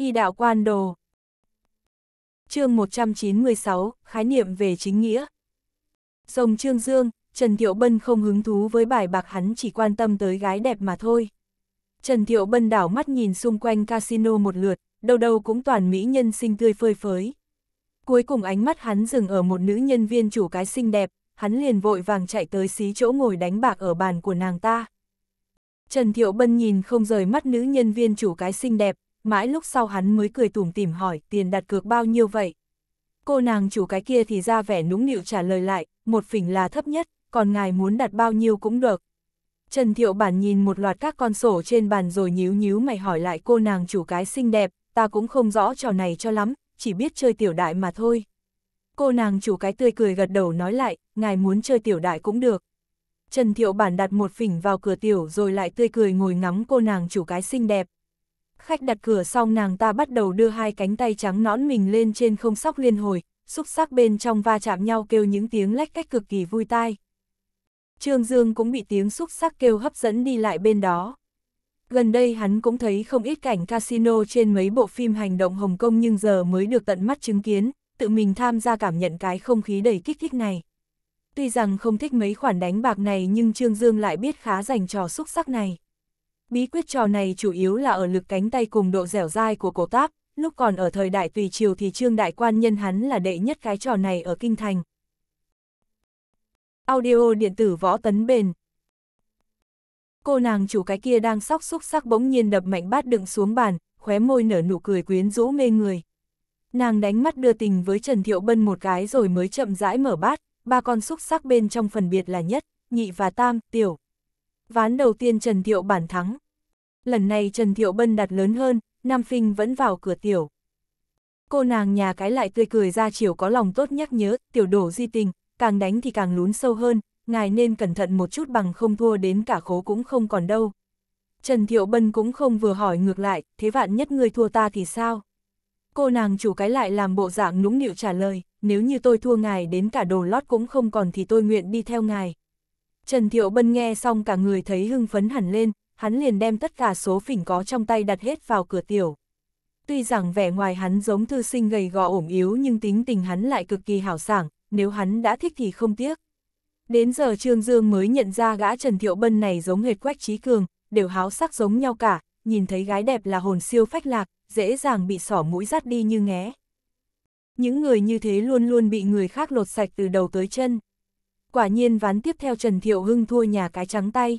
Y đạo quan đồ. chương 196, khái niệm về chính nghĩa. Rồng Trương Dương, Trần Thiệu Bân không hứng thú với bài bạc hắn chỉ quan tâm tới gái đẹp mà thôi. Trần Thiệu Bân đảo mắt nhìn xung quanh casino một lượt, đâu đâu cũng toàn mỹ nhân xinh tươi phơi phới. Cuối cùng ánh mắt hắn dừng ở một nữ nhân viên chủ cái xinh đẹp, hắn liền vội vàng chạy tới xí chỗ ngồi đánh bạc ở bàn của nàng ta. Trần Thiệu Bân nhìn không rời mắt nữ nhân viên chủ cái xinh đẹp, mãi lúc sau hắn mới cười tủm tỉm hỏi tiền đặt cược bao nhiêu vậy. Cô nàng chủ cái kia thì ra vẻ nũng nịu trả lời lại, một phỉnh là thấp nhất, còn ngài muốn đặt bao nhiêu cũng được. Trần Thiệu Bản nhìn một loạt các con sổ trên bàn rồi nhíu nhíu mày hỏi lại cô nàng chủ cái xinh đẹp, ta cũng không rõ trò này cho lắm, chỉ biết chơi tiểu đại mà thôi. Cô nàng chủ cái tươi cười gật đầu nói lại, ngài muốn chơi tiểu đại cũng được. Trần Thiệu Bản đặt một phỉnh vào cửa tiểu rồi lại tươi cười ngồi ngắm cô nàng chủ cái xinh đẹp khách đặt cửa xong nàng ta bắt đầu đưa hai cánh tay trắng nõn mình lên trên không sóc liên hồi, xúc sắc bên trong va chạm nhau kêu những tiếng lách cách cực kỳ vui tai. Trương Dương cũng bị tiếng xúc sắc kêu hấp dẫn đi lại bên đó. Gần đây hắn cũng thấy không ít cảnh casino trên mấy bộ phim hành động Hồng Kông nhưng giờ mới được tận mắt chứng kiến, tự mình tham gia cảm nhận cái không khí đầy kích thích này. Tuy rằng không thích mấy khoản đánh bạc này nhưng Trương Dương lại biết khá dành trò xúc sắc này. Bí quyết trò này chủ yếu là ở lực cánh tay cùng độ dẻo dai của cổ tác, lúc còn ở thời đại tùy triều thì trương đại quan nhân hắn là đệ nhất cái trò này ở kinh thành. Audio điện tử võ tấn bền Cô nàng chủ cái kia đang sóc xúc sắc bỗng nhiên đập mạnh bát đựng xuống bàn, khóe môi nở nụ cười quyến rũ mê người. Nàng đánh mắt đưa tình với Trần Thiệu Bân một cái rồi mới chậm rãi mở bát, ba con xúc sắc bên trong phần biệt là nhất, nhị và tam, tiểu, ván đầu tiên Trần Thiệu bản thắng. Lần này Trần Thiệu Bân đặt lớn hơn, Nam Phinh vẫn vào cửa tiểu. Cô nàng nhà cái lại tươi cười ra chiều có lòng tốt nhắc nhớ, tiểu đổ di tình, càng đánh thì càng lún sâu hơn, ngài nên cẩn thận một chút bằng không thua đến cả khố cũng không còn đâu. Trần Thiệu Bân cũng không vừa hỏi ngược lại, thế vạn nhất người thua ta thì sao? Cô nàng chủ cái lại làm bộ dạng nũng nịu trả lời, nếu như tôi thua ngài đến cả đồ lót cũng không còn thì tôi nguyện đi theo ngài. Trần Thiệu Bân nghe xong cả người thấy hưng phấn hẳn lên, hắn liền đem tất cả số phỉnh có trong tay đặt hết vào cửa tiểu. Tuy rằng vẻ ngoài hắn giống thư sinh gầy gò ổm yếu nhưng tính tình hắn lại cực kỳ hảo sảng, nếu hắn đã thích thì không tiếc. Đến giờ Trương Dương mới nhận ra gã Trần Thiệu Bân này giống hệt Quách Trí Cường, đều háo sắc giống nhau cả, nhìn thấy gái đẹp là hồn siêu phách lạc, dễ dàng bị sỏ mũi dắt đi như ngé. Những người như thế luôn luôn bị người khác lột sạch từ đầu tới chân quả nhiên ván tiếp theo Trần Thiệu Hưng thua nhà cái trắng tay.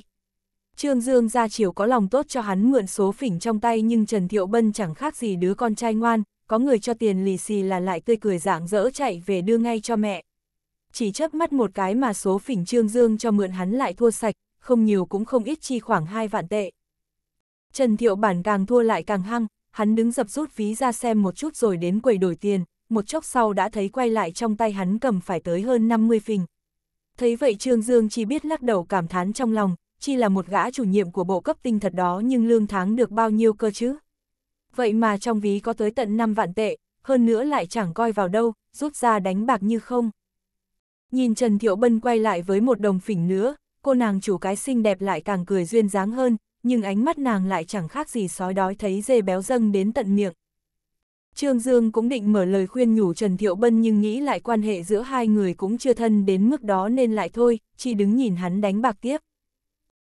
Trương Dương ra chiều có lòng tốt cho hắn mượn số phỉnh trong tay nhưng Trần Thiệu Bân chẳng khác gì đứa con trai ngoan, có người cho tiền lì xì là lại tươi cười rạng rỡ chạy về đưa ngay cho mẹ. Chỉ chớp mắt một cái mà số phỉnh Trương Dương cho mượn hắn lại thua sạch, không nhiều cũng không ít chi khoảng 2 vạn tệ. Trần Thiệu bản càng thua lại càng hăng, hắn đứng dập rút ví ra xem một chút rồi đến quầy đổi tiền, một chốc sau đã thấy quay lại trong tay hắn cầm phải tới hơn 50 phỉnh. Thấy vậy Trương Dương chỉ biết lắc đầu cảm thán trong lòng, chi là một gã chủ nhiệm của bộ cấp tinh thật đó nhưng lương tháng được bao nhiêu cơ chứ. Vậy mà trong ví có tới tận 5 vạn tệ, hơn nữa lại chẳng coi vào đâu, rút ra đánh bạc như không. Nhìn Trần Thiệu Bân quay lại với một đồng phỉnh nữa, cô nàng chủ cái xinh đẹp lại càng cười duyên dáng hơn, nhưng ánh mắt nàng lại chẳng khác gì sói đói thấy dê béo dâng đến tận miệng. Trương Dương cũng định mở lời khuyên nhủ Trần Thiệu Bân nhưng nghĩ lại quan hệ giữa hai người cũng chưa thân đến mức đó nên lại thôi, chỉ đứng nhìn hắn đánh bạc tiếp.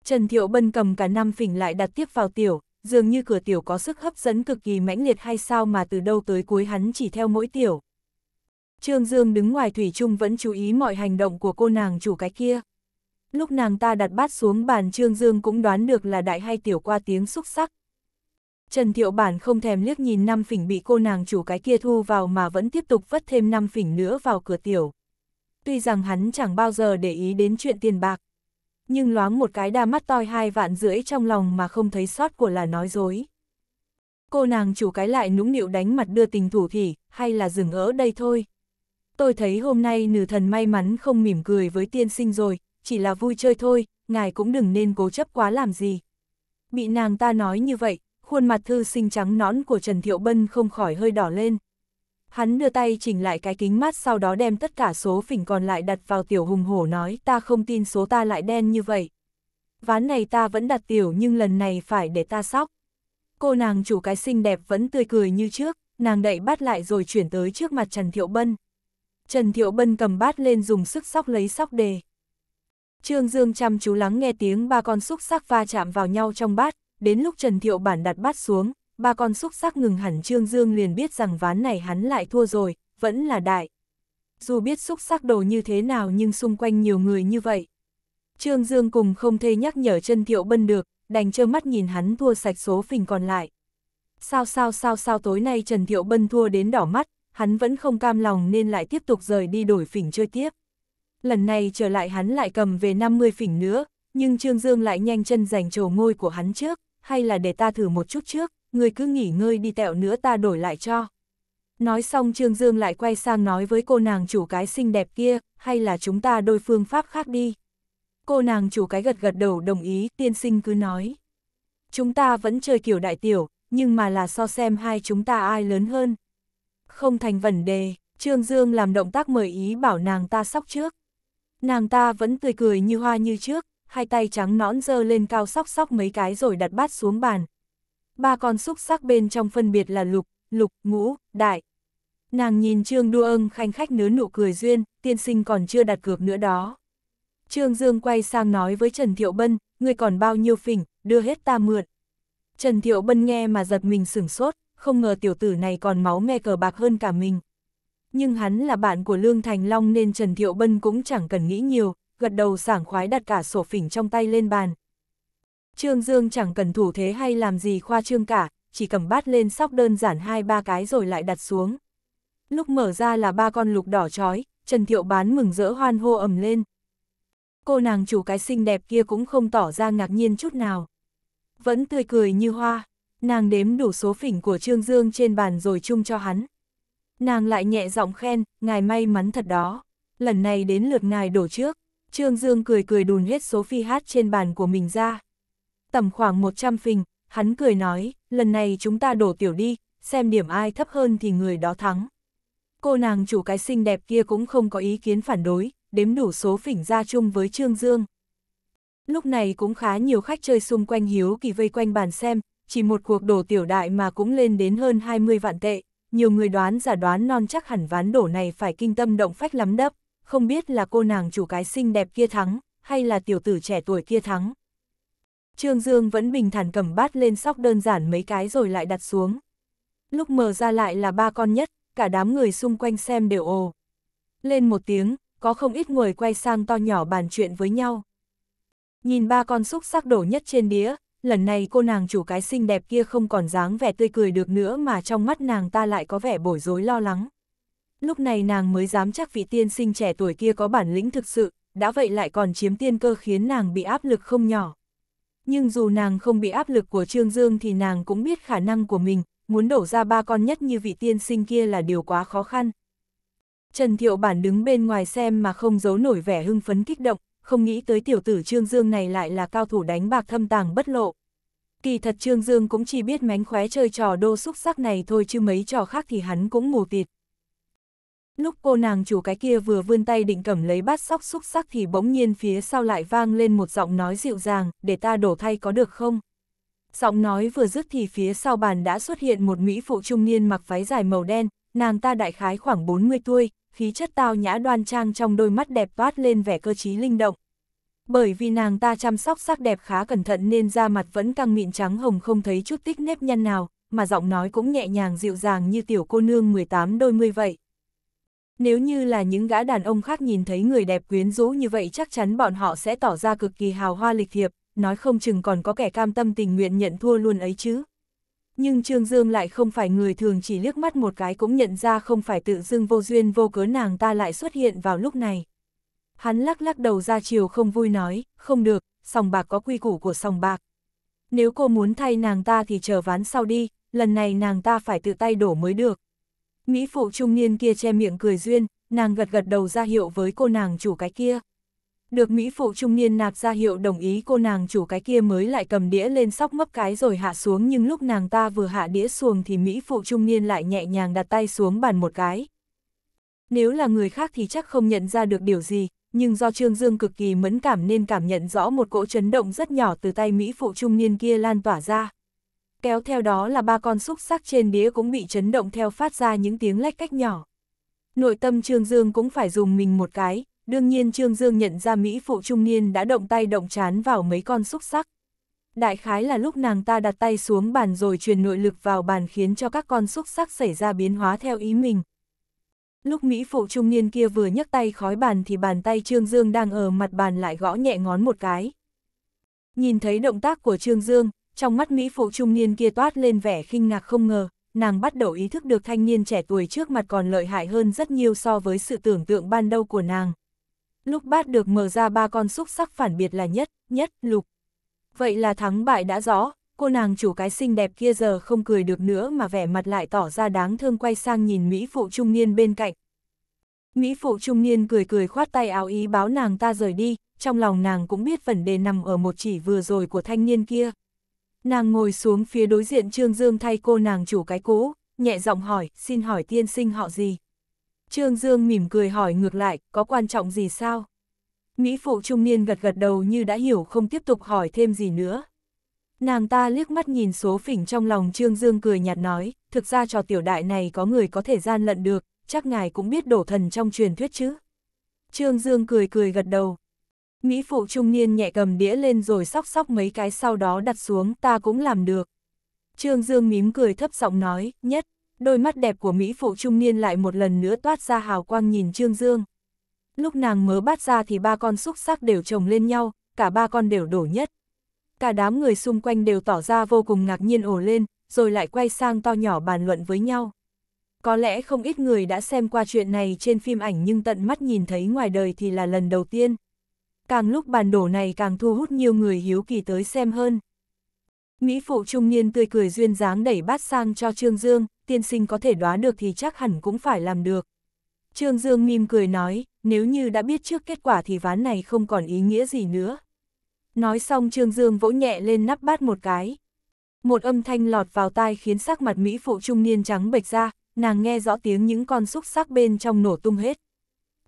Trần Thiệu Bân cầm cả năm phỉnh lại đặt tiếp vào tiểu, dường như cửa tiểu có sức hấp dẫn cực kỳ mãnh liệt hay sao mà từ đâu tới cuối hắn chỉ theo mỗi tiểu. Trương Dương đứng ngoài thủy chung vẫn chú ý mọi hành động của cô nàng chủ cái kia. Lúc nàng ta đặt bát xuống bàn Trương Dương cũng đoán được là đại hay tiểu qua tiếng xúc sắc, Trần Thiệu Bản không thèm liếc nhìn năm phỉnh bị cô nàng chủ cái kia thu vào mà vẫn tiếp tục vất thêm năm phỉnh nữa vào cửa tiểu. Tuy rằng hắn chẳng bao giờ để ý đến chuyện tiền bạc, nhưng loáng một cái đa mắt toi hai vạn rưỡi trong lòng mà không thấy sót của là nói dối. Cô nàng chủ cái lại nũng nịu đánh mặt đưa tình thủ thỉ, hay là dừng ở đây thôi. Tôi thấy hôm nay nữ thần may mắn không mỉm cười với tiên sinh rồi, chỉ là vui chơi thôi, ngài cũng đừng nên cố chấp quá làm gì. Bị nàng ta nói như vậy, khuôn mặt thư sinh trắng nõn của Trần Thiệu Bân không khỏi hơi đỏ lên. Hắn đưa tay chỉnh lại cái kính mắt sau đó đem tất cả số phỉnh còn lại đặt vào tiểu hùng hổ nói ta không tin số ta lại đen như vậy. Ván này ta vẫn đặt tiểu nhưng lần này phải để ta sóc. Cô nàng chủ cái xinh đẹp vẫn tươi cười như trước, nàng đậy bát lại rồi chuyển tới trước mặt Trần Thiệu Bân. Trần Thiệu Bân cầm bát lên dùng sức sóc lấy sóc đề. Trương Dương chăm chú lắng nghe tiếng ba con xúc sắc va chạm vào nhau trong bát, đến lúc Trần Thiệu Bản đặt bát xuống, ba con xúc sắc ngừng hẳn Trương Dương liền biết rằng ván này hắn lại thua rồi, vẫn là đại. Dù biết xúc sắc đồ như thế nào nhưng xung quanh nhiều người như vậy. Trương Dương cùng không thể nhắc nhở Trần Thiệu Bân được, đành trơ mắt nhìn hắn thua sạch số phình còn lại. Sao sao sao sao tối nay Trần Thiệu Bân thua đến đỏ mắt, hắn vẫn không cam lòng nên lại tiếp tục rời đi đổi phỉnh chơi tiếp. Lần này trở lại hắn lại cầm về 50 phỉnh nữa, nhưng Trương Dương lại nhanh chân giành trầu ngôi của hắn trước hay là để ta thử một chút trước, người cứ nghỉ ngơi đi tẹo nữa ta đổi lại cho. Nói xong Trương Dương lại quay sang nói với cô nàng chủ cái xinh đẹp kia, hay là chúng ta đôi phương pháp khác đi. Cô nàng chủ cái gật gật đầu đồng ý, tiên sinh cứ nói. Chúng ta vẫn chơi kiểu đại tiểu, nhưng mà là so xem hai chúng ta ai lớn hơn. Không thành vấn đề, Trương Dương làm động tác mời ý bảo nàng ta sóc trước. Nàng ta vẫn tươi cười như hoa như trước, hai tay trắng nõn dơ lên cao sóc sóc mấy cái rồi đặt bát xuống bàn. Ba con xúc sắc bên trong phân biệt là lục, lục, ngũ, đại. Nàng nhìn Trương Đua âng khanh khách nứa nụ cười duyên, tiên sinh còn chưa đặt cược nữa đó. Trương Dương quay sang nói với Trần Thiệu Bân, người còn bao nhiêu phỉnh, đưa hết ta mượn. Trần Thiệu Bân nghe mà giật mình sửng sốt, không ngờ tiểu tử này còn máu me cờ bạc hơn cả mình. Nhưng hắn là bạn của Lương Thành Long nên Trần Thiệu Bân cũng chẳng cần nghĩ nhiều, gật đầu sảng khoái đặt cả sổ phỉnh trong tay lên bàn. Trương Dương chẳng cần thủ thế hay làm gì khoa trương cả, chỉ cầm bát lên sóc đơn giản hai ba cái rồi lại đặt xuống. Lúc mở ra là ba con lục đỏ chói, Trần Thiệu bán mừng rỡ hoan hô ầm lên. Cô nàng chủ cái xinh đẹp kia cũng không tỏ ra ngạc nhiên chút nào. Vẫn tươi cười như hoa, nàng đếm đủ số phỉnh của Trương Dương trên bàn rồi chung cho hắn. Nàng lại nhẹ giọng khen, ngài may mắn thật đó, lần này đến lượt ngài đổ trước. Trương Dương cười cười đùn hết số phi hát trên bàn của mình ra. Tầm khoảng 100 phình, hắn cười nói, lần này chúng ta đổ tiểu đi, xem điểm ai thấp hơn thì người đó thắng. Cô nàng chủ cái xinh đẹp kia cũng không có ý kiến phản đối, đếm đủ số phỉnh ra chung với Trương Dương. Lúc này cũng khá nhiều khách chơi xung quanh hiếu kỳ vây quanh bàn xem, chỉ một cuộc đổ tiểu đại mà cũng lên đến hơn 20 vạn tệ, nhiều người đoán giả đoán non chắc hẳn ván đổ này phải kinh tâm động phách lắm đấp không biết là cô nàng chủ cái xinh đẹp kia thắng, hay là tiểu tử trẻ tuổi kia thắng. Trương Dương vẫn bình thản cầm bát lên sóc đơn giản mấy cái rồi lại đặt xuống. Lúc mở ra lại là ba con nhất, cả đám người xung quanh xem đều ồ. Lên một tiếng, có không ít người quay sang to nhỏ bàn chuyện với nhau. Nhìn ba con xúc sắc đổ nhất trên đĩa, lần này cô nàng chủ cái xinh đẹp kia không còn dáng vẻ tươi cười được nữa mà trong mắt nàng ta lại có vẻ bối rối lo lắng lúc này nàng mới dám chắc vị tiên sinh trẻ tuổi kia có bản lĩnh thực sự, đã vậy lại còn chiếm tiên cơ khiến nàng bị áp lực không nhỏ. Nhưng dù nàng không bị áp lực của Trương Dương thì nàng cũng biết khả năng của mình, muốn đổ ra ba con nhất như vị tiên sinh kia là điều quá khó khăn. Trần Thiệu Bản đứng bên ngoài xem mà không giấu nổi vẻ hưng phấn kích động, không nghĩ tới tiểu tử Trương Dương này lại là cao thủ đánh bạc thâm tàng bất lộ. Kỳ thật Trương Dương cũng chỉ biết mánh khóe chơi trò đô xúc sắc này thôi chứ mấy trò khác thì hắn cũng mù tịt. Lúc cô nàng chủ cái kia vừa vươn tay định cầm lấy bát sóc xúc sắc thì bỗng nhiên phía sau lại vang lên một giọng nói dịu dàng, để ta đổ thay có được không? Giọng nói vừa dứt thì phía sau bàn đã xuất hiện một mỹ phụ trung niên mặc váy dài màu đen, nàng ta đại khái khoảng 40 tuổi, khí chất tao nhã đoan trang trong đôi mắt đẹp toát lên vẻ cơ trí linh động. Bởi vì nàng ta chăm sóc sắc đẹp khá cẩn thận nên da mặt vẫn căng mịn trắng hồng không thấy chút tích nếp nhăn nào, mà giọng nói cũng nhẹ nhàng dịu dàng như tiểu cô nương 18 đôi mươi vậy. Nếu như là những gã đàn ông khác nhìn thấy người đẹp quyến rũ như vậy chắc chắn bọn họ sẽ tỏ ra cực kỳ hào hoa lịch thiệp, nói không chừng còn có kẻ cam tâm tình nguyện nhận thua luôn ấy chứ. Nhưng Trương Dương lại không phải người thường chỉ liếc mắt một cái cũng nhận ra không phải tự dưng vô duyên vô cớ nàng ta lại xuất hiện vào lúc này. Hắn lắc lắc đầu ra chiều không vui nói, không được, sòng bạc có quy củ của sòng bạc. Nếu cô muốn thay nàng ta thì chờ ván sau đi, lần này nàng ta phải tự tay đổ mới được. Mỹ phụ trung niên kia che miệng cười duyên, nàng gật gật đầu ra hiệu với cô nàng chủ cái kia. Được Mỹ phụ trung niên nạp ra hiệu đồng ý cô nàng chủ cái kia mới lại cầm đĩa lên sóc mấp cái rồi hạ xuống nhưng lúc nàng ta vừa hạ đĩa xuồng thì Mỹ phụ trung niên lại nhẹ nhàng đặt tay xuống bàn một cái. Nếu là người khác thì chắc không nhận ra được điều gì, nhưng do Trương Dương cực kỳ mẫn cảm nên cảm nhận rõ một cỗ chấn động rất nhỏ từ tay Mỹ phụ trung niên kia lan tỏa ra kéo theo đó là ba con xúc sắc trên đĩa cũng bị chấn động theo phát ra những tiếng lách cách nhỏ. Nội tâm Trương Dương cũng phải dùng mình một cái, đương nhiên Trương Dương nhận ra Mỹ phụ trung niên đã động tay động chán vào mấy con xúc sắc. Đại khái là lúc nàng ta đặt tay xuống bàn rồi truyền nội lực vào bàn khiến cho các con xúc sắc xảy ra biến hóa theo ý mình. Lúc Mỹ phụ trung niên kia vừa nhấc tay khói bàn thì bàn tay Trương Dương đang ở mặt bàn lại gõ nhẹ ngón một cái. Nhìn thấy động tác của Trương Dương, trong mắt Mỹ phụ trung niên kia toát lên vẻ khinh ngạc không ngờ, nàng bắt đầu ý thức được thanh niên trẻ tuổi trước mặt còn lợi hại hơn rất nhiều so với sự tưởng tượng ban đầu của nàng. Lúc bát được mở ra ba con xúc sắc phản biệt là nhất, nhất, lục. Vậy là thắng bại đã rõ, cô nàng chủ cái xinh đẹp kia giờ không cười được nữa mà vẻ mặt lại tỏ ra đáng thương quay sang nhìn Mỹ phụ trung niên bên cạnh. Mỹ phụ trung niên cười cười khoát tay áo ý báo nàng ta rời đi, trong lòng nàng cũng biết vấn đề nằm ở một chỉ vừa rồi của thanh niên kia. Nàng ngồi xuống phía đối diện Trương Dương thay cô nàng chủ cái cũ, nhẹ giọng hỏi, xin hỏi tiên sinh họ gì? Trương Dương mỉm cười hỏi ngược lại, có quan trọng gì sao? Mỹ phụ trung niên gật gật đầu như đã hiểu không tiếp tục hỏi thêm gì nữa. Nàng ta liếc mắt nhìn số phỉnh trong lòng Trương Dương cười nhạt nói, thực ra trò tiểu đại này có người có thể gian lận được, chắc ngài cũng biết đổ thần trong truyền thuyết chứ. Trương Dương cười cười gật đầu, Mỹ phụ trung niên nhẹ cầm đĩa lên rồi sóc sóc mấy cái sau đó đặt xuống, ta cũng làm được. Trương Dương mím cười thấp giọng nói, nhất, đôi mắt đẹp của Mỹ phụ trung niên lại một lần nữa toát ra hào quang nhìn Trương Dương. Lúc nàng mớ bắt ra thì ba con xúc sắc đều chồng lên nhau, cả ba con đều đổ nhất. Cả đám người xung quanh đều tỏ ra vô cùng ngạc nhiên ồ lên, rồi lại quay sang to nhỏ bàn luận với nhau. Có lẽ không ít người đã xem qua chuyện này trên phim ảnh nhưng tận mắt nhìn thấy ngoài đời thì là lần đầu tiên càng lúc bàn đổ này càng thu hút nhiều người hiếu kỳ tới xem hơn. Mỹ phụ trung niên tươi cười duyên dáng đẩy bát sang cho Trương Dương, tiên sinh có thể đoán được thì chắc hẳn cũng phải làm được. Trương Dương mỉm cười nói, nếu như đã biết trước kết quả thì ván này không còn ý nghĩa gì nữa. Nói xong Trương Dương vỗ nhẹ lên nắp bát một cái. Một âm thanh lọt vào tai khiến sắc mặt Mỹ phụ trung niên trắng bệch ra, nàng nghe rõ tiếng những con xúc sắc bên trong nổ tung hết.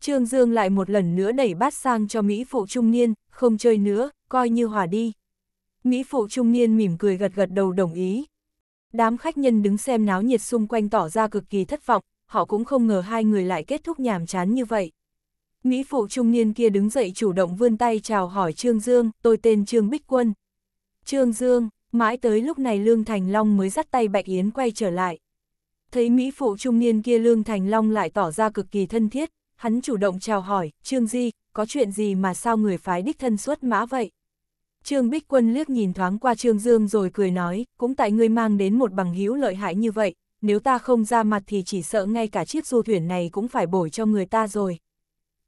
Trương Dương lại một lần nữa đẩy bát sang cho Mỹ phụ trung niên, không chơi nữa, coi như hòa đi. Mỹ phụ trung niên mỉm cười gật gật đầu đồng ý. Đám khách nhân đứng xem náo nhiệt xung quanh tỏ ra cực kỳ thất vọng, họ cũng không ngờ hai người lại kết thúc nhàm chán như vậy. Mỹ phụ trung niên kia đứng dậy chủ động vươn tay chào hỏi Trương Dương, tôi tên Trương Bích Quân. Trương Dương, mãi tới lúc này Lương Thành Long mới dắt tay Bạch Yến quay trở lại. Thấy Mỹ phụ trung niên kia Lương Thành Long lại tỏ ra cực kỳ thân thiết, hắn chủ động chào hỏi, Trương Di, có chuyện gì mà sao người phái đích thân xuất mã vậy? Trương Bích Quân liếc nhìn thoáng qua Trương Dương rồi cười nói, cũng tại ngươi mang đến một bằng hữu lợi hại như vậy, nếu ta không ra mặt thì chỉ sợ ngay cả chiếc du thuyền này cũng phải bổi cho người ta rồi.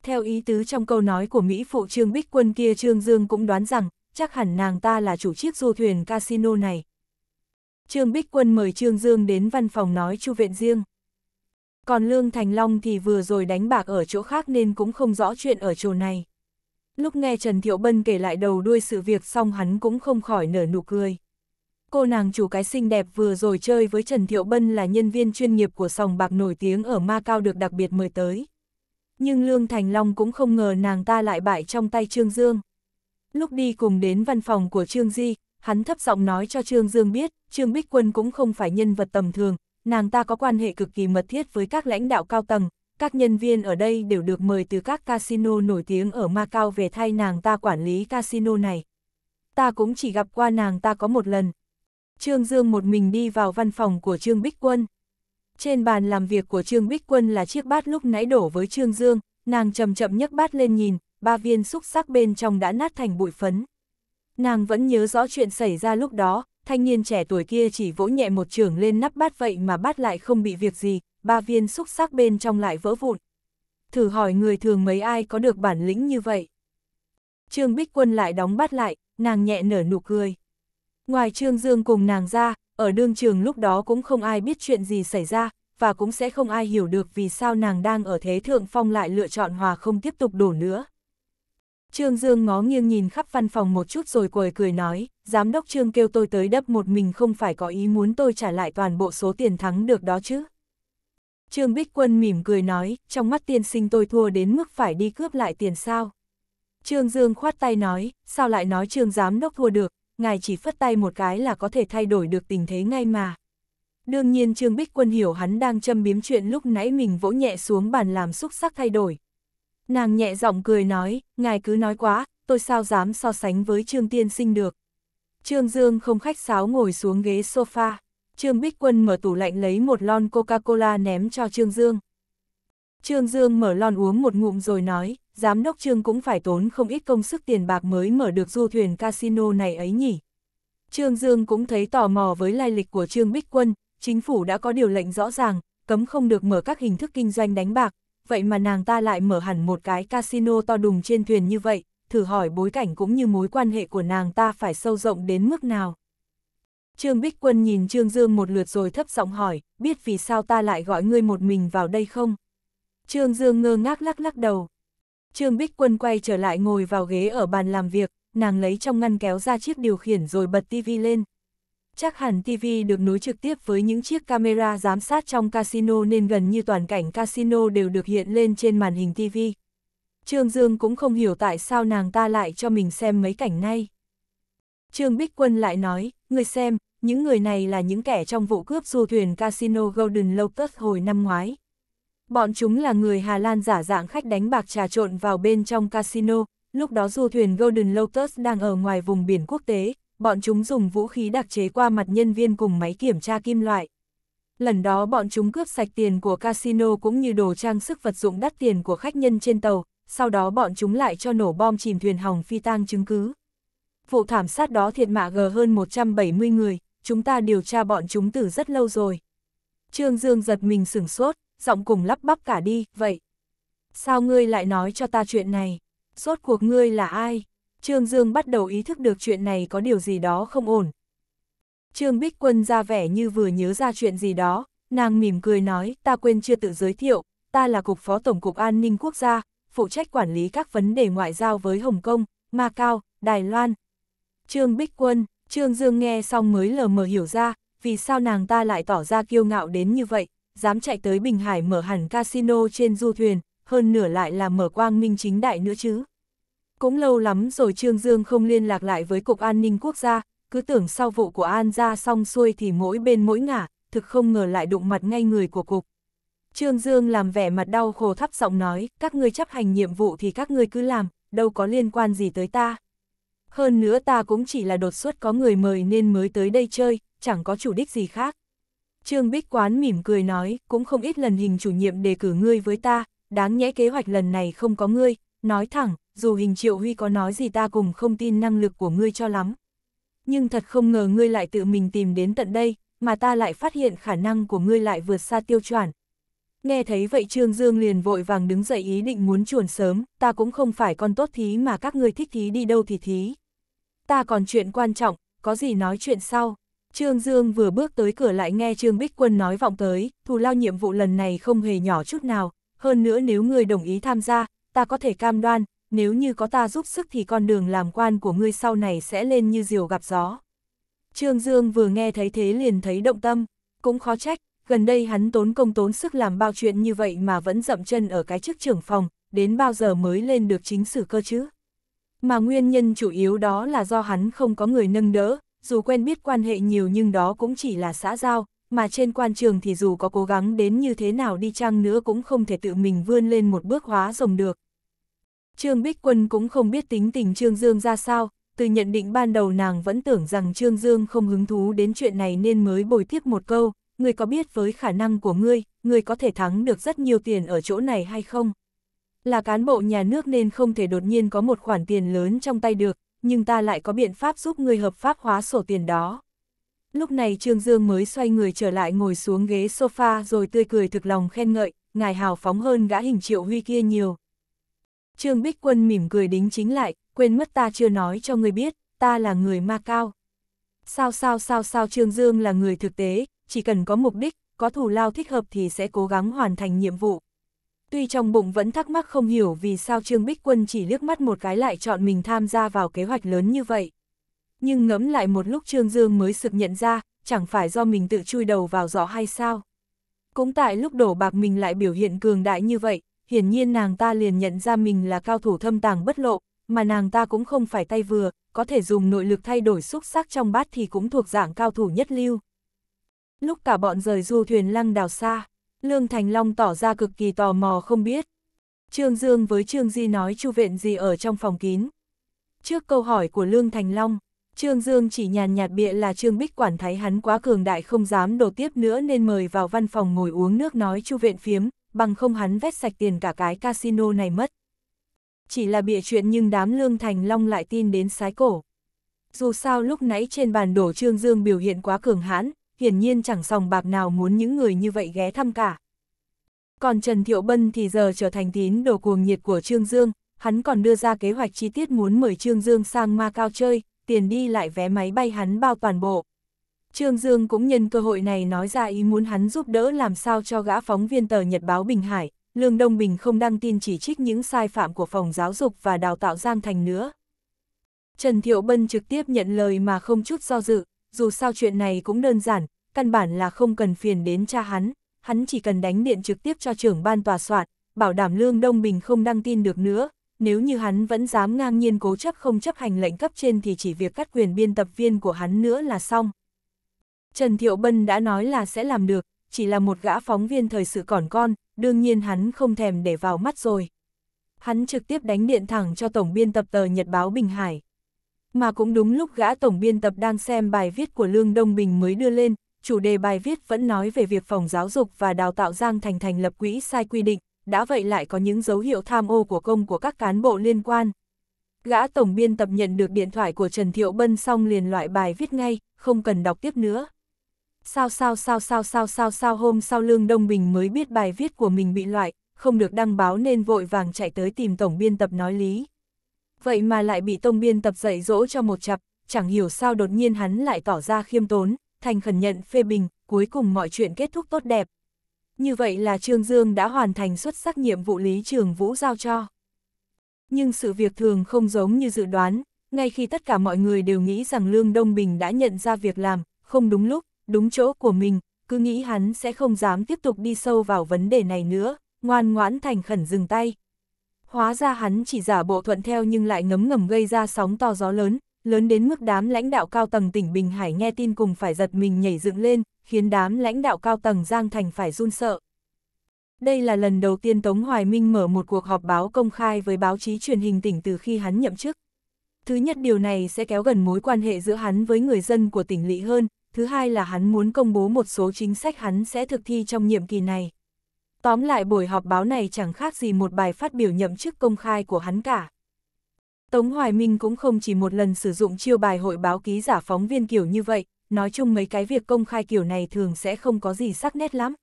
Theo ý tứ trong câu nói của Mỹ phụ Trương Bích Quân kia Trương Dương cũng đoán rằng, chắc hẳn nàng ta là chủ chiếc du thuyền casino này. Trương Bích Quân mời Trương Dương đến văn phòng nói chu viện riêng. Còn Lương Thành Long thì vừa rồi đánh bạc ở chỗ khác nên cũng không rõ chuyện ở chỗ này. Lúc nghe Trần Thiệu Bân kể lại đầu đuôi sự việc xong hắn cũng không khỏi nở nụ cười. Cô nàng chủ cái xinh đẹp vừa rồi chơi với Trần Thiệu Bân là nhân viên chuyên nghiệp của sòng bạc nổi tiếng ở Ma Cao được đặc biệt mời tới. Nhưng Lương Thành Long cũng không ngờ nàng ta lại bại trong tay Trương Dương. Lúc đi cùng đến văn phòng của Trương Di, hắn thấp giọng nói cho Trương Dương biết, Trương Bích Quân cũng không phải nhân vật tầm thường, nàng ta có quan hệ cực kỳ mật thiết với các lãnh đạo cao tầng, các nhân viên ở đây đều được mời từ các casino nổi tiếng ở Macau về thay nàng ta quản lý casino này. Ta cũng chỉ gặp qua nàng ta có một lần. Trương Dương một mình đi vào văn phòng của Trương Bích Quân. Trên bàn làm việc của Trương Bích Quân là chiếc bát lúc nãy đổ với Trương Dương, nàng chậm chậm nhấc bát lên nhìn, ba viên xúc sắc bên trong đã nát thành bụi phấn. Nàng vẫn nhớ rõ chuyện xảy ra lúc đó, thanh niên trẻ tuổi kia chỉ vỗ nhẹ một trường lên nắp bát vậy mà bát lại không bị việc gì, ba viên xúc sắc bên trong lại vỡ vụn. Thử hỏi người thường mấy ai có được bản lĩnh như vậy. Trương Bích Quân lại đóng bát lại, nàng nhẹ nở nụ cười. Ngoài Trương Dương cùng nàng ra, ở đương trường lúc đó cũng không ai biết chuyện gì xảy ra, và cũng sẽ không ai hiểu được vì sao nàng đang ở thế thượng phong lại lựa chọn hòa không tiếp tục đổ nữa. Trương Dương ngó nghiêng nhìn khắp văn phòng một chút rồi cười cười nói, giám đốc Trương kêu tôi tới đấp một mình không phải có ý muốn tôi trả lại toàn bộ số tiền thắng được đó chứ. Trương Bích Quân mỉm cười nói, trong mắt tiên sinh tôi thua đến mức phải đi cướp lại tiền sao. Trương Dương khoát tay nói, sao lại nói Trương giám đốc thua được, ngài chỉ phất tay một cái là có thể thay đổi được tình thế ngay mà. Đương nhiên Trương Bích Quân hiểu hắn đang châm biếm chuyện lúc nãy mình vỗ nhẹ xuống bàn làm xúc sắc thay đổi, Nàng nhẹ giọng cười nói, ngài cứ nói quá, tôi sao dám so sánh với Trương Tiên Sinh được. Trương Dương không khách sáo ngồi xuống ghế sofa, Trương Bích Quân mở tủ lạnh lấy một lon Coca-Cola ném cho Trương Dương. Trương Dương mở lon uống một ngụm rồi nói, giám đốc Trương cũng phải tốn không ít công sức tiền bạc mới mở được du thuyền casino này ấy nhỉ. Trương Dương cũng thấy tò mò với lai lịch của Trương Bích Quân, chính phủ đã có điều lệnh rõ ràng, cấm không được mở các hình thức kinh doanh đánh bạc, vậy mà nàng ta lại mở hẳn một cái casino to đùng trên thuyền như vậy, thử hỏi bối cảnh cũng như mối quan hệ của nàng ta phải sâu rộng đến mức nào. Trương Bích Quân nhìn Trương Dương một lượt rồi thấp giọng hỏi, biết vì sao ta lại gọi ngươi một mình vào đây không? Trương Dương ngơ ngác lắc lắc đầu. Trương Bích Quân quay trở lại ngồi vào ghế ở bàn làm việc, nàng lấy trong ngăn kéo ra chiếc điều khiển rồi bật tivi lên, Chắc hẳn TV được nối trực tiếp với những chiếc camera giám sát trong casino nên gần như toàn cảnh casino đều được hiện lên trên màn hình TV. Trương Dương cũng không hiểu tại sao nàng ta lại cho mình xem mấy cảnh này. Trương Bích Quân lại nói, người xem, những người này là những kẻ trong vụ cướp du thuyền casino Golden Lotus hồi năm ngoái. Bọn chúng là người Hà Lan giả dạng khách đánh bạc trà trộn vào bên trong casino, lúc đó du thuyền Golden Lotus đang ở ngoài vùng biển quốc tế, bọn chúng dùng vũ khí đặc chế qua mặt nhân viên cùng máy kiểm tra kim loại. Lần đó bọn chúng cướp sạch tiền của casino cũng như đồ trang sức vật dụng đắt tiền của khách nhân trên tàu, sau đó bọn chúng lại cho nổ bom chìm thuyền hỏng phi tang chứng cứ. Vụ thảm sát đó thiệt mạng g hơn 170 người, chúng ta điều tra bọn chúng từ rất lâu rồi. Trương Dương giật mình sửng sốt, giọng cùng lắp bắp cả đi, vậy. Sao ngươi lại nói cho ta chuyện này? Rốt cuộc ngươi là ai? Trương Dương bắt đầu ý thức được chuyện này có điều gì đó không ổn. Trương Bích Quân ra vẻ như vừa nhớ ra chuyện gì đó, nàng mỉm cười nói, ta quên chưa tự giới thiệu, ta là Cục Phó Tổng Cục An ninh Quốc gia, phụ trách quản lý các vấn đề ngoại giao với Hồng Kông, Macau, Đài Loan. Trương Bích Quân, Trương Dương nghe xong mới lờ mờ hiểu ra, vì sao nàng ta lại tỏ ra kiêu ngạo đến như vậy, dám chạy tới Bình Hải mở hẳn casino trên du thuyền, hơn nửa lại là mở quang minh chính đại nữa chứ. Cũng lâu lắm rồi Trương Dương không liên lạc lại với Cục An ninh Quốc gia, cứ tưởng sau vụ của An ra xong xuôi thì mỗi bên mỗi ngả, thực không ngờ lại đụng mặt ngay người của Cục. Trương Dương làm vẻ mặt đau khổ thấp giọng nói, các ngươi chấp hành nhiệm vụ thì các ngươi cứ làm, đâu có liên quan gì tới ta. Hơn nữa ta cũng chỉ là đột xuất có người mời nên mới tới đây chơi, chẳng có chủ đích gì khác. Trương Bích Quán mỉm cười nói, cũng không ít lần hình chủ nhiệm đề cử ngươi với ta, đáng nhẽ kế hoạch lần này không có ngươi, nói thẳng, dù hình triệu huy có nói gì ta cùng không tin năng lực của ngươi cho lắm. Nhưng thật không ngờ ngươi lại tự mình tìm đến tận đây, mà ta lại phát hiện khả năng của ngươi lại vượt xa tiêu chuẩn. Nghe thấy vậy Trương Dương liền vội vàng đứng dậy ý định muốn chuồn sớm, ta cũng không phải con tốt thí mà các ngươi thích thí đi đâu thì thí. Ta còn chuyện quan trọng, có gì nói chuyện sau. Trương Dương vừa bước tới cửa lại nghe Trương Bích Quân nói vọng tới, thù lao nhiệm vụ lần này không hề nhỏ chút nào, hơn nữa nếu người đồng ý tham gia, ta có thể cam đoan, nếu như có ta giúp sức thì con đường làm quan của ngươi sau này sẽ lên như diều gặp gió. Trương Dương vừa nghe thấy thế liền thấy động tâm, cũng khó trách, gần đây hắn tốn công tốn sức làm bao chuyện như vậy mà vẫn dậm chân ở cái chức trưởng phòng, đến bao giờ mới lên được chính sử cơ chứ. Mà nguyên nhân chủ yếu đó là do hắn không có người nâng đỡ, dù quen biết quan hệ nhiều nhưng đó cũng chỉ là xã giao, mà trên quan trường thì dù có cố gắng đến như thế nào đi chăng nữa cũng không thể tự mình vươn lên một bước hóa rồng được. Trương Bích Quân cũng không biết tính tình Trương Dương ra sao, từ nhận định ban đầu nàng vẫn tưởng rằng Trương Dương không hứng thú đến chuyện này nên mới bồi tiếp một câu, Người có biết với khả năng của ngươi, ngươi có thể thắng được rất nhiều tiền ở chỗ này hay không? Là cán bộ nhà nước nên không thể đột nhiên có một khoản tiền lớn trong tay được, nhưng ta lại có biện pháp giúp ngươi hợp pháp hóa sổ tiền đó. Lúc này Trương Dương mới xoay người trở lại ngồi xuống ghế sofa rồi tươi cười thực lòng khen ngợi, ngài hào phóng hơn gã hình triệu huy kia nhiều. Trương Bích Quân mỉm cười đính chính lại, quên mất ta chưa nói cho người biết, ta là người ma cao. Sao sao sao sao Trương Dương là người thực tế, chỉ cần có mục đích, có thủ lao thích hợp thì sẽ cố gắng hoàn thành nhiệm vụ. Tuy trong bụng vẫn thắc mắc không hiểu vì sao Trương Bích Quân chỉ liếc mắt một cái lại chọn mình tham gia vào kế hoạch lớn như vậy. Nhưng ngẫm lại một lúc Trương Dương mới sực nhận ra, chẳng phải do mình tự chui đầu vào giỏ hay sao. Cũng tại lúc đổ bạc mình lại biểu hiện cường đại như vậy, hiển nhiên nàng ta liền nhận ra mình là cao thủ thâm tàng bất lộ, mà nàng ta cũng không phải tay vừa, có thể dùng nội lực thay đổi xúc sắc trong bát thì cũng thuộc dạng cao thủ nhất lưu. Lúc cả bọn rời du thuyền lăng đào xa, Lương Thành Long tỏ ra cực kỳ tò mò không biết. Trương Dương với Trương Di nói chu viện gì ở trong phòng kín. Trước câu hỏi của Lương Thành Long, Trương Dương chỉ nhàn nhạt bịa là Trương Bích quản thấy hắn quá cường đại không dám đổ tiếp nữa nên mời vào văn phòng ngồi uống nước nói chu viện phiếm, bằng không hắn vét sạch tiền cả cái casino này mất. Chỉ là bịa chuyện nhưng đám lương thành long lại tin đến sái cổ. Dù sao lúc nãy trên bàn đổ Trương Dương biểu hiện quá cường hãn, hiển nhiên chẳng sòng bạc nào muốn những người như vậy ghé thăm cả. Còn Trần Thiệu Bân thì giờ trở thành tín đồ cuồng nhiệt của Trương Dương, hắn còn đưa ra kế hoạch chi tiết muốn mời Trương Dương sang ma cao chơi, tiền đi lại vé máy bay hắn bao toàn bộ. Trương Dương cũng nhân cơ hội này nói ra ý muốn hắn giúp đỡ làm sao cho gã phóng viên tờ Nhật báo Bình Hải, Lương Đông Bình không đăng tin chỉ trích những sai phạm của phòng giáo dục và đào tạo Giang Thành nữa. Trần Thiệu Bân trực tiếp nhận lời mà không chút do dự, dù sao chuyện này cũng đơn giản, căn bản là không cần phiền đến cha hắn, hắn chỉ cần đánh điện trực tiếp cho trưởng ban tòa soạn, bảo đảm Lương Đông Bình không đăng tin được nữa, nếu như hắn vẫn dám ngang nhiên cố chấp không chấp hành lệnh cấp trên thì chỉ việc cắt quyền biên tập viên của hắn nữa là xong. Trần Thiệu Bân đã nói là sẽ làm được, chỉ là một gã phóng viên thời sự còn con, đương nhiên hắn không thèm để vào mắt rồi. Hắn trực tiếp đánh điện thẳng cho tổng biên tập tờ Nhật báo Bình Hải. Mà cũng đúng lúc gã tổng biên tập đang xem bài viết của Lương Đông Bình mới đưa lên, chủ đề bài viết vẫn nói về việc phòng giáo dục và đào tạo Giang Thành thành lập quỹ sai quy định, đã vậy lại có những dấu hiệu tham ô của công của các cán bộ liên quan. Gã tổng biên tập nhận được điện thoại của Trần Thiệu Bân xong liền loại bài viết ngay, không cần đọc tiếp nữa sao sao sao sao sao sao sao hôm sau Lương Đông Bình mới biết bài viết của mình bị loại, không được đăng báo nên vội vàng chạy tới tìm tổng biên tập nói lý. Vậy mà lại bị tổng biên tập dạy dỗ cho một chập, chẳng hiểu sao đột nhiên hắn lại tỏ ra khiêm tốn, thành khẩn nhận phê bình, cuối cùng mọi chuyện kết thúc tốt đẹp. Như vậy là Trương Dương đã hoàn thành xuất sắc nhiệm vụ lý trường Vũ giao cho. Nhưng sự việc thường không giống như dự đoán, ngay khi tất cả mọi người đều nghĩ rằng Lương Đông Bình đã nhận ra việc làm, không đúng lúc, đúng chỗ của mình, cứ nghĩ hắn sẽ không dám tiếp tục đi sâu vào vấn đề này nữa, ngoan ngoãn thành khẩn dừng tay. Hóa ra hắn chỉ giả bộ thuận theo nhưng lại ngấm ngầm gây ra sóng to gió lớn, lớn đến mức đám lãnh đạo cao tầng tỉnh Bình Hải nghe tin cùng phải giật mình nhảy dựng lên, khiến đám lãnh đạo cao tầng Giang Thành phải run sợ. Đây là lần đầu tiên Tống Hoài Minh mở một cuộc họp báo công khai với báo chí truyền hình tỉnh từ khi hắn nhậm chức. Thứ nhất điều này sẽ kéo gần mối quan hệ giữa hắn với người dân của tỉnh lỵ hơn, thứ hai là hắn muốn công bố một số chính sách hắn sẽ thực thi trong nhiệm kỳ này. Tóm lại buổi họp báo này chẳng khác gì một bài phát biểu nhậm chức công khai của hắn cả. Tống Hoài Minh cũng không chỉ một lần sử dụng chiêu bài hội báo ký giả phóng viên kiểu như vậy, nói chung mấy cái việc công khai kiểu này thường sẽ không có gì sắc nét lắm.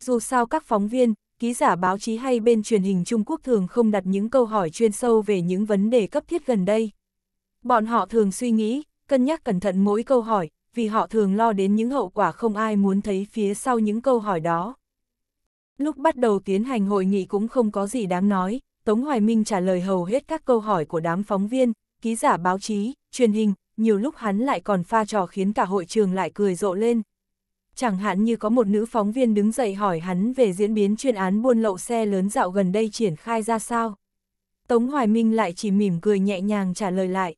Dù sao các phóng viên, ký giả báo chí hay bên truyền hình Trung Quốc thường không đặt những câu hỏi chuyên sâu về những vấn đề cấp thiết gần đây. Bọn họ thường suy nghĩ, cân nhắc cẩn thận mỗi câu hỏi, vì họ thường lo đến những hậu quả không ai muốn thấy phía sau những câu hỏi đó. Lúc bắt đầu tiến hành hội nghị cũng không có gì đáng nói, Tống Hoài Minh trả lời hầu hết các câu hỏi của đám phóng viên, ký giả báo chí, truyền hình, nhiều lúc hắn lại còn pha trò khiến cả hội trường lại cười rộ lên. Chẳng hạn như có một nữ phóng viên đứng dậy hỏi hắn về diễn biến chuyên án buôn lậu xe lớn dạo gần đây triển khai ra sao. Tống Hoài Minh lại chỉ mỉm cười nhẹ nhàng trả lời lại.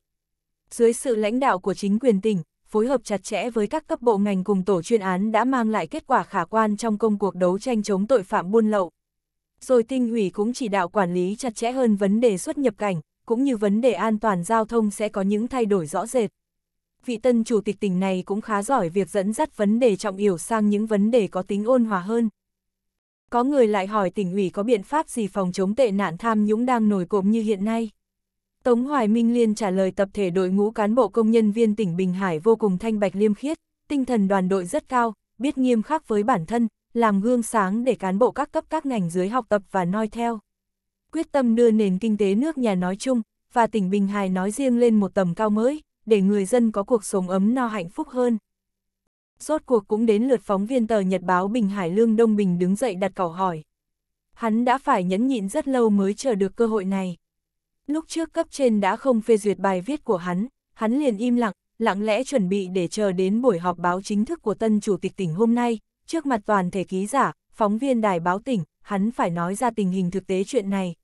Dưới sự lãnh đạo của chính quyền tỉnh, phối hợp chặt chẽ với các cấp bộ ngành cùng tổ chuyên án đã mang lại kết quả khả quan trong công cuộc đấu tranh chống tội phạm buôn lậu. Rồi tinh ủy cũng chỉ đạo quản lý chặt chẽ hơn vấn đề xuất nhập cảnh, cũng như vấn đề an toàn giao thông sẽ có những thay đổi rõ rệt. Vị tân chủ tịch tỉnh này cũng khá giỏi việc dẫn dắt vấn đề trọng yếu sang những vấn đề có tính ôn hòa hơn. Có người lại hỏi tỉnh ủy có biện pháp gì phòng chống tệ nạn tham nhũng đang nổi cộm như hiện nay. Tống Hoài Minh Liên trả lời tập thể đội ngũ cán bộ công nhân viên tỉnh Bình Hải vô cùng thanh bạch liêm khiết, tinh thần đoàn đội rất cao, biết nghiêm khắc với bản thân, làm gương sáng để cán bộ các cấp các ngành dưới học tập và noi theo. Quyết tâm đưa nền kinh tế nước nhà nói chung và tỉnh Bình Hải nói riêng lên một tầm cao mới, để người dân có cuộc sống ấm no hạnh phúc hơn. Rốt cuộc cũng đến lượt phóng viên tờ Nhật báo Bình Hải Lương Đông Bình đứng dậy đặt câu hỏi. Hắn đã phải nhẫn nhịn rất lâu mới chờ được cơ hội này. Lúc trước cấp trên đã không phê duyệt bài viết của hắn, hắn liền im lặng, lặng lẽ chuẩn bị để chờ đến buổi họp báo chính thức của tân chủ tịch tỉnh hôm nay, trước mặt toàn thể ký giả, phóng viên đài báo tỉnh, hắn phải nói ra tình hình thực tế chuyện này.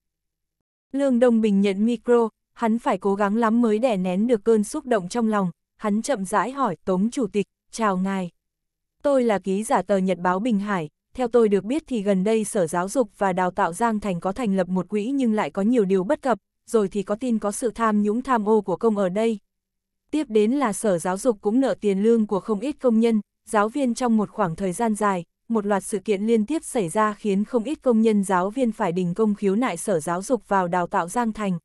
Lương Đông Bình nhận micro, hắn phải cố gắng lắm mới đè nén được cơn xúc động trong lòng, hắn chậm rãi hỏi Tống Chủ tịch, chào ngài. Tôi là ký giả tờ Nhật báo Bình Hải, theo tôi được biết thì gần đây Sở Giáo dục và Đào tạo Giang Thành có thành lập một quỹ nhưng lại có nhiều điều bất cập, rồi thì có tin có sự tham nhũng tham ô của công ở đây. Tiếp đến là Sở Giáo dục cũng nợ tiền lương của không ít công nhân, giáo viên trong một khoảng thời gian dài, một loạt sự kiện liên tiếp xảy ra khiến không ít công nhân giáo viên phải đình công khiếu nại Sở Giáo dục vào đào tạo Giang Thành.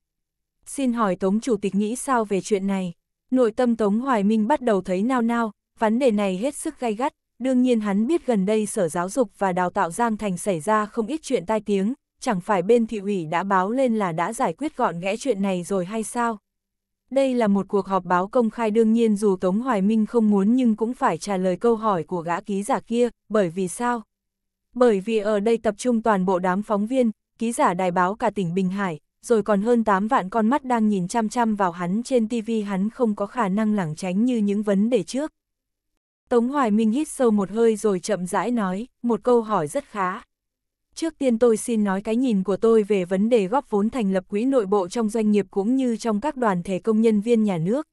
Xin hỏi Tống Chủ tịch nghĩ sao về chuyện này? Nội tâm Tống Hoài Minh bắt đầu thấy nao nao, vấn đề này hết sức gay gắt, đương nhiên hắn biết gần đây Sở Giáo dục và Đào tạo Giang Thành xảy ra không ít chuyện tai tiếng, chẳng phải bên thị ủy đã báo lên là đã giải quyết gọn gẽ chuyện này rồi hay sao? Đây là một cuộc họp báo công khai đương nhiên dù Tống Hoài Minh không muốn nhưng cũng phải trả lời câu hỏi của gã ký giả kia, bởi vì sao? Bởi vì ở đây tập trung toàn bộ đám phóng viên, ký giả đài báo cả tỉnh Bình Hải, rồi còn hơn 8 vạn con mắt đang nhìn chăm chăm vào hắn trên TV hắn không có khả năng lảng tránh như những vấn đề trước. Tống Hoài Minh hít sâu một hơi rồi chậm rãi nói, một câu hỏi rất khá. Trước tiên tôi xin nói cái nhìn của tôi về vấn đề góp vốn thành lập quỹ nội bộ trong doanh nghiệp cũng như trong các đoàn thể công nhân viên nhà nước.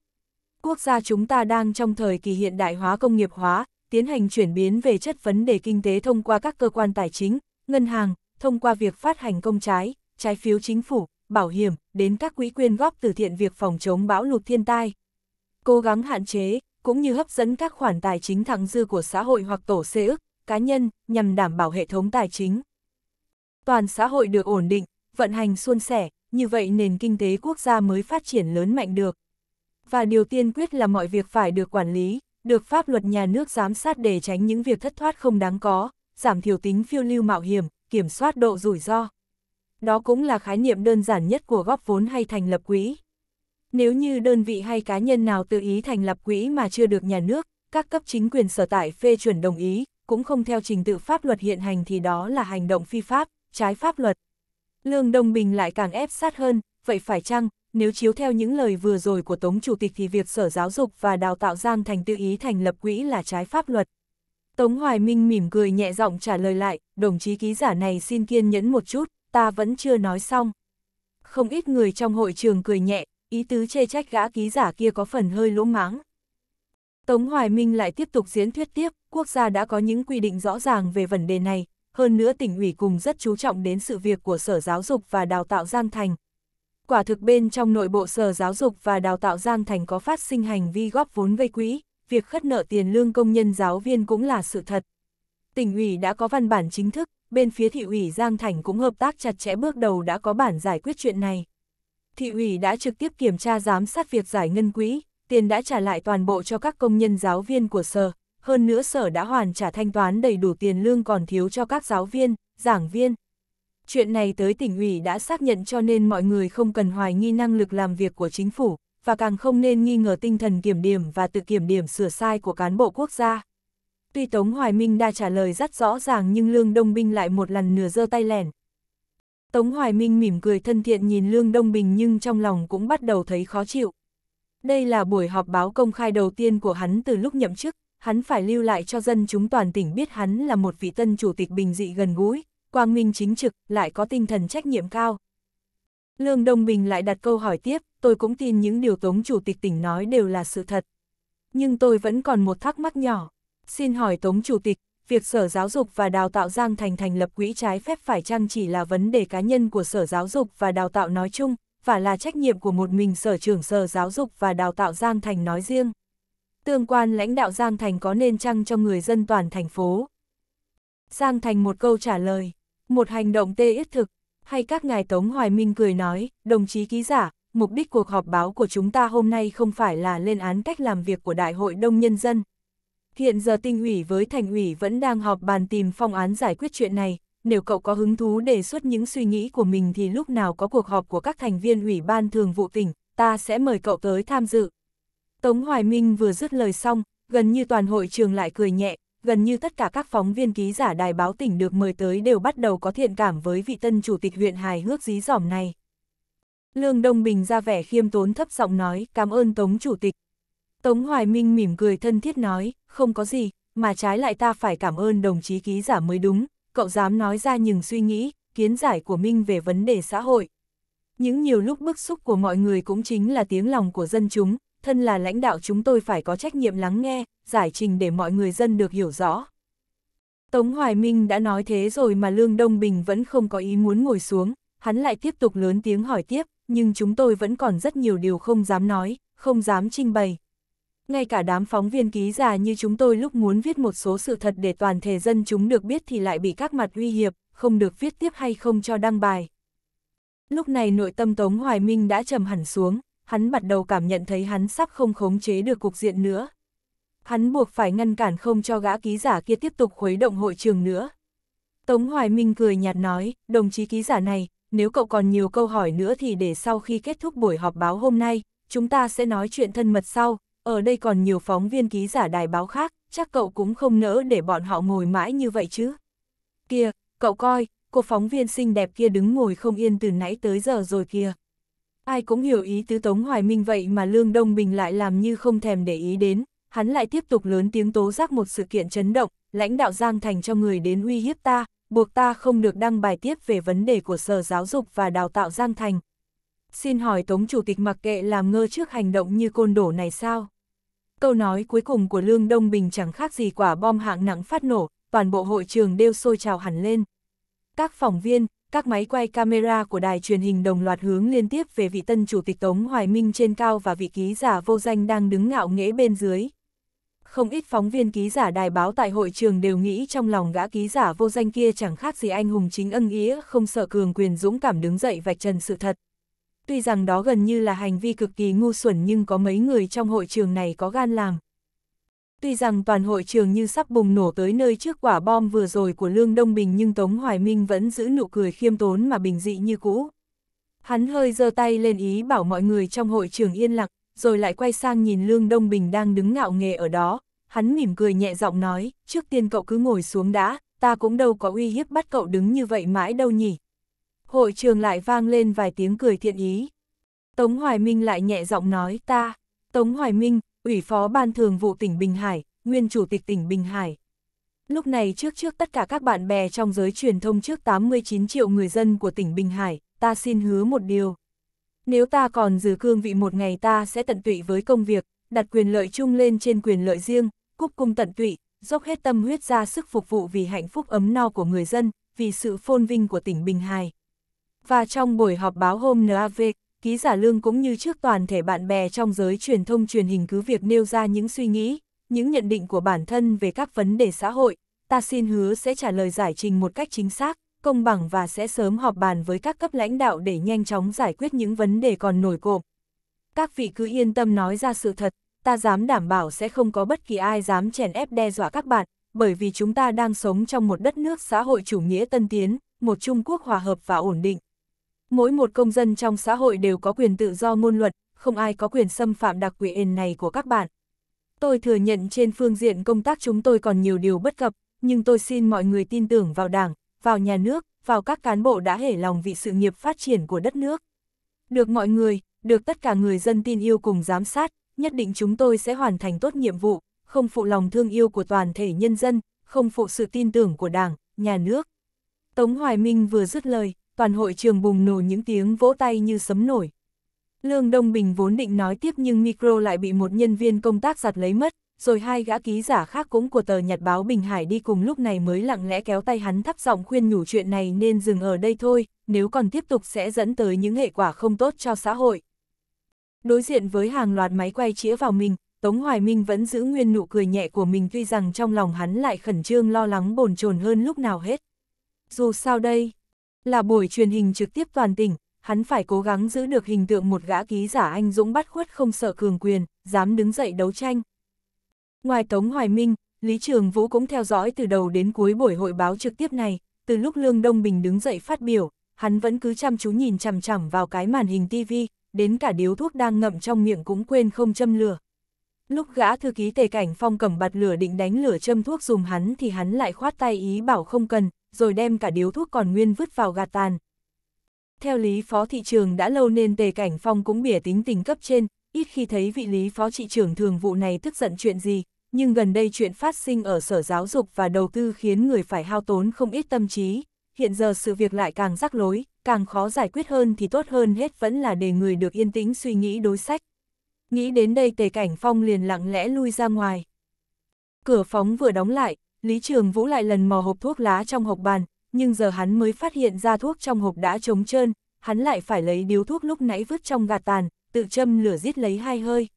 Quốc gia chúng ta đang trong thời kỳ hiện đại hóa công nghiệp hóa, tiến hành chuyển biến về chất vấn đề kinh tế thông qua các cơ quan tài chính, ngân hàng, thông qua việc phát hành công trái, trái phiếu chính phủ, bảo hiểm, đến các quỹ quyên góp từ thiện việc phòng chống bão lụt thiên tai. Cố gắng hạn chế, cũng như hấp dẫn các khoản tài chính thẳng dư của xã hội hoặc tổ xê ức, cá nhân, nhằm đảm bảo hệ thống tài chính toàn xã hội được ổn định, vận hành suôn sẻ, như vậy nền kinh tế quốc gia mới phát triển lớn mạnh được. Và điều tiên quyết là mọi việc phải được quản lý, được pháp luật nhà nước giám sát để tránh những việc thất thoát không đáng có, giảm thiểu tính phiêu lưu mạo hiểm, kiểm soát độ rủi ro. Đó cũng là khái niệm đơn giản nhất của góp vốn hay thành lập quỹ. Nếu như đơn vị hay cá nhân nào tự ý thành lập quỹ mà chưa được nhà nước, các cấp chính quyền sở tại phê chuẩn đồng ý, cũng không theo trình tự pháp luật hiện hành thì đó là hành động phi pháp, trái pháp luật. Lương Đông Bình lại càng ép sát hơn, vậy phải chăng, nếu chiếu theo những lời vừa rồi của Tống Chủ tịch thì việc Sở Giáo dục và Đào tạo Giang Thành tự ý thành lập quỹ là trái pháp luật. Tống Hoài Minh mỉm cười nhẹ giọng trả lời lại, đồng chí ký giả này xin kiên nhẫn một chút, ta vẫn chưa nói xong. Không ít người trong hội trường cười nhẹ, ý tứ chê trách gã ký giả kia có phần hơi lỗ máng. Tống Hoài Minh lại tiếp tục diễn thuyết tiếp, quốc gia đã có những quy định rõ ràng về vấn đề này, hơn nữa tỉnh ủy cùng rất chú trọng đến sự việc của Sở Giáo dục và Đào tạo Giang Thành. Quả thực bên trong nội bộ Sở Giáo dục và Đào tạo Giang Thành có phát sinh hành vi góp vốn gây quỹ, việc khất nợ tiền lương công nhân giáo viên cũng là sự thật. Tỉnh ủy đã có văn bản chính thức, bên phía thị ủy Giang Thành cũng hợp tác chặt chẽ bước đầu đã có bản giải quyết chuyện này. Thị ủy đã trực tiếp kiểm tra giám sát việc giải ngân quỹ, tiền đã trả lại toàn bộ cho các công nhân giáo viên của sở, hơn nữa sở đã hoàn trả thanh toán đầy đủ tiền lương còn thiếu cho các giáo viên, giảng viên. Chuyện này tới tỉnh ủy đã xác nhận cho nên mọi người không cần hoài nghi năng lực làm việc của chính phủ, và càng không nên nghi ngờ tinh thần kiểm điểm và tự kiểm điểm sửa sai của cán bộ quốc gia. Tuy Tống Hoài Minh đã trả lời rất rõ ràng nhưng Lương Đông bình lại một lần nửa giơ tay lẻn. Tống Hoài Minh mỉm cười thân thiện nhìn Lương Đông Bình nhưng trong lòng cũng bắt đầu thấy khó chịu. Đây là buổi họp báo công khai đầu tiên của hắn từ lúc nhậm chức, hắn phải lưu lại cho dân chúng toàn tỉnh biết hắn là một vị tân chủ tịch bình dị gần gũi, quang minh chính trực, lại có tinh thần trách nhiệm cao. Lương Đông Bình lại đặt câu hỏi tiếp, tôi cũng tin những điều Tống Chủ tịch tỉnh nói đều là sự thật. Nhưng tôi vẫn còn một thắc mắc nhỏ. Xin hỏi Tống Chủ tịch, việc Sở Giáo dục và Đào tạo Giang Thành thành lập quỹ trái phép phải chăng chỉ là vấn đề cá nhân của Sở Giáo dục và Đào tạo nói chung, và là trách nhiệm của một mình Sở trưởng Sở Giáo dục và Đào tạo Giang Thành nói riêng? tương quan lãnh đạo Giang Thành có nên chăng cho người dân toàn thành phố? Giang Thành một câu trả lời, một hành động tê ít thực, hay các ngài Tống Hoài Minh cười nói, đồng chí ký giả, mục đích cuộc họp báo của chúng ta hôm nay không phải là lên án cách làm việc của Đại hội Đông Nhân dân. Hiện giờ tinh ủy với thành ủy vẫn đang họp bàn tìm phong án giải quyết chuyện này, nếu cậu có hứng thú đề xuất những suy nghĩ của mình thì lúc nào có cuộc họp của các thành viên ủy ban thường vụ tỉnh, ta sẽ mời cậu tới tham dự. Tống Hoài Minh vừa dứt lời xong, gần như toàn hội trường lại cười nhẹ, gần như tất cả các phóng viên ký giả đài báo tỉnh được mời tới đều bắt đầu có thiện cảm với vị tân chủ tịch huyện hài hước dí dỏm này. Lương Đông Bình ra vẻ khiêm tốn thấp giọng nói, cảm ơn Tống Chủ tịch. Tống Hoài Minh mỉm cười thân thiết nói, không có gì, mà trái lại ta phải cảm ơn đồng chí ký giả mới đúng, cậu dám nói ra những suy nghĩ, kiến giải của Minh về vấn đề xã hội. Những nhiều lúc bức xúc của mọi người cũng chính là tiếng lòng của dân chúng, thân là lãnh đạo chúng tôi phải có trách nhiệm lắng nghe, giải trình để mọi người dân được hiểu rõ. Tống Hoài Minh đã nói thế rồi mà Lương Đông Bình vẫn không có ý muốn ngồi xuống, hắn lại tiếp tục lớn tiếng hỏi tiếp, nhưng chúng tôi vẫn còn rất nhiều điều không dám nói, không dám trình bày. Ngay cả đám phóng viên ký giả như chúng tôi lúc muốn viết một số sự thật để toàn thể dân chúng được biết thì lại bị các mặt uy hiệp, không được viết tiếp hay không cho đăng bài. Lúc này nội tâm Tống Hoài Minh đã trầm hẳn xuống, hắn bắt đầu cảm nhận thấy hắn sắp không khống chế được cục diện nữa. Hắn buộc phải ngăn cản không cho gã ký giả kia tiếp tục khuấy động hội trường nữa. Tống Hoài Minh cười nhạt nói, đồng chí ký giả này, nếu cậu còn nhiều câu hỏi nữa thì để sau khi kết thúc buổi họp báo hôm nay, chúng ta sẽ nói chuyện thân mật sau, ở đây còn nhiều phóng viên ký giả đài báo khác, chắc cậu cũng không nỡ để bọn họ ngồi mãi như vậy chứ. Kìa, cậu coi, cô phóng viên xinh đẹp kia đứng ngồi không yên từ nãy tới giờ rồi kìa. Ai cũng hiểu ý tứ Tống Hoài Minh vậy mà Lương Đông Bình lại làm như không thèm để ý đến, hắn lại tiếp tục lớn tiếng tố giác một sự kiện chấn động, lãnh đạo Giang Thành cho người đến uy hiếp ta, buộc ta không được đăng bài tiếp về vấn đề của Sở Giáo dục và Đào tạo Giang Thành. Xin hỏi Tống Chủ tịch mặc kệ làm ngơ trước hành động như côn đổ này sao? Câu nói cuối cùng của Lương Đông Bình chẳng khác gì quả bom hạng nặng phát nổ, toàn bộ hội trường đều sôi trào hẳn lên. Các phóng viên, các máy quay camera của đài truyền hình đồng loạt hướng liên tiếp về vị tân chủ tịch Tống Hoài Minh trên cao và vị ký giả vô danh đang đứng ngạo nghễ bên dưới. Không ít phóng viên ký giả đài báo tại hội trường đều nghĩ trong lòng gã ký giả vô danh kia chẳng khác gì anh hùng chính ân nghĩa không sợ cường quyền dũng cảm đứng dậy vạch trần sự thật. Tuy rằng đó gần như là hành vi cực kỳ ngu xuẩn nhưng có mấy người trong hội trường này có gan làm. Tuy rằng toàn hội trường như sắp bùng nổ tới nơi trước quả bom vừa rồi của Lương Đông Bình nhưng Tống Hoài Minh vẫn giữ nụ cười khiêm tốn mà bình dị như cũ. Hắn hơi giơ tay lên ý bảo mọi người trong hội trường yên lặng, rồi lại quay sang nhìn Lương Đông Bình đang đứng ngạo nghề ở đó. Hắn mỉm cười nhẹ giọng nói, trước tiên cậu cứ ngồi xuống đã, ta cũng đâu có uy hiếp bắt cậu đứng như vậy mãi đâu nhỉ. Hội trường lại vang lên vài tiếng cười thiện ý. Tống Hoài Minh lại nhẹ giọng nói ta, Tống Hoài Minh, Ủy phó Ban Thường vụ tỉnh Bình Hải, nguyên Chủ tịch tỉnh Bình Hải. Lúc này trước trước tất cả các bạn bè trong giới truyền thông trước 89 triệu người dân của tỉnh Bình Hải, ta xin hứa một điều. Nếu ta còn giữ cương vị một ngày ta sẽ tận tụy với công việc, đặt quyền lợi chung lên trên quyền lợi riêng, cúc cung tận tụy, dốc hết tâm huyết ra sức phục vụ vì hạnh phúc ấm no của người dân, vì sự phôn vinh của tỉnh Bình Hải. Và trong buổi họp báo hôm NAV, ký giả lương cũng như trước toàn thể bạn bè trong giới truyền thông truyền hình cứ việc nêu ra những suy nghĩ, những nhận định của bản thân về các vấn đề xã hội, ta xin hứa sẽ trả lời giải trình một cách chính xác, công bằng và sẽ sớm họp bàn với các cấp lãnh đạo để nhanh chóng giải quyết những vấn đề còn nổi cộm. Các vị cứ yên tâm nói ra sự thật, ta dám đảm bảo sẽ không có bất kỳ ai dám chèn ép đe dọa các bạn, bởi vì chúng ta đang sống trong một đất nước xã hội chủ nghĩa tân tiến, một Trung Quốc hòa hợp và ổn định mỗi một công dân trong xã hội đều có quyền tự do ngôn luận, không ai có quyền xâm phạm đặc quyền này của các bạn. Tôi thừa nhận trên phương diện công tác chúng tôi còn nhiều điều bất cập, nhưng tôi xin mọi người tin tưởng vào Đảng, vào nhà nước, vào các cán bộ đã hể lòng vì sự nghiệp phát triển của đất nước. Được mọi người, được tất cả người dân tin yêu cùng giám sát, nhất định chúng tôi sẽ hoàn thành tốt nhiệm vụ, không phụ lòng thương yêu của toàn thể nhân dân, không phụ sự tin tưởng của Đảng, nhà nước. Tống Hoài Minh vừa dứt lời, toàn hội trường bùng nổ những tiếng vỗ tay như sấm nổi. Lương Đông Bình vốn định nói tiếp nhưng micro lại bị một nhân viên công tác giặt lấy mất, rồi hai gã ký giả khác cũng của tờ nhật báo Bình Hải đi cùng lúc này mới lặng lẽ kéo tay hắn thấp giọng khuyên nhủ chuyện này nên dừng ở đây thôi, nếu còn tiếp tục sẽ dẫn tới những hệ quả không tốt cho xã hội. Đối diện với hàng loạt máy quay chĩa vào mình, Tống Hoài Minh vẫn giữ nguyên nụ cười nhẹ của mình tuy rằng trong lòng hắn lại khẩn trương lo lắng bồn chồn hơn lúc nào hết. Dù sao đây, là buổi truyền hình trực tiếp toàn tỉnh, hắn phải cố gắng giữ được hình tượng một gã ký giả anh dũng bắt khuất không sợ cường quyền, dám đứng dậy đấu tranh. Ngoài Tống Hoài Minh, Lý Trường Vũ cũng theo dõi từ đầu đến cuối buổi hội báo trực tiếp này, từ lúc Lương Đông Bình đứng dậy phát biểu, hắn vẫn cứ chăm chú nhìn chằm chằm vào cái màn hình TV, đến cả điếu thuốc đang ngậm trong miệng cũng quên không châm lửa. Lúc gã thư ký tề cảnh phong cầm bật lửa định đánh lửa châm thuốc dùng hắn thì hắn lại khoát tay ý bảo không cần, rồi đem cả điếu thuốc còn nguyên vứt vào gạt tàn. Theo lý phó thị trường đã lâu nên tề cảnh phong cũng bỉa tính tình cấp trên, ít khi thấy vị lý phó thị trường thường vụ này tức giận chuyện gì, nhưng gần đây chuyện phát sinh ở sở giáo dục và đầu tư khiến người phải hao tốn không ít tâm trí. Hiện giờ sự việc lại càng rắc lối, càng khó giải quyết hơn thì tốt hơn hết vẫn là để người được yên tĩnh suy nghĩ đối sách. Nghĩ đến đây tề cảnh phong liền lặng lẽ lui ra ngoài. Cửa phóng vừa đóng lại, Lý Trường Vũ lại lần mò hộp thuốc lá trong hộp bàn, nhưng giờ hắn mới phát hiện ra thuốc trong hộp đã trống trơn, hắn lại phải lấy điếu thuốc lúc nãy vứt trong gạt tàn, tự châm lửa giết lấy hai hơi.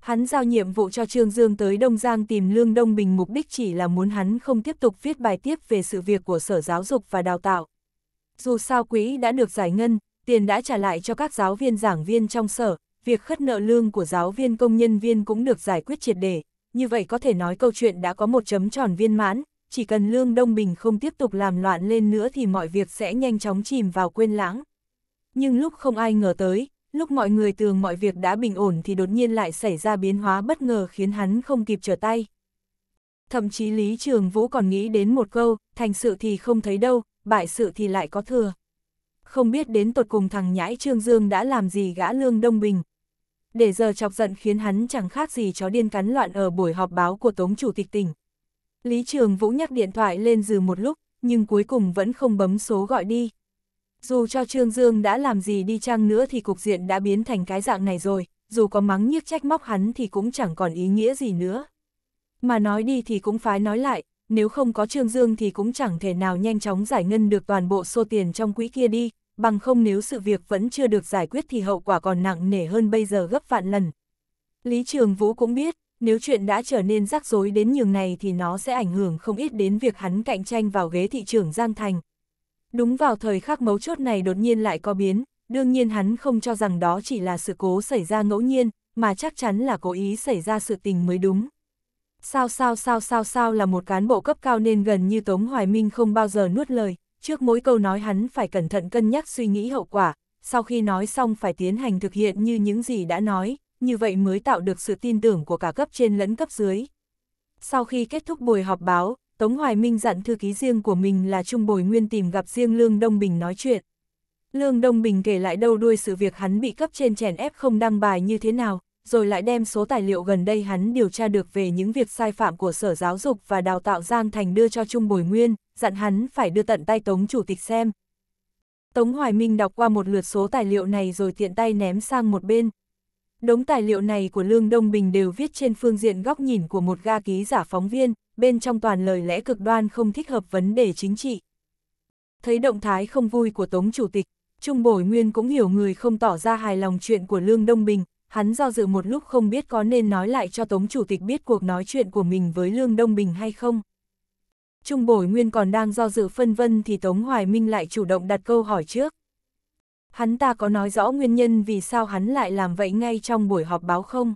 Hắn giao nhiệm vụ cho Trương Dương tới Đông Giang tìm Lương Đông Bình mục đích chỉ là muốn hắn không tiếp tục viết bài tiếp về sự việc của Sở Giáo dục và Đào tạo. Dù sao quỹ đã được giải ngân, tiền đã trả lại cho các giáo viên giảng viên trong sở, việc khất nợ lương của giáo viên công nhân viên cũng được giải quyết triệt để, như vậy có thể nói câu chuyện đã có một chấm tròn viên mãn, chỉ cần Lương Đông Bình không tiếp tục làm loạn lên nữa thì mọi việc sẽ nhanh chóng chìm vào quên lãng. Nhưng lúc không ai ngờ tới, lúc mọi người tưởng mọi việc đã bình ổn thì đột nhiên lại xảy ra biến hóa bất ngờ khiến hắn không kịp trở tay. Thậm chí Lý Trường Vũ còn nghĩ đến một câu, thành sự thì không thấy đâu, bại sự thì lại có thừa. Không biết đến tột cùng thằng nhãi Trương Dương đã làm gì gã Lương Đông Bình, để giờ chọc giận khiến hắn chẳng khác gì chó điên cắn loạn ở buổi họp báo của Tống Chủ tịch tỉnh. Lý Trường Vũ nhắc điện thoại lên dừ một lúc, nhưng cuối cùng vẫn không bấm số gọi đi. Dù cho Trương Dương đã làm gì đi chăng nữa thì cục diện đã biến thành cái dạng này rồi, dù có mắng nhiếc trách móc hắn thì cũng chẳng còn ý nghĩa gì nữa. Mà nói đi thì cũng phải nói lại, nếu không có Trương Dương thì cũng chẳng thể nào nhanh chóng giải ngân được toàn bộ số tiền trong quỹ kia đi, bằng không nếu sự việc vẫn chưa được giải quyết thì hậu quả còn nặng nề hơn bây giờ gấp vạn lần. Lý Trường Vũ cũng biết, nếu chuyện đã trở nên rắc rối đến nhường này thì nó sẽ ảnh hưởng không ít đến việc hắn cạnh tranh vào ghế thị trưởng Giang Thành. Đúng vào thời khắc mấu chốt này đột nhiên lại có biến, đương nhiên hắn không cho rằng đó chỉ là sự cố xảy ra ngẫu nhiên, mà chắc chắn là cố ý xảy ra sự tình mới đúng. Sao sao sao sao sao là một cán bộ cấp cao nên gần như Tống Hoài Minh không bao giờ nuốt lời, trước mỗi câu nói hắn phải cẩn thận cân nhắc suy nghĩ hậu quả, sau khi nói xong phải tiến hành thực hiện như những gì đã nói, như vậy mới tạo được sự tin tưởng của cả cấp trên lẫn cấp dưới. Sau khi kết thúc buổi họp báo, Tống Hoài Minh dặn thư ký riêng của mình là Trung Bồi Nguyên tìm gặp riêng Lương Đông Bình nói chuyện. Lương Đông Bình kể lại đâu đuôi sự việc hắn bị cấp trên chèn ép không đăng bài như thế nào, rồi lại đem số tài liệu gần đây hắn điều tra được về những việc sai phạm của Sở Giáo dục và Đào tạo Giang Thành đưa cho Trung Bồi Nguyên, dặn hắn phải đưa tận tay Tống Chủ tịch xem. Tống Hoài Minh đọc qua một lượt số tài liệu này rồi tiện tay ném sang một bên. Đống tài liệu này của Lương Đông Bình đều viết trên phương diện góc nhìn của một ga ký giả phóng viên, bên trong toàn lời lẽ cực đoan không thích hợp vấn đề chính trị. Thấy động thái không vui của Tống Chủ tịch, Trung Bồi Nguyên cũng hiểu người không tỏ ra hài lòng chuyện của Lương Đông Bình, hắn do dự một lúc không biết có nên nói lại cho Tống Chủ tịch biết cuộc nói chuyện của mình với Lương Đông Bình hay không. Trung Bổi Nguyên còn đang do dự phân vân thì Tống Hoài Minh lại chủ động đặt câu hỏi trước. Hắn ta có nói rõ nguyên nhân vì sao hắn lại làm vậy ngay trong buổi họp báo không?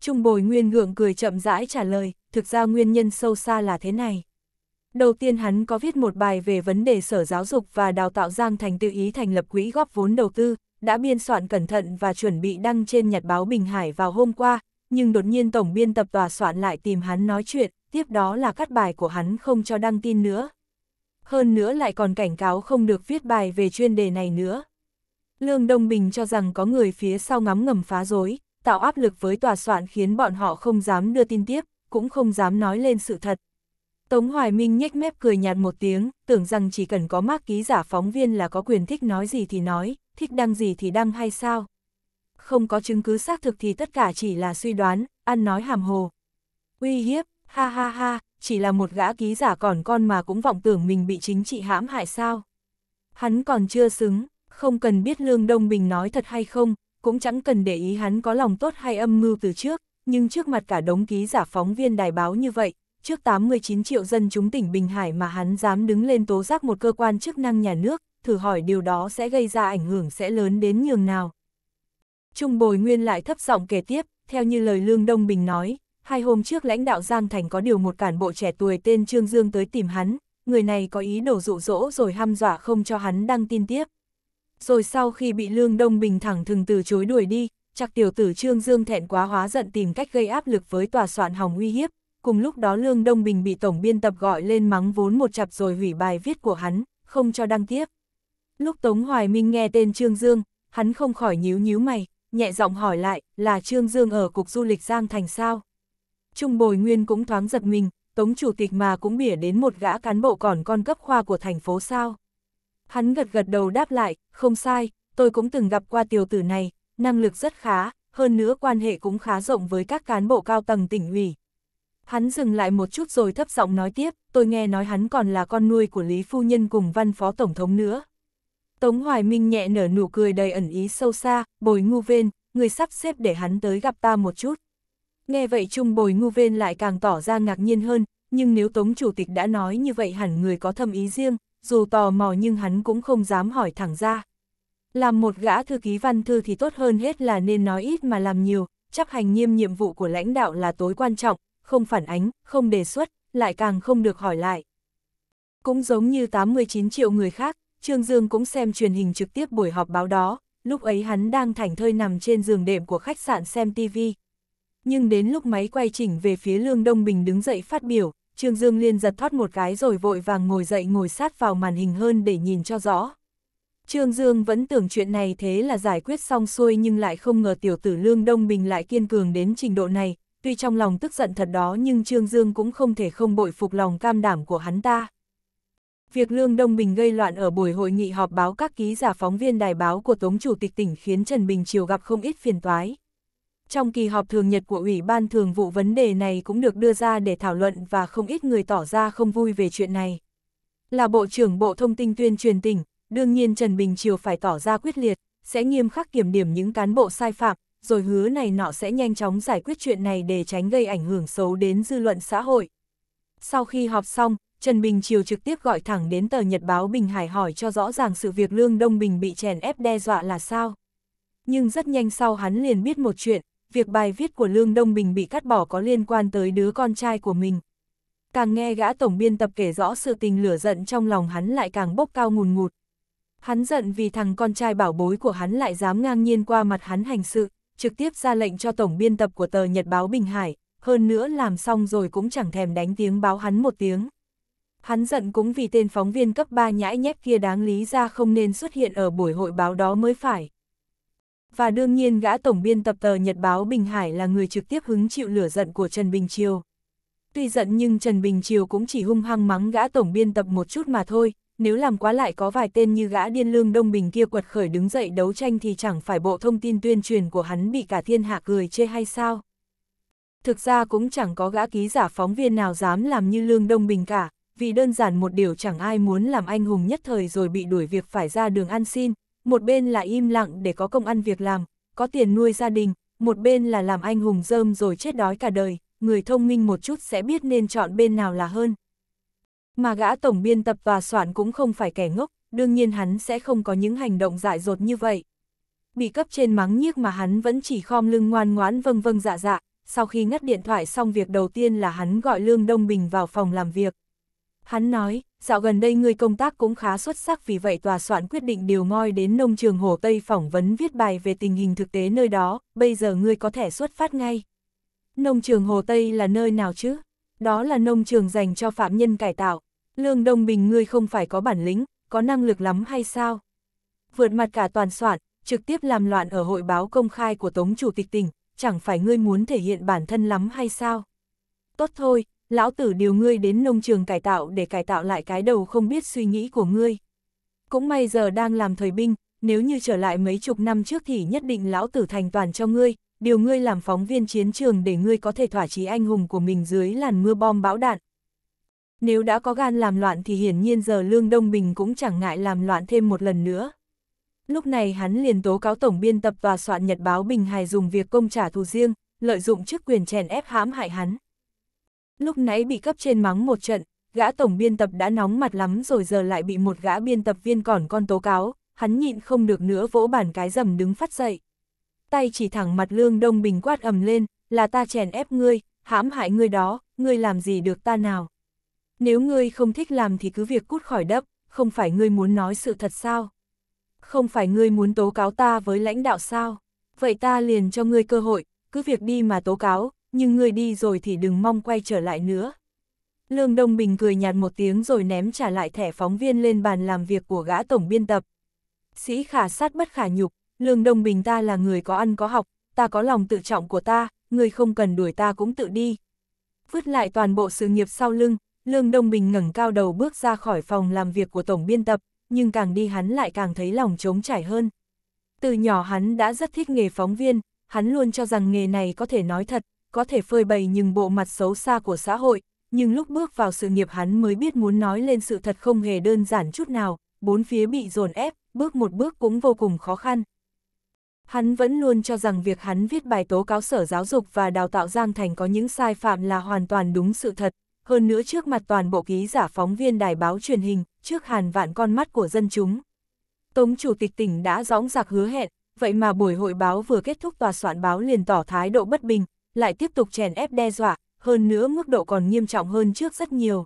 Trung Bồi Nguyên gượng cười chậm rãi trả lời, thực ra nguyên nhân sâu xa là thế này. Đầu tiên hắn có viết một bài về vấn đề Sở Giáo dục và Đào tạo Giang Thành tự ý thành lập quỹ góp vốn đầu tư, đã biên soạn cẩn thận và chuẩn bị đăng trên nhật báo Bình Hải vào hôm qua, nhưng đột nhiên tổng biên tập tòa soạn lại tìm hắn nói chuyện, tiếp đó là cắt bài của hắn không cho đăng tin nữa. Hơn nữa lại còn cảnh cáo không được viết bài về chuyên đề này nữa. Lương Đông Bình cho rằng có người phía sau ngắm ngầm phá rối, tạo áp lực với tòa soạn khiến bọn họ không dám đưa tin tiếp, cũng không dám nói lên sự thật, Tống Hoài Minh nhếch mép cười nhạt một tiếng, tưởng rằng chỉ cần có mác ký giả phóng viên là có quyền thích nói gì thì nói, thích đăng gì thì đăng hay sao. Không có chứng cứ xác thực thì tất cả chỉ là suy đoán, ăn nói hàm hồ. Uy hiếp, ha ha ha, chỉ là một gã ký giả còn con mà cũng vọng tưởng mình bị chính trị hãm hại sao. Hắn còn chưa xứng, không cần biết Lương Đông Bình nói thật hay không, cũng chẳng cần để ý hắn có lòng tốt hay âm mưu từ trước, nhưng trước mặt cả đống ký giả phóng viên đài báo như vậy, trước 89 triệu dân chúng tỉnh Bình Hải mà hắn dám đứng lên tố giác một cơ quan chức năng nhà nước, thử hỏi điều đó sẽ gây ra ảnh hưởng sẽ lớn đến nhường nào. Trung Bồi Nguyên lại thấp giọng kể tiếp, theo như lời Lương Đông Bình nói, hai hôm trước lãnh đạo Giang Thành có điều một cản bộ trẻ tuổi tên Trương Dương tới tìm hắn, người này có ý đồ dụ dỗ rồi ham dọa không cho hắn đăng tin tiếp. Rồi sau khi bị Lương Đông Bình thẳng thừng từ chối đuổi đi, chắc tiểu tử Trương Dương thẹn quá hóa giận tìm cách gây áp lực với tòa soạn hòng uy hiếp, cùng lúc đó Lương Đông Bình bị tổng biên tập gọi lên mắng vốn một chặp rồi hủy bài viết của hắn, không cho đăng tiếp. Lúc Tống Hoài Minh nghe tên Trương Dương, hắn không khỏi nhíu nhíu mày, nhẹ giọng hỏi lại, là Trương Dương ở cục du lịch Giang Thành sao? Trung Bồi Nguyên cũng thoáng giật mình, Tống Chủ tịch mà cũng bỉa đến một gã cán bộ còn con cấp khoa của thành phố sao? Hắn gật gật đầu đáp lại, không sai, tôi cũng từng gặp qua tiểu tử này, năng lực rất khá, hơn nữa quan hệ cũng khá rộng với các cán bộ cao tầng tỉnh ủy, Hắn dừng lại một chút rồi thấp giọng nói tiếp, tôi nghe nói hắn còn là con nuôi của Lý Phu Nhân cùng văn phó tổng thống nữa. Tống Hoài Minh nhẹ nở nụ cười đầy ẩn ý sâu xa, bồi ngu vên, người sắp xếp để hắn tới gặp ta một chút. Nghe vậy chung bồi ngu vên lại càng tỏ ra ngạc nhiên hơn, nhưng nếu Tống Chủ tịch đã nói như vậy hẳn người có thâm ý riêng, dù tò mò nhưng hắn cũng không dám hỏi thẳng ra. Làm một gã thư ký văn thư thì tốt hơn hết là nên nói ít mà làm nhiều, chấp hành nghiêm nhiệm vụ của lãnh đạo là tối quan trọng, không phản ánh, không đề xuất, lại càng không được hỏi lại. Cũng giống như 89 triệu người khác, Trương Dương cũng xem truyền hình trực tiếp buổi họp báo đó, lúc ấy hắn đang thảnh thơi nằm trên giường đệm của khách sạn xem TV. Nhưng đến lúc máy quay chỉnh về phía Lương Đông Bình đứng dậy phát biểu, Trương Dương liên giật thoát một cái rồi vội vàng ngồi dậy ngồi sát vào màn hình hơn để nhìn cho rõ. Trương Dương vẫn tưởng chuyện này thế là giải quyết xong xuôi nhưng lại không ngờ tiểu tử Lương Đông Bình lại kiên cường đến trình độ này, tuy trong lòng tức giận thật đó nhưng Trương Dương cũng không thể không bội phục lòng cam đảm của hắn ta. Việc Lương Đông Bình gây loạn ở buổi hội nghị họp báo các ký giả phóng viên đài báo của Tống Chủ tịch tỉnh khiến Trần Bình Triều gặp không ít phiền toái. Trong kỳ họp thường nhật của Ủy ban Thường vụ vấn đề này cũng được đưa ra để thảo luận và không ít người tỏ ra không vui về chuyện này. Là Bộ trưởng Bộ Thông tin tuyên truyền tỉnh, đương nhiên Trần Bình Triều phải tỏ ra quyết liệt, sẽ nghiêm khắc kiểm điểm những cán bộ sai phạm, rồi hứa này nọ sẽ nhanh chóng giải quyết chuyện này để tránh gây ảnh hưởng xấu đến dư luận xã hội. Sau khi họp xong, Trần Bình Triều trực tiếp gọi thẳng đến tờ Nhật báo Bình Hải hỏi cho rõ ràng sự việc Lương Đông Bình bị chèn ép đe dọa là sao. Nhưng rất nhanh sau hắn liền biết một chuyện, việc bài viết của Lương Đông Bình bị cắt bỏ có liên quan tới đứa con trai của mình. Càng nghe gã tổng biên tập kể rõ sự tình lửa giận trong lòng hắn lại càng bốc cao ngùn ngụt. Hắn giận vì thằng con trai bảo bối của hắn lại dám ngang nhiên qua mặt hắn hành sự trực tiếp ra lệnh cho tổng biên tập của tờ Nhật báo Bình Hải, hơn nữa làm xong rồi cũng chẳng thèm đánh tiếng báo hắn một tiếng. Hắn giận cũng vì tên phóng viên cấp 3 nhãi nhép kia đáng lý ra không nên xuất hiện ở buổi hội báo đó mới phải. Và đương nhiên gã tổng biên tập tờ Nhật báo Bình Hải là người trực tiếp hứng chịu lửa giận của Trần Bình Triều. Tuy giận nhưng Trần Bình Triều cũng chỉ hung hăng mắng gã tổng biên tập một chút mà thôi, nếu làm quá lại có vài tên như gã điên lương Đông Bình kia quật khởi đứng dậy đấu tranh thì chẳng phải bộ thông tin tuyên truyền của hắn bị cả thiên hạ cười chê hay sao? Thực ra cũng chẳng có gã ký giả phóng viên nào dám làm như lương Đông Bình cả, vì đơn giản một điều chẳng ai muốn làm anh hùng nhất thời rồi bị đuổi việc phải ra đường ăn xin, một bên là im lặng để có công ăn việc làm, có tiền nuôi gia đình, một bên là làm anh hùng rơm rồi chết đói cả đời, người thông minh một chút sẽ biết nên chọn bên nào là hơn. Mà gã tổng biên tập và soạn cũng không phải kẻ ngốc, đương nhiên hắn sẽ không có những hành động dại dột như vậy. Bị cấp trên mắng nhiếc mà hắn vẫn chỉ khom lưng ngoan ngoãn vâng vâng dạ dạ, sau khi ngắt điện thoại xong việc đầu tiên là hắn gọi Lương Đông Bình vào phòng làm việc. Hắn nói, dạo gần đây người công tác cũng khá xuất sắc vì vậy tòa soạn quyết định điều ngoi đến nông trường Hồ Tây phỏng vấn viết bài về tình hình thực tế nơi đó, bây giờ ngươi có thể xuất phát ngay. Nông trường Hồ Tây là nơi nào chứ? Đó là nông trường dành cho phạm nhân cải tạo, Lương Đông Bình ngươi không phải có bản lĩnh, có năng lực lắm hay sao? Vượt mặt cả toàn soạn, trực tiếp làm loạn ở hội báo công khai của Tống Chủ tịch tỉnh, chẳng phải ngươi muốn thể hiện bản thân lắm hay sao? Tốt thôi, lão tử điều ngươi đến nông trường cải tạo để cải tạo lại cái đầu không biết suy nghĩ của ngươi. Cũng may giờ đang làm thời binh, nếu như trở lại mấy chục năm trước thì nhất định lão tử thành toàn cho ngươi, điều ngươi làm phóng viên chiến trường để ngươi có thể thỏa chí anh hùng của mình dưới làn mưa bom bão đạn, nếu đã có gan làm loạn thì hiển nhiên giờ Lương Đông Bình cũng chẳng ngại làm loạn thêm một lần nữa. Lúc này hắn liền tố cáo tổng biên tập và soạn nhật báo Bình hải dùng việc công trả thù riêng, lợi dụng chức quyền chèn ép hãm hại hắn. Lúc nãy bị cấp trên mắng một trận, gã tổng biên tập đã nóng mặt lắm rồi giờ lại bị một gã biên tập viên còn con tố cáo, hắn nhịn không được nữa vỗ bàn cái rầm đứng phát dậy. Tay chỉ thẳng mặt Lương Đông Bình quát ầm lên, là ta chèn ép ngươi, hãm hại ngươi đó, ngươi làm gì được ta nào. Nếu ngươi không thích làm thì cứ việc cút khỏi đắp, không phải ngươi muốn nói sự thật sao? Không phải ngươi muốn tố cáo ta với lãnh đạo sao? Vậy ta liền cho ngươi cơ hội, cứ việc đi mà tố cáo, nhưng ngươi đi rồi thì đừng mong quay trở lại nữa. Lương Đông Bình cười nhạt một tiếng rồi ném trả lại thẻ phóng viên lên bàn làm việc của gã tổng biên tập. Sĩ khả sát bất khả nhục, Lương Đông Bình ta là người có ăn có học, ta có lòng tự trọng của ta, người không cần đuổi ta cũng tự đi. Vứt lại toàn bộ sự nghiệp sau lưng, Lương Đông Bình ngẩng cao đầu bước ra khỏi phòng làm việc của tổng biên tập, nhưng càng đi hắn lại càng thấy lòng trống trải hơn. Từ nhỏ hắn đã rất thích nghề phóng viên, hắn luôn cho rằng nghề này có thể nói thật, có thể phơi bày những bộ mặt xấu xa của xã hội, nhưng lúc bước vào sự nghiệp hắn mới biết muốn nói lên sự thật không hề đơn giản chút nào, bốn phía bị dồn ép, bước một bước cũng vô cùng khó khăn. Hắn vẫn luôn cho rằng việc hắn viết bài tố cáo Sở Giáo dục và Đào tạo Giang Thành có những sai phạm là hoàn toàn đúng sự thật, hơn nữa trước mặt toàn bộ ký giả phóng viên đài báo truyền hình, trước hàn vạn con mắt của dân chúng. Tống Chủ tịch tỉnh đã dõng dạc hứa hẹn, vậy mà buổi hội báo vừa kết thúc tòa soạn báo liền tỏ thái độ bất bình, lại tiếp tục chèn ép đe dọa, hơn nữa mức độ còn nghiêm trọng hơn trước rất nhiều.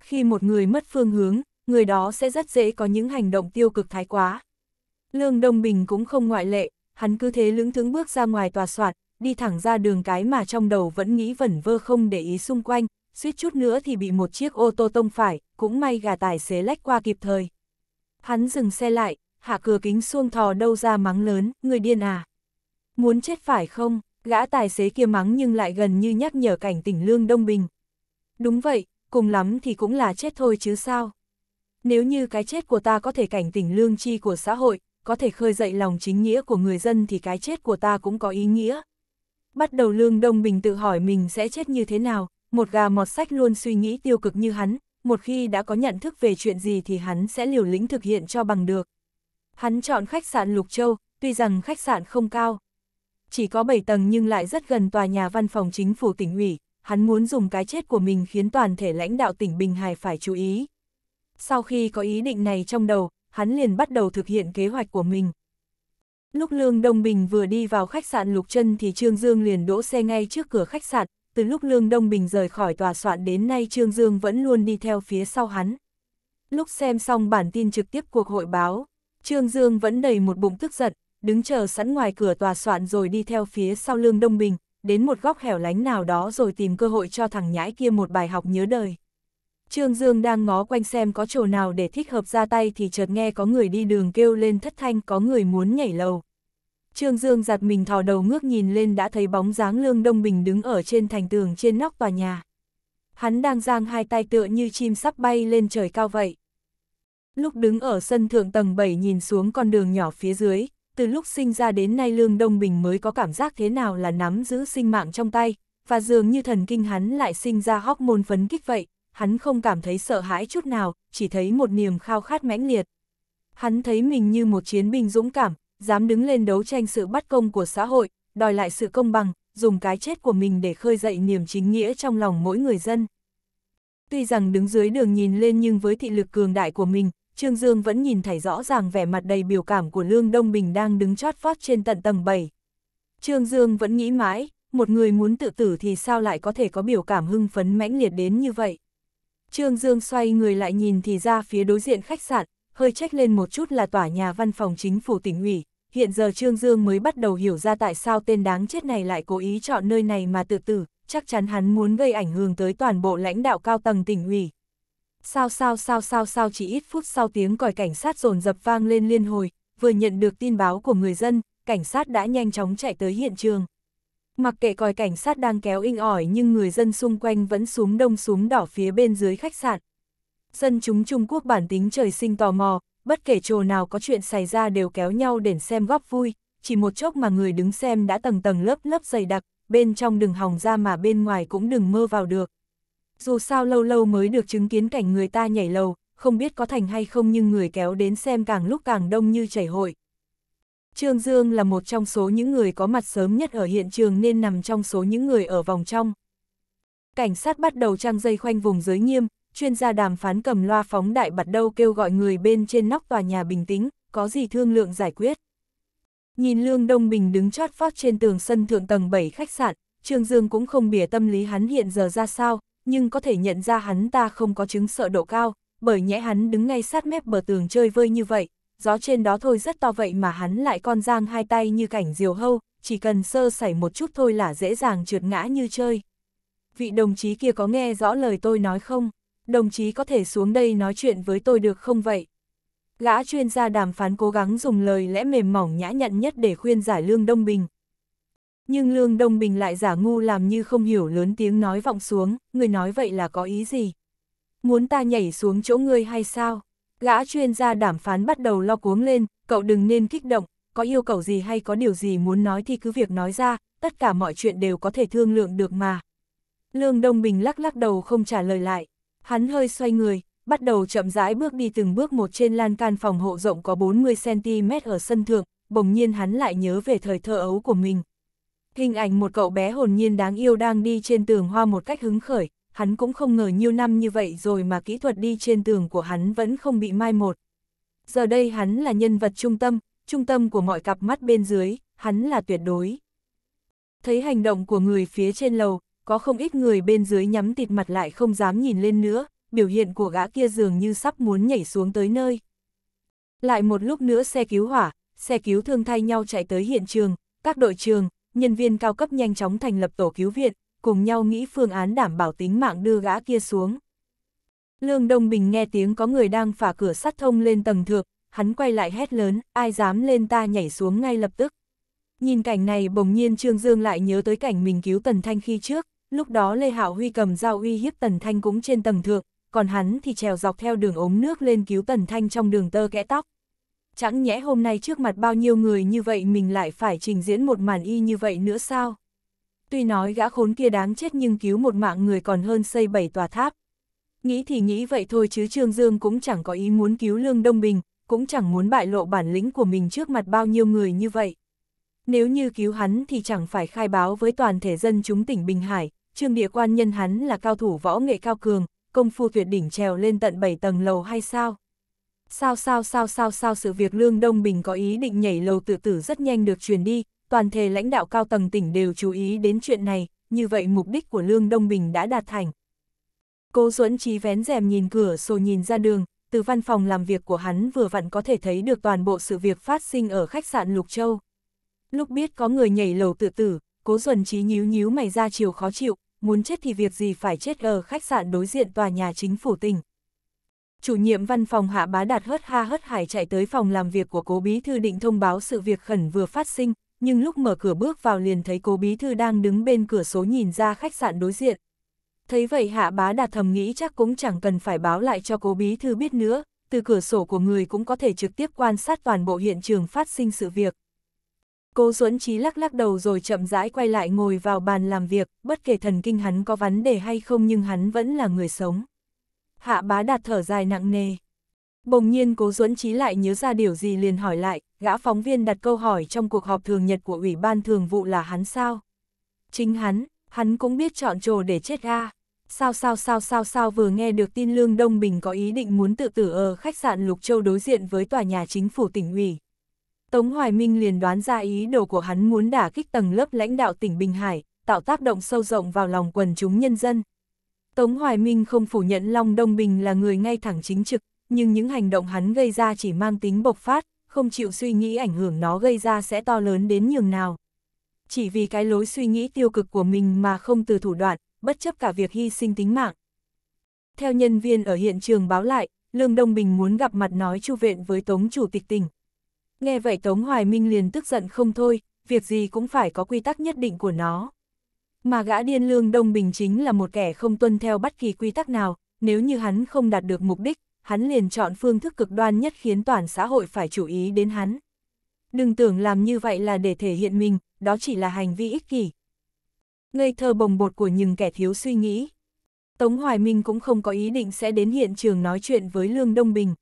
Khi một người mất phương hướng, người đó sẽ rất dễ có những hành động tiêu cực thái quá. Lương Đông Bình cũng không ngoại lệ, hắn cứ thế lững thững bước ra ngoài tòa soạn, đi thẳng ra đường cái mà trong đầu vẫn nghĩ vẩn vơ không để ý xung quanh, suýt chút nữa thì bị một chiếc ô tô tông phải, cũng may gà tài xế lách qua kịp thời. Hắn dừng xe lại, hạ cửa kính xuông thò đâu ra mắng lớn, người điên à. Muốn chết phải không, gã tài xế kia mắng nhưng lại gần như nhắc nhở cảnh tỉnh lương Đông Bình. Đúng vậy, cùng lắm thì cũng là chết thôi chứ sao. Nếu như cái chết của ta có thể cảnh tỉnh lương chi của xã hội, có thể khơi dậy lòng chính nghĩa của người dân thì cái chết của ta cũng có ý nghĩa. Bắt đầu Lương Đông Bình tự hỏi mình sẽ chết như thế nào, một gà mọt sách luôn suy nghĩ tiêu cực như hắn, một khi đã có nhận thức về chuyện gì thì hắn sẽ liều lĩnh thực hiện cho bằng được. Hắn chọn khách sạn Lục Châu, tuy rằng khách sạn không cao, chỉ có 7 tầng nhưng lại rất gần tòa nhà văn phòng chính phủ tỉnh ủy, hắn muốn dùng cái chết của mình khiến toàn thể lãnh đạo tỉnh Bình Hải phải chú ý. Sau khi có ý định này trong đầu, hắn liền bắt đầu thực hiện kế hoạch của mình. Lúc Lương Đông Bình vừa đi vào khách sạn Lục Trân thì Trương Dương liền đỗ xe ngay trước cửa khách sạn, từ lúc Lương Đông Bình rời khỏi tòa soạn đến nay Trương Dương vẫn luôn đi theo phía sau hắn. Lúc xem xong bản tin trực tiếp cuộc hội báo, Trương Dương vẫn đầy một bụng tức giận, đứng chờ sẵn ngoài cửa tòa soạn rồi đi theo phía sau Lương Đông Bình, đến một góc hẻo lánh nào đó rồi tìm cơ hội cho thằng nhãi kia một bài học nhớ đời. Trương Dương đang ngó quanh xem có chỗ nào để thích hợp ra tay thì chợt nghe có người đi đường kêu lên thất thanh có người muốn nhảy lầu. Trương Dương giặt mình thò đầu ngước nhìn lên đã thấy bóng dáng Lương Đông Bình đứng ở trên thành tường trên nóc tòa nhà. Hắn đang giang hai tay tựa như chim sắp bay lên trời cao vậy. Lúc đứng ở sân thượng tầng 7 nhìn xuống con đường nhỏ phía dưới, từ lúc sinh ra đến nay Lương Đông Bình mới có cảm giác thế nào là nắm giữ sinh mạng trong tay, và dường như thần kinh hắn lại sinh ra hóc môn phấn kích vậy, hắn không cảm thấy sợ hãi chút nào, chỉ thấy một niềm khao khát mãnh liệt. Hắn thấy mình như một chiến binh dũng cảm, dám đứng lên đấu tranh sự bắt công của xã hội, đòi lại sự công bằng, dùng cái chết của mình để khơi dậy niềm chính nghĩa trong lòng mỗi người dân. Tuy rằng đứng dưới đường nhìn lên nhưng với thị lực cường đại của mình, Trương Dương vẫn nhìn thấy rõ ràng vẻ mặt đầy biểu cảm của Lương Đông Bình đang đứng chót vót trên tận tầng 7. Trương Dương vẫn nghĩ mãi, một người muốn tự tử thì sao lại có thể có biểu cảm hưng phấn mãnh liệt đến như vậy. Trương Dương xoay người lại nhìn thì ra phía đối diện khách sạn, hơi trách lên một chút là tòa nhà văn phòng chính phủ tỉnh ủy, hiện giờ Trương Dương mới bắt đầu hiểu ra tại sao tên đáng chết này lại cố ý chọn nơi này mà tự tử, chắc chắn hắn muốn gây ảnh hưởng tới toàn bộ lãnh đạo cao tầng tỉnh ủy. Sao sao sao sao sao chỉ ít phút sau tiếng còi cảnh sát dồn dập vang lên liên hồi, vừa nhận được tin báo của người dân, cảnh sát đã nhanh chóng chạy tới hiện trường. Mặc kệ còi cảnh sát đang kéo inh ỏi nhưng người dân xung quanh vẫn súng đông súng đỏ phía bên dưới khách sạn, dân chúng Trung Quốc bản tính trời sinh tò mò, bất kể chỗ nào có chuyện xảy ra đều kéo nhau để xem góp vui, chỉ một chốc mà người đứng xem đã tầng tầng lớp lớp dày đặc, bên trong đừng hòng ra mà bên ngoài cũng đừng mơ vào được. Dù sao lâu lâu mới được chứng kiến cảnh người ta nhảy lầu, không biết có thành hay không nhưng người kéo đến xem càng lúc càng đông như chảy hội. Trương Dương là một trong số những người có mặt sớm nhất ở hiện trường nên nằm trong số những người ở vòng trong. Cảnh sát bắt đầu trang dây khoanh vùng giới nghiêm, chuyên gia đàm phán cầm loa phóng đại bật đâu kêu gọi người bên trên nóc tòa nhà bình tĩnh, có gì thương lượng giải quyết. Nhìn Lương Đông Bình đứng chót vót trên tường sân thượng tầng 7 khách sạn, Trương Dương cũng không bìa tâm lý hắn hiện giờ ra sao, nhưng có thể nhận ra hắn ta không có chứng sợ độ cao, bởi nhẽ hắn đứng ngay sát mép bờ tường chơi vơi như vậy, gió trên đó thôi rất to vậy mà hắn lại con giang hai tay như cảnh diều hâu, chỉ cần sơ sảy một chút thôi là dễ dàng trượt ngã như chơi. Vị đồng chí kia có nghe rõ lời tôi nói không? đồng chí có thể xuống đây nói chuyện với tôi được không vậy? Gã chuyên gia đàm phán cố gắng dùng lời lẽ mềm mỏng nhã nhặn nhất để khuyên giải Lương Đông Bình. Nhưng Lương Đông Bình lại giả ngu làm như không hiểu lớn tiếng nói vọng xuống, người nói vậy là có ý gì? Muốn ta nhảy xuống chỗ ngươi hay sao? Gã chuyên gia đàm phán bắt đầu lo cuống lên, cậu đừng nên kích động, có yêu cầu gì hay có điều gì muốn nói thì cứ việc nói ra, tất cả mọi chuyện đều có thể thương lượng được mà. Lương Đông Bình lắc lắc đầu không trả lời lại. Hắn hơi xoay người, bắt đầu chậm rãi bước đi từng bước một trên lan can phòng hộ rộng có 40cm ở sân thượng, bỗng nhiên hắn lại nhớ về thời thơ ấu của mình. Hình ảnh một cậu bé hồn nhiên đáng yêu đang đi trên tường hoa một cách hứng khởi, hắn cũng không ngờ nhiều năm như vậy rồi mà kỹ thuật đi trên tường của hắn vẫn không bị mai một. Giờ đây hắn là nhân vật trung tâm, trung tâm của mọi cặp mắt bên dưới, hắn là tuyệt đối. Thấy hành động của người phía trên lầu, có không ít người bên dưới nhắm tịt mặt lại không dám nhìn lên nữa, biểu hiện của gã kia dường như sắp muốn nhảy xuống tới nơi. Lại một lúc nữa xe cứu hỏa, xe cứu thương thay nhau chạy tới hiện trường, các đội trường, nhân viên cao cấp nhanh chóng thành lập tổ cứu viện, cùng nhau nghĩ phương án đảm bảo tính mạng đưa gã kia xuống. Lương Đông Bình nghe tiếng có người đang phả cửa sắt thông lên tầng thượng, hắn quay lại hét lớn, ai dám lên ta nhảy xuống ngay lập tức. Nhìn cảnh này bỗng nhiên Trương Dương lại nhớ tới cảnh mình cứu Tần Thanh khi trước, lúc đó Lê Hạo Huy cầm dao uy hiếp Tần Thanh cũng trên tầng thượng, còn hắn thì trèo dọc theo đường ống nước lên cứu Tần Thanh trong đường tơ kẽ tóc. Chẳng nhẽ hôm nay trước mặt bao nhiêu người như vậy mình lại phải trình diễn một màn y như vậy nữa sao? Tuy nói gã khốn kia đáng chết nhưng cứu một mạng người còn hơn xây bảy tòa tháp. Nghĩ thì nghĩ vậy thôi chứ Trương Dương cũng chẳng có ý muốn cứu Lương Đông Bình, cũng chẳng muốn bại lộ bản lĩnh của mình trước mặt bao nhiêu người như vậy. Nếu như cứu hắn thì chẳng phải khai báo với toàn thể dân chúng tỉnh Bình Hải, Trương Địa Quan nhân hắn là cao thủ võ nghệ cao cường, công phu tuyệt đỉnh trèo lên tận 7 tầng lầu hay sao? Sao sao sao sao sao sự việc Lương Đông Bình có ý định nhảy lầu tự tử rất nhanh được truyền đi, toàn thể lãnh đạo cao tầng tỉnh đều chú ý đến chuyện này, như vậy mục đích của Lương Đông Bình đã đạt thành. Cố Duẫn Trí vén rèm nhìn cửa sổ nhìn ra đường, từ văn phòng làm việc của hắn vừa vặn có thể thấy được toàn bộ sự việc phát sinh ở khách sạn Lục Châu. Lúc biết có người nhảy lầu tự tử, Cố Duẩn Trí nhíu nhíu mày ra chiều khó chịu, muốn chết thì việc gì phải chết ở khách sạn đối diện tòa nhà chính phủ tỉnh. Chủ nhiệm văn phòng Hạ Bá Đạt hớt ha hớt hải chạy tới phòng làm việc của cố bí thư định thông báo sự việc khẩn vừa phát sinh, nhưng lúc mở cửa bước vào liền thấy cố bí thư đang đứng bên cửa số nhìn ra khách sạn đối diện. Thấy vậy Hạ Bá Đạt thầm nghĩ chắc cũng chẳng cần phải báo lại cho cố bí thư biết nữa, từ cửa sổ của người cũng có thể trực tiếp quan sát toàn bộ hiện trường phát sinh sự việc. Cố Duẫn Trí lắc lắc đầu rồi chậm rãi quay lại ngồi vào bàn làm việc, bất kể thần kinh hắn có vấn đề hay không nhưng hắn vẫn là người sống. Hạ bá đạt thở dài nặng nề. Bỗng nhiên Cố Duẫn Trí lại nhớ ra điều gì liền hỏi lại, gã phóng viên đặt câu hỏi trong cuộc họp thường nhật của Ủy ban Thường vụ là hắn sao? Chính hắn, hắn cũng biết chọn trồ để chết ga. Sao sao sao sao sao vừa nghe được tin Lương Đông Bình có ý định muốn tự tử ở khách sạn Lục Châu đối diện với tòa nhà chính phủ tỉnh ủy, Tống Hoài Minh liền đoán ra ý đồ của hắn muốn đả kích tầng lớp lãnh đạo tỉnh Bình Hải, tạo tác động sâu rộng vào lòng quần chúng nhân dân. Tống Hoài Minh không phủ nhận Long Đông Bình là người ngay thẳng chính trực, nhưng những hành động hắn gây ra chỉ mang tính bộc phát, không chịu suy nghĩ ảnh hưởng nó gây ra sẽ to lớn đến nhường nào. Chỉ vì cái lối suy nghĩ tiêu cực của mình mà không từ thủ đoạn, bất chấp cả việc hy sinh tính mạng. Theo nhân viên ở hiện trường báo lại, Lương Đông Bình muốn gặp mặt nói chu viện với Tống Chủ tịch tỉnh. Nghe vậy Tống Hoài Minh liền tức giận không thôi, việc gì cũng phải có quy tắc nhất định của nó. Mà gã điên lương Đông Bình chính là một kẻ không tuân theo bất kỳ quy tắc nào, nếu như hắn không đạt được mục đích, hắn liền chọn phương thức cực đoan nhất khiến toàn xã hội phải chú ý đến hắn. Đừng tưởng làm như vậy là để thể hiện mình, đó chỉ là hành vi ích kỷ. Ngây thơ bồng bột của những kẻ thiếu suy nghĩ. Tống Hoài Minh cũng không có ý định sẽ đến hiện trường nói chuyện với Lương Đông Bình,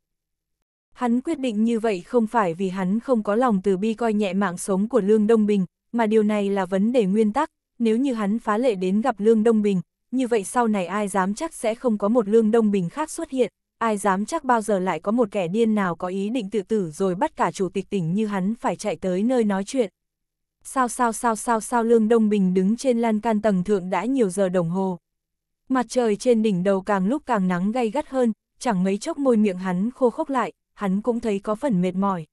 Hắn quyết định như vậy không phải vì hắn không có lòng từ bi coi nhẹ mạng sống của Lương Đông Bình, mà điều này là vấn đề nguyên tắc, nếu như hắn phá lệ đến gặp Lương Đông Bình, như vậy sau này ai dám chắc sẽ không có một Lương Đông Bình khác xuất hiện, ai dám chắc bao giờ lại có một kẻ điên nào có ý định tự tử rồi bắt cả chủ tịch tỉnh như hắn phải chạy tới nơi nói chuyện. Sao sao sao sao sao Lương Đông Bình đứng trên lan can tầng thượng đã nhiều giờ đồng hồ. Mặt trời trên đỉnh đầu càng lúc càng nắng gay gắt hơn, chẳng mấy chốc môi miệng hắn khô khốc lại, hắn cũng thấy có phần mệt mỏi.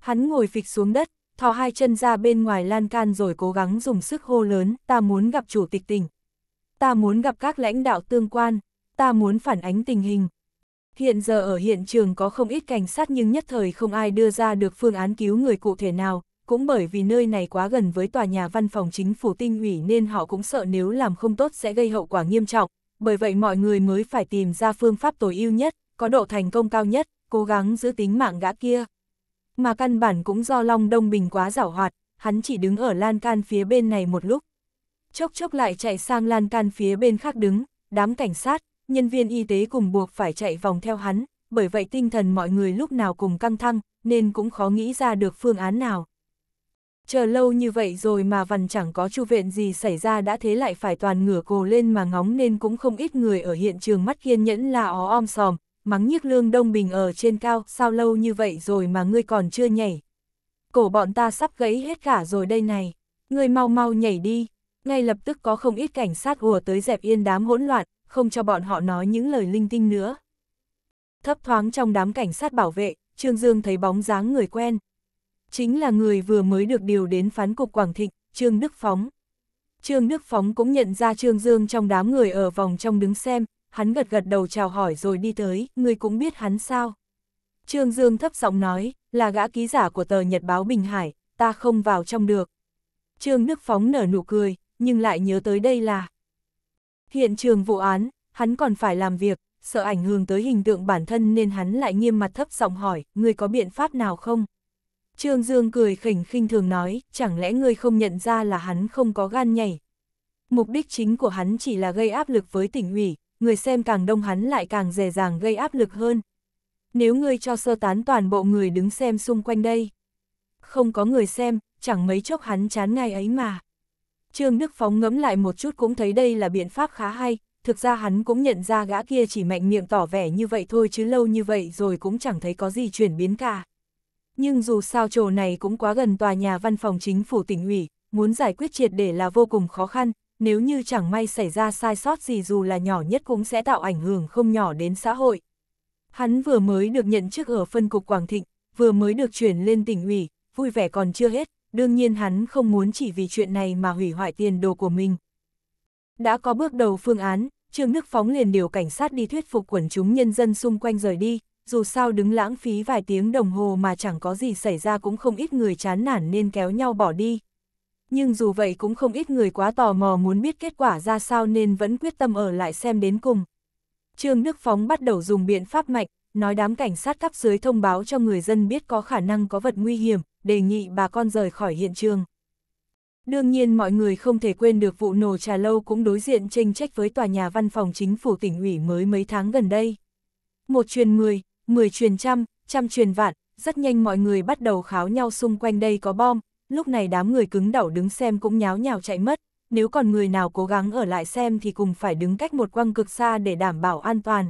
Hắn ngồi phịch xuống đất, thò hai chân ra bên ngoài lan can rồi cố gắng dùng sức hô lớn, ta muốn gặp chủ tịch tỉnh. Ta muốn gặp các lãnh đạo tương quan, ta muốn phản ánh tình hình. Hiện giờ ở hiện trường có không ít cảnh sát nhưng nhất thời không ai đưa ra được phương án cứu người cụ thể nào, cũng bởi vì nơi này quá gần với tòa nhà văn phòng chính phủ tinh ủy nên họ cũng sợ nếu làm không tốt sẽ gây hậu quả nghiêm trọng, bởi vậy mọi người mới phải tìm ra phương pháp tối ưu nhất, có độ thành công cao nhất, cố gắng giữ tính mạng gã kia. Mà căn bản cũng do Long Đông Bình quá giảo hoạt, hắn chỉ đứng ở lan can phía bên này một lúc. Chốc chốc lại chạy sang lan can phía bên khác đứng, đám cảnh sát, nhân viên y tế cùng buộc phải chạy vòng theo hắn, bởi vậy tinh thần mọi người lúc nào cùng căng thăng, nên cũng khó nghĩ ra được phương án nào. Chờ lâu như vậy rồi mà vằn chẳng có chu viện gì xảy ra đã thế lại phải toàn ngửa cổ lên mà ngóng nên cũng không ít người ở hiện trường mắt kiên nhẫn là ó om sòm, mắng nhiếc lương đông bình ở trên cao, sao lâu như vậy rồi mà ngươi còn chưa nhảy. Cổ bọn ta sắp gãy hết cả rồi đây này, ngươi mau mau nhảy đi. Ngay lập tức có không ít cảnh sát hùa tới dẹp yên đám hỗn loạn, không cho bọn họ nói những lời linh tinh nữa. Thấp thoáng trong đám cảnh sát bảo vệ, Trương Dương thấy bóng dáng người quen. Chính là người vừa mới được điều đến phán cục Quảng Thịnh, Trương Đức Phóng. Trương Đức Phóng cũng nhận ra Trương Dương trong đám người ở vòng trong đứng xem, hắn gật gật đầu chào hỏi rồi đi tới, ngươi cũng biết hắn sao. Trương Dương thấp giọng nói, là gã ký giả của tờ Nhật báo Bình Hải, ta không vào trong được. Trương Đức Phóng nở nụ cười, nhưng lại nhớ tới đây là hiện trường vụ án, hắn còn phải làm việc, sợ ảnh hưởng tới hình tượng bản thân nên hắn lại nghiêm mặt thấp giọng hỏi, ngươi có biện pháp nào không? Trương Dương cười khỉnh khinh thường nói, chẳng lẽ ngươi không nhận ra là hắn không có gan nhảy. Mục đích chính của hắn chỉ là gây áp lực với tỉnh ủy, người xem càng đông hắn lại càng dễ dàng gây áp lực hơn. Nếu ngươi cho sơ tán toàn bộ người đứng xem xung quanh đây, không có người xem, chẳng mấy chốc hắn chán ngay ấy mà. Trương Đức Phóng ngẫm lại một chút cũng thấy đây là biện pháp khá hay, thực ra hắn cũng nhận ra gã kia chỉ mạnh miệng tỏ vẻ như vậy thôi chứ lâu như vậy rồi cũng chẳng thấy có gì chuyển biến cả. Nhưng dù sao trồ này cũng quá gần tòa nhà văn phòng chính phủ tỉnh ủy, muốn giải quyết triệt để là vô cùng khó khăn, nếu như chẳng may xảy ra sai sót gì dù là nhỏ nhất cũng sẽ tạo ảnh hưởng không nhỏ đến xã hội. Hắn vừa mới được nhận chức ở phân cục Quảng Thịnh, vừa mới được chuyển lên tỉnh ủy, vui vẻ còn chưa hết, đương nhiên hắn không muốn chỉ vì chuyện này mà hủy hoại tiền đồ của mình. Đã có bước đầu phương án, Trương Đức Phóng liền điều cảnh sát đi thuyết phục quần chúng nhân dân xung quanh rời đi, dù sao đứng lãng phí vài tiếng đồng hồ mà chẳng có gì xảy ra cũng không ít người chán nản nên kéo nhau bỏ đi nhưng dù vậy cũng không ít người quá tò mò muốn biết kết quả ra sao nên vẫn quyết tâm ở lại xem đến cùng. Trương Đức Phóng bắt đầu dùng biện pháp mạnh, nói đám cảnh sát cấp dưới thông báo cho người dân biết có khả năng có vật nguy hiểm, đề nghị bà con rời khỏi hiện trường. Đương nhiên mọi người không thể quên được vụ nổ trà lâu cũng đối diện tranh trách với tòa nhà văn phòng chính phủ tỉnh ủy mới mấy tháng gần đây. Một truyền mười, mười truyền trăm, trăm truyền vạn, rất nhanh mọi người bắt đầu kháo nhau xung quanh đây có bom, lúc này đám người cứng đảo đứng xem cũng nháo nhào chạy mất, nếu còn người nào cố gắng ở lại xem thì cùng phải đứng cách một quăng cực xa để đảm bảo an toàn.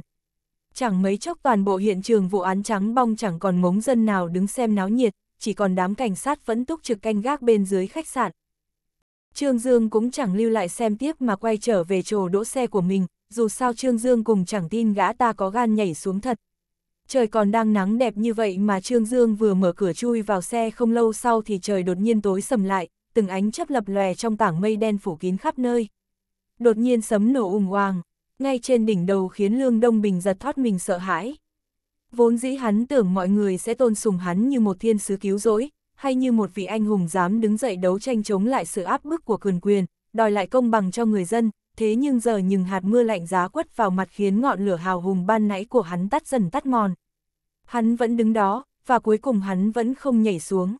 Chẳng mấy chốc toàn bộ hiện trường vụ án trắng bong chẳng còn ngống dân nào đứng xem náo nhiệt, chỉ còn đám cảnh sát vẫn túc trực canh gác bên dưới khách sạn. Trương Dương cũng chẳng lưu lại xem tiếp mà quay trở về chỗ đỗ xe của mình, dù sao Trương Dương cùng chẳng tin gã ta có gan nhảy xuống thật, trời còn đang nắng đẹp như vậy mà Trương Dương vừa mở cửa chui vào xe không lâu sau thì trời đột nhiên tối sầm lại, từng ánh chấp lập lòe trong tảng mây đen phủ kín khắp nơi. Đột nhiên sấm nổ ủng hoàng, ngay trên đỉnh đầu khiến Lương Đông Bình giật thoát mình sợ hãi. Vốn dĩ hắn tưởng mọi người sẽ tôn sùng hắn như một thiên sứ cứu rỗi, hay như một vị anh hùng dám đứng dậy đấu tranh chống lại sự áp bức của cường quyền, đòi lại công bằng cho người dân, thế nhưng giờ nhừng hạt mưa lạnh giá quất vào mặt khiến ngọn lửa hào hùng ban nãy của hắn tắt dần tắt mòn. Hắn vẫn đứng đó, và cuối cùng hắn vẫn không nhảy xuống.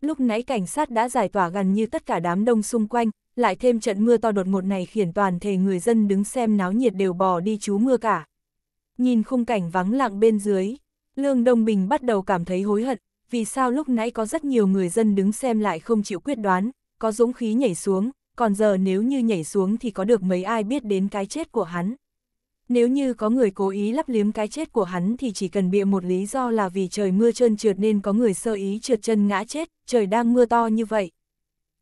Lúc nãy cảnh sát đã giải tỏa gần như tất cả đám đông xung quanh, lại thêm trận mưa to đột ngột này khiến toàn thể người dân đứng xem náo nhiệt đều bò đi chú mưa cả. Nhìn khung cảnh vắng lặng bên dưới, Lương Đông Bình bắt đầu cảm thấy hối hận, vì sao lúc nãy có rất nhiều người dân đứng xem lại không chịu quyết đoán, có dũng khí nhảy xuống, còn giờ nếu như nhảy xuống thì có được mấy ai biết đến cái chết của hắn. Nếu như có người cố ý lắp liếm cái chết của hắn thì chỉ cần bịa một lý do là vì trời mưa trơn trượt nên có người sơ ý trượt chân ngã chết, trời đang mưa to như vậy.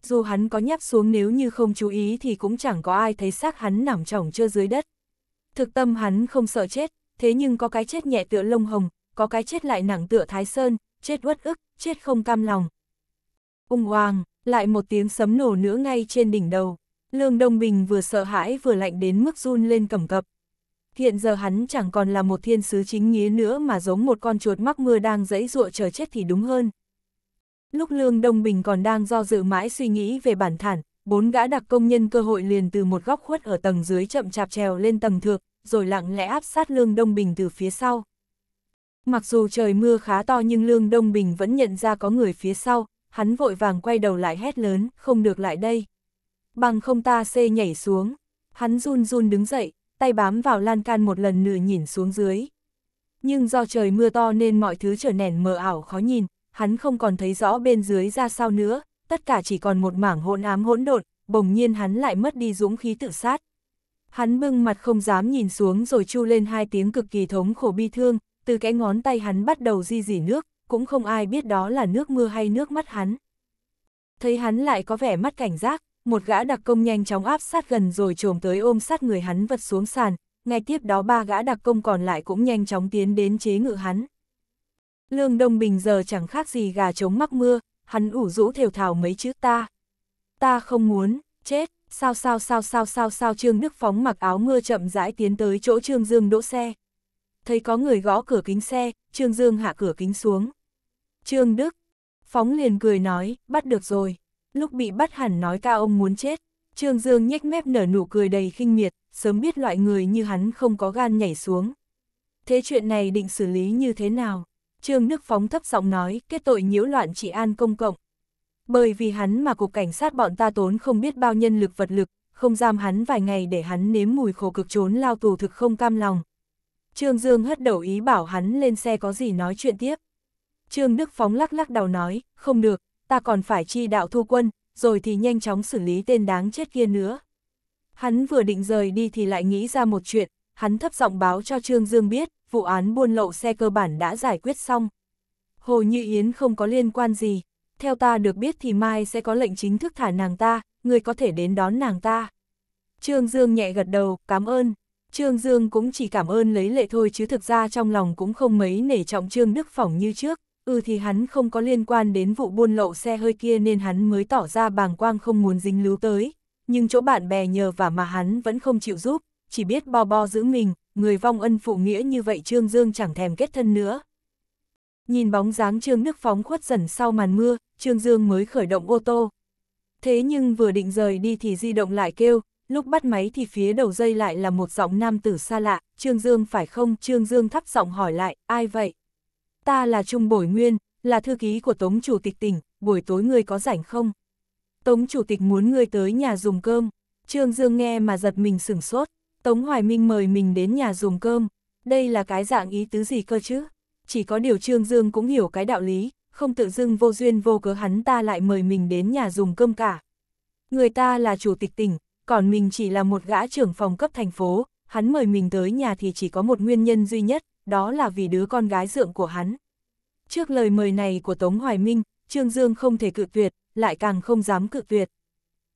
Dù hắn có nháp xuống nếu như không chú ý thì cũng chẳng có ai thấy xác hắn nằm trỏng chơ dưới đất. Thực tâm hắn không sợ chết, thế nhưng có cái chết nhẹ tựa lông hồng, có cái chết lại nặng tựa thái sơn, chết uất ức, chết không cam lòng. Ung hoàng. Lại một tiếng sấm nổ nữa ngay trên đỉnh đầu. Lương Đông Bình vừa sợ hãi vừa lạnh đến mức run lên cầm cập. Hiện giờ hắn chẳng còn là một thiên sứ chính nghĩa nữa mà giống một con chuột mắc mưa đang dẫy dụa chờ chết thì đúng hơn. Lúc Lương Đông Bình còn đang do dự mãi suy nghĩ về bản thản, bốn gã đặc công nhân cơ hội liền từ một góc khuất ở tầng dưới chậm chạp trèo lên tầng thượng, rồi lặng lẽ áp sát Lương Đông Bình từ phía sau. Mặc dù trời mưa khá to nhưng Lương Đông Bình vẫn nhận ra có người phía sau, hắn vội vàng quay đầu lại hét lớn, không được lại đây. Bằng không ta xê nhảy xuống, hắn run run đứng dậy, tay bám vào lan can một lần nửa nhìn xuống dưới. Nhưng do trời mưa to nên mọi thứ trở nền mờ ảo khó nhìn, hắn không còn thấy rõ bên dưới ra sao nữa, tất cả chỉ còn một mảng hỗn ám hỗn độn, bỗng nhiên hắn lại mất đi dũng khí tự sát. Hắn bưng mặt không dám nhìn xuống rồi chu lên hai tiếng cực kỳ thống khổ bi thương, từ cái ngón tay hắn bắt đầu di dỉ nước, cũng không ai biết đó là nước mưa hay nước mắt hắn. Thấy hắn lại có vẻ mắt cảnh giác, một gã đặc công nhanh chóng áp sát gần rồi trồm tới ôm sát người hắn vật xuống sàn, ngay tiếp đó ba gã đặc công còn lại cũng nhanh chóng tiến đến chế ngự hắn. Lương Đông Bình giờ chẳng khác gì gà trống mắc mưa, hắn ủ rũ thều thào mấy chữ ta. Ta không muốn, chết, sao sao sao sao sao sao Trương Đức Phóng mặc áo mưa chậm rãi tiến tới chỗ Trương Dương đỗ xe. Thấy có người gõ cửa kính xe, Trương Dương hạ cửa kính xuống. Trương Đức. Phóng liền cười nói, bắt được rồi. Lúc bị bắt hẳn nói ca ông muốn chết. Trương Dương nhếch mép nở nụ cười đầy khinh miệt, sớm biết loại người như hắn không có gan nhảy xuống. Thế chuyện này định xử lý như thế nào? Trương Đức Phóng thấp giọng nói, kết tội nhiễu loạn trị an công cộng. Bởi vì hắn mà cục cảnh sát bọn ta tốn không biết bao nhân lực vật lực, không giam hắn vài ngày để hắn nếm mùi khổ cực trốn lao tù thực không cam lòng. Trương Dương hất đầu ý bảo hắn lên xe có gì nói chuyện tiếp. Trương Đức Phóng lắc lắc đầu nói, không được, ta còn phải chi đạo thu quân, rồi thì nhanh chóng xử lý tên đáng chết kia nữa. Hắn vừa định rời đi thì lại nghĩ ra một chuyện, hắn thấp giọng báo cho Trương Dương biết, vụ án buôn lậu xe cơ bản đã giải quyết xong. Hồ Như Yến không có liên quan gì, theo ta được biết thì mai sẽ có lệnh chính thức thả nàng ta, người có thể đến đón nàng ta. Trương Dương nhẹ gật đầu, cảm ơn. Trương Dương cũng chỉ cảm ơn lấy lệ thôi chứ thực ra trong lòng cũng không mấy nể trọng Trương Đức Phỏng như trước ừ thì hắn không có liên quan đến vụ buôn lậu xe hơi kia nên hắn mới tỏ ra bàng quang không muốn dính líu tới, nhưng chỗ bạn bè nhờ và mà hắn vẫn không chịu giúp, chỉ biết bo bo giữ mình, người vong ân phụ nghĩa như vậy Trương Dương chẳng thèm kết thân nữa. Nhìn bóng dáng Trương Nước Phóng khuất dần sau màn mưa, Trương Dương mới khởi động ô tô. Thế nhưng vừa định rời đi thì di động lại kêu, lúc bắt máy thì phía đầu dây lại là một giọng nam tử xa lạ, Trương Dương phải không? Trương Dương thấp giọng hỏi lại, ai vậy? ta là Trung Bổi Nguyên, là thư ký của Tống Chủ tịch tỉnh, buổi tối ngươi có rảnh không? Tống Chủ tịch muốn ngươi tới nhà dùng cơm. Trương Dương nghe mà giật mình sửng sốt, Tống Hoài Minh mời mình đến nhà dùng cơm. Đây là cái dạng ý tứ gì cơ chứ? Chỉ có điều Trương Dương cũng hiểu cái đạo lý, không tự dưng vô duyên vô cớ hắn ta lại mời mình đến nhà dùng cơm cả. Người ta là chủ tịch tỉnh, còn mình chỉ là một gã trưởng phòng cấp thành phố, hắn mời mình tới nhà thì chỉ có một nguyên nhân duy nhất, đó là vì đứa con gái dượng của hắn. Trước lời mời này của Tống Hoài Minh, Trương Dương không thể cự tuyệt, lại càng không dám cự tuyệt.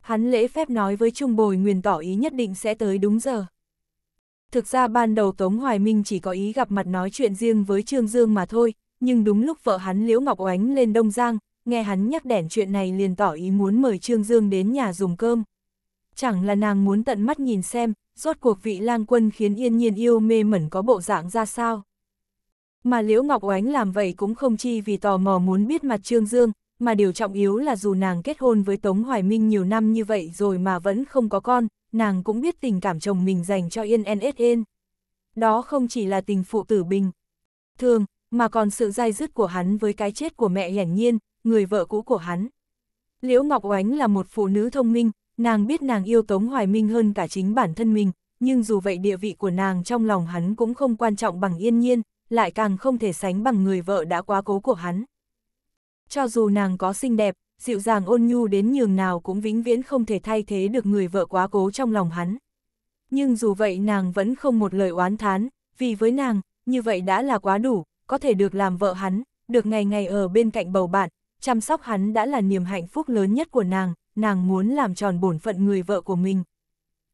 Hắn lễ phép nói với Trung Bồi Nguyên tỏ ý nhất định sẽ tới đúng giờ. Thực ra ban đầu Tống Hoài Minh chỉ có ý gặp mặt nói chuyện riêng với Trương Dương mà thôi, nhưng đúng lúc vợ hắn Liễu Ngọc Oánh lên Đông Giang, nghe hắn nhắc đẻn chuyện này liền tỏ ý muốn mời Trương Dương đến nhà dùng cơm. Chẳng là nàng muốn tận mắt nhìn xem, rốt cuộc vị lang quân khiến yên nhiên yêu mê mẩn có bộ dạng ra sao. Mà Liễu Ngọc Oánh làm vậy cũng không chi vì tò mò muốn biết mặt Trương Dương, mà điều trọng yếu là dù nàng kết hôn với Tống Hoài Minh nhiều năm như vậy rồi mà vẫn không có con, nàng cũng biết tình cảm chồng mình dành cho Yên NSN. Đó không chỉ là tình phụ tử bình. Thường, mà còn sự dai dứt của hắn với cái chết của mẹ hiển nhiên, người vợ cũ của hắn. Liễu Ngọc Oánh là một phụ nữ thông minh, Nàng biết nàng yêu Tống Hoài Minh hơn cả chính bản thân mình, nhưng dù vậy địa vị của nàng trong lòng hắn cũng không quan trọng bằng yên nhiên, lại càng không thể sánh bằng người vợ đã quá cố của hắn. Cho dù nàng có xinh đẹp, dịu dàng ôn nhu đến nhường nào cũng vĩnh viễn không thể thay thế được người vợ quá cố trong lòng hắn. Nhưng dù vậy nàng vẫn không một lời oán thán, vì với nàng, như vậy đã là quá đủ, có thể được làm vợ hắn, được ngày ngày ở bên cạnh bầu bạn, chăm sóc hắn đã là niềm hạnh phúc lớn nhất của nàng, nàng muốn làm tròn bổn phận người vợ của mình.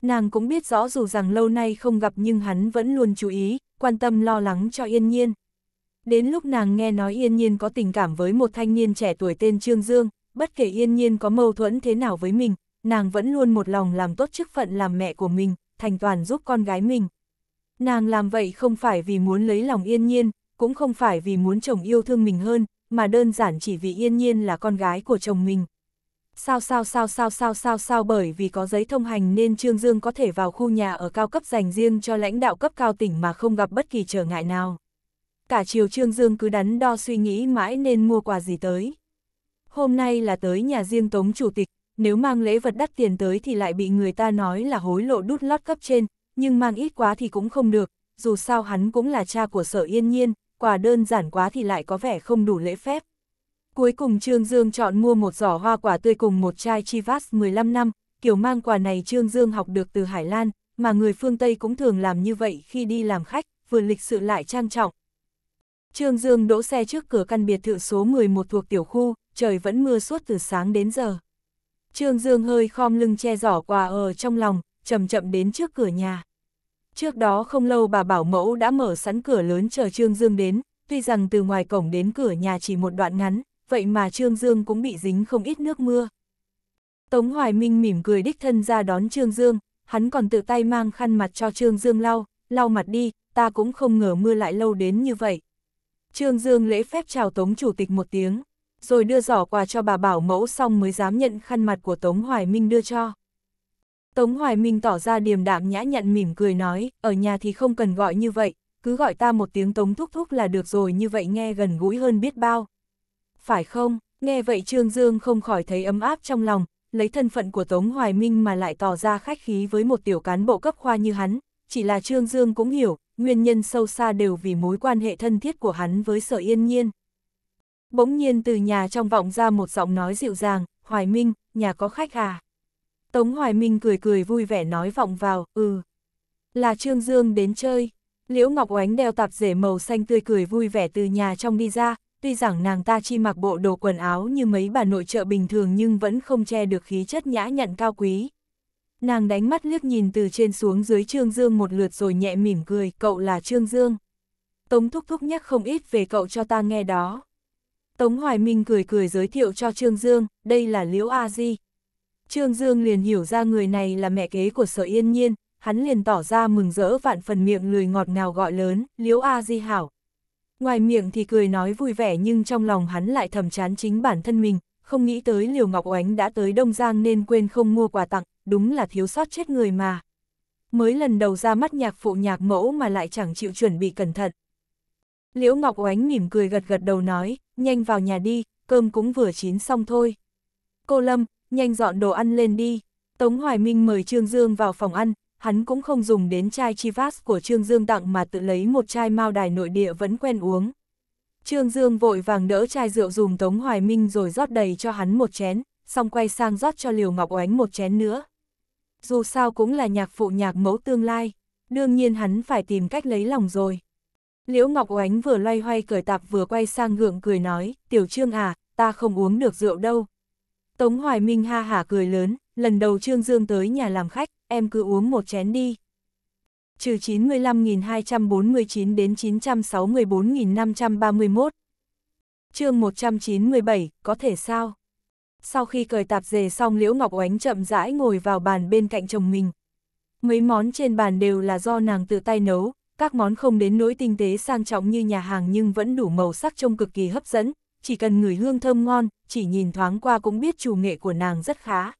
Nàng cũng biết rõ dù rằng lâu nay không gặp nhưng hắn vẫn luôn chú ý, quan tâm lo lắng cho Yên Nhiên. Đến lúc nàng nghe nói Yên Nhiên có tình cảm với một thanh niên trẻ tuổi tên Trương Dương, bất kể Yên Nhiên có mâu thuẫn thế nào với mình, nàng vẫn luôn một lòng làm tốt chức phận làm mẹ của mình, thành toàn giúp con gái mình. Nàng làm vậy không phải vì muốn lấy lòng Yên Nhiên, cũng không phải vì muốn chồng yêu thương mình hơn, mà đơn giản chỉ vì Yên Nhiên là con gái của chồng mình sao sao sao sao sao sao sao bởi vì có giấy thông hành nên Trương Dương có thể vào khu nhà ở cao cấp dành riêng cho lãnh đạo cấp cao tỉnh mà không gặp bất kỳ trở ngại nào. Cả chiều Trương Dương cứ đắn đo suy nghĩ mãi nên mua quà gì tới. Hôm nay là tới nhà riêng Tống Chủ tịch, nếu mang lễ vật đắt tiền tới thì lại bị người ta nói là hối lộ đút lót cấp trên, nhưng mang ít quá thì cũng không được, dù sao hắn cũng là cha của sở yên nhiên, quà đơn giản quá thì lại có vẻ không đủ lễ phép. Cuối cùng Trương Dương chọn mua một giỏ hoa quả tươi cùng một chai Chivas 15 năm, kiểu mang quà này Trương Dương học được từ Hải Lan, mà người phương Tây cũng thường làm như vậy khi đi làm khách, vừa lịch sự lại trang trọng. Trương Dương đỗ xe trước cửa căn biệt thự số 11 thuộc tiểu khu, trời vẫn mưa suốt từ sáng đến giờ. Trương Dương hơi khom lưng che giỏ quà ở trong lòng, chậm chậm đến trước cửa nhà. Trước đó không lâu bà Bảo Mẫu đã mở sẵn cửa lớn chờ Trương Dương đến, tuy rằng từ ngoài cổng đến cửa nhà chỉ một đoạn ngắn, vậy mà Trương Dương cũng bị dính không ít nước mưa. Tống Hoài Minh mỉm cười đích thân ra đón Trương Dương, hắn còn tự tay mang khăn mặt cho Trương Dương lau, lau mặt đi, ta cũng không ngờ mưa lại lâu đến như vậy. Trương Dương lễ phép chào Tống Chủ tịch một tiếng, rồi đưa giỏ quà cho bà Bảo Mẫu xong mới dám nhận khăn mặt của Tống Hoài Minh đưa cho. Tống Hoài Minh tỏ ra điềm đạm nhã nhặn mỉm cười nói, ở nhà thì không cần gọi như vậy, cứ gọi ta một tiếng Tống Thúc Thúc là được rồi như vậy nghe gần gũi hơn biết bao phải không? Nghe vậy Trương Dương không khỏi thấy ấm áp trong lòng, lấy thân phận của Tống Hoài Minh mà lại tỏ ra khách khí với một tiểu cán bộ cấp khoa như hắn, chỉ là Trương Dương cũng hiểu, nguyên nhân sâu xa đều vì mối quan hệ thân thiết của hắn với sở yên nhiên. Bỗng nhiên từ nhà trong vọng ra một giọng nói dịu dàng, Hoài Minh, nhà có khách à? Tống Hoài Minh cười cười vui vẻ nói vọng vào, ừ. Là Trương Dương đến chơi. Liễu Ngọc Oánh đeo tạp rể màu xanh tươi cười vui vẻ từ nhà trong đi ra, tuy rằng nàng ta chi mặc bộ đồ quần áo như mấy bà nội trợ bình thường nhưng vẫn không che được khí chất nhã nhặn cao quý. Nàng đánh mắt liếc nhìn từ trên xuống dưới Trương Dương một lượt rồi nhẹ mỉm cười, cậu là Trương Dương. Tống Thúc Thúc nhắc không ít về cậu cho ta nghe đó. Tống Hoài Minh cười cười giới thiệu cho Trương Dương, đây là Liễu A Di. Trương Dương liền hiểu ra người này là mẹ kế của Sở Yên Nhiên, hắn liền tỏ ra mừng rỡ vạn phần miệng lười ngọt ngào gọi lớn, Liễu A Di hảo. Ngoài miệng thì cười nói vui vẻ nhưng trong lòng hắn lại thầm chán chính bản thân mình, không nghĩ tới Liều Ngọc Oánh đã tới Đông Giang nên quên không mua quà tặng, đúng là thiếu sót chết người mà. Mới lần đầu ra mắt nhạc phụ nhạc mẫu mà lại chẳng chịu chuẩn bị cẩn thận. Liễu Ngọc Oánh mỉm cười gật gật đầu nói, nhanh vào nhà đi, cơm cũng vừa chín xong thôi. Cô Lâm, nhanh dọn đồ ăn lên đi. Tống Hoài Minh mời Trương Dương vào phòng ăn, hắn cũng không dùng đến chai Chivas của Trương Dương tặng mà tự lấy một chai mao đài nội địa vẫn quen uống. Trương Dương vội vàng đỡ chai rượu dùng Tống Hoài Minh rồi rót đầy cho hắn một chén, xong quay sang rót cho Liều Ngọc Oánh một chén nữa. Dù sao cũng là nhạc phụ nhạc mẫu tương lai, đương nhiên hắn phải tìm cách lấy lòng rồi. Liễu Ngọc Oánh vừa loay hoay cởi tạp vừa quay sang gượng cười nói, Tiểu Trương à, ta không uống được rượu đâu. Tống Hoài Minh ha hả cười lớn, lần đầu Trương Dương tới nhà làm khách, em cứ uống một chén đi. Trừ 95.249 đến 964.531. chương 197, có thể sao? Sau khi cởi tạp dề xong Liễu Ngọc Oánh chậm rãi ngồi vào bàn bên cạnh chồng mình. Mấy món trên bàn đều là do nàng tự tay nấu, các món không đến nỗi tinh tế sang trọng như nhà hàng nhưng vẫn đủ màu sắc trông cực kỳ hấp dẫn, chỉ cần ngửi hương thơm ngon, chỉ nhìn thoáng qua cũng biết chủ nghệ của nàng rất khá.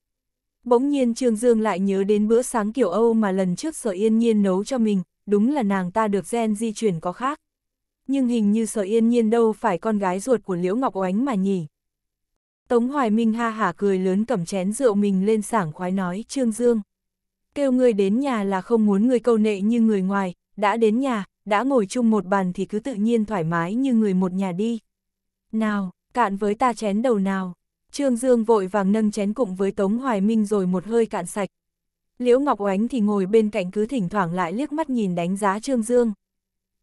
Bỗng nhiên Trương Dương lại nhớ đến bữa sáng kiểu Âu mà lần trước Sở Yên Nhiên nấu cho mình, đúng là nàng ta được gen di chuyển có khác. Nhưng hình như Sở Yên Nhiên đâu phải con gái ruột của Liễu Ngọc Oánh mà nhỉ. Tống Hoài Minh ha hả cười lớn cầm chén rượu mình lên sảng khoái nói Trương Dương. Kêu người đến nhà là không muốn người câu nệ như người ngoài, đã đến nhà, đã ngồi chung một bàn thì cứ tự nhiên thoải mái như người một nhà đi. Nào, cạn với ta chén đầu nào. Trương Dương vội vàng nâng chén cụng với Tống Hoài Minh rồi một hơi cạn sạch. Liễu Ngọc Oánh thì ngồi bên cạnh cứ thỉnh thoảng lại liếc mắt nhìn đánh giá Trương Dương.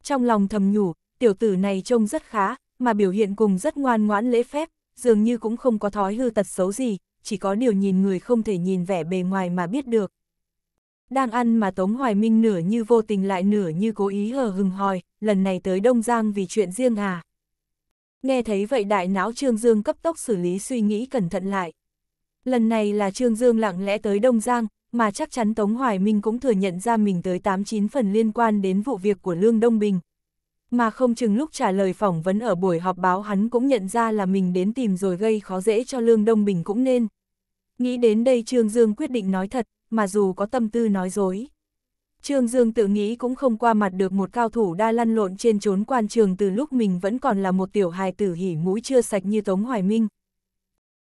Trong lòng thầm nhủ, tiểu tử này trông rất khá, mà biểu hiện cùng rất ngoan ngoãn lễ phép, dường như cũng không có thói hư tật xấu gì, chỉ có điều nhìn người không thể nhìn vẻ bề ngoài mà biết được. Đang ăn mà Tống Hoài Minh nửa như vô tình lại nửa như cố ý hờ hừng hỏi, lần này tới Đông Giang vì chuyện riêng à? Nghe thấy vậy đại não Trương Dương cấp tốc xử lý suy nghĩ cẩn thận lại. Lần này là Trương Dương lặng lẽ tới Đông Giang, mà chắc chắn Tống Hoài Minh cũng thừa nhận ra mình tới 89 phần liên quan đến vụ việc của Lương Đông Bình. Mà không chừng lúc trả lời phỏng vấn ở buổi họp báo hắn cũng nhận ra là mình đến tìm rồi gây khó dễ cho Lương Đông Bình cũng nên. Nghĩ đến đây Trương Dương quyết định nói thật, mà dù có tâm tư nói dối. Trương Dương tự nghĩ cũng không qua mặt được một cao thủ đa lăn lộn trên chốn quan trường từ lúc mình vẫn còn là một tiểu hài tử hỉ mũi chưa sạch như Tống Hoài Minh.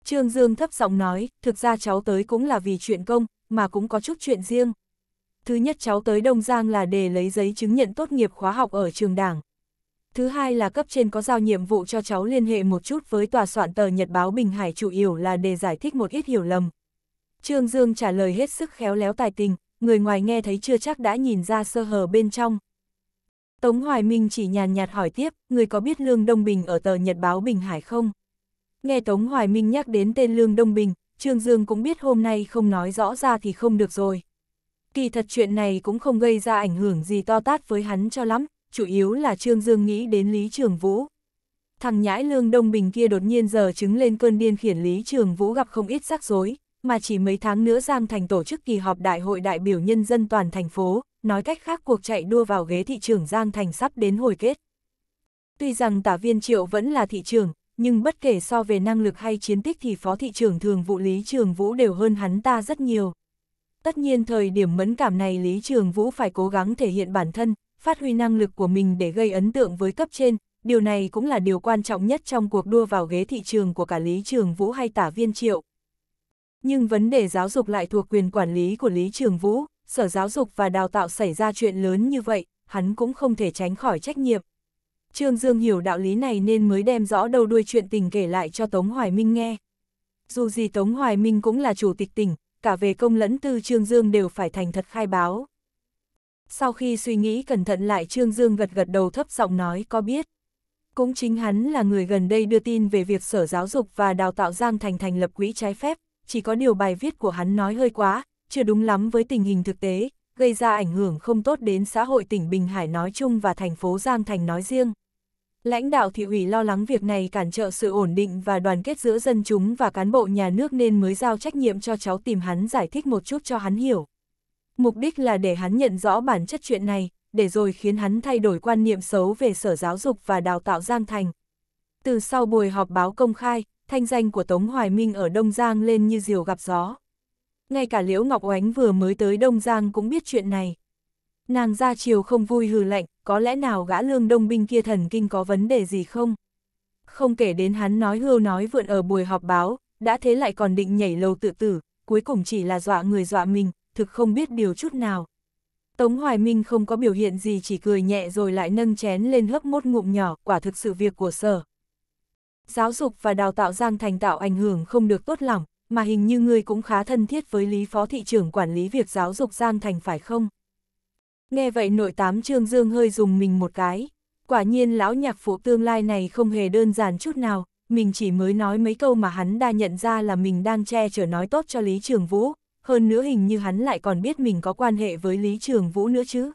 Trương Dương thấp giọng nói, thực ra cháu tới cũng là vì chuyện công, mà cũng có chút chuyện riêng. Thứ nhất cháu tới Đông Giang là để lấy giấy chứng nhận tốt nghiệp khóa học ở trường đảng. Thứ hai là cấp trên có giao nhiệm vụ cho cháu liên hệ một chút với tòa soạn tờ Nhật báo Bình Hải chủ yếu là để giải thích một ít hiểu lầm. Trương Dương trả lời hết sức khéo léo tài tình, người ngoài nghe thấy chưa chắc đã nhìn ra sơ hở bên trong. Tống Hoài Minh chỉ nhàn nhạt hỏi tiếp, người có biết Lương Đông Bình ở tờ Nhật báo Bình Hải không? Nghe Tống Hoài Minh nhắc đến tên Lương Đông Bình, Trương Dương cũng biết hôm nay không nói rõ ra thì không được rồi. Kỳ thật chuyện này cũng không gây ra ảnh hưởng gì to tát với hắn cho lắm, chủ yếu là Trương Dương nghĩ đến Lý Trường Vũ. Thằng nhãi Lương Đông Bình kia đột nhiên giờ chứng lên cơn điên khiển Lý Trường Vũ gặp không ít rắc rối, mà chỉ mấy tháng nữa Giang Thành tổ chức kỳ họp Đại hội đại biểu nhân dân toàn thành phố, nói cách khác cuộc chạy đua vào ghế thị trưởng Giang Thành sắp đến hồi kết. Tuy rằng tả viên triệu vẫn là thị trưởng, nhưng bất kể so về năng lực hay chiến tích thì phó thị trưởng thường vụ Lý Trường Vũ đều hơn hắn ta rất nhiều. Tất nhiên thời điểm mẫn cảm này Lý Trường Vũ phải cố gắng thể hiện bản thân, phát huy năng lực của mình để gây ấn tượng với cấp trên, điều này cũng là điều quan trọng nhất trong cuộc đua vào ghế thị trường của cả Lý Trường Vũ hay tả viên triệu. Nhưng vấn đề giáo dục lại thuộc quyền quản lý của Lý Trường Vũ, Sở Giáo dục và Đào tạo xảy ra chuyện lớn như vậy, hắn cũng không thể tránh khỏi trách nhiệm. Trương Dương hiểu đạo lý này nên mới đem rõ đầu đuôi chuyện tình kể lại cho Tống Hoài Minh nghe. Dù gì Tống Hoài Minh cũng là chủ tịch tỉnh, cả về công lẫn tư Trương Dương đều phải thành thật khai báo. Sau khi suy nghĩ cẩn thận lại Trương Dương gật gật đầu thấp giọng nói có biết. Cũng chính hắn là người gần đây đưa tin về việc Sở Giáo dục và Đào tạo Giang Thành thành lập quỹ trái phép, chỉ có điều bài viết của hắn nói hơi quá, chưa đúng lắm với tình hình thực tế, gây ra ảnh hưởng không tốt đến xã hội tỉnh Bình Hải nói chung và thành phố Giang Thành nói riêng. Lãnh đạo thị ủy lo lắng việc này cản trợ sự ổn định và đoàn kết giữa dân chúng và cán bộ nhà nước nên mới giao trách nhiệm cho cháu tìm hắn giải thích một chút cho hắn hiểu. Mục đích là để hắn nhận rõ bản chất chuyện này, để rồi khiến hắn thay đổi quan niệm xấu về sở giáo dục và đào tạo Giang Thành. Từ sau buổi họp báo công khai, thanh danh của Tống Hoài Minh ở Đông Giang lên như diều gặp gió. Ngay cả Liễu Ngọc Oánh vừa mới tới Đông Giang cũng biết chuyện này. Nàng ra chiều không vui hừ lạnh, có lẽ nào gã lương đông binh kia thần kinh có vấn đề gì không? Không kể đến hắn nói hưu nói vượn ở buổi họp báo, đã thế lại còn định nhảy lầu tự tử, cuối cùng chỉ là dọa người dọa mình, thực không biết điều chút nào. Tống Hoài Minh không có biểu hiện gì chỉ cười nhẹ rồi lại nâng chén lên hấp mốt ngụm nhỏ, quả thực sự việc của sở. Giáo dục và đào tạo Giang Thành tạo ảnh hưởng không được tốt lòng, mà hình như ngươi cũng khá thân thiết với Lý Phó Thị trưởng quản lý việc giáo dục Giang Thành phải không? Nghe vậy nội tám Trương Dương hơi dùng mình một cái. Quả nhiên lão nhạc phụ tương lai này không hề đơn giản chút nào, mình chỉ mới nói mấy câu mà hắn đã nhận ra là mình đang che chở nói tốt cho Lý Trường Vũ, hơn nữa hình như hắn lại còn biết mình có quan hệ với Lý Trường Vũ nữa chứ.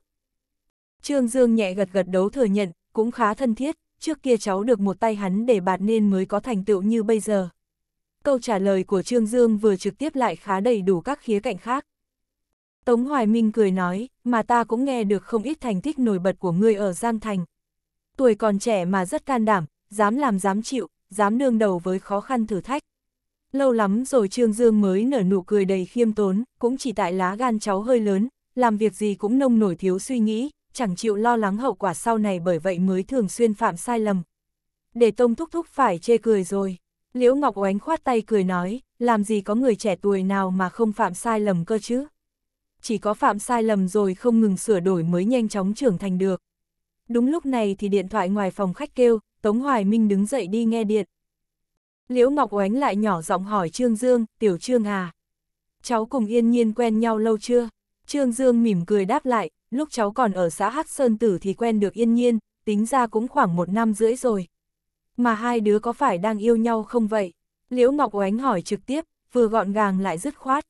Trương Dương nhẹ gật gật đấu thừa nhận, cũng khá thân thiết, trước kia cháu được một tay hắn để bạt nên mới có thành tựu như bây giờ. Câu trả lời của Trương Dương vừa trực tiếp lại khá đầy đủ các khía cạnh khác. Tống Hoài Minh cười nói, mà ta cũng nghe được không ít thành tích nổi bật của ngươi ở Giang Thành. Tuổi còn trẻ mà rất can đảm, dám làm dám chịu, dám đương đầu với khó khăn thử thách. Lâu lắm rồi Trương Dương mới nở nụ cười đầy khiêm tốn, cũng chỉ tại lá gan cháu hơi lớn, làm việc gì cũng nông nổi thiếu suy nghĩ, chẳng chịu lo lắng hậu quả sau này bởi vậy mới thường xuyên phạm sai lầm. Để Tông Thúc Thúc phải chê cười rồi. Liễu Ngọc Oánh khoát tay cười nói, làm gì có người trẻ tuổi nào mà không phạm sai lầm cơ chứ. Chỉ có phạm sai lầm rồi không ngừng sửa đổi mới nhanh chóng trưởng thành được. Đúng lúc này thì điện thoại ngoài phòng khách kêu, Tống Hoài Minh đứng dậy đi nghe điện. Liễu Ngọc Oánh lại nhỏ giọng hỏi Trương Dương, Tiểu Trương à. Cháu cùng yên nhiên quen nhau lâu chưa? Trương Dương mỉm cười đáp lại, lúc cháu còn ở xã Hắc Sơn Tử thì quen được yên nhiên, tính ra cũng khoảng một năm rưỡi rồi. Mà hai đứa có phải đang yêu nhau không vậy? Liễu Ngọc Oánh hỏi trực tiếp, vừa gọn gàng lại dứt khoát.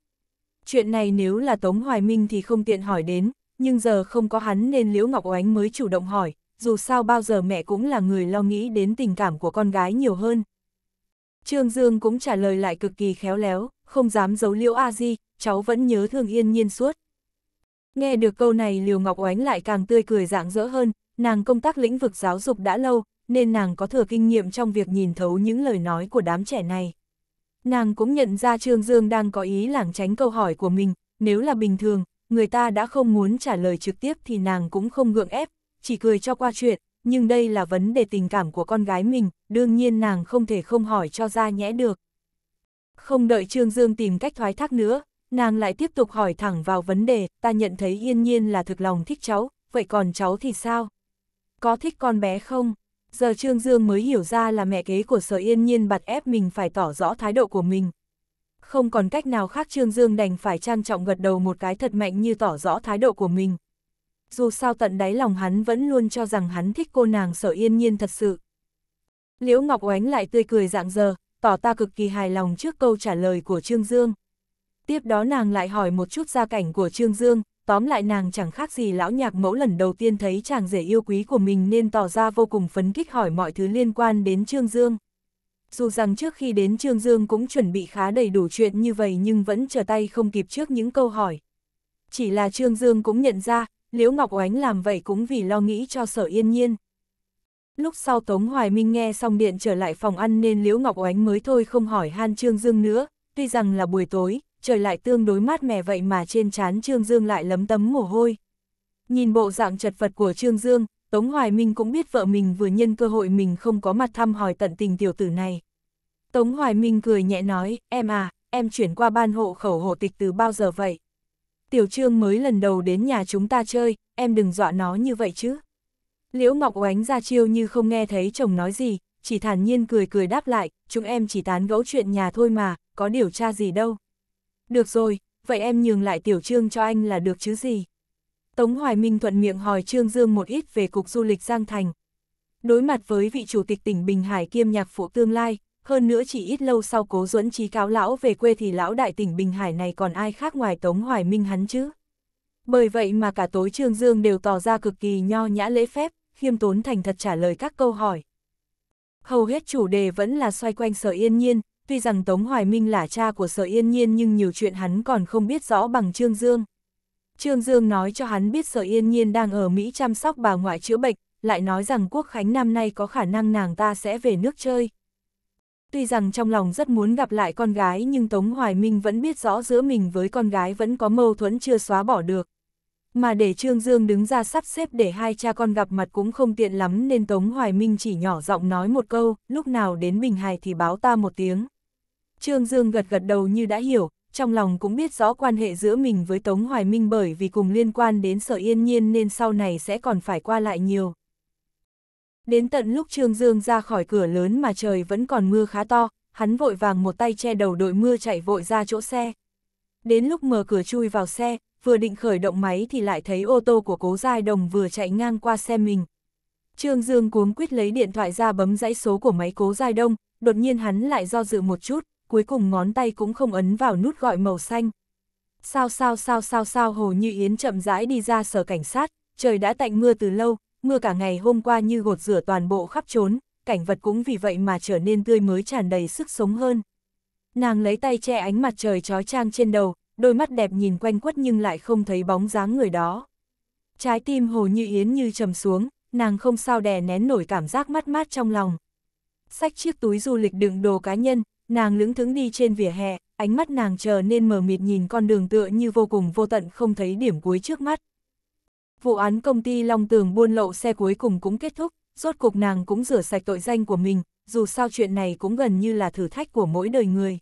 Chuyện này nếu là Tống Hoài Minh thì không tiện hỏi đến, nhưng giờ không có hắn nên Liễu Ngọc Oánh mới chủ động hỏi, dù sao bao giờ mẹ cũng là người lo nghĩ đến tình cảm của con gái nhiều hơn. Trương Dương cũng trả lời lại cực kỳ khéo léo, không dám giấu Liễu A Di, cháu vẫn nhớ thương yên nhiên suốt. Nghe được câu này Liều Ngọc Oánh lại càng tươi cười rạng rỡ hơn, nàng công tác lĩnh vực giáo dục đã lâu, nên nàng có thừa kinh nghiệm trong việc nhìn thấu những lời nói của đám trẻ này. Nàng cũng nhận ra Trương Dương đang có ý lảng tránh câu hỏi của mình, nếu là bình thường, người ta đã không muốn trả lời trực tiếp thì nàng cũng không gượng ép, chỉ cười cho qua chuyện, nhưng đây là vấn đề tình cảm của con gái mình, đương nhiên nàng không thể không hỏi cho ra nhẽ được. Không đợi Trương Dương tìm cách thoái thác nữa, nàng lại tiếp tục hỏi thẳng vào vấn đề, ta nhận thấy yên nhiên là thực lòng thích cháu, vậy còn cháu thì sao? Có thích con bé không? Giờ Trương Dương mới hiểu ra là mẹ kế của sở yên nhiên bật ép mình phải tỏ rõ thái độ của mình. Không còn cách nào khác Trương Dương đành phải trang trọng gật đầu một cái thật mạnh như tỏ rõ thái độ của mình. Dù sao tận đáy lòng hắn vẫn luôn cho rằng hắn thích cô nàng sở yên nhiên thật sự. Liễu Ngọc Oánh lại tươi cười dạng giờ, tỏ ta cực kỳ hài lòng trước câu trả lời của Trương Dương. Tiếp đó nàng lại hỏi một chút gia cảnh của Trương Dương, tóm lại nàng chẳng khác gì lão nhạc mẫu lần đầu tiên thấy chàng rể yêu quý của mình nên tỏ ra vô cùng phấn kích hỏi mọi thứ liên quan đến Trương Dương. Dù rằng trước khi đến Trương Dương cũng chuẩn bị khá đầy đủ chuyện như vậy nhưng vẫn trở tay không kịp trước những câu hỏi. Chỉ là Trương Dương cũng nhận ra, Liễu Ngọc Oánh làm vậy cũng vì lo nghĩ cho sở yên nhiên. Lúc sau Tống Hoài Minh nghe xong điện trở lại phòng ăn nên Liễu Ngọc Oánh mới thôi không hỏi han Trương Dương nữa, tuy rằng là buổi tối, trời lại tương đối mát mẻ vậy mà trên trán Trương Dương lại lấm tấm mồ hôi. Nhìn bộ dạng chật vật của Trương Dương, Tống Hoài Minh cũng biết vợ mình vừa nhân cơ hội mình không có mặt thăm hỏi tận tình tiểu tử này. Tống Hoài Minh cười nhẹ nói, em à, em chuyển qua ban hộ khẩu hộ tịch từ bao giờ vậy? Tiểu Trương mới lần đầu đến nhà chúng ta chơi, em đừng dọa nó như vậy chứ. Liễu Ngọc oánh ra chiêu như không nghe thấy chồng nói gì, chỉ thản nhiên cười cười đáp lại, chúng em chỉ tán gẫu chuyện nhà thôi mà, có điều tra gì đâu. Được rồi, vậy em nhường lại tiểu trương cho anh là được chứ gì. Tống Hoài Minh thuận miệng hỏi Trương Dương một ít về cục du lịch Giang Thành. Đối mặt với vị chủ tịch tỉnh Bình Hải kiêm nhạc phụ tương lai, hơn nữa chỉ ít lâu sau cố duẫn trí cáo lão về quê thì lão đại tỉnh Bình Hải này còn ai khác ngoài Tống Hoài Minh hắn chứ. Bởi vậy mà cả tối Trương Dương đều tỏ ra cực kỳ nho nhã lễ phép, khiêm tốn thành thật trả lời các câu hỏi. Hầu hết chủ đề vẫn là xoay quanh sở yên nhiên, tuy rằng Tống Hoài Minh là cha của Sở Yên Nhiên nhưng nhiều chuyện hắn còn không biết rõ bằng Trương Dương. Trương Dương nói cho hắn biết Sở Yên Nhiên đang ở Mỹ chăm sóc bà ngoại chữa bệnh, lại nói rằng Quốc Khánh năm nay có khả năng nàng ta sẽ về nước chơi. Tuy rằng trong lòng rất muốn gặp lại con gái nhưng Tống Hoài Minh vẫn biết rõ giữa mình với con gái vẫn có mâu thuẫn chưa xóa bỏ được. Mà để Trương Dương đứng ra sắp xếp để hai cha con gặp mặt cũng không tiện lắm nên Tống Hoài Minh chỉ nhỏ giọng nói một câu, lúc nào đến Bình Hải thì báo ta một tiếng. Trương Dương gật gật đầu như đã hiểu, trong lòng cũng biết rõ quan hệ giữa mình với Tống Hoài Minh bởi vì cùng liên quan đến sở yên nhiên nên sau này sẽ còn phải qua lại nhiều. Đến tận lúc Trương Dương ra khỏi cửa lớn mà trời vẫn còn mưa khá to, hắn vội vàng một tay che đầu đội mưa chạy vội ra chỗ xe. Đến lúc mở cửa chui vào xe, vừa định khởi động máy thì lại thấy ô tô của cố giai đồng vừa chạy ngang qua xe mình. Trương Dương cuống quyết lấy điện thoại ra bấm dãy số của máy cố giai đông, đột nhiên hắn lại do dự một chút, cuối cùng ngón tay cũng không ấn vào nút gọi màu xanh. Sao sao sao sao sao Hồ Như Yến chậm rãi đi ra sở cảnh sát, trời đã tạnh mưa từ lâu, mưa cả ngày hôm qua như gột rửa toàn bộ khắp trốn, cảnh vật cũng vì vậy mà trở nên tươi mới tràn đầy sức sống hơn. Nàng lấy tay che ánh mặt trời trói trang trên đầu, đôi mắt đẹp nhìn quanh quất nhưng lại không thấy bóng dáng người đó. Trái tim Hồ Như Yến như trầm xuống, nàng không sao đè nén nổi cảm giác mát mát trong lòng. Xách chiếc túi du lịch đựng đồ cá nhân, Nàng lững thững đi trên vỉa hè, ánh mắt nàng trở nên mờ mịt nhìn con đường tựa như vô cùng vô tận không thấy điểm cuối trước mắt. Vụ án công ty Long Tường buôn lậu xe cuối cùng cũng kết thúc, rốt cuộc nàng cũng rửa sạch tội danh của mình, dù sao chuyện này cũng gần như là thử thách của mỗi đời người.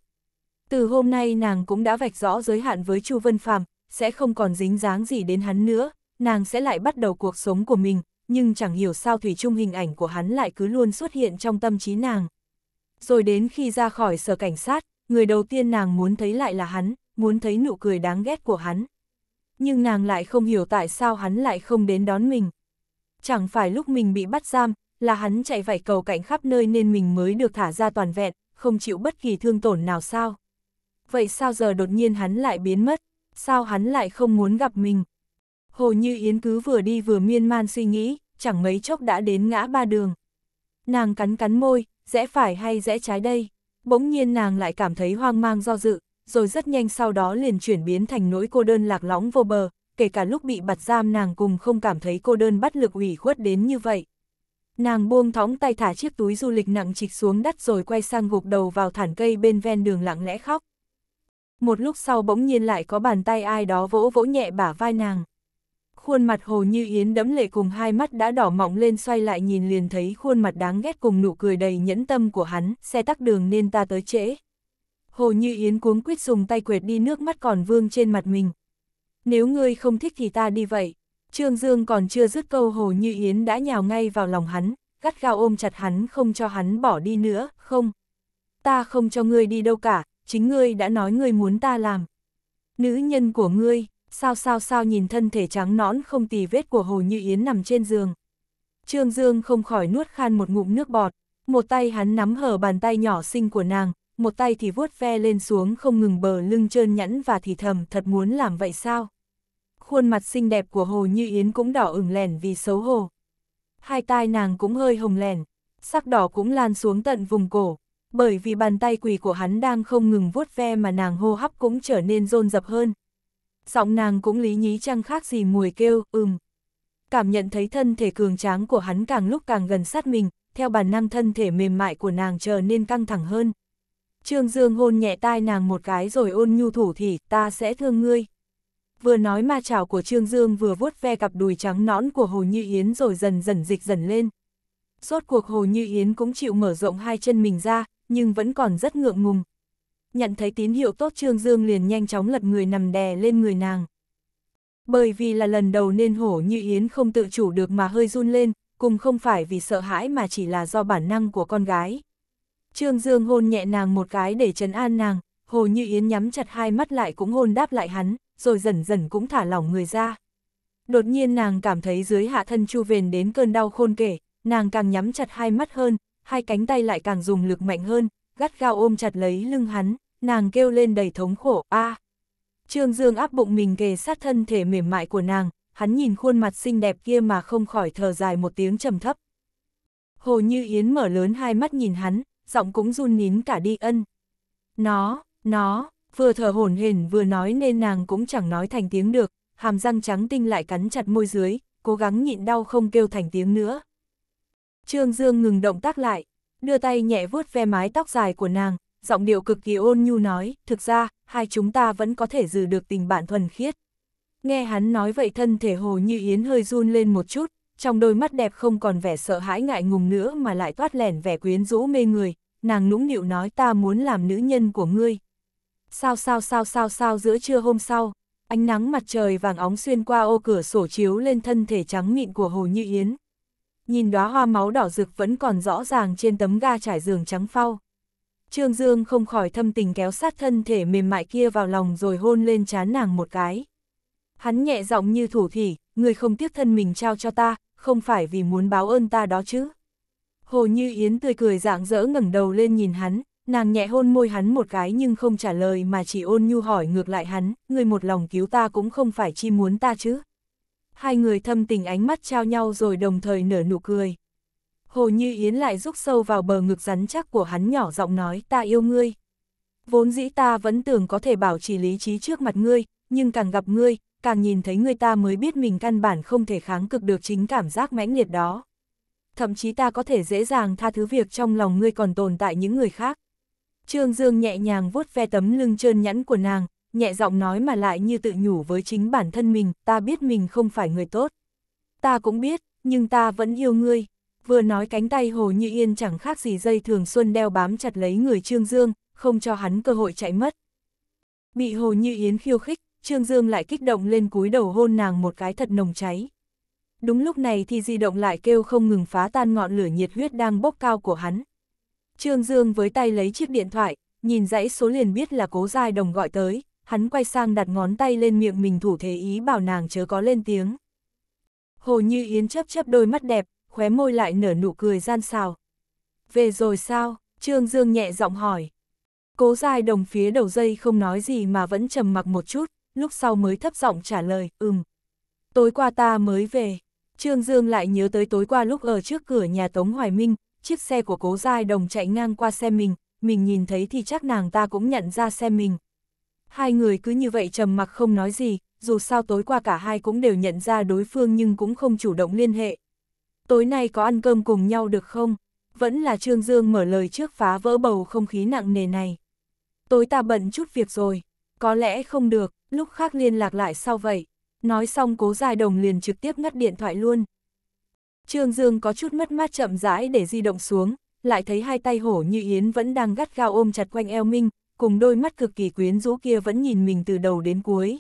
Từ hôm nay nàng cũng đã vạch rõ giới hạn với Chu Vân Phàm, sẽ không còn dính dáng gì đến hắn nữa, nàng sẽ lại bắt đầu cuộc sống của mình, nhưng chẳng hiểu sao thủy chung hình ảnh của hắn lại cứ luôn xuất hiện trong tâm trí nàng rồi đến khi ra khỏi sở cảnh sát, người đầu tiên nàng muốn thấy lại là hắn, muốn thấy nụ cười đáng ghét của hắn. Nhưng nàng lại không hiểu tại sao hắn lại không đến đón mình. Chẳng phải lúc mình bị bắt giam, là hắn chạy vảy cầu cảnh khắp nơi nên mình mới được thả ra toàn vẹn, không chịu bất kỳ thương tổn nào sao. Vậy sao giờ đột nhiên hắn lại biến mất, sao hắn lại không muốn gặp mình? Hồ Như Yến cứ vừa đi vừa miên man suy nghĩ, chẳng mấy chốc đã đến ngã ba đường. Nàng cắn cắn môi, rẽ phải hay rẽ trái đây. Bỗng nhiên nàng lại cảm thấy hoang mang do dự, rồi rất nhanh sau đó liền chuyển biến thành nỗi cô đơn lạc lõng vô bờ, kể cả lúc bị bặt giam nàng cùng không cảm thấy cô đơn bắt lực ủy khuất đến như vậy. Nàng buông thóng tay thả chiếc túi du lịch nặng trịch xuống đất rồi quay sang gục đầu vào thản cây bên ven đường lặng lẽ khóc. Một lúc sau bỗng nhiên lại có bàn tay ai đó vỗ vỗ nhẹ bả vai nàng khuôn mặt Hồ Như Yến đẫm lệ cùng hai mắt đã đỏ mọng lên xoay lại nhìn liền thấy khuôn mặt đáng ghét cùng nụ cười đầy nhẫn tâm của hắn, xe tắc đường nên ta tới trễ. Hồ Như Yến cuống quýt dùng tay quệt đi nước mắt còn vương trên mặt mình. Nếu ngươi không thích thì ta đi vậy. Trương Dương còn chưa dứt câu Hồ Như Yến đã nhào ngay vào lòng hắn, gắt gao ôm chặt hắn không cho hắn bỏ đi nữa, không. Ta không cho ngươi đi đâu cả, chính ngươi đã nói ngươi muốn ta làm. Nữ nhân của ngươi, sao sao sao nhìn thân thể trắng nõn không tì vết của Hồ Như Yến nằm trên giường. Trương Dương không khỏi nuốt khan một ngụm nước bọt, một tay hắn nắm hở bàn tay nhỏ xinh của nàng, một tay thì vuốt ve lên xuống không ngừng bờ lưng trơn nhẵn và thì thầm thật muốn làm vậy sao. Khuôn mặt xinh đẹp của Hồ Như Yến cũng đỏ ửng lèn vì xấu hổ. Hai tai nàng cũng hơi hồng lèn, sắc đỏ cũng lan xuống tận vùng cổ, bởi vì bàn tay quỳ của hắn đang không ngừng vuốt ve mà nàng hô hấp cũng trở nên rôn rập hơn giọng nàng cũng lý nhí chăng khác gì mùi kêu, ừm. Cảm nhận thấy thân thể cường tráng của hắn càng lúc càng gần sát mình, theo bản năng thân thể mềm mại của nàng trở nên căng thẳng hơn. Trương Dương hôn nhẹ tai nàng một cái rồi ôn nhu thủ thì ta sẽ thương ngươi. Vừa nói ma chảo của Trương Dương vừa vuốt ve cặp đùi trắng nõn của Hồ Như Yến rồi dần dần dịch dần lên. Rốt cuộc Hồ Như Yến cũng chịu mở rộng hai chân mình ra, nhưng vẫn còn rất ngượng ngùng, nhận thấy tín hiệu tốt Trương Dương liền nhanh chóng lật người nằm đè lên người nàng. Bởi vì là lần đầu nên hổ như yến không tự chủ được mà hơi run lên, cùng không phải vì sợ hãi mà chỉ là do bản năng của con gái. Trương Dương hôn nhẹ nàng một cái để trấn an nàng, hồ như yến nhắm chặt hai mắt lại cũng hôn đáp lại hắn, rồi dần dần cũng thả lỏng người ra. Đột nhiên nàng cảm thấy dưới hạ thân chu vền đến cơn đau khôn kể, nàng càng nhắm chặt hai mắt hơn, hai cánh tay lại càng dùng lực mạnh hơn, gắt gao ôm chặt lấy lưng hắn, nàng kêu lên đầy thống khổ, a Trương Dương áp bụng mình kề sát thân thể mềm mại của nàng, hắn nhìn khuôn mặt xinh đẹp kia mà không khỏi thở dài một tiếng trầm thấp. Hồ Như Yến mở lớn hai mắt nhìn hắn, giọng cũng run nín cả đi ân. Nó, nó, vừa thở hổn hển vừa nói nên nàng cũng chẳng nói thành tiếng được, hàm răng trắng tinh lại cắn chặt môi dưới, cố gắng nhịn đau không kêu thành tiếng nữa. Trương Dương ngừng động tác lại, đưa tay nhẹ vuốt ve mái tóc dài của nàng, giọng điệu cực kỳ ôn nhu nói, thực ra, hai chúng ta vẫn có thể giữ được tình bạn thuần khiết. Nghe hắn nói vậy thân thể Hồ Như Yến hơi run lên một chút, trong đôi mắt đẹp không còn vẻ sợ hãi ngại ngùng nữa mà lại toát lẻn vẻ quyến rũ mê người, nàng nũng nịu nói ta muốn làm nữ nhân của ngươi. Sao sao sao sao sao giữa trưa hôm sau, ánh nắng mặt trời vàng óng xuyên qua ô cửa sổ chiếu lên thân thể trắng mịn của Hồ Như Yến. Nhìn đóa hoa máu đỏ rực vẫn còn rõ ràng trên tấm ga trải giường trắng phau. Trương Dương không khỏi thâm tình kéo sát thân thể mềm mại kia vào lòng rồi hôn lên trán nàng một cái. Hắn nhẹ giọng như thủ thỉ, người không tiếc thân mình trao cho ta, không phải vì muốn báo ơn ta đó chứ. Hồ Như Yến tươi cười dạng dỡ ngẩng đầu lên nhìn hắn, nàng nhẹ hôn môi hắn một cái nhưng không trả lời mà chỉ ôn nhu hỏi ngược lại hắn, người một lòng cứu ta cũng không phải chi muốn ta chứ. Hai người thâm tình ánh mắt trao nhau rồi đồng thời nở nụ cười. Hồ Như Yến lại rút sâu vào bờ ngực rắn chắc của hắn nhỏ giọng nói ta yêu ngươi. Vốn dĩ ta vẫn tưởng có thể bảo trì lý trí trước mặt ngươi, nhưng càng gặp ngươi, càng nhìn thấy ngươi ta mới biết mình căn bản không thể kháng cực được chính cảm giác mãnh liệt đó. Thậm chí ta có thể dễ dàng tha thứ việc trong lòng ngươi còn tồn tại những người khác. Trương Dương nhẹ nhàng vuốt ve tấm lưng trơn nhẵn của nàng, nhẹ giọng nói mà lại như tự nhủ với chính bản thân mình, ta biết mình không phải người tốt. Ta cũng biết, nhưng ta vẫn yêu ngươi vừa nói cánh tay Hồ Như Yên chẳng khác gì dây thường xuân đeo bám chặt lấy người Trương Dương, không cho hắn cơ hội chạy mất. Bị Hồ Như Yến khiêu khích, Trương Dương lại kích động lên cúi đầu hôn nàng một cái thật nồng cháy. Đúng lúc này thì di động lại kêu không ngừng phá tan ngọn lửa nhiệt huyết đang bốc cao của hắn. Trương Dương với tay lấy chiếc điện thoại, nhìn dãy số liền biết là cố giai đồng gọi tới, hắn quay sang đặt ngón tay lên miệng mình thủ thế ý bảo nàng chớ có lên tiếng. Hồ Như Yến chấp chấp đôi mắt đẹp, khóe môi lại nở nụ cười gian xào. Về rồi sao? Trương Dương nhẹ giọng hỏi. Cố dài đồng phía đầu dây không nói gì mà vẫn trầm mặc một chút, lúc sau mới thấp giọng trả lời, ừm. Tối qua ta mới về. Trương Dương lại nhớ tới tối qua lúc ở trước cửa nhà Tống Hoài Minh, chiếc xe của cố dài đồng chạy ngang qua xe mình, mình nhìn thấy thì chắc nàng ta cũng nhận ra xe mình. Hai người cứ như vậy trầm mặc không nói gì, dù sao tối qua cả hai cũng đều nhận ra đối phương nhưng cũng không chủ động liên hệ, tối nay có ăn cơm cùng nhau được không? Vẫn là Trương Dương mở lời trước phá vỡ bầu không khí nặng nề này. Tối ta bận chút việc rồi, có lẽ không được, lúc khác liên lạc lại sau vậy. Nói xong cố dài đồng liền trực tiếp ngắt điện thoại luôn. Trương Dương có chút mất mát chậm rãi để di động xuống, lại thấy hai tay hổ như yến vẫn đang gắt gao ôm chặt quanh eo Minh, cùng đôi mắt cực kỳ quyến rũ kia vẫn nhìn mình từ đầu đến cuối.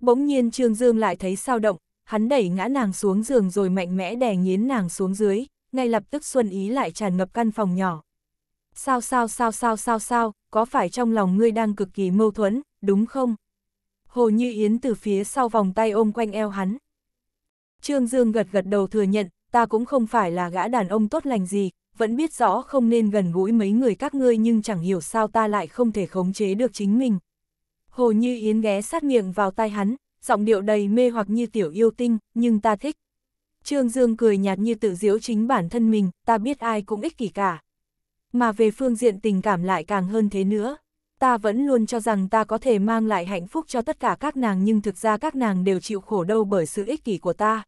Bỗng nhiên Trương Dương lại thấy sao động, hắn đẩy ngã nàng xuống giường rồi mạnh mẽ đè nghiến nàng xuống dưới, ngay lập tức xuân ý lại tràn ngập căn phòng nhỏ. Sao sao sao sao sao sao, có phải trong lòng ngươi đang cực kỳ mâu thuẫn, đúng không? Hồ Như Yến từ phía sau vòng tay ôm quanh eo hắn. Trương Dương gật gật đầu thừa nhận, ta cũng không phải là gã đàn ông tốt lành gì, vẫn biết rõ không nên gần gũi mấy người các ngươi nhưng chẳng hiểu sao ta lại không thể khống chế được chính mình. Hồ Như Yến ghé sát miệng vào tai hắn, giọng điệu đầy mê hoặc như tiểu yêu tinh, nhưng ta thích. Trương Dương cười nhạt như tự diễu chính bản thân mình, ta biết ai cũng ích kỷ cả. Mà về phương diện tình cảm lại càng hơn thế nữa. Ta vẫn luôn cho rằng ta có thể mang lại hạnh phúc cho tất cả các nàng nhưng thực ra các nàng đều chịu khổ đâu bởi sự ích kỷ của ta.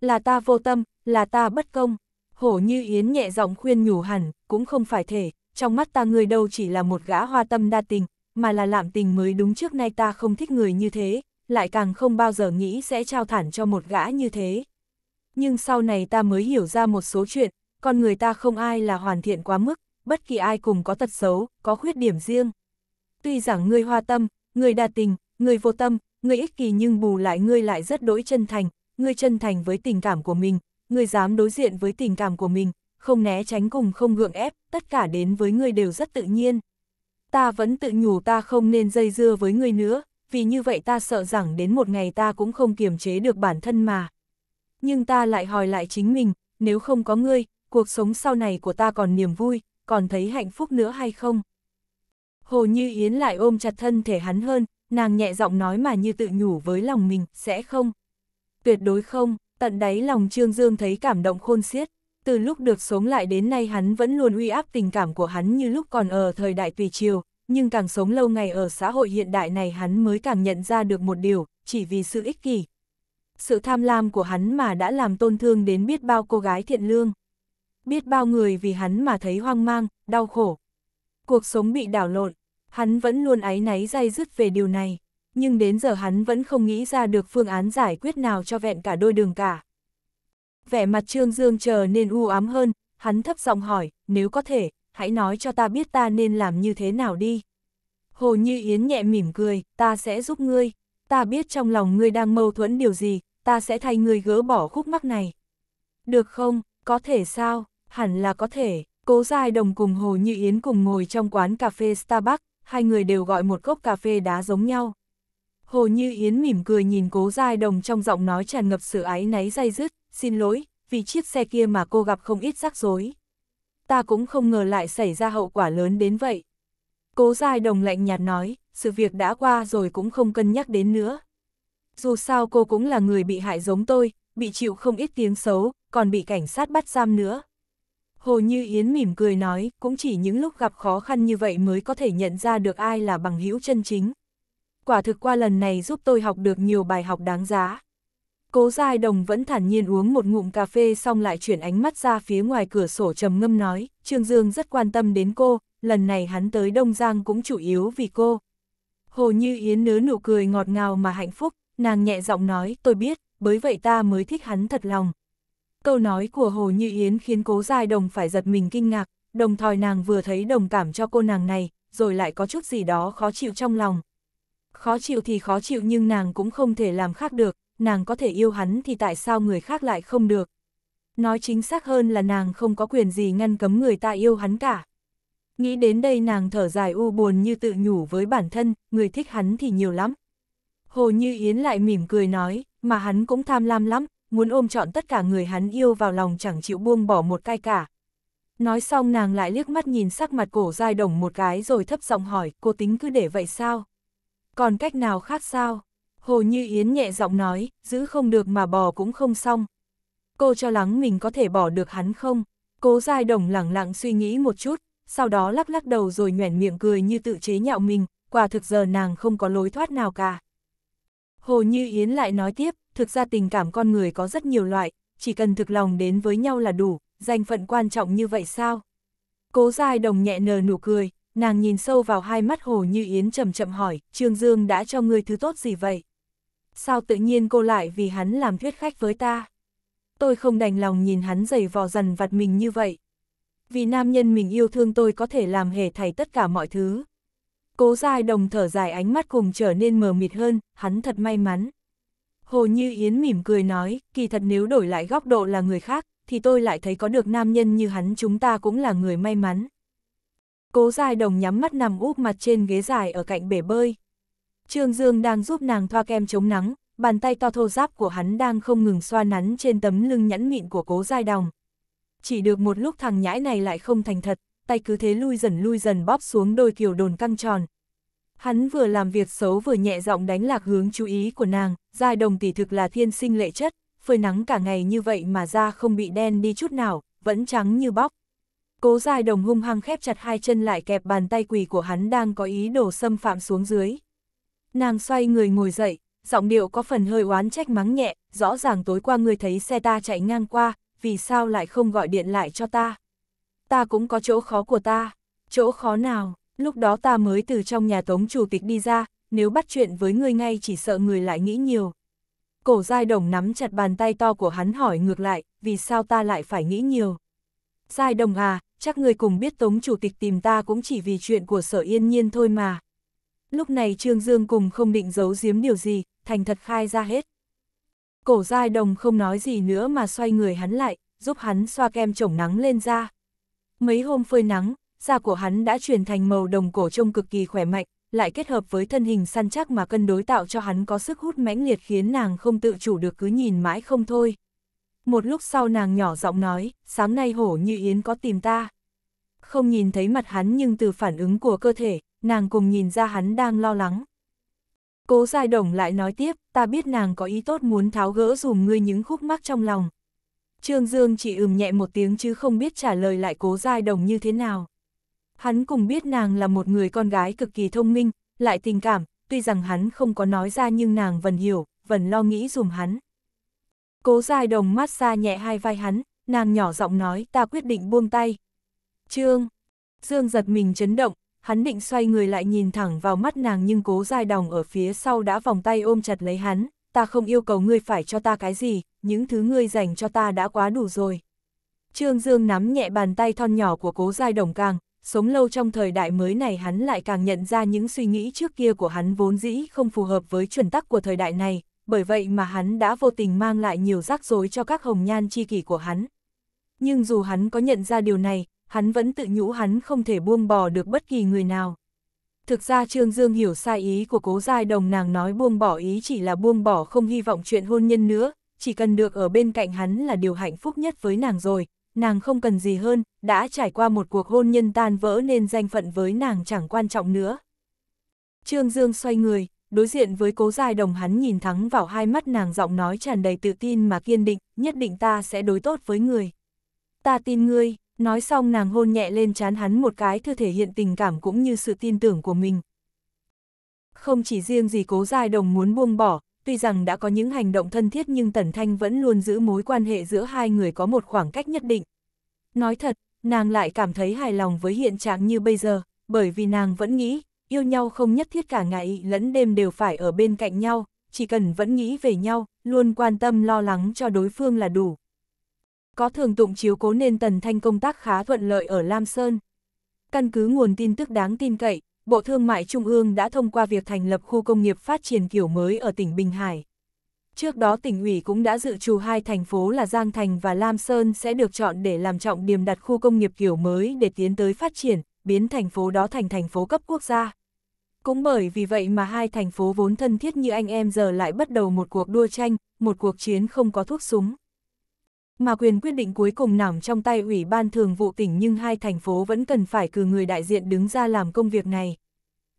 Là ta vô tâm, là ta bất công. Hổ như Yến nhẹ giọng khuyên nhủ hẳn, cũng không phải thể, trong mắt ta người đâu chỉ là một gã hoa tâm đa tình, mà là lạm tình mới đúng trước nay ta không thích người như thế, lại càng không bao giờ nghĩ sẽ trao thản cho một gã như thế. Nhưng sau này ta mới hiểu ra một số chuyện, con người ta không ai là hoàn thiện quá mức, bất kỳ ai cùng có tật xấu, có khuyết điểm riêng. Tuy rằng ngươi hoa tâm, người đa tình, người vô tâm, người ích kỷ nhưng bù lại ngươi lại rất đỗi chân thành, ngươi chân thành với tình cảm của mình, ngươi dám đối diện với tình cảm của mình, không né tránh cùng không gượng ép, tất cả đến với ngươi đều rất tự nhiên. Ta vẫn tự nhủ ta không nên dây dưa với ngươi nữa, vì như vậy ta sợ rằng đến một ngày ta cũng không kiềm chế được bản thân mà. Nhưng ta lại hỏi lại chính mình, nếu không có ngươi, cuộc sống sau này của ta còn niềm vui, còn thấy hạnh phúc nữa hay không? Hồ Như Yến lại ôm chặt thân thể hắn hơn, nàng nhẹ giọng nói mà như tự nhủ với lòng mình, sẽ không. Tuyệt đối không, tận đáy lòng Trương Dương thấy cảm động khôn xiết. Từ lúc được sống lại đến nay hắn vẫn luôn uy áp tình cảm của hắn như lúc còn ở thời đại tùy triều, nhưng càng sống lâu ngày ở xã hội hiện đại này hắn mới càng nhận ra được một điều, chỉ vì sự ích kỷ. Sự tham lam của hắn mà đã làm tổn thương đến biết bao cô gái thiện lương. Biết bao người vì hắn mà thấy hoang mang, đau khổ. Cuộc sống bị đảo lộn, hắn vẫn luôn áy náy day dứt về điều này, nhưng đến giờ hắn vẫn không nghĩ ra được phương án giải quyết nào cho vẹn cả đôi đường cả. Vẻ mặt Trương Dương trở nên u ám hơn, hắn thấp giọng hỏi, nếu có thể, hãy nói cho ta biết ta nên làm như thế nào đi. Hồ Như Yến nhẹ mỉm cười, ta sẽ giúp ngươi, ta biết trong lòng ngươi đang mâu thuẫn điều gì, ta sẽ thay ngươi gỡ bỏ khúc mắc này. Được không, có thể sao, hẳn là có thể, cố dài đồng cùng Hồ Như Yến cùng ngồi trong quán cà phê Starbucks, hai người đều gọi một cốc cà phê đá giống nhau. Hồ Như Yến mỉm cười nhìn cố dài đồng trong giọng nói tràn ngập sự ái náy dây dứt, xin lỗi, vì chiếc xe kia mà cô gặp không ít rắc rối ta cũng không ngờ lại xảy ra hậu quả lớn đến vậy. Cố Giai Đồng lạnh nhạt nói, sự việc đã qua rồi cũng không cân nhắc đến nữa. Dù sao cô cũng là người bị hại giống tôi, bị chịu không ít tiếng xấu, còn bị cảnh sát bắt giam nữa. Hồ Như Yến mỉm cười nói, cũng chỉ những lúc gặp khó khăn như vậy mới có thể nhận ra được ai là bằng hữu chân chính. Quả thực qua lần này giúp tôi học được nhiều bài học đáng giá. Cố Giai Đồng vẫn thản nhiên uống một ngụm cà phê xong lại chuyển ánh mắt ra phía ngoài cửa sổ trầm ngâm nói, Trương Dương rất quan tâm đến cô, lần này hắn tới Đông Giang cũng chủ yếu vì cô. Hồ Như Yến nớ nụ cười ngọt ngào mà hạnh phúc, nàng nhẹ giọng nói, tôi biết, bởi vậy ta mới thích hắn thật lòng. Câu nói của Hồ Như Yến khiến Cố Giai Đồng phải giật mình kinh ngạc, đồng thời nàng vừa thấy đồng cảm cho cô nàng này, rồi lại có chút gì đó khó chịu trong lòng. Khó chịu thì khó chịu nhưng nàng cũng không thể làm khác được, nàng có thể yêu hắn thì tại sao người khác lại không được. Nói chính xác hơn là nàng không có quyền gì ngăn cấm người ta yêu hắn cả. Nghĩ đến đây nàng thở dài u buồn như tự nhủ với bản thân, người thích hắn thì nhiều lắm. Hồ Như Yến lại mỉm cười nói, mà hắn cũng tham lam lắm, muốn ôm trọn tất cả người hắn yêu vào lòng chẳng chịu buông bỏ một cái cả. Nói xong nàng lại liếc mắt nhìn sắc mặt cổ dai đồng một cái rồi thấp giọng hỏi, cô tính cứ để vậy sao? Còn cách nào khác sao? Hồ Như Yến nhẹ giọng nói, giữ không được mà bỏ cũng không xong. Cô cho lắng mình có thể bỏ được hắn không? Cố Giai Đồng lẳng lặng suy nghĩ một chút, sau đó lắc lắc đầu rồi nhoẻn miệng cười như tự chế nhạo mình, quả thực giờ nàng không có lối thoát nào cả. Hồ Như Yến lại nói tiếp, thực ra tình cảm con người có rất nhiều loại, chỉ cần thực lòng đến với nhau là đủ, danh phận quan trọng như vậy sao? Cố Giai Đồng nhẹ nở nụ cười, nàng nhìn sâu vào hai mắt Hồ Như Yến chậm chậm hỏi, Trương Dương đã cho ngươi thứ tốt gì vậy? sao tự nhiên cô lại vì hắn làm thuyết khách với ta? Tôi không đành lòng nhìn hắn giày vò dần vặt mình như vậy. Vì nam nhân mình yêu thương tôi có thể làm hề thảy tất cả mọi thứ. Cố dài đồng thở dài ánh mắt cùng trở nên mờ mịt hơn, hắn thật may mắn. Hồ Như Yến mỉm cười nói, kỳ thật nếu đổi lại góc độ là người khác, thì tôi lại thấy có được nam nhân như hắn chúng ta cũng là người may mắn. Cố dài đồng nhắm mắt nằm úp mặt trên ghế dài ở cạnh bể bơi, Trương Dương đang giúp nàng thoa kem chống nắng, bàn tay to thô giáp của hắn đang không ngừng xoa nắn trên tấm lưng nhẵn mịn của cố giai đồng. Chỉ được một lúc thằng nhãi này lại không thành thật, tay cứ thế lui dần lui dần bóp xuống đôi kiều đồn căng tròn. Hắn vừa làm việc xấu vừa nhẹ giọng đánh lạc hướng chú ý của nàng, giai đồng tỷ thực là thiên sinh lệ chất, phơi nắng cả ngày như vậy mà da không bị đen đi chút nào, vẫn trắng như bóc. Cố giai đồng hung hăng khép chặt hai chân lại kẹp bàn tay quỳ của hắn đang có ý đồ xâm phạm xuống dưới. Nàng xoay người ngồi dậy, giọng điệu có phần hơi oán trách mắng nhẹ, rõ ràng tối qua người thấy xe ta chạy ngang qua, vì sao lại không gọi điện lại cho ta. Ta cũng có chỗ khó của ta, chỗ khó nào, lúc đó ta mới từ trong nhà tống chủ tịch đi ra, nếu bắt chuyện với người ngay chỉ sợ người lại nghĩ nhiều. Cổ giai đồng nắm chặt bàn tay to của hắn hỏi ngược lại, vì sao ta lại phải nghĩ nhiều. Giai đồng à, chắc người cùng biết tống chủ tịch tìm ta cũng chỉ vì chuyện của sở yên nhiên thôi mà. Lúc này Trương Dương cùng không định giấu giếm điều gì, thành thật khai ra hết. Cổ giai đồng không nói gì nữa mà xoay người hắn lại, giúp hắn xoa kem chống nắng lên da. Mấy hôm phơi nắng, da của hắn đã chuyển thành màu đồng cổ trông cực kỳ khỏe mạnh, lại kết hợp với thân hình săn chắc mà cân đối tạo cho hắn có sức hút mãnh liệt khiến nàng không tự chủ được cứ nhìn mãi không thôi. Một lúc sau nàng nhỏ giọng nói, sáng nay hổ như yến có tìm ta. Không nhìn thấy mặt hắn nhưng từ phản ứng của cơ thể, nàng cùng nhìn ra hắn đang lo lắng. Cố Giai Đồng lại nói tiếp, ta biết nàng có ý tốt muốn tháo gỡ dùm ngươi những khúc mắc trong lòng. Trương Dương chỉ ừm nhẹ một tiếng chứ không biết trả lời lại Cố Giai Đồng như thế nào. Hắn cùng biết nàng là một người con gái cực kỳ thông minh, lại tình cảm, tuy rằng hắn không có nói ra nhưng nàng vẫn hiểu, vẫn lo nghĩ dùm hắn. Cố Giai Đồng mát xa nhẹ hai vai hắn, nàng nhỏ giọng nói ta quyết định buông tay. Trương, Dương giật mình chấn động, hắn định xoay người lại nhìn thẳng vào mắt nàng nhưng cố dai đồng ở phía sau đã vòng tay ôm chặt lấy hắn, ta không yêu cầu ngươi phải cho ta cái gì, những thứ ngươi dành cho ta đã quá đủ rồi. Trương Dương nắm nhẹ bàn tay thon nhỏ của cố dai đồng càng, sống lâu trong thời đại mới này hắn lại càng nhận ra những suy nghĩ trước kia của hắn vốn dĩ không phù hợp với chuẩn tắc của thời đại này, bởi vậy mà hắn đã vô tình mang lại nhiều rắc rối cho các hồng nhan chi kỷ của hắn. Nhưng dù hắn có nhận ra điều này, hắn vẫn tự nhủ hắn không thể buông bỏ được bất kỳ người nào. Thực ra Trương Dương hiểu sai ý của cố giai đồng nàng nói buông bỏ ý chỉ là buông bỏ không hy vọng chuyện hôn nhân nữa, chỉ cần được ở bên cạnh hắn là điều hạnh phúc nhất với nàng rồi, nàng không cần gì hơn, đã trải qua một cuộc hôn nhân tan vỡ nên danh phận với nàng chẳng quan trọng nữa. Trương Dương xoay người, đối diện với cố giai đồng hắn nhìn thẳng vào hai mắt nàng giọng nói tràn đầy tự tin mà kiên định, nhất định ta sẽ đối tốt với người. Ta tin ngươi, Nói xong nàng hôn nhẹ lên chán hắn một cái thư thể hiện tình cảm cũng như sự tin tưởng của mình. Không chỉ riêng gì cố giai đồng muốn buông bỏ, tuy rằng đã có những hành động thân thiết nhưng Tần Thanh vẫn luôn giữ mối quan hệ giữa hai người có một khoảng cách nhất định. Nói thật, nàng lại cảm thấy hài lòng với hiện trạng như bây giờ, bởi vì nàng vẫn nghĩ, yêu nhau không nhất thiết cả ngày lẫn đêm đều phải ở bên cạnh nhau, chỉ cần vẫn nghĩ về nhau, luôn quan tâm lo lắng cho đối phương là đủ có thường tụng chiếu cố nên Tần Thanh công tác khá thuận lợi ở Lam Sơn. Căn cứ nguồn tin tức đáng tin cậy, Bộ Thương mại Trung ương đã thông qua việc thành lập khu công nghiệp phát triển kiểu mới ở tỉnh Bình Hải. Trước đó tỉnh ủy cũng đã dự trù hai thành phố là Giang Thành và Lam Sơn sẽ được chọn để làm trọng điểm đặt khu công nghiệp kiểu mới để tiến tới phát triển, biến thành phố đó thành thành phố cấp quốc gia. Cũng bởi vì vậy mà hai thành phố vốn thân thiết như anh em giờ lại bắt đầu một cuộc đua tranh, một cuộc chiến không có thuốc súng mà quyền quyết định cuối cùng nằm trong tay Ủy ban Thường vụ tỉnh nhưng hai thành phố vẫn cần phải cử người đại diện đứng ra làm công việc này.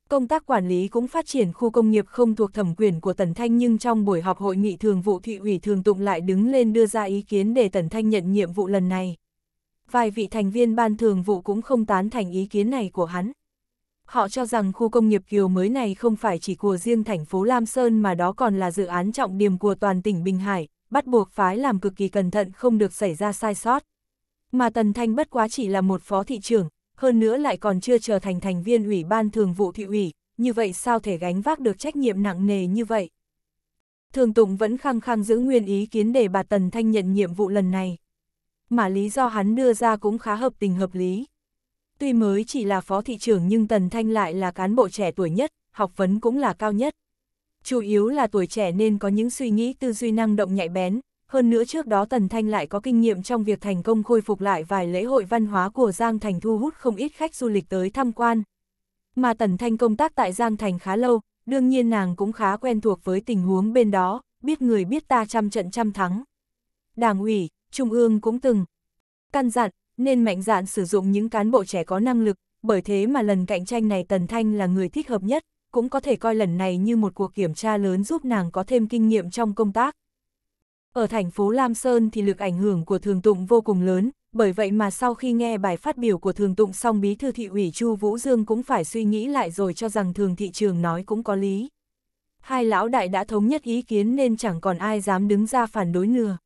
Công tác quản lý cũng phát triển khu công nghiệp không thuộc thẩm quyền của Tần Thanh nhưng trong buổi họp hội nghị thường vụ thị ủy thường tụng lại đứng lên đưa ra ý kiến để Tần Thanh nhận nhiệm vụ lần này. Vài vị thành viên ban thường vụ cũng không tán thành ý kiến này của hắn. Họ cho rằng khu công nghiệp Kiều mới này không phải chỉ của riêng thành phố Lam Sơn mà đó còn là dự án trọng điểm của toàn tỉnh Bình Hải, bắt buộc phái làm cực kỳ cẩn thận không được xảy ra sai sót. Mà Tần Thanh bất quá chỉ là một phó thị trưởng, hơn nữa lại còn chưa trở thành thành viên ủy ban thường vụ thị ủy, như vậy sao thể gánh vác được trách nhiệm nặng nề như vậy. Thường Tụng vẫn khăng khăng giữ nguyên ý kiến để bà Tần Thanh nhận nhiệm vụ lần này. Mà lý do hắn đưa ra cũng khá hợp tình hợp lý. Tuy mới chỉ là phó thị trưởng nhưng Tần Thanh lại là cán bộ trẻ tuổi nhất, học vấn cũng là cao nhất chủ yếu là tuổi trẻ nên có những suy nghĩ tư duy năng động nhạy bén, hơn nữa trước đó Tần Thanh lại có kinh nghiệm trong việc thành công khôi phục lại vài lễ hội văn hóa của Giang Thành thu hút không ít khách du lịch tới tham quan. Mà Tần Thanh công tác tại Giang Thành khá lâu, đương nhiên nàng cũng khá quen thuộc với tình huống bên đó, biết người biết ta trăm trận trăm thắng. Đảng ủy, Trung ương cũng từng căn dặn, nên mạnh dạn sử dụng những cán bộ trẻ có năng lực, bởi thế mà lần cạnh tranh này Tần Thanh là người thích hợp nhất, cũng có thể coi lần này như một cuộc kiểm tra lớn giúp nàng có thêm kinh nghiệm trong công tác. Ở thành phố Lam Sơn thì lực ảnh hưởng của Thường Tụng vô cùng lớn, bởi vậy mà sau khi nghe bài phát biểu của Thường Tụng xong bí thư thị ủy Chu Vũ Dương cũng phải suy nghĩ lại rồi cho rằng Thường thị trường nói cũng có lý. Hai lão đại đã thống nhất ý kiến nên chẳng còn ai dám đứng ra phản đối nữa.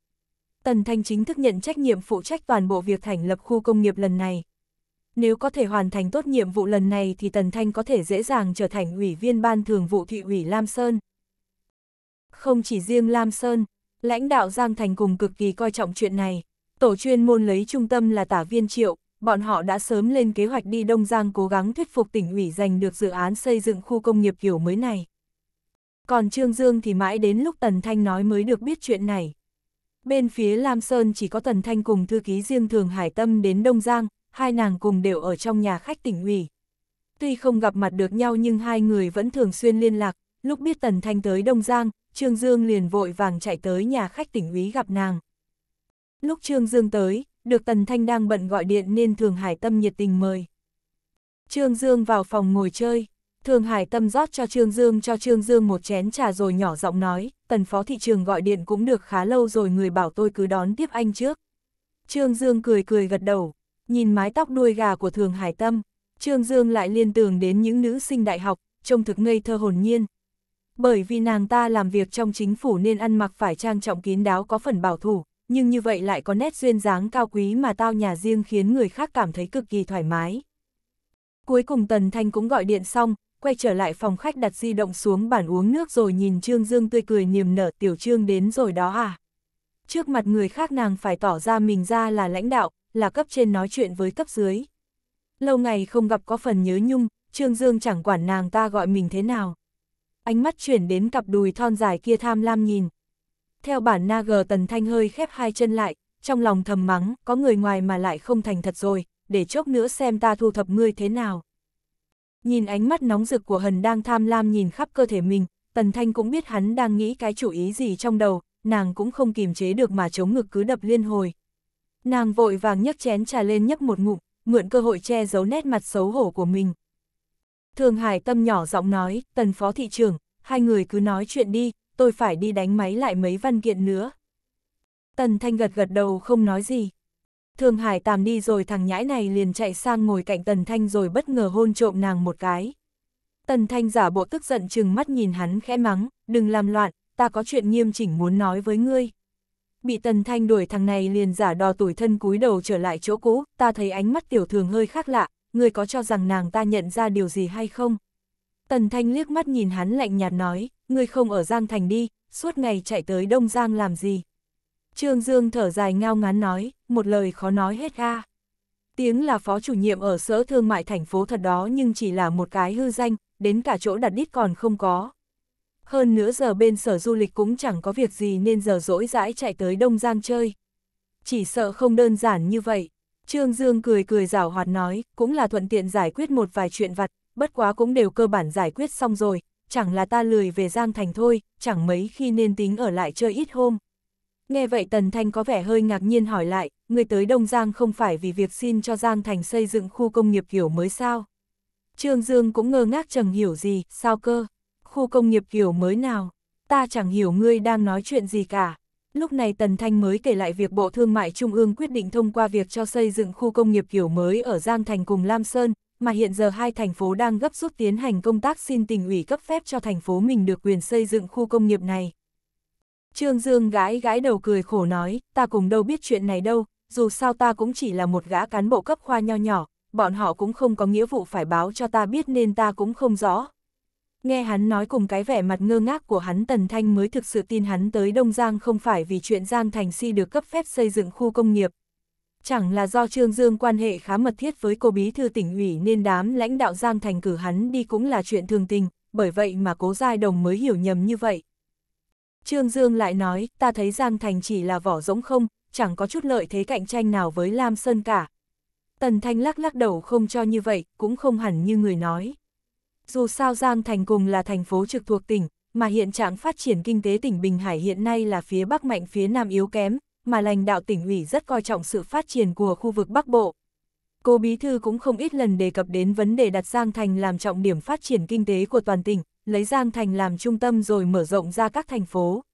Tần Thanh chính thức nhận trách nhiệm phụ trách toàn bộ việc thành lập khu công nghiệp lần này, nếu có thể hoàn thành tốt nhiệm vụ lần này thì Tần Thanh có thể dễ dàng trở thành ủy viên ban thường vụ thị ủy Lam Sơn. Không chỉ riêng Lam Sơn, lãnh đạo Giang Thành cùng cực kỳ coi trọng chuyện này. Tổ chuyên môn lấy trung tâm là tả viên triệu, bọn họ đã sớm lên kế hoạch đi Đông Giang cố gắng thuyết phục tỉnh ủy giành được dự án xây dựng khu công nghiệp kiểu mới này. Còn Trương Dương thì mãi đến lúc Tần Thanh nói mới được biết chuyện này. Bên phía Lam Sơn chỉ có Tần Thanh cùng thư ký riêng Thường Hải Tâm đến Đông Giang, hai nàng cùng đều ở trong nhà khách tỉnh ủy. Tuy không gặp mặt được nhau nhưng hai người vẫn thường xuyên liên lạc, lúc biết Tần Thanh tới Đông Giang, Trương Dương liền vội vàng chạy tới nhà khách tỉnh ủy gặp nàng. Lúc Trương Dương tới, được Tần Thanh đang bận gọi điện nên Thường Hải Tâm nhiệt tình mời. Trương Dương vào phòng ngồi chơi, Thường Hải Tâm rót cho Trương Dương cho Trương Dương một chén trà rồi nhỏ giọng nói, Tần Phó Thị trường gọi điện cũng được khá lâu rồi người bảo tôi cứ đón tiếp anh trước. Trương Dương cười cười gật đầu, Nhìn mái tóc đuôi gà của Thường Hải Tâm, Trương Dương lại liên tưởng đến những nữ sinh đại học, trông thực ngây thơ hồn nhiên. Bởi vì nàng ta làm việc trong chính phủ nên ăn mặc phải trang trọng kín đáo có phần bảo thủ, nhưng như vậy lại có nét duyên dáng cao quý mà tao nhà riêng khiến người khác cảm thấy cực kỳ thoải mái. Cuối cùng Tần Thanh cũng gọi điện xong, quay trở lại phòng khách đặt di động xuống bàn uống nước rồi nhìn Trương Dương tươi cười niềm nở tiểu trương đến rồi đó à. Trước mặt người khác nàng phải tỏ ra mình ra là lãnh đạo, là cấp trên nói chuyện với cấp dưới. Lâu ngày không gặp có phần nhớ nhung, Trương Dương chẳng quản nàng ta gọi mình thế nào. Ánh mắt chuyển đến cặp đùi thon dài kia tham lam nhìn. Theo bản na gờ Tần Thanh hơi khép hai chân lại, trong lòng thầm mắng, có người ngoài mà lại không thành thật rồi, để chốc nữa xem ta thu thập ngươi thế nào. Nhìn ánh mắt nóng rực của Hần đang tham lam nhìn khắp cơ thể mình, Tần Thanh cũng biết hắn đang nghĩ cái chủ ý gì trong đầu, nàng cũng không kìm chế được mà chống ngực cứ đập liên hồi. Nàng vội vàng nhấc chén trà lên nhấp một ngụm, mượn cơ hội che giấu nét mặt xấu hổ của mình. Thường Hải Tâm nhỏ giọng nói, tần phó thị trưởng, hai người cứ nói chuyện đi, tôi phải đi đánh máy lại mấy văn kiện nữa. Tần Thanh gật gật đầu không nói gì. Thường Hải tạm đi rồi thằng nhãi này liền chạy sang ngồi cạnh Tần Thanh rồi bất ngờ hôn trộm nàng một cái. Tần Thanh giả bộ tức giận chừng mắt nhìn hắn khẽ mắng, đừng làm loạn, ta có chuyện nghiêm chỉnh muốn nói với ngươi bị Tần Thanh đuổi thằng này liền giả đò tuổi thân cúi đầu trở lại chỗ cũ, ta thấy ánh mắt tiểu thường hơi khác lạ, người có cho rằng nàng ta nhận ra điều gì hay không? Tần Thanh liếc mắt nhìn hắn lạnh nhạt nói, người không ở Giang Thành đi, suốt ngày chạy tới Đông Giang làm gì? Trương Dương thở dài ngao ngán nói, một lời khó nói hết a. Tiếng là phó chủ nhiệm ở sở thương mại thành phố thật đó nhưng chỉ là một cái hư danh, đến cả chỗ đặt đít còn không có, hơn nữa giờ bên sở du lịch cũng chẳng có việc gì nên giờ dỗi dãi chạy tới Đông Giang chơi. Chỉ sợ không đơn giản như vậy. Trương Dương cười cười rảo hoạt nói, cũng là thuận tiện giải quyết một vài chuyện vặt, bất quá cũng đều cơ bản giải quyết xong rồi, chẳng là ta lười về Giang Thành thôi, chẳng mấy khi nên tính ở lại chơi ít hôm. Nghe vậy Tần Thanh có vẻ hơi ngạc nhiên hỏi lại, người tới Đông Giang không phải vì việc xin cho Giang Thành xây dựng khu công nghiệp kiểu mới sao? Trương Dương cũng ngơ ngác chẳng hiểu gì, sao cơ? khu công nghiệp kiểu mới nào, ta chẳng hiểu ngươi đang nói chuyện gì cả. Lúc này Tần Thanh mới kể lại việc Bộ Thương mại Trung ương quyết định thông qua việc cho xây dựng khu công nghiệp kiểu mới ở Giang Thành cùng Lam Sơn, mà hiện giờ hai thành phố đang gấp rút tiến hành công tác xin tỉnh ủy cấp phép cho thành phố mình được quyền xây dựng khu công nghiệp này. Trương Dương gái gái đầu cười khổ nói, ta cùng đâu biết chuyện này đâu, dù sao ta cũng chỉ là một gã cán bộ cấp khoa nho nhỏ, bọn họ cũng không có nghĩa vụ phải báo cho ta biết nên ta cũng không rõ, Nghe hắn nói cùng cái vẻ mặt ngơ ngác của hắn Tần Thanh mới thực sự tin hắn tới Đông Giang không phải vì chuyện Giang Thành Si được cấp phép xây dựng khu công nghiệp. Chẳng là do Trương Dương quan hệ khá mật thiết với cô bí thư tỉnh ủy nên đám lãnh đạo Giang Thành cử hắn đi cũng là chuyện thường tình, bởi vậy mà cố giai đồng mới hiểu nhầm như vậy. Trương Dương lại nói, ta thấy Giang Thành chỉ là vỏ rỗng không, chẳng có chút lợi thế cạnh tranh nào với Lam Sơn cả. Tần Thanh lắc lắc đầu không cho như vậy, cũng không hẳn như người nói. Dù sao Giang Thành cùng là thành phố trực thuộc tỉnh, mà hiện trạng phát triển kinh tế tỉnh Bình Hải hiện nay là phía Bắc mạnh phía Nam yếu kém, mà lãnh đạo tỉnh ủy rất coi trọng sự phát triển của khu vực Bắc Bộ. Cô Bí Thư cũng không ít lần đề cập đến vấn đề đặt Giang Thành làm trọng điểm phát triển kinh tế của toàn tỉnh, lấy Giang Thành làm trung tâm rồi mở rộng ra các thành phố,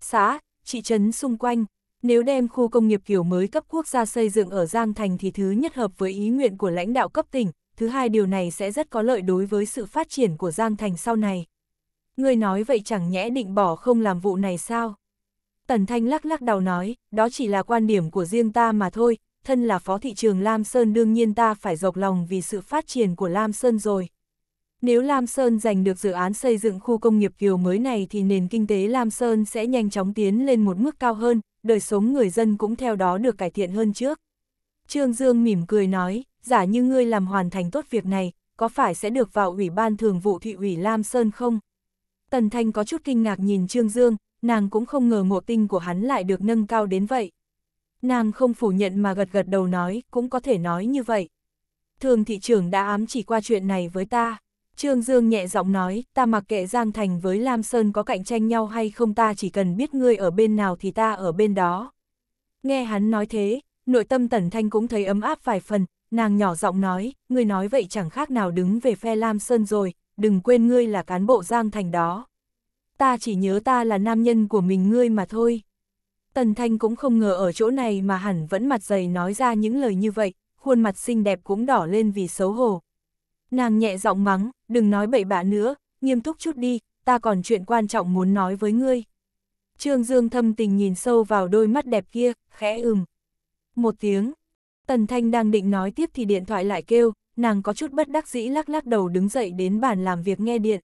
xã, thị trấn xung quanh. Nếu đem khu công nghiệp kiểu mới cấp quốc gia xây dựng ở Giang Thành thì thứ nhất hợp với ý nguyện của lãnh đạo cấp tỉnh, thứ hai điều này sẽ rất có lợi đối với sự phát triển của Giang Thành sau này. Ngươi nói vậy chẳng nhẽ định bỏ không làm vụ này sao? Tần Thanh lắc lắc đầu nói, đó chỉ là quan điểm của riêng ta mà thôi, thân là phó thị trường Lam Sơn đương nhiên ta phải dọc lòng vì sự phát triển của Lam Sơn rồi. Nếu Lam Sơn giành được dự án xây dựng khu công nghiệp kiều mới này thì nền kinh tế Lam Sơn sẽ nhanh chóng tiến lên một mức cao hơn, đời sống người dân cũng theo đó được cải thiện hơn trước. Trương Dương mỉm cười nói, giả như ngươi làm hoàn thành tốt việc này, có phải sẽ được vào Ủy ban Thường vụ Thị ủy Lam Sơn không? Tần Thanh có chút kinh ngạc nhìn Trương Dương, nàng cũng không ngờ ngộ tinh của hắn lại được nâng cao đến vậy. Nàng không phủ nhận mà gật gật đầu nói, cũng có thể nói như vậy. Thường thị trưởng đã ám chỉ qua chuyện này với ta. Trương Dương nhẹ giọng nói, ta mặc kệ Giang Thành với Lam Sơn có cạnh tranh nhau hay không ta chỉ cần biết ngươi ở bên nào thì ta ở bên đó. Nghe hắn nói thế, nội tâm Tần Thanh cũng thấy ấm áp vài phần, Nàng nhỏ giọng nói, ngươi nói vậy chẳng khác nào đứng về phe Lam Sơn rồi, đừng quên ngươi là cán bộ Giang Thành đó. Ta chỉ nhớ ta là nam nhân của mình ngươi mà thôi. Tần Thanh cũng không ngờ ở chỗ này mà hẳn vẫn mặt dày nói ra những lời như vậy, khuôn mặt xinh đẹp cũng đỏ lên vì xấu hổ. Nàng nhẹ giọng mắng, đừng nói bậy bạ nữa, nghiêm túc chút đi, ta còn chuyện quan trọng muốn nói với ngươi. Trương Dương thâm tình nhìn sâu vào đôi mắt đẹp kia, khẽ ừm. Một tiếng, Tần Thanh đang định nói tiếp thì điện thoại lại kêu, nàng có chút bất đắc dĩ lắc lắc đầu đứng dậy đến bàn làm việc nghe điện.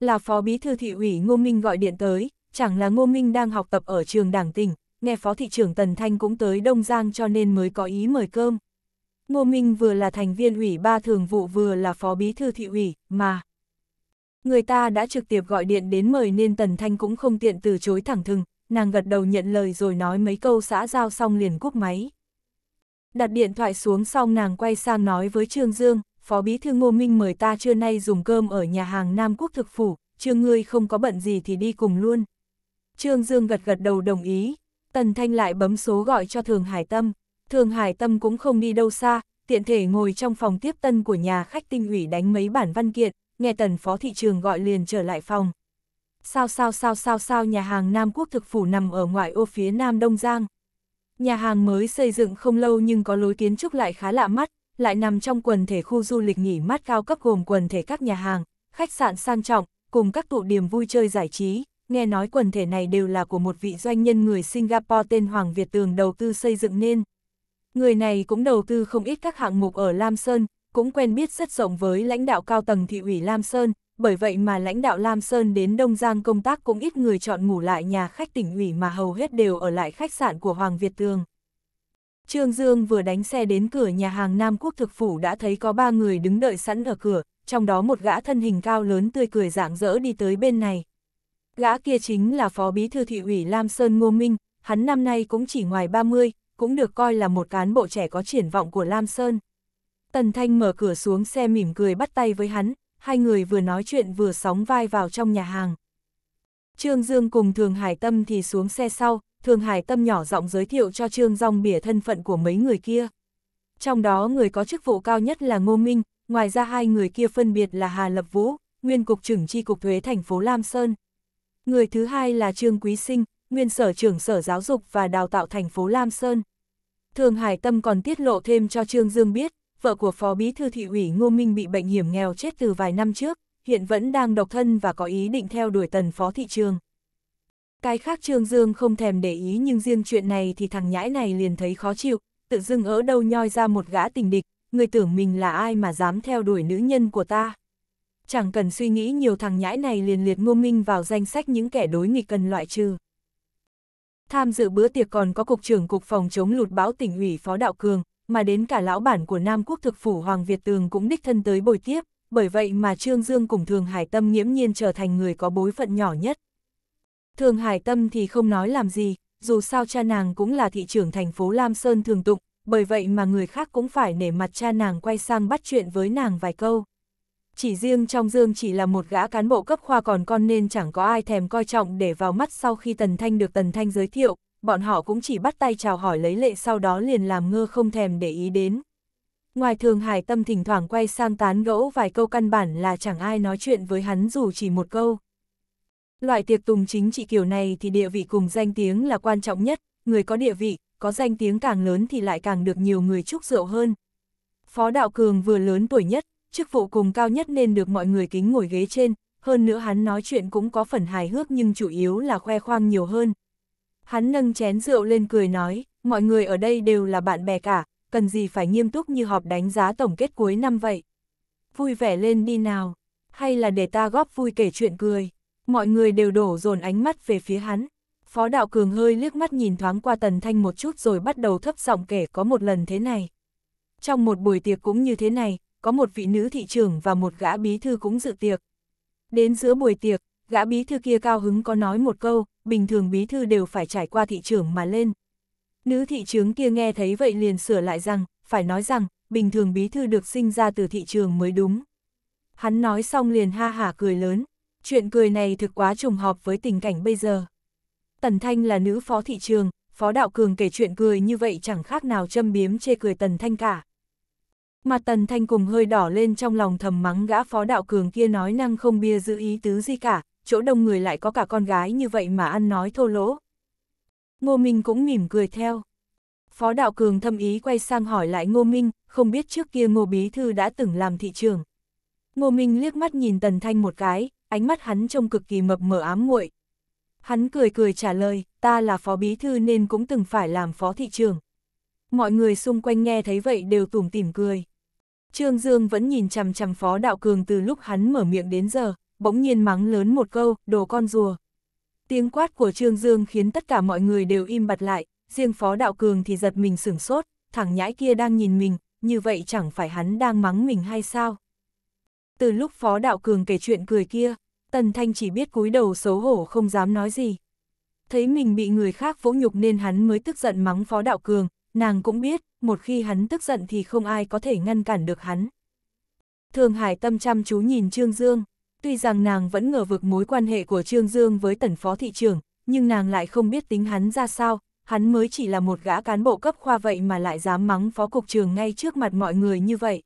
Là phó bí thư thị ủy Ngô Minh gọi điện tới, chẳng là Ngô Minh đang học tập ở trường đảng tỉnh, nghe phó thị trưởng Tần Thanh cũng tới Đông Giang cho nên mới có ý mời cơm. Ngô Minh vừa là thành viên ủy ba thường vụ vừa là phó bí thư thị ủy, mà. Người ta đã trực tiếp gọi điện đến mời nên Tần Thanh cũng không tiện từ chối thẳng thừng, nàng gật đầu nhận lời rồi nói mấy câu xã giao xong liền cúp máy đặt điện thoại xuống xong nàng quay sang nói với Trương Dương, Phó Bí Thư Ngô Minh mời ta trưa nay dùng cơm ở nhà hàng Nam Quốc Thực Phủ, Trương ngươi không có bận gì thì đi cùng luôn. Trương Dương gật gật đầu đồng ý, Tần Thanh lại bấm số gọi cho Thường Hải Tâm, Thường Hải Tâm cũng không đi đâu xa, tiện thể ngồi trong phòng tiếp tân của nhà khách tinh ủy đánh mấy bản văn kiện, nghe Tần Phó Thị trường gọi liền trở lại phòng. Sao sao sao sao sao nhà hàng Nam Quốc Thực Phủ nằm ở ngoại ô phía Nam Đông Giang, Nhà hàng mới xây dựng không lâu nhưng có lối kiến trúc lại khá lạ mắt, lại nằm trong quần thể khu du lịch nghỉ mát cao cấp gồm quần thể các nhà hàng, khách sạn sang trọng, cùng các tụ điểm vui chơi giải trí. Nghe nói quần thể này đều là của một vị doanh nhân người Singapore tên Hoàng Việt Tường đầu tư xây dựng nên. Người này cũng đầu tư không ít các hạng mục ở Lam Sơn, cũng quen biết rất rộng với lãnh đạo cao tầng thị ủy Lam Sơn, bởi vậy mà lãnh đạo Lam Sơn đến Đông Giang công tác cũng ít người chọn ngủ lại nhà khách tỉnh ủy mà hầu hết đều ở lại khách sạn của Hoàng Việt Tường. Trương Dương vừa đánh xe đến cửa nhà hàng Nam Quốc Thực Phủ đã thấy có ba người đứng đợi sẵn ở cửa, trong đó một gã thân hình cao lớn tươi cười rạng rỡ đi tới bên này. Gã kia chính là Phó Bí Thư Thị ủy Lam Sơn Ngô Minh, hắn năm nay cũng chỉ ngoài 30, cũng được coi là một cán bộ trẻ có triển vọng của Lam Sơn. Tần Thanh mở cửa xuống xe mỉm cười bắt tay với hắn, hai người vừa nói chuyện vừa sóng vai vào trong nhà hàng. Trương Dương cùng Thường Hải Tâm thì xuống xe sau, Thường Hải Tâm nhỏ giọng giới thiệu cho Trương Dòng bỉa thân phận của mấy người kia. Trong đó người có chức vụ cao nhất là Ngô Minh, ngoài ra hai người kia phân biệt là Hà Lập Vũ, nguyên cục trưởng tri cục thuế thành phố Lam Sơn. Người thứ hai là Trương Quý Sinh, nguyên sở trưởng sở giáo dục và đào tạo thành phố Lam Sơn. Thường Hải Tâm còn tiết lộ thêm cho Trương Dương biết, vợ của Phó Bí Thư Thị ủy Ngô Minh bị bệnh hiểm nghèo chết từ vài năm trước, hiện vẫn đang độc thân và có ý định theo đuổi tần phó thị trường. Cái khác Trương Dương không thèm để ý nhưng riêng chuyện này thì thằng nhãi này liền thấy khó chịu, tự dưng ở đâu nhoi ra một gã tình địch, người tưởng mình là ai mà dám theo đuổi nữ nhân của ta. Chẳng cần suy nghĩ nhiều thằng nhãi này liền liệt ngô minh vào danh sách những kẻ đối nghịch cần loại trừ. Tham dự bữa tiệc còn có Cục trưởng Cục Phòng chống lụt báo tỉnh ủy Phó Đạo Cường, mà đến cả lão bản của Nam Quốc thực phủ Hoàng Việt Tường cũng đích thân tới bồi tiếp, bởi vậy mà Trương Dương cùng Thường Hải Tâm nghiễm nhiên trở thành người có bối phận nhỏ nhất. Thường Hải Tâm thì không nói làm gì, dù sao cha nàng cũng là thị trưởng thành phố Lam Sơn thường tụng, bởi vậy mà người khác cũng phải nể mặt cha nàng quay sang bắt chuyện với nàng vài câu. Chỉ riêng trong Dương chỉ là một gã cán bộ cấp khoa còn con nên chẳng có ai thèm coi trọng để vào mắt sau khi Tần Thanh được Tần Thanh giới thiệu, bọn họ cũng chỉ bắt tay chào hỏi lấy lệ sau đó liền làm ngơ không thèm để ý đến. Ngoài thường hải tâm thỉnh thoảng quay sang tán gẫu vài câu căn bản là chẳng ai nói chuyện với hắn dù chỉ một câu. Loại tiệc tùng chính trị kiểu này thì địa vị cùng danh tiếng là quan trọng nhất, người có địa vị, có danh tiếng càng lớn thì lại càng được nhiều người chúc rượu hơn. Phó Đạo Cường vừa lớn tuổi nhất, chức vụ cùng cao nhất nên được mọi người kính ngồi ghế trên, hơn nữa hắn nói chuyện cũng có phần hài hước nhưng chủ yếu là khoe khoang nhiều hơn, Hắn nâng chén rượu lên cười nói, mọi người ở đây đều là bạn bè cả, cần gì phải nghiêm túc như họp đánh giá tổng kết cuối năm vậy. Vui vẻ lên đi nào, hay là để ta góp vui kể chuyện cười. Mọi người đều đổ dồn ánh mắt về phía hắn. Phó đạo cường hơi liếc mắt nhìn thoáng qua tần thanh một chút rồi bắt đầu thấp giọng kể có một lần thế này. Trong một buổi tiệc cũng như thế này, có một vị nữ thị trưởng và một gã bí thư cũng dự tiệc. Đến giữa buổi tiệc, gã bí thư kia cao hứng có nói một câu, bình thường bí thư đều phải trải qua thị trưởng mà lên. Nữ thị trưởng kia nghe thấy vậy liền sửa lại rằng, phải nói rằng, bình thường bí thư được sinh ra từ thị trường mới đúng. Hắn nói xong liền ha hả cười lớn, chuyện cười này thực quá trùng hợp với tình cảnh bây giờ. Tần Thanh là nữ phó thị trường, phó đạo cường kể chuyện cười như vậy chẳng khác nào châm biếm chê cười Tần Thanh cả. Mà Tần Thanh cùng hơi đỏ lên trong lòng thầm mắng gã phó đạo cường kia nói năng không bia giữ ý tứ gì cả, chỗ đông người lại có cả con gái như vậy mà ăn nói thô lỗ. Ngô Minh cũng mỉm cười theo. Phó Đạo Cường thâm ý quay sang hỏi lại Ngô Minh, không biết trước kia Ngô Bí Thư đã từng làm thị trường. Ngô Minh liếc mắt nhìn Tần Thanh một cái, ánh mắt hắn trông cực kỳ mập mờ ám muội. Hắn cười cười trả lời, ta là Phó Bí Thư nên cũng từng phải làm Phó Thị trường. Mọi người xung quanh nghe thấy vậy đều tủm tỉm cười. Trương Dương vẫn nhìn chằm chằm Phó Đạo Cường từ lúc hắn mở miệng đến giờ, bỗng nhiên mắng lớn một câu, đồ con rùa. Tiếng quát của Trương Dương khiến tất cả mọi người đều im bặt lại, riêng Phó Đạo Cường thì giật mình sửng sốt, thằng nhãi kia đang nhìn mình, như vậy chẳng phải hắn đang mắng mình hay sao? Từ lúc Phó Đạo Cường kể chuyện cười kia, Tần Thanh chỉ biết cúi đầu xấu hổ không dám nói gì. Thấy mình bị người khác vỗ nhục nên hắn mới tức giận mắng Phó Đạo Cường, nàng cũng biết, một khi hắn tức giận thì không ai có thể ngăn cản được hắn. Thường Hải tâm chăm chú nhìn Trương Dương. Tuy rằng nàng vẫn ngờ vực mối quan hệ của Trương Dương với tần phó thị trưởng, nhưng nàng lại không biết tính hắn ra sao, hắn mới chỉ là một gã cán bộ cấp khoa vậy mà lại dám mắng phó cục trường ngay trước mặt mọi người như vậy.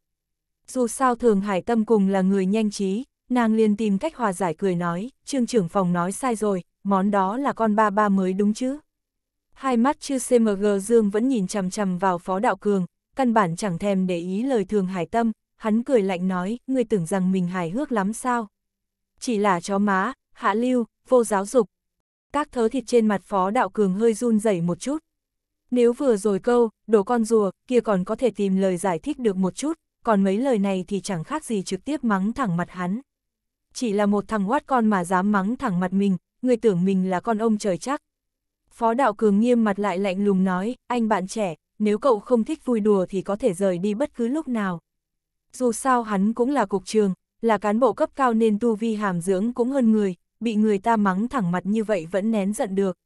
Dù sao thường hải tâm cùng là người nhanh trí, nàng liền tìm cách hòa giải cười nói, trương trưởng phòng nói sai rồi, món đó là con ba ba mới đúng chứ. Hai mắt chư CMG Dương vẫn nhìn chằm chằm vào phó đạo cường, căn bản chẳng thèm để ý lời thường hải tâm, hắn cười lạnh nói, ngươi tưởng rằng mình hài hước lắm sao chỉ là chó má, hạ lưu, vô giáo dục. Các thớ thịt trên mặt phó đạo cường hơi run rẩy một chút. Nếu vừa rồi câu, đồ con rùa, kia còn có thể tìm lời giải thích được một chút, còn mấy lời này thì chẳng khác gì trực tiếp mắng thẳng mặt hắn. Chỉ là một thằng oát con mà dám mắng thẳng mặt mình, người tưởng mình là con ông trời chắc. Phó đạo cường nghiêm mặt lại lạnh lùng nói, anh bạn trẻ, nếu cậu không thích vui đùa thì có thể rời đi bất cứ lúc nào. Dù sao hắn cũng là cục trường, là cán bộ cấp cao nên tu vi hàm dưỡng cũng hơn người, bị người ta mắng thẳng mặt như vậy vẫn nén giận được.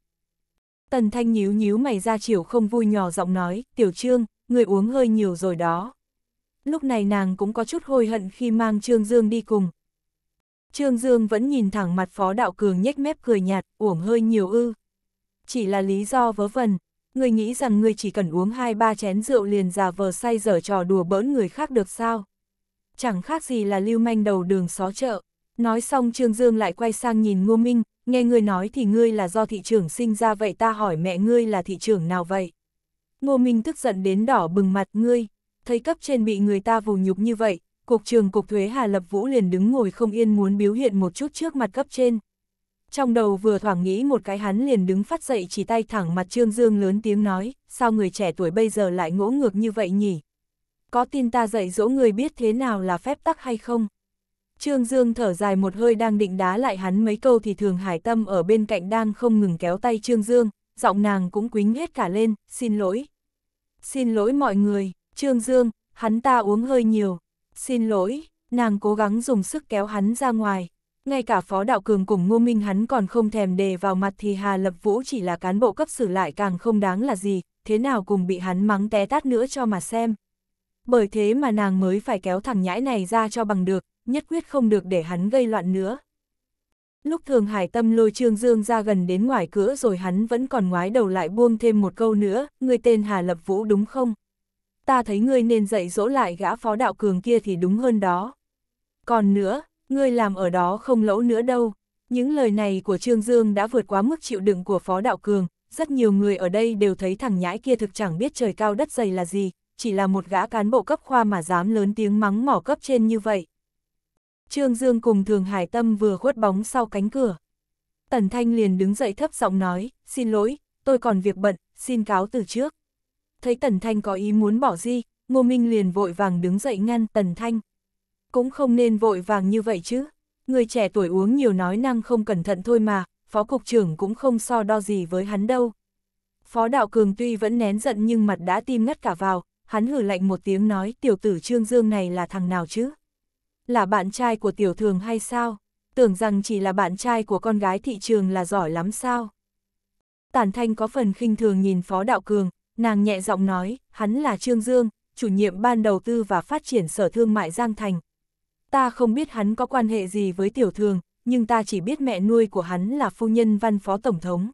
Tần Thanh nhíu nhíu mày ra chiều không vui nhỏ giọng nói, tiểu trương, người uống hơi nhiều rồi đó. Lúc này nàng cũng có chút hôi hận khi mang Trương Dương đi cùng. Trương Dương vẫn nhìn thẳng mặt Phó Đạo Cường nhếch mép cười nhạt, uổng hơi nhiều ư. Chỉ là lý do vớ vẩn, người nghĩ rằng người chỉ cần uống hai ba chén rượu liền già vờ say dở trò đùa bỡn người khác được sao chẳng khác gì là lưu manh đầu đường xó chợ. Nói xong Trương Dương lại quay sang nhìn Ngô Minh, nghe ngươi nói thì ngươi là do thị trưởng sinh ra vậy ta hỏi mẹ ngươi là thị trưởng nào vậy? Ngô Minh tức giận đến đỏ bừng mặt ngươi, thấy cấp trên bị người ta vù nhục như vậy, cục trường cục thuế Hà Lập Vũ liền đứng ngồi không yên muốn biểu hiện một chút trước mặt cấp trên. Trong đầu vừa thoảng nghĩ một cái hắn liền đứng phát dậy chỉ tay thẳng mặt Trương Dương lớn tiếng nói, sao người trẻ tuổi bây giờ lại ngỗ ngược như vậy nhỉ? có tin ta dạy dỗ người biết thế nào là phép tắc hay không? Trương Dương thở dài một hơi đang định đá lại hắn mấy câu thì Thường Hải Tâm ở bên cạnh đang không ngừng kéo tay Trương Dương, giọng nàng cũng quính hết cả lên, xin lỗi. Xin lỗi mọi người, Trương Dương, hắn ta uống hơi nhiều. Xin lỗi, nàng cố gắng dùng sức kéo hắn ra ngoài. Ngay cả Phó Đạo Cường cùng Ngô Minh hắn còn không thèm đề vào mặt thì Hà Lập Vũ chỉ là cán bộ cấp xử lại càng không đáng là gì, thế nào cùng bị hắn mắng té tát nữa cho mà xem bởi thế mà nàng mới phải kéo thằng nhãi này ra cho bằng được, nhất quyết không được để hắn gây loạn nữa. Lúc Thường Hải Tâm lôi Trương Dương ra gần đến ngoài cửa rồi hắn vẫn còn ngoái đầu lại buông thêm một câu nữa, người tên Hà Lập Vũ đúng không? Ta thấy ngươi nên dạy dỗ lại gã phó đạo cường kia thì đúng hơn đó. Còn nữa, ngươi làm ở đó không lỗ nữa đâu. Những lời này của Trương Dương đã vượt quá mức chịu đựng của phó đạo cường, rất nhiều người ở đây đều thấy thằng nhãi kia thực chẳng biết trời cao đất dày là gì, chỉ là một gã cán bộ cấp khoa mà dám lớn tiếng mắng mỏ cấp trên như vậy. Trương Dương cùng Thường Hải Tâm vừa khuất bóng sau cánh cửa. Tần Thanh liền đứng dậy thấp giọng nói, xin lỗi, tôi còn việc bận, xin cáo từ trước. Thấy Tần Thanh có ý muốn bỏ di, Ngô Minh liền vội vàng đứng dậy ngăn Tần Thanh. Cũng không nên vội vàng như vậy chứ, người trẻ tuổi uống nhiều nói năng không cẩn thận thôi mà, Phó Cục trưởng cũng không so đo gì với hắn đâu. Phó Đạo Cường tuy vẫn nén giận nhưng mặt đã tim ngắt cả vào, hắn hử lạnh một tiếng nói tiểu tử Trương Dương này là thằng nào chứ? Là bạn trai của tiểu thường hay sao? Tưởng rằng chỉ là bạn trai của con gái thị trường là giỏi lắm sao? Tản thanh có phần khinh thường nhìn Phó Đạo Cường, nàng nhẹ giọng nói, hắn là Trương Dương, chủ nhiệm ban đầu tư và phát triển sở thương mại Giang Thành. Ta không biết hắn có quan hệ gì với tiểu thường, nhưng ta chỉ biết mẹ nuôi của hắn là phu nhân văn phó tổng thống.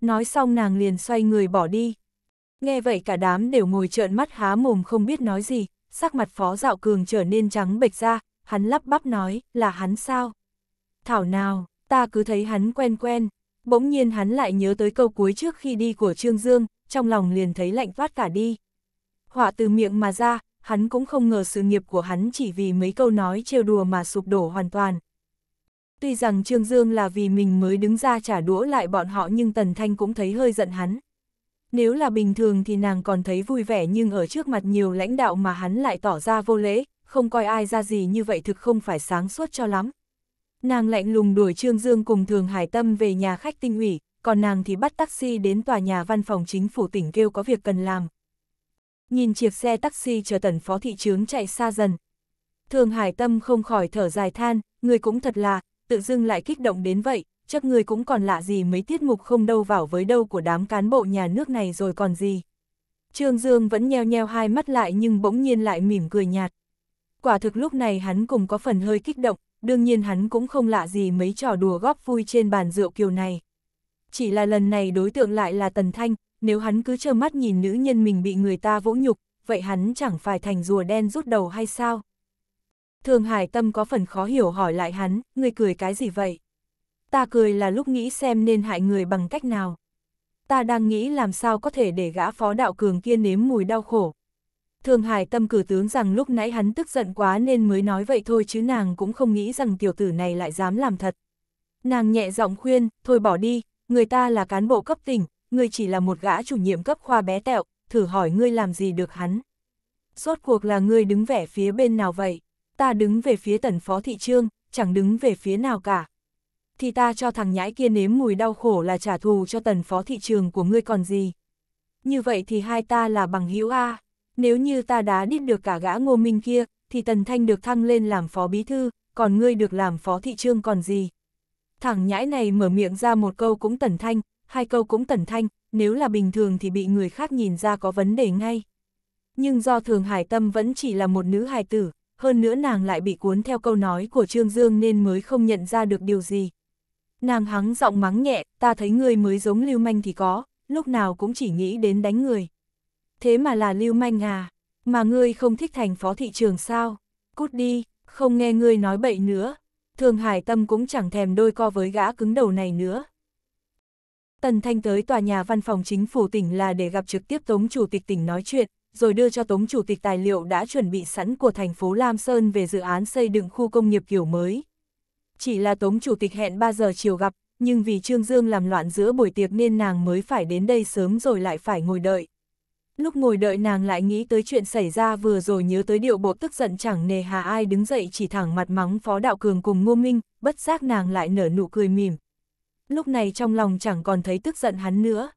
Nói xong nàng liền xoay người bỏ đi. Nghe vậy cả đám đều ngồi trợn mắt há mồm không biết nói gì, sắc mặt phó dạo cường trở nên trắng bệch ra, hắn lắp bắp nói, là hắn sao? Thảo nào, ta cứ thấy hắn quen quen, bỗng nhiên hắn lại nhớ tới câu cuối trước khi đi của Trương Dương, trong lòng liền thấy lạnh toát cả đi. Họa từ miệng mà ra, hắn cũng không ngờ sự nghiệp của hắn chỉ vì mấy câu nói trêu đùa mà sụp đổ hoàn toàn. Tuy rằng Trương Dương là vì mình mới đứng ra trả đũa lại bọn họ nhưng Tần Thanh cũng thấy hơi giận hắn. Nếu là bình thường thì nàng còn thấy vui vẻ nhưng ở trước mặt nhiều lãnh đạo mà hắn lại tỏ ra vô lễ, không coi ai ra gì như vậy thực không phải sáng suốt cho lắm. Nàng lạnh lùng đuổi Trương Dương cùng Thường Hải Tâm về nhà khách tinh ủy, còn nàng thì bắt taxi đến tòa nhà văn phòng chính phủ tỉnh kêu có việc cần làm. Nhìn chiếc xe taxi chờ tần phó thị trướng chạy xa dần. Thường Hải Tâm không khỏi thở dài than, người cũng thật là, tự dưng lại kích động đến vậy, chắc người cũng còn lạ gì mấy tiết mục không đâu vào với đâu của đám cán bộ nhà nước này rồi còn gì. Trương Dương vẫn nheo nheo hai mắt lại nhưng bỗng nhiên lại mỉm cười nhạt. Quả thực lúc này hắn cũng có phần hơi kích động, đương nhiên hắn cũng không lạ gì mấy trò đùa góp vui trên bàn rượu kiều này. Chỉ là lần này đối tượng lại là Tần Thanh, nếu hắn cứ trơ mắt nhìn nữ nhân mình bị người ta vỗ nhục, vậy hắn chẳng phải thành rùa đen rút đầu hay sao? Thường Hải Tâm có phần khó hiểu hỏi lại hắn, người cười cái gì vậy? ta cười là lúc nghĩ xem nên hại người bằng cách nào. Ta đang nghĩ làm sao có thể để gã phó đạo cường kia nếm mùi đau khổ. Thường Hải tâm cử tướng rằng lúc nãy hắn tức giận quá nên mới nói vậy thôi chứ nàng cũng không nghĩ rằng tiểu tử này lại dám làm thật. Nàng nhẹ giọng khuyên, thôi bỏ đi, người ta là cán bộ cấp tỉnh, người chỉ là một gã chủ nhiệm cấp khoa bé tẹo, thử hỏi ngươi làm gì được hắn. Rốt cuộc là ngươi đứng vẻ phía bên nào vậy? Ta đứng về phía tần phó thị trương, chẳng đứng về phía nào cả thì ta cho thằng nhãi kia nếm mùi đau khổ là trả thù cho tần phó thị trường của ngươi còn gì. Như vậy thì hai ta là bằng hữu A, nếu như ta đá đít được cả gã ngô minh kia, thì tần thanh được thăng lên làm phó bí thư, còn ngươi được làm phó thị trường còn gì. Thằng nhãi này mở miệng ra một câu cũng tần thanh, hai câu cũng tần thanh, nếu là bình thường thì bị người khác nhìn ra có vấn đề ngay. Nhưng do Thường Hải Tâm vẫn chỉ là một nữ hài tử, hơn nữa nàng lại bị cuốn theo câu nói của Trương Dương nên mới không nhận ra được điều gì, Nàng hắng giọng mắng nhẹ, ta thấy ngươi mới giống lưu manh thì có, lúc nào cũng chỉ nghĩ đến đánh người. Thế mà là lưu manh à, mà ngươi không thích thành phó thị trường sao? Cút đi, không nghe ngươi nói bậy nữa. Thường Hải Tâm cũng chẳng thèm đôi co với gã cứng đầu này nữa. Tần Thanh tới tòa nhà văn phòng chính phủ tỉnh là để gặp trực tiếp Tống Chủ tịch tỉnh nói chuyện, rồi đưa cho Tống Chủ tịch tài liệu đã chuẩn bị sẵn của thành phố Lam Sơn về dự án xây dựng khu công nghiệp kiểu mới chỉ là Tống Chủ tịch hẹn 3 giờ chiều gặp, nhưng vì Trương Dương làm loạn giữa buổi tiệc nên nàng mới phải đến đây sớm rồi lại phải ngồi đợi. Lúc ngồi đợi nàng lại nghĩ tới chuyện xảy ra vừa rồi nhớ tới điệu bộ tức giận chẳng nề hà ai đứng dậy chỉ thẳng mặt mắng Phó Đạo Cường cùng Ngô Minh, bất giác nàng lại nở nụ cười mỉm. Lúc này trong lòng chẳng còn thấy tức giận hắn nữa.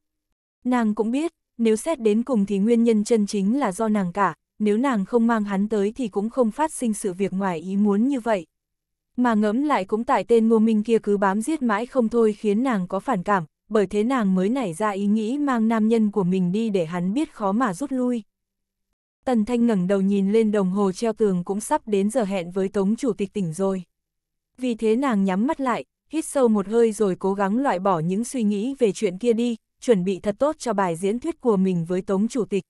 Nàng cũng biết, nếu xét đến cùng thì nguyên nhân chân chính là do nàng cả, nếu nàng không mang hắn tới thì cũng không phát sinh sự việc ngoài ý muốn như vậy mà ngẫm lại cũng tại tên ngô minh kia cứ bám giết mãi không thôi khiến nàng có phản cảm, bởi thế nàng mới nảy ra ý nghĩ mang nam nhân của mình đi để hắn biết khó mà rút lui. Tần Thanh ngẩng đầu nhìn lên đồng hồ treo tường cũng sắp đến giờ hẹn với Tống Chủ tịch tỉnh rồi. Vì thế nàng nhắm mắt lại, hít sâu một hơi rồi cố gắng loại bỏ những suy nghĩ về chuyện kia đi, chuẩn bị thật tốt cho bài diễn thuyết của mình với Tống Chủ tịch.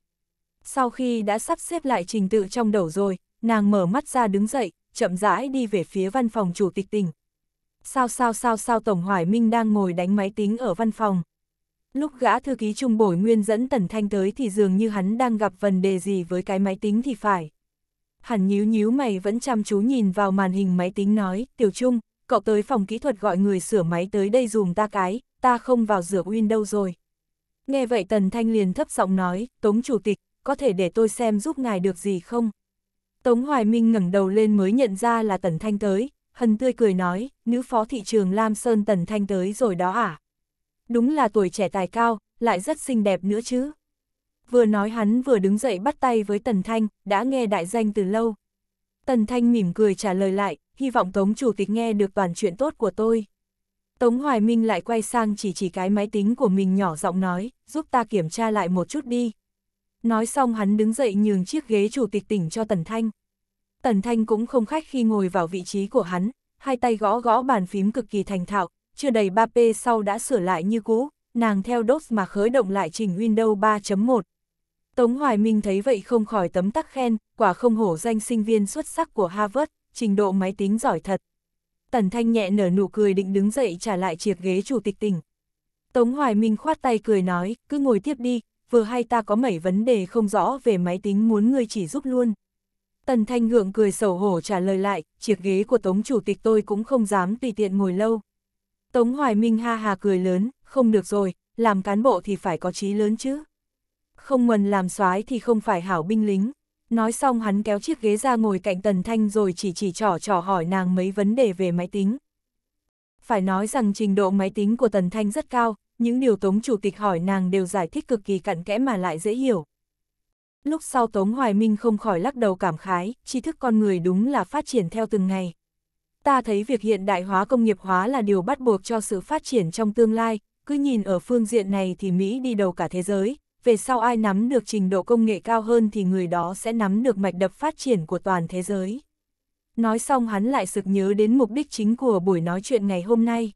Sau khi đã sắp xếp lại trình tự trong đầu rồi, nàng mở mắt ra đứng dậy, chậm rãi đi về phía văn phòng chủ tịch tỉnh. Sao sao sao sao Tổng Hoài Minh đang ngồi đánh máy tính ở văn phòng. Lúc gã thư ký trung bồi nguyên dẫn Tần Thanh tới thì dường như hắn đang gặp vấn đề gì với cái máy tính thì phải. Hắn nhíu nhíu mày vẫn chăm chú nhìn vào màn hình máy tính nói, Tiểu Trung, cậu tới phòng kỹ thuật gọi người sửa máy tới đây dùm ta cái, ta không vào rửa Windows rồi. Nghe vậy Tần Thanh liền thấp giọng nói, Tống Chủ tịch, có thể để tôi xem giúp ngài được gì không? Tống Hoài Minh ngẩng đầu lên mới nhận ra là Tần Thanh tới, hân tươi cười nói, nữ phó thị trường Lam Sơn Tần Thanh tới rồi đó à. Đúng là tuổi trẻ tài cao, lại rất xinh đẹp nữa chứ. Vừa nói hắn vừa đứng dậy bắt tay với Tần Thanh, đã nghe đại danh từ lâu. Tần Thanh mỉm cười trả lời lại, hy vọng Tống Chủ tịch nghe được toàn chuyện tốt của tôi. Tống Hoài Minh lại quay sang chỉ chỉ cái máy tính của mình nhỏ giọng nói, giúp ta kiểm tra lại một chút đi. Nói xong hắn đứng dậy nhường chiếc ghế chủ tịch tỉnh cho Tần Thanh. Tần Thanh cũng không khách khi ngồi vào vị trí của hắn, hai tay gõ gõ bàn phím cực kỳ thành thạo, chưa đầy 3P sau đã sửa lại như cũ, nàng theo DOS mà khởi động lại trình Windows 3.1. Tống Hoài Minh thấy vậy không khỏi tấm tắc khen, quả không hổ danh sinh viên xuất sắc của Harvard, trình độ máy tính giỏi thật. Tần Thanh nhẹ nở nụ cười định đứng dậy trả lại chiếc ghế chủ tịch tỉnh. Tống Hoài Minh khoát tay cười nói, cứ ngồi tiếp đi, vừa hay ta có mấy vấn đề không rõ về máy tính muốn ngươi chỉ giúp luôn. Tần Thanh Hượng cười sầu hổ trả lời lại, chiếc ghế của Tống Chủ tịch tôi cũng không dám tùy tiện ngồi lâu. Tống Hoài Minh ha ha cười lớn, không được rồi, làm cán bộ thì phải có trí lớn chứ. Không nguồn làm soái thì không phải hảo binh lính. Nói xong hắn kéo chiếc ghế ra ngồi cạnh Tần Thanh rồi chỉ chỉ trỏ trỏ hỏi nàng mấy vấn đề về máy tính. Phải nói rằng trình độ máy tính của Tần Thanh rất cao, những điều Tống Chủ tịch hỏi nàng đều giải thích cực kỳ cặn kẽ mà lại dễ hiểu. Lúc sau Tống Hoài Minh không khỏi lắc đầu cảm khái, tri thức con người đúng là phát triển theo từng ngày. Ta thấy việc hiện đại hóa công nghiệp hóa là điều bắt buộc cho sự phát triển trong tương lai, cứ nhìn ở phương diện này thì Mỹ đi đầu cả thế giới, về sau ai nắm được trình độ công nghệ cao hơn thì người đó sẽ nắm được mạch đập phát triển của toàn thế giới. Nói xong hắn lại sực nhớ đến mục đích chính của buổi nói chuyện ngày hôm nay.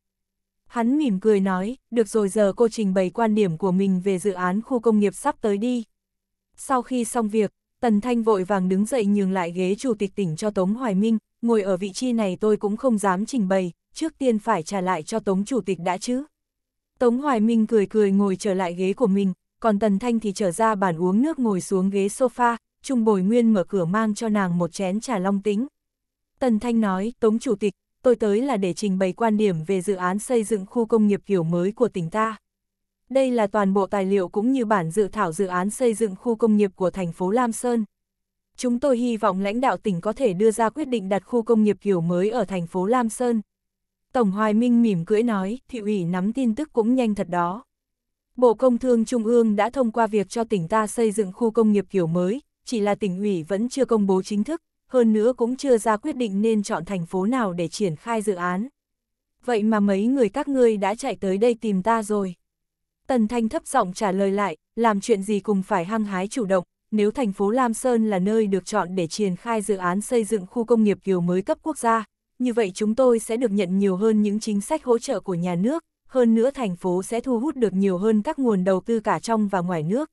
Hắn mỉm cười nói, được rồi giờ cô trình bày quan điểm của mình về dự án khu công nghiệp sắp tới đi. Sau khi xong việc, Tần Thanh vội vàng đứng dậy nhường lại ghế chủ tịch tỉnh cho Tống Hoài Minh, ngồi ở vị trí này tôi cũng không dám trình bày, trước tiên phải trả lại cho Tống chủ tịch đã chứ. Tống Hoài Minh cười cười ngồi trở lại ghế của mình, còn Tần Thanh thì trở ra bàn uống nước ngồi xuống ghế sofa, Trung Bồi Nguyên mở cửa mang cho nàng một chén trà long tính. Tần Thanh nói, Tống Chủ tịch, tôi tới là để trình bày quan điểm về dự án xây dựng khu công nghiệp kiểu mới của tỉnh ta. Đây là toàn bộ tài liệu cũng như bản dự thảo dự án xây dựng khu công nghiệp của thành phố Lam Sơn. Chúng tôi hy vọng lãnh đạo tỉnh có thể đưa ra quyết định đặt khu công nghiệp kiểu mới ở thành phố Lam Sơn. Tổng Hoài Minh mỉm cưỡi nói, thị ủy nắm tin tức cũng nhanh thật đó. Bộ Công Thương Trung ương đã thông qua việc cho tỉnh ta xây dựng khu công nghiệp kiểu mới, chỉ là tỉnh ủy vẫn chưa công bố chính thức, hơn nữa cũng chưa ra quyết định nên chọn thành phố nào để triển khai dự án. Vậy mà mấy người các ngươi đã chạy tới đây tìm ta rồi. Tần Thanh thấp giọng trả lời lại, làm chuyện gì cùng phải hăng hái chủ động, nếu thành phố Lam Sơn là nơi được chọn để triển khai dự án xây dựng khu công nghiệp kiểu mới cấp quốc gia, như vậy chúng tôi sẽ được nhận nhiều hơn những chính sách hỗ trợ của nhà nước, hơn nữa thành phố sẽ thu hút được nhiều hơn các nguồn đầu tư cả trong và ngoài nước.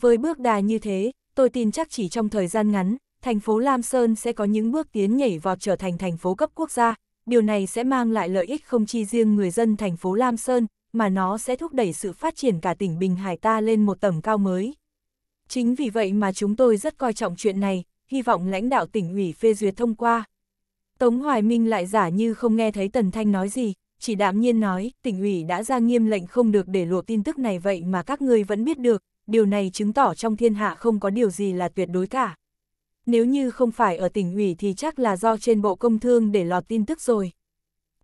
Với bước đà như thế, tôi tin chắc chỉ trong thời gian ngắn, thành phố Lam Sơn sẽ có những bước tiến nhảy vọt trở thành thành phố cấp quốc gia, điều này sẽ mang lại lợi ích không chỉ riêng người dân thành phố Lam Sơn, mà nó sẽ thúc đẩy sự phát triển cả tỉnh Bình Hải ta lên một tầm cao mới. Chính vì vậy mà chúng tôi rất coi trọng chuyện này, hy vọng lãnh đạo tỉnh ủy phê duyệt thông qua. Tống Hoài Minh lại giả như không nghe thấy Tần Thanh nói gì, chỉ đạm nhiên nói, tỉnh ủy đã ra nghiêm lệnh không được để lộ tin tức này vậy mà các ngươi vẫn biết được, điều này chứng tỏ trong thiên hạ không có điều gì là tuyệt đối cả. Nếu như không phải ở tỉnh ủy thì chắc là do trên bộ công thương để lọt tin tức rồi.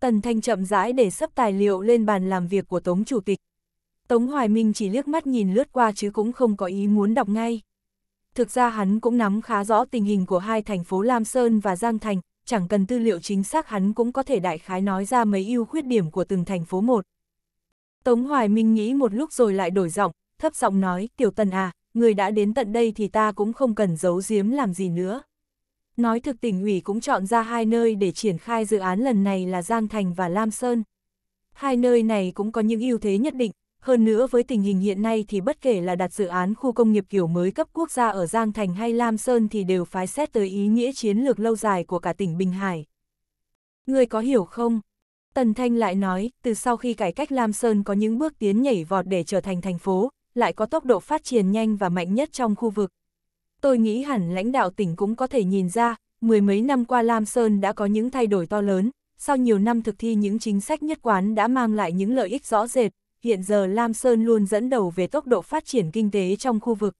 Tần Thanh chậm rãi để sắp tài liệu lên bàn làm việc của Tống Chủ tịch. Tống Hoài Minh chỉ liếc mắt nhìn lướt qua chứ cũng không có ý muốn đọc ngay. Thực ra hắn cũng nắm khá rõ tình hình của hai thành phố Lam Sơn và Giang Thành, chẳng cần tư liệu chính xác hắn cũng có thể đại khái nói ra mấy ưu khuyết điểm của từng thành phố một. Tống Hoài Minh nghĩ một lúc rồi lại đổi giọng, thấp giọng nói, tiểu tần à, người đã đến tận đây thì ta cũng không cần giấu giếm làm gì nữa. Nói thực tỉnh ủy cũng chọn ra hai nơi để triển khai dự án lần này là Giang Thành và Lam Sơn. Hai nơi này cũng có những ưu thế nhất định, hơn nữa với tình hình hiện nay thì bất kể là đặt dự án khu công nghiệp kiểu mới cấp quốc gia ở Giang Thành hay Lam Sơn thì đều phái xét tới ý nghĩa chiến lược lâu dài của cả tỉnh Bình Hải. Người có hiểu không? Tần Thanh lại nói, từ sau khi cải cách Lam Sơn có những bước tiến nhảy vọt để trở thành thành phố, lại có tốc độ phát triển nhanh và mạnh nhất trong khu vực, Tôi nghĩ hẳn lãnh đạo tỉnh cũng có thể nhìn ra, mười mấy năm qua Lam Sơn đã có những thay đổi to lớn, sau nhiều năm thực thi những chính sách nhất quán đã mang lại những lợi ích rõ rệt, hiện giờ Lam Sơn luôn dẫn đầu về tốc độ phát triển kinh tế trong khu vực.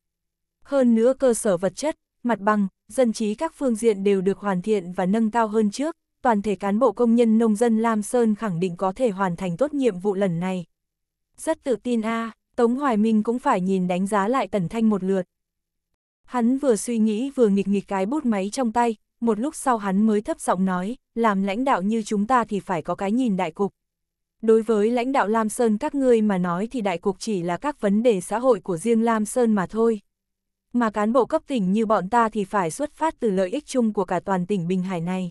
Hơn nữa cơ sở vật chất, mặt bằng, dân trí các phương diện đều được hoàn thiện và nâng cao hơn trước, toàn thể cán bộ công nhân nông dân Lam Sơn khẳng định có thể hoàn thành tốt nhiệm vụ lần này. Rất tự tin a à, Tống Hoài Minh cũng phải nhìn đánh giá lại Tần Thanh một lượt. Hắn vừa suy nghĩ vừa nghịch nghịch cái bút máy trong tay, một lúc sau hắn mới thấp giọng nói, làm lãnh đạo như chúng ta thì phải có cái nhìn đại cục. Đối với lãnh đạo Lam Sơn các ngươi mà nói thì đại cục chỉ là các vấn đề xã hội của riêng Lam Sơn mà thôi. Mà cán bộ cấp tỉnh như bọn ta thì phải xuất phát từ lợi ích chung của cả toàn tỉnh Bình Hải này.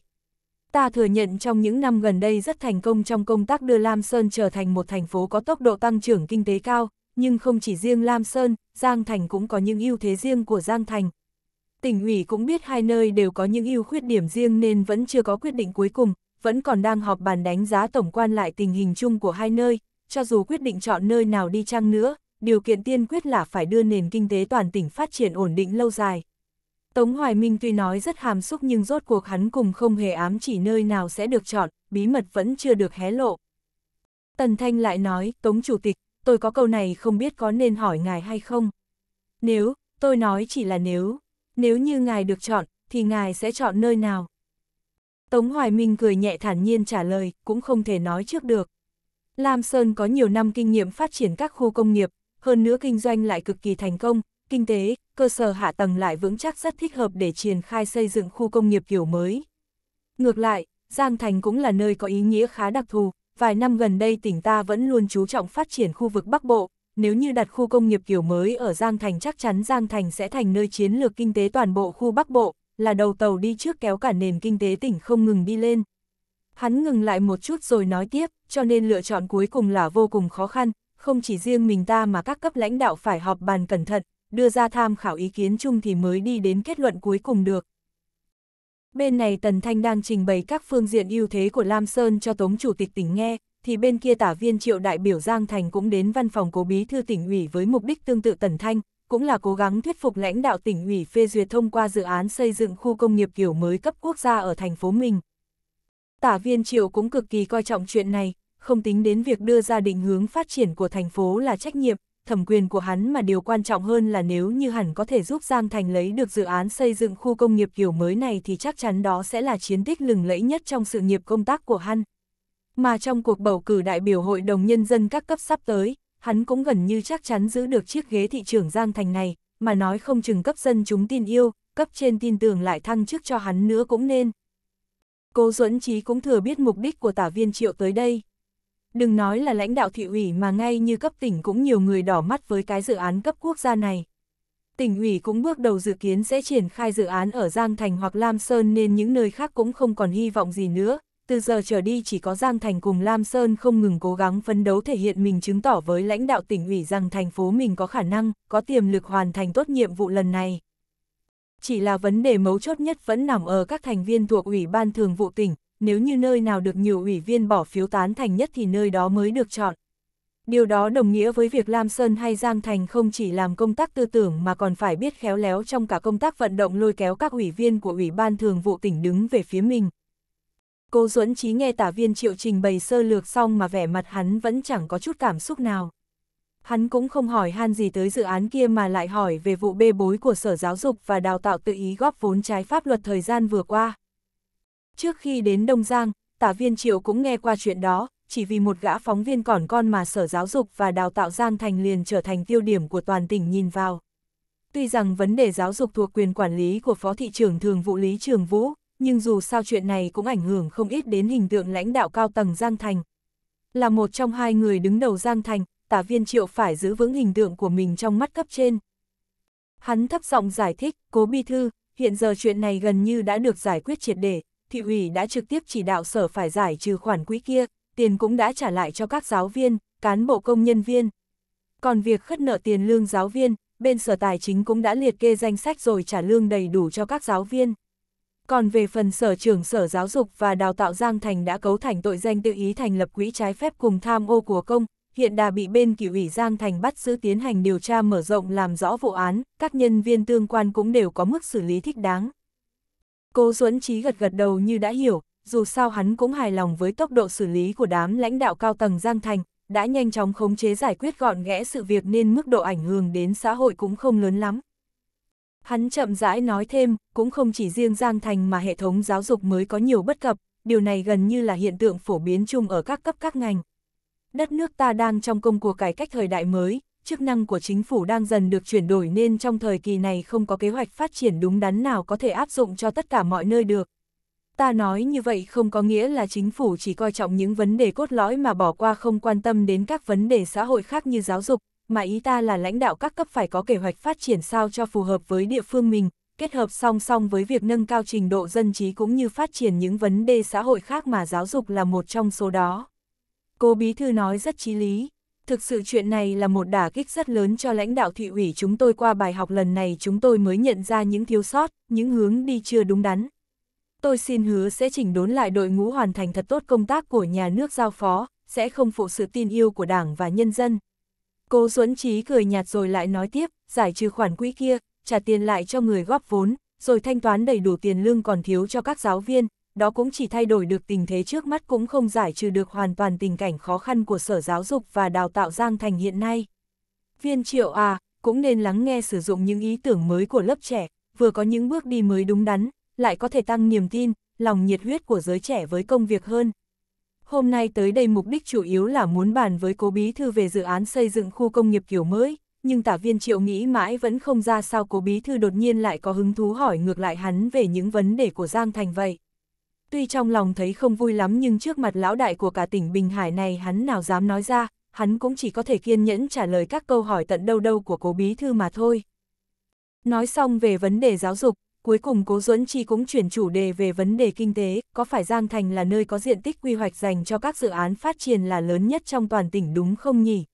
Ta thừa nhận trong những năm gần đây rất thành công trong công tác đưa Lam Sơn trở thành một thành phố có tốc độ tăng trưởng kinh tế cao, nhưng không chỉ riêng Lam Sơn, Giang Thành cũng có những ưu thế riêng của Giang Thành. Tỉnh ủy cũng biết hai nơi đều có những ưu khuyết điểm riêng nên vẫn chưa có quyết định cuối cùng, vẫn còn đang họp bàn đánh giá tổng quan lại tình hình chung của hai nơi, cho dù quyết định chọn nơi nào đi chăng nữa, điều kiện tiên quyết là phải đưa nền kinh tế toàn tỉnh phát triển ổn định lâu dài. Tống Hoài Minh tuy nói rất hàm xúc nhưng rốt cuộc hắn cùng không hề ám chỉ nơi nào sẽ được chọn, bí mật vẫn chưa được hé lộ. Tần Thanh lại nói, Tống Chủ tịch, tôi có câu này không biết có nên hỏi ngài hay không. Nếu, tôi nói chỉ là nếu, nếu như ngài được chọn, thì ngài sẽ chọn nơi nào? Tống Hoài Minh cười nhẹ thản nhiên trả lời, cũng không thể nói trước được. Lam Sơn có nhiều năm kinh nghiệm phát triển các khu công nghiệp, hơn nữa kinh doanh lại cực kỳ thành công, kinh tế, cơ sở hạ tầng lại vững chắc rất thích hợp để triển khai xây dựng khu công nghiệp kiểu mới. Ngược lại, Giang Thành cũng là nơi có ý nghĩa khá đặc thù, vài năm gần đây tỉnh ta vẫn luôn chú trọng phát triển khu vực Bắc Bộ, nếu như đặt khu công nghiệp kiểu mới ở Giang Thành chắc chắn Giang Thành sẽ thành nơi chiến lược kinh tế toàn bộ khu Bắc Bộ, là đầu tàu đi trước kéo cả nền kinh tế tỉnh không ngừng đi lên. Hắn ngừng lại một chút rồi nói tiếp, cho nên lựa chọn cuối cùng là vô cùng khó khăn, không chỉ riêng mình ta mà các cấp lãnh đạo phải họp bàn cẩn thận, đưa ra tham khảo ý kiến chung thì mới đi đến kết luận cuối cùng được. Bên này Tần Thanh đang trình bày các phương diện ưu thế của Lam Sơn cho Tống Chủ tịch tỉnh nghe, thì bên kia tả viên triệu đại biểu Giang Thành cũng đến văn phòng cố bí thư tỉnh ủy với mục đích tương tự Tần Thanh, cũng là cố gắng thuyết phục lãnh đạo tỉnh ủy phê duyệt thông qua dự án xây dựng khu công nghiệp kiểu mới cấp quốc gia ở thành phố mình. Tả viên triệu cũng cực kỳ coi trọng chuyện này, không tính đến việc đưa ra định hướng phát triển của thành phố là trách nhiệm, thẩm quyền của hắn mà điều quan trọng hơn là nếu như hắn có thể giúp Giang Thành lấy được dự án xây dựng khu công nghiệp kiểu mới này thì chắc chắn đó sẽ là chiến tích lừng lẫy nhất trong sự nghiệp công tác của hắn. Mà trong cuộc bầu cử đại biểu Hội đồng Nhân dân các cấp sắp tới, hắn cũng gần như chắc chắn giữ được chiếc ghế thị trưởng Giang Thành này, mà nói không chừng cấp dân chúng tin yêu, cấp trên tin tưởng lại thăng chức cho hắn nữa cũng nên. Cố Duẫn Trí cũng thừa biết mục đích của tả viên triệu tới đây. Đừng nói là lãnh đạo thị ủy mà ngay như cấp tỉnh cũng nhiều người đỏ mắt với cái dự án cấp quốc gia này. Tỉnh ủy cũng bước đầu dự kiến sẽ triển khai dự án ở Giang Thành hoặc Lam Sơn nên những nơi khác cũng không còn hy vọng gì nữa. Từ giờ trở đi chỉ có Giang Thành cùng Lam Sơn không ngừng cố gắng phấn đấu thể hiện mình chứng tỏ với lãnh đạo tỉnh ủy rằng thành phố mình có khả năng, có tiềm lực hoàn thành tốt nhiệm vụ lần này. Chỉ là vấn đề mấu chốt nhất vẫn nằm ở các thành viên thuộc Ủy ban Thường vụ tỉnh, nếu như nơi nào được nhiều ủy viên bỏ phiếu tán thành nhất thì nơi đó mới được chọn. Điều đó đồng nghĩa với việc Lam Sơn hay Giang Thành không chỉ làm công tác tư tưởng mà còn phải biết khéo léo trong cả công tác vận động lôi kéo các ủy viên của Ủy ban Thường vụ tỉnh đứng về phía mình. Cô Duẫn Chí nghe tả viên triệu trình bày sơ lược xong mà vẻ mặt hắn vẫn chẳng có chút cảm xúc nào. Hắn cũng không hỏi han gì tới dự án kia mà lại hỏi về vụ bê bối của Sở Giáo dục và Đào tạo tự ý góp vốn trái pháp luật thời gian vừa qua. Trước khi đến Đông Giang, tả viên triệu cũng nghe qua chuyện đó, chỉ vì một gã phóng viên còn con mà Sở Giáo dục và Đào tạo Giang Thành liền trở thành tiêu điểm của toàn tỉnh nhìn vào. Tuy rằng vấn đề giáo dục thuộc quyền quản lý của Phó Thị trưởng Thường Vụ Lý Trường Vũ, nhưng dù sao chuyện này cũng ảnh hưởng không ít đến hình tượng lãnh đạo cao tầng Giang Thành. Là một trong hai người đứng đầu Giang Thành, tả viên triệu phải giữ vững hình tượng của mình trong mắt cấp trên. Hắn thấp giọng giải thích, cố bi thư, hiện giờ chuyện này gần như đã được giải quyết triệt để, thị ủy đã trực tiếp chỉ đạo sở phải giải trừ khoản quỹ kia, tiền cũng đã trả lại cho các giáo viên, cán bộ công nhân viên. Còn việc khất nợ tiền lương giáo viên, bên sở tài chính cũng đã liệt kê danh sách rồi trả lương đầy đủ cho các giáo viên. Còn về phần sở trưởng sở giáo dục và đào tạo Giang Thành đã cấu thành tội danh tự ý thành lập quỹ trái phép cùng tham ô của công, hiện đã bị bên kỷ ủy Giang Thành bắt giữ tiến hành điều tra mở rộng làm rõ vụ án, các nhân viên tương quan cũng đều có mức xử lý thích đáng. Cố Duẫn Trí gật gật đầu như đã hiểu, dù sao hắn cũng hài lòng với tốc độ xử lý của đám lãnh đạo cao tầng Giang Thành, đã nhanh chóng khống chế giải quyết gọn ghẽ sự việc nên mức độ ảnh hưởng đến xã hội cũng không lớn lắm. Hắn chậm rãi nói thêm, cũng không chỉ riêng Giang Thành mà hệ thống giáo dục mới có nhiều bất cập, điều này gần như là hiện tượng phổ biến chung ở các cấp các ngành. Đất nước ta đang trong công cuộc cải cách thời đại mới, chức năng của chính phủ đang dần được chuyển đổi nên trong thời kỳ này không có kế hoạch phát triển đúng đắn nào có thể áp dụng cho tất cả mọi nơi được. Ta nói như vậy không có nghĩa là chính phủ chỉ coi trọng những vấn đề cốt lõi mà bỏ qua không quan tâm đến các vấn đề xã hội khác như giáo dục, mà ý ta là lãnh đạo các cấp phải có kế hoạch phát triển sao cho phù hợp với địa phương mình, kết hợp song song với việc nâng cao trình độ dân trí cũng như phát triển những vấn đề xã hội khác mà giáo dục là một trong số đó. Cô Bí Thư nói rất chí lý. Thực sự chuyện này là một đả kích rất lớn cho lãnh đạo thị ủy chúng tôi qua bài học lần này chúng tôi mới nhận ra những thiếu sót, những hướng đi chưa đúng đắn. Tôi xin hứa sẽ chỉnh đốn lại đội ngũ hoàn thành thật tốt công tác của nhà nước giao phó, sẽ không phụ sự tin yêu của đảng và nhân dân. Cô Duẫn Trí cười nhạt rồi lại nói tiếp, giải trừ khoản quỹ kia, trả tiền lại cho người góp vốn, rồi thanh toán đầy đủ tiền lương còn thiếu cho các giáo viên, đó cũng chỉ thay đổi được tình thế trước mắt cũng không giải trừ được hoàn toàn tình cảnh khó khăn của Sở Giáo dục và Đào tạo Giang Thành hiện nay. Viên triệu à, cũng nên lắng nghe sử dụng những ý tưởng mới của lớp trẻ, vừa có những bước đi mới đúng đắn, lại có thể tăng niềm tin, lòng nhiệt huyết của giới trẻ với công việc hơn. Hôm nay tới đây mục đích chủ yếu là muốn bàn với cố bí thư về dự án xây dựng khu công nghiệp kiểu mới, nhưng tả viên triệu nghĩ mãi vẫn không ra sao cố bí thư đột nhiên lại có hứng thú hỏi ngược lại hắn về những vấn đề của Giang Thành vậy. Tuy trong lòng thấy không vui lắm nhưng trước mặt lão đại của cả tỉnh Bình Hải này hắn nào dám nói ra, hắn cũng chỉ có thể kiên nhẫn trả lời các câu hỏi tận đâu đâu của cố bí thư mà thôi. Nói xong về vấn đề giáo dục, cuối cùng cố Duẫn Chi cũng chuyển chủ đề về vấn đề kinh tế, có phải Giang Thành là nơi có diện tích quy hoạch dành cho các dự án phát triển là lớn nhất trong toàn tỉnh đúng không nhỉ?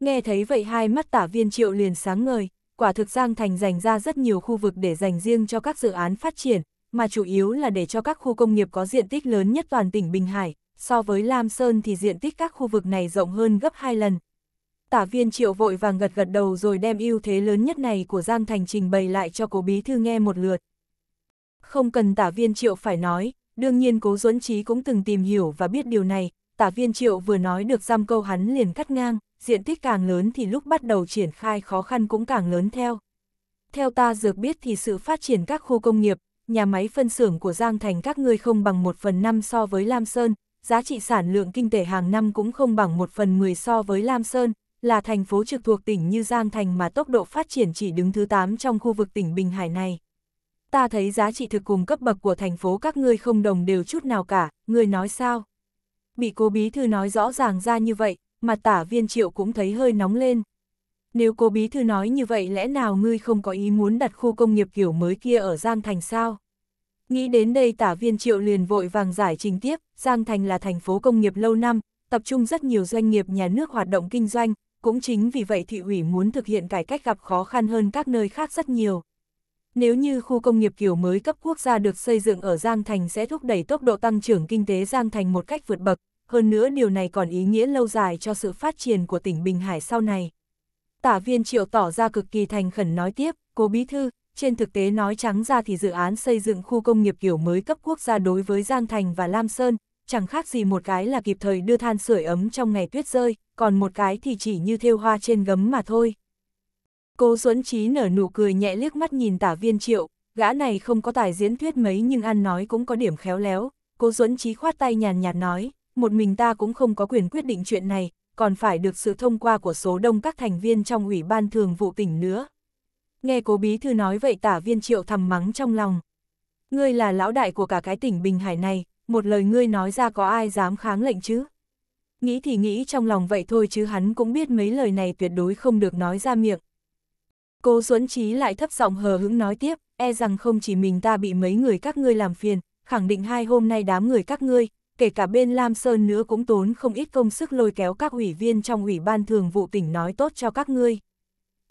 Nghe thấy vậy hai mắt tả viên triệu liền sáng ngời, quả thực Giang Thành dành ra rất nhiều khu vực để dành riêng cho các dự án phát triển, mà chủ yếu là để cho các khu công nghiệp có diện tích lớn nhất toàn tỉnh Bình Hải, so với Lam Sơn thì diện tích các khu vực này rộng hơn gấp 2 lần. Tả viên triệu vội vàng gật gật đầu rồi đem ưu thế lớn nhất này của Giang Thành trình bày lại cho cố bí thư nghe một lượt. Không cần tả viên triệu phải nói, đương nhiên cố duẫn trí cũng từng tìm hiểu và biết điều này, tả viên triệu vừa nói được giam câu hắn liền cắt ngang, diện tích càng lớn thì lúc bắt đầu triển khai khó khăn cũng càng lớn theo. Theo ta dược biết thì sự phát triển các khu công nghiệp, nhà máy phân xưởng của Giang Thành các ngươi không bằng 1 phần 5 so với Lam Sơn, giá trị sản lượng kinh tế hàng năm cũng không bằng 1 phần 10 so với Lam Sơn, là thành phố trực thuộc tỉnh như Giang Thành mà tốc độ phát triển chỉ đứng thứ 8 trong khu vực tỉnh Bình Hải này. Ta thấy giá trị thực cùng cấp bậc của thành phố các ngươi không đồng đều chút nào cả, ngươi nói sao? Bị cố bí thư nói rõ ràng ra như vậy, mà tả viên triệu cũng thấy hơi nóng lên. Nếu cô bí thư nói như vậy lẽ nào ngươi không có ý muốn đặt khu công nghiệp kiểu mới kia ở Giang Thành sao? Nghĩ đến đây tả viên triệu liền vội vàng giải trình tiếp, Giang Thành là thành phố công nghiệp lâu năm, tập trung rất nhiều doanh nghiệp nhà nước hoạt động kinh doanh, cũng chính vì vậy thị ủy muốn thực hiện cải cách gặp khó khăn hơn các nơi khác rất nhiều. Nếu như khu công nghiệp kiểu mới cấp quốc gia được xây dựng ở Giang Thành sẽ thúc đẩy tốc độ tăng trưởng kinh tế Giang Thành một cách vượt bậc, hơn nữa điều này còn ý nghĩa lâu dài cho sự phát triển của tỉnh Bình Hải sau này tả viên triệu tỏ ra cực kỳ thành khẩn nói tiếp, cố bí thư, trên thực tế nói trắng ra thì dự án xây dựng khu công nghiệp kiểu mới cấp quốc gia đối với Giang Thành và Lam Sơn, chẳng khác gì một cái là kịp thời đưa than sưởi ấm trong ngày tuyết rơi, còn một cái thì chỉ như thêu hoa trên gấm mà thôi. Cố Duẫn Chí nở nụ cười nhẹ liếc mắt nhìn tả viên triệu, gã này không có tài diễn thuyết mấy nhưng ăn nói cũng có điểm khéo léo, cố Duẫn Chí khoát tay nhàn nhạt nói, một mình ta cũng không có quyền quyết định chuyện này, còn phải được sự thông qua của số đông các thành viên trong Ủy ban Thường vụ tỉnh nữa. Nghe cố bí thư nói vậy tả viên triệu thầm mắng trong lòng. Ngươi là lão đại của cả cái tỉnh Bình Hải này, một lời ngươi nói ra có ai dám kháng lệnh chứ? Nghĩ thì nghĩ trong lòng vậy thôi chứ hắn cũng biết mấy lời này tuyệt đối không được nói ra miệng. Cô xuân Trí lại thấp giọng hờ hững nói tiếp, e rằng không chỉ mình ta bị mấy người các ngươi làm phiền, khẳng định hai hôm nay đám người các ngươi, kể cả bên Lam Sơn nữa cũng tốn không ít công sức lôi kéo các ủy viên trong ủy ban thường vụ tỉnh nói tốt cho các ngươi.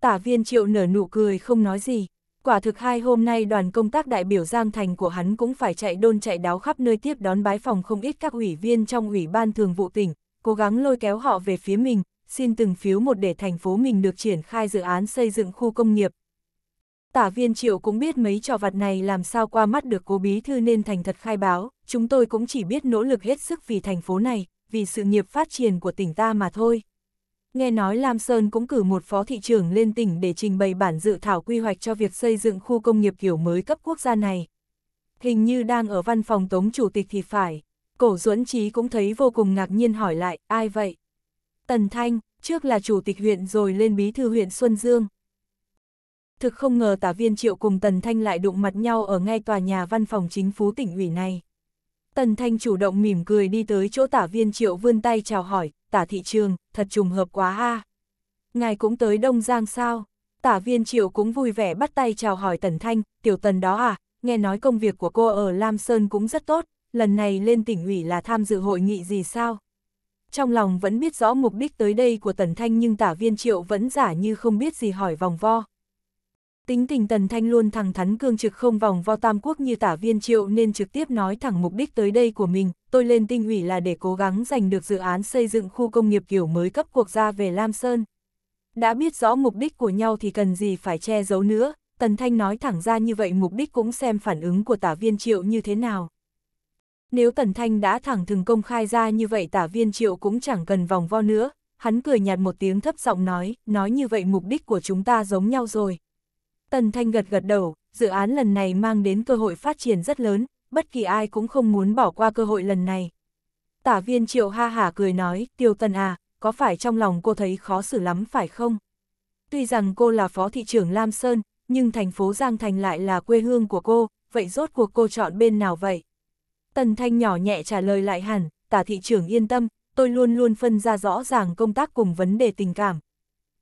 Tả viên triệu nở nụ cười không nói gì, quả thực hai hôm nay đoàn công tác đại biểu Giang Thành của hắn cũng phải chạy đôn chạy đáo khắp nơi tiếp đón bái phòng không ít các ủy viên trong ủy ban thường vụ tỉnh, cố gắng lôi kéo họ về phía mình, xin từng phiếu một để thành phố mình được triển khai dự án xây dựng khu công nghiệp, Tả viên triệu cũng biết mấy trò vặt này làm sao qua mắt được cố bí thư nên thành thật khai báo, chúng tôi cũng chỉ biết nỗ lực hết sức vì thành phố này, vì sự nghiệp phát triển của tỉnh ta mà thôi. Nghe nói Lam Sơn cũng cử một phó thị trưởng lên tỉnh để trình bày bản dự thảo quy hoạch cho việc xây dựng khu công nghiệp kiểu mới cấp quốc gia này. Hình như đang ở văn phòng tống chủ tịch thì phải. Cổ Duẫn Trí cũng thấy vô cùng ngạc nhiên hỏi lại, ai vậy? Tần Thanh, trước là chủ tịch huyện rồi lên bí thư huyện Xuân Dương thực không ngờ tả viên triệu cùng Tần Thanh lại đụng mặt nhau ở ngay tòa nhà văn phòng chính phủ tỉnh ủy này. Tần Thanh chủ động mỉm cười đi tới chỗ tả viên triệu vươn tay chào hỏi, tả thị trường, thật trùng hợp quá ha. Ngài cũng tới Đông Giang sao? Tả viên triệu cũng vui vẻ bắt tay chào hỏi Tần Thanh, tiểu tần đó à, nghe nói công việc của cô ở Lam Sơn cũng rất tốt, lần này lên tỉnh ủy là tham dự hội nghị gì sao? Trong lòng vẫn biết rõ mục đích tới đây của Tần Thanh nhưng tả viên triệu vẫn giả như không biết gì hỏi vòng vo, Tính tình Tần Thanh luôn thẳng thắn cương trực không vòng vo tam quốc như tả viên triệu nên trực tiếp nói thẳng mục đích tới đây của mình, tôi lên tinh ủy là để cố gắng giành được dự án xây dựng khu công nghiệp kiểu mới cấp quốc gia về Lam Sơn. Đã biết rõ mục đích của nhau thì cần gì phải che giấu nữa, Tần Thanh nói thẳng ra như vậy mục đích cũng xem phản ứng của tả viên triệu như thế nào. Nếu Tần Thanh đã thẳng thừng công khai ra như vậy tả viên triệu cũng chẳng cần vòng vo nữa, hắn cười nhạt một tiếng thấp giọng nói, nói như vậy mục đích của chúng ta giống nhau rồi. Tần Thanh gật gật đầu, dự án lần này mang đến cơ hội phát triển rất lớn, bất kỳ ai cũng không muốn bỏ qua cơ hội lần này. Tả viên triệu ha hả cười nói, tiêu tần à, có phải trong lòng cô thấy khó xử lắm phải không? Tuy rằng cô là phó thị trưởng Lam Sơn, nhưng thành phố Giang Thành lại là quê hương của cô, vậy rốt cuộc cô chọn bên nào vậy? Tần Thanh nhỏ nhẹ trả lời lại hẳn, tả thị trưởng yên tâm, tôi luôn luôn phân ra rõ ràng công tác cùng vấn đề tình cảm,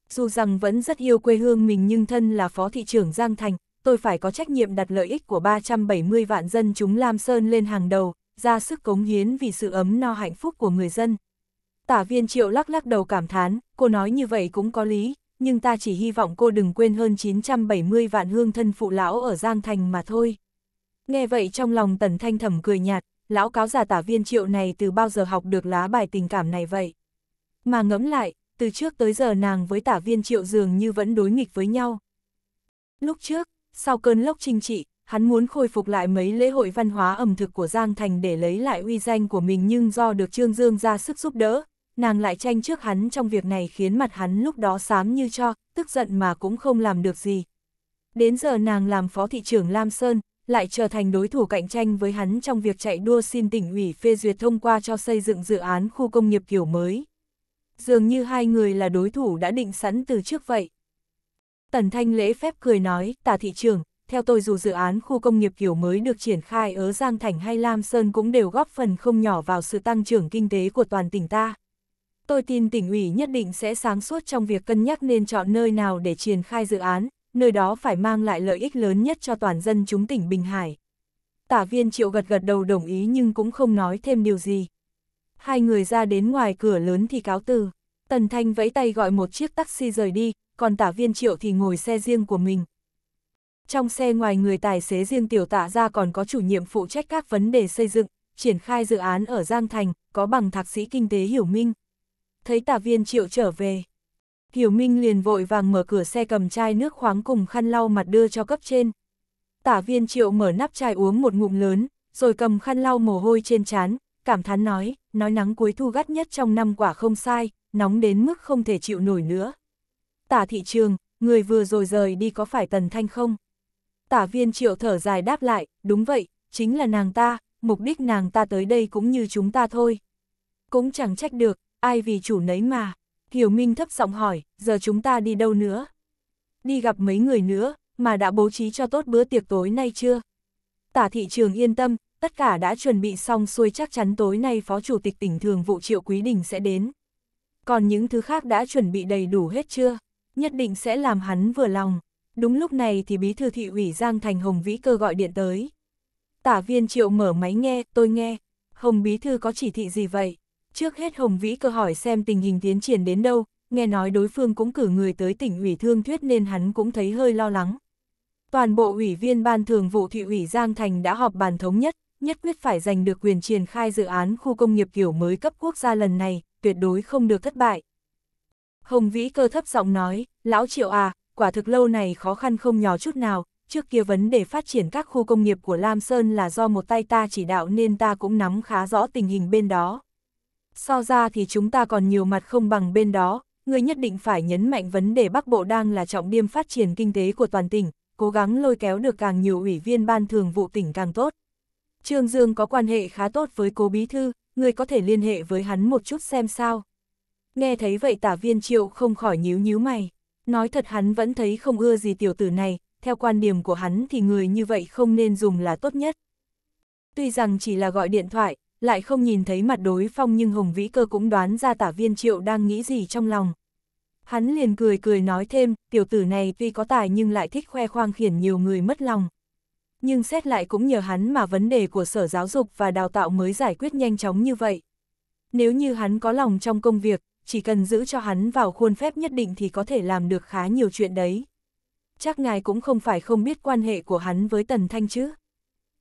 dù rằng vẫn rất yêu quê hương mình nhưng thân là phó thị trưởng Giang Thành, tôi phải có trách nhiệm đặt lợi ích của 370 vạn dân chúng Lam Sơn lên hàng đầu, ra sức cống hiến vì sự ấm no hạnh phúc của người dân. Tả viên triệu lắc lắc đầu cảm thán, cô nói như vậy cũng có lý, nhưng ta chỉ hy vọng cô đừng quên hơn 970 vạn hương thân phụ lão ở Giang Thành mà thôi. Nghe vậy trong lòng tần thanh thầm cười nhạt, lão cáo già tả viên triệu này từ bao giờ học được lá bài tình cảm này vậy? Mà ngẫm lại, từ trước tới giờ nàng với tả viên triệu dường như vẫn đối nghịch với nhau. Lúc trước, sau cơn lốc trinh trị, hắn muốn khôi phục lại mấy lễ hội văn hóa ẩm thực của Giang Thành để lấy lại uy danh của mình nhưng do được Trương Dương ra sức giúp đỡ, nàng lại tranh trước hắn trong việc này khiến mặt hắn lúc đó xám như cho, tức giận mà cũng không làm được gì. Đến giờ nàng làm phó thị trưởng Lam Sơn, lại trở thành đối thủ cạnh tranh với hắn trong việc chạy đua xin tỉnh ủy phê duyệt thông qua cho xây dựng dự án khu công nghiệp kiểu mới dường như hai người là đối thủ đã định sẵn từ trước vậy. Tần Thanh lễ phép cười nói, tả thị trường, theo tôi dù dự án khu công nghiệp kiểu mới được triển khai ở Giang Thành hay Lam Sơn cũng đều góp phần không nhỏ vào sự tăng trưởng kinh tế của toàn tỉnh ta. Tôi tin tỉnh ủy nhất định sẽ sáng suốt trong việc cân nhắc nên chọn nơi nào để triển khai dự án, nơi đó phải mang lại lợi ích lớn nhất cho toàn dân chúng tỉnh Bình Hải. Tả viên triệu gật gật đầu đồng ý nhưng cũng không nói thêm điều gì hai người ra đến ngoài cửa lớn thì cáo từ. Tần Thanh vẫy tay gọi một chiếc taxi rời đi, còn tả viên triệu thì ngồi xe riêng của mình. Trong xe ngoài người tài xế riêng tiểu tả ra còn có chủ nhiệm phụ trách các vấn đề xây dựng, triển khai dự án ở Giang Thành, có bằng thạc sĩ kinh tế Hiểu Minh. Thấy tả viên triệu trở về. Hiểu Minh liền vội vàng mở cửa xe cầm chai nước khoáng cùng khăn lau mặt đưa cho cấp trên. Tả viên triệu mở nắp chai uống một ngụm lớn, rồi cầm khăn lau mồ hôi trên trán, cảm thán nói, nói nắng cuối thu gắt nhất trong năm quả không sai, nóng đến mức không thể chịu nổi nữa. Tả thị trường, người vừa rồi rời đi có phải Tần Thanh không? Tả viên triệu thở dài đáp lại, đúng vậy, chính là nàng ta, mục đích nàng ta tới đây cũng như chúng ta thôi. Cũng chẳng trách được, ai vì chủ nấy mà. Hiểu Minh thấp giọng hỏi, giờ chúng ta đi đâu nữa? Đi gặp mấy người nữa, mà đã bố trí cho tốt bữa tiệc tối nay chưa? Tả thị trường yên tâm, tất cả đã chuẩn bị xong xuôi chắc chắn tối nay Phó Chủ tịch tỉnh Thường vụ Triệu Quý Đình sẽ đến. Còn những thứ khác đã chuẩn bị đầy đủ hết chưa? Nhất định sẽ làm hắn vừa lòng. Đúng lúc này thì Bí Thư Thị ủy Giang Thành Hồng Vĩ Cơ gọi điện tới. Tả viên Triệu mở máy nghe, tôi nghe. Hồng Bí Thư có chỉ thị gì vậy? Trước hết Hồng Vĩ Cơ hỏi xem tình hình tiến triển đến đâu, nghe nói đối phương cũng cử người tới tỉnh ủy thương thuyết nên hắn cũng thấy hơi lo lắng. Toàn bộ ủy viên ban thường vụ thị ủy Giang Thành đã họp bàn thống nhất, nhất quyết phải giành được quyền triển khai dự án khu công nghiệp kiểu mới cấp quốc gia lần này, tuyệt đối không được thất bại. Hồng Vĩ cơ thấp giọng nói, lão triệu à, quả thực lâu này khó khăn không nhỏ chút nào, trước kia vấn đề phát triển các khu công nghiệp của Lam Sơn là do một tay ta chỉ đạo nên ta cũng nắm khá rõ tình hình bên đó. So ra thì chúng ta còn nhiều mặt không bằng bên đó, người nhất định phải nhấn mạnh vấn đề Bắc Bộ đang là trọng điểm phát triển kinh tế của toàn tỉnh, cố gắng lôi kéo được càng nhiều ủy viên ban thường vụ tỉnh càng tốt. Trương Dương có quan hệ khá tốt với cố bí thư, người có thể liên hệ với hắn một chút xem sao. Nghe thấy vậy tả viên triệu không khỏi nhíu nhíu mày. Nói thật hắn vẫn thấy không ưa gì tiểu tử này, theo quan điểm của hắn thì người như vậy không nên dùng là tốt nhất. Tuy rằng chỉ là gọi điện thoại, lại không nhìn thấy mặt đối phong nhưng Hồng Vĩ Cơ cũng đoán ra tả viên triệu đang nghĩ gì trong lòng. Hắn liền cười cười nói thêm, tiểu tử này tuy có tài nhưng lại thích khoe khoang khiển nhiều người mất lòng nhưng xét lại cũng nhờ hắn mà vấn đề của Sở Giáo dục và Đào tạo mới giải quyết nhanh chóng như vậy. Nếu như hắn có lòng trong công việc, chỉ cần giữ cho hắn vào khuôn phép nhất định thì có thể làm được khá nhiều chuyện đấy. Chắc ngài cũng không phải không biết quan hệ của hắn với Tần Thanh chứ.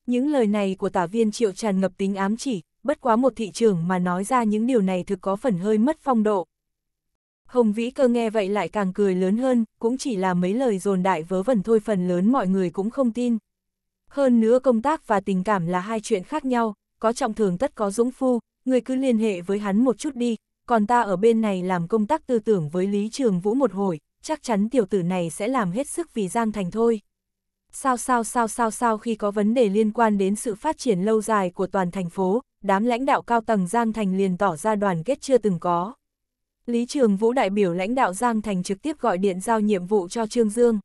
Những lời này của tả viên triệu tràn ngập tính ám chỉ, bất quá một thị trưởng mà nói ra những điều này thực có phần hơi mất phong độ. Hồng Vĩ cơ nghe vậy lại càng cười lớn hơn, cũng chỉ là mấy lời dồn đại vớ vẩn thôi phần lớn mọi người cũng không tin. Hơn nữa công tác và tình cảm là hai chuyện khác nhau, có trọng thường tất có dũng phu, người cứ liên hệ với hắn một chút đi, còn ta ở bên này làm công tác tư tưởng với Lý Trường Vũ một hồi, chắc chắn tiểu tử này sẽ làm hết sức vì Giang Thành thôi. Sao sao sao sao sao khi có vấn đề liên quan đến sự phát triển lâu dài của toàn thành phố, đám lãnh đạo cao tầng Giang Thành liền tỏ ra đoàn kết chưa từng có. Lý Trường Vũ đại biểu lãnh đạo Giang Thành trực tiếp gọi điện giao nhiệm vụ cho Trương Dương.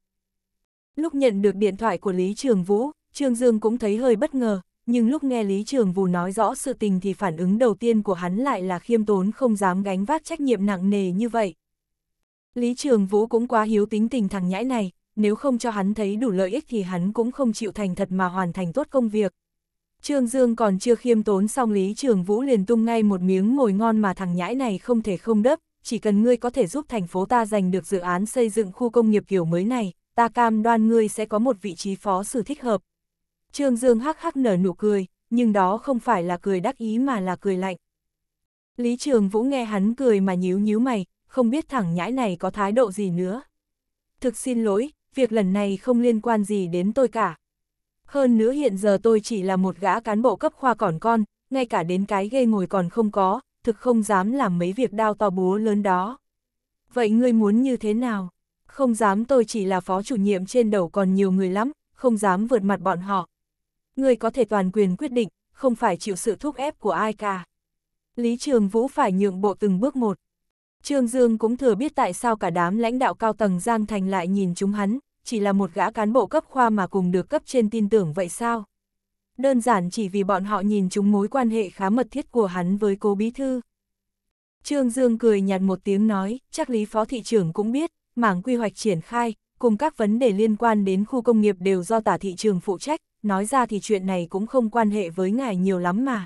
Lúc nhận được điện thoại của Lý Trường Vũ, Trương Dương cũng thấy hơi bất ngờ, nhưng lúc nghe Lý Trường Vũ nói rõ sự tình thì phản ứng đầu tiên của hắn lại là khiêm tốn không dám gánh vác trách nhiệm nặng nề như vậy. Lý Trường Vũ cũng quá hiếu tính tình thằng nhãi này, nếu không cho hắn thấy đủ lợi ích thì hắn cũng không chịu thành thật mà hoàn thành tốt công việc. Trương Dương còn chưa khiêm tốn xong Lý Trường Vũ liền tung ngay một miếng ngồi ngon mà thằng nhãi này không thể không đớp, chỉ cần ngươi có thể giúp thành phố ta giành được dự án xây dựng khu công nghiệp kiểu mới này, ta cam đoan ngươi sẽ có một vị trí phó sự thích hợp. Trương Dương hắc hắc nở nụ cười, nhưng đó không phải là cười đắc ý mà là cười lạnh. Lý Trường Vũ nghe hắn cười mà nhíu nhíu mày, không biết thẳng nhãi này có thái độ gì nữa. Thực xin lỗi, việc lần này không liên quan gì đến tôi cả. Hơn nữa hiện giờ tôi chỉ là một gã cán bộ cấp khoa còn con, ngay cả đến cái ghê ngồi còn không có, thực không dám làm mấy việc đao to búa lớn đó. Vậy ngươi muốn như thế nào? Không dám tôi chỉ là phó chủ nhiệm trên đầu còn nhiều người lắm, không dám vượt mặt bọn họ, Người có thể toàn quyền quyết định, không phải chịu sự thúc ép của ai cả. Lý Trường Vũ phải nhượng bộ từng bước một. Trương Dương cũng thừa biết tại sao cả đám lãnh đạo cao tầng Giang Thành lại nhìn chúng hắn, chỉ là một gã cán bộ cấp khoa mà cùng được cấp trên tin tưởng vậy sao? Đơn giản chỉ vì bọn họ nhìn chúng mối quan hệ khá mật thiết của hắn với cô Bí Thư. Trương Dương cười nhạt một tiếng nói, chắc Lý Phó Thị trưởng cũng biết, mảng quy hoạch triển khai, cùng các vấn đề liên quan đến khu công nghiệp đều do tả thị trường phụ trách, nói ra thì chuyện này cũng không quan hệ với ngài nhiều lắm mà.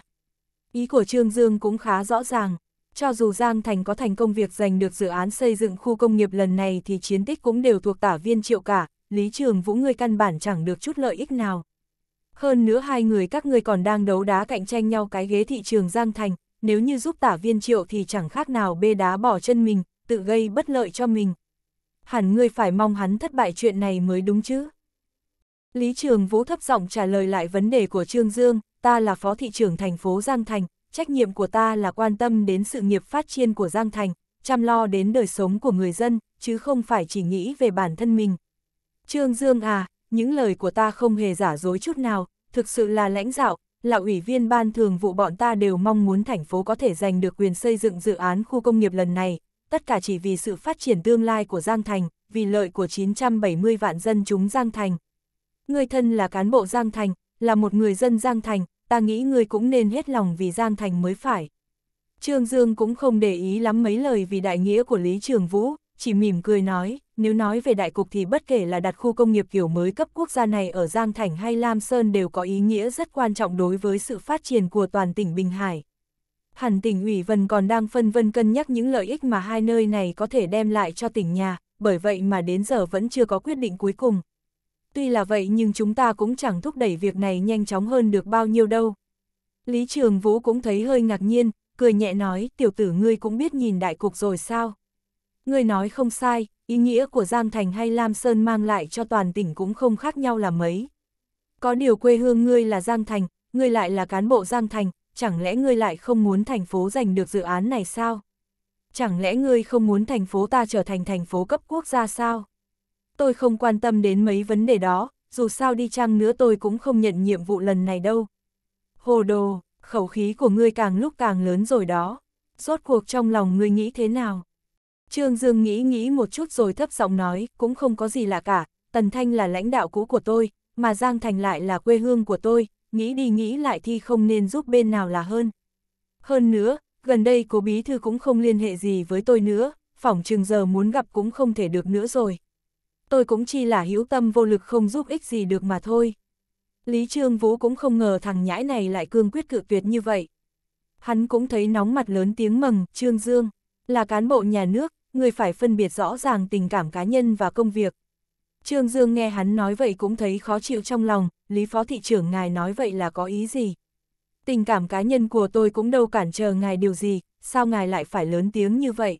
Ý của Trương Dương cũng khá rõ ràng, cho dù Giang Thành có thành công việc giành được dự án xây dựng khu công nghiệp lần này thì chiến tích cũng đều thuộc tả viên triệu cả, Lý Trường Vũ người căn bản chẳng được chút lợi ích nào. Hơn nữa hai người các người còn đang đấu đá cạnh tranh nhau cái ghế thị trường Giang Thành, nếu như giúp tả viên triệu thì chẳng khác nào bê đá bỏ chân mình, tự gây bất lợi cho mình. Hẳn người phải mong hắn thất bại chuyện này mới đúng chứ. Lý Trường Vũ thấp giọng trả lời lại vấn đề của Trương Dương, ta là phó thị trưởng thành phố Giang Thành, trách nhiệm của ta là quan tâm đến sự nghiệp phát triển của Giang Thành, chăm lo đến đời sống của người dân, chứ không phải chỉ nghĩ về bản thân mình. Trương Dương à, những lời của ta không hề giả dối chút nào, thực sự là lãnh đạo, là ủy viên ban thường vụ bọn ta đều mong muốn thành phố có thể giành được quyền xây dựng dự án khu công nghiệp lần này, tất cả chỉ vì sự phát triển tương lai của Giang Thành, vì lợi của 970 vạn dân chúng Giang Thành. Người thân là cán bộ Giang Thành, là một người dân Giang Thành, ta nghĩ người cũng nên hết lòng vì Giang Thành mới phải. Trương Dương cũng không để ý lắm mấy lời vì đại nghĩa của Lý Trường Vũ, chỉ mỉm cười nói, nếu nói về đại cục thì bất kể là đặt khu công nghiệp kiểu mới cấp quốc gia này ở Giang Thành hay Lam Sơn đều có ý nghĩa rất quan trọng đối với sự phát triển của toàn tỉnh Bình Hải. Hẳn tỉnh ủy Vân còn đang phân vân cân nhắc những lợi ích mà hai nơi này có thể đem lại cho tỉnh nhà, bởi vậy mà đến giờ vẫn chưa có quyết định cuối cùng, tuy là vậy nhưng chúng ta cũng chẳng thúc đẩy việc này nhanh chóng hơn được bao nhiêu đâu. Lý Trường Vũ cũng thấy hơi ngạc nhiên, cười nhẹ nói, tiểu tử ngươi cũng biết nhìn đại cục rồi sao? Ngươi nói không sai, ý nghĩa của Giang Thành hay Lam Sơn mang lại cho toàn tỉnh cũng không khác nhau là mấy. Có điều quê hương ngươi là Giang Thành, ngươi lại là cán bộ Giang Thành, chẳng lẽ ngươi lại không muốn thành phố giành được dự án này sao? Chẳng lẽ ngươi không muốn thành phố ta trở thành thành phố cấp quốc gia sao? tôi không quan tâm đến mấy vấn đề đó, dù sao đi chăng nữa tôi cũng không nhận nhiệm vụ lần này đâu. Hồ đồ, khẩu khí của ngươi càng lúc càng lớn rồi đó. Rốt cuộc trong lòng ngươi nghĩ thế nào? Trương Dương nghĩ nghĩ một chút rồi thấp giọng nói, cũng không có gì lạ cả, Tần Thanh là lãnh đạo cũ của tôi, mà Giang Thành lại là quê hương của tôi, nghĩ đi nghĩ lại thì không nên giúp bên nào là hơn. Hơn nữa, gần đây cố bí thư cũng không liên hệ gì với tôi nữa, phỏng trường giờ muốn gặp cũng không thể được nữa rồi tôi cũng chỉ là hữu tâm vô lực không giúp ích gì được mà thôi. Lý Trương Vũ cũng không ngờ thằng nhãi này lại cương quyết cự tuyệt như vậy. Hắn cũng thấy nóng mặt lớn tiếng mừng, Trương Dương, là cán bộ nhà nước, người phải phân biệt rõ ràng tình cảm cá nhân và công việc. Trương Dương nghe hắn nói vậy cũng thấy khó chịu trong lòng, Lý Phó Thị trưởng ngài nói vậy là có ý gì? Tình cảm cá nhân của tôi cũng đâu cản trở ngài điều gì, sao ngài lại phải lớn tiếng như vậy?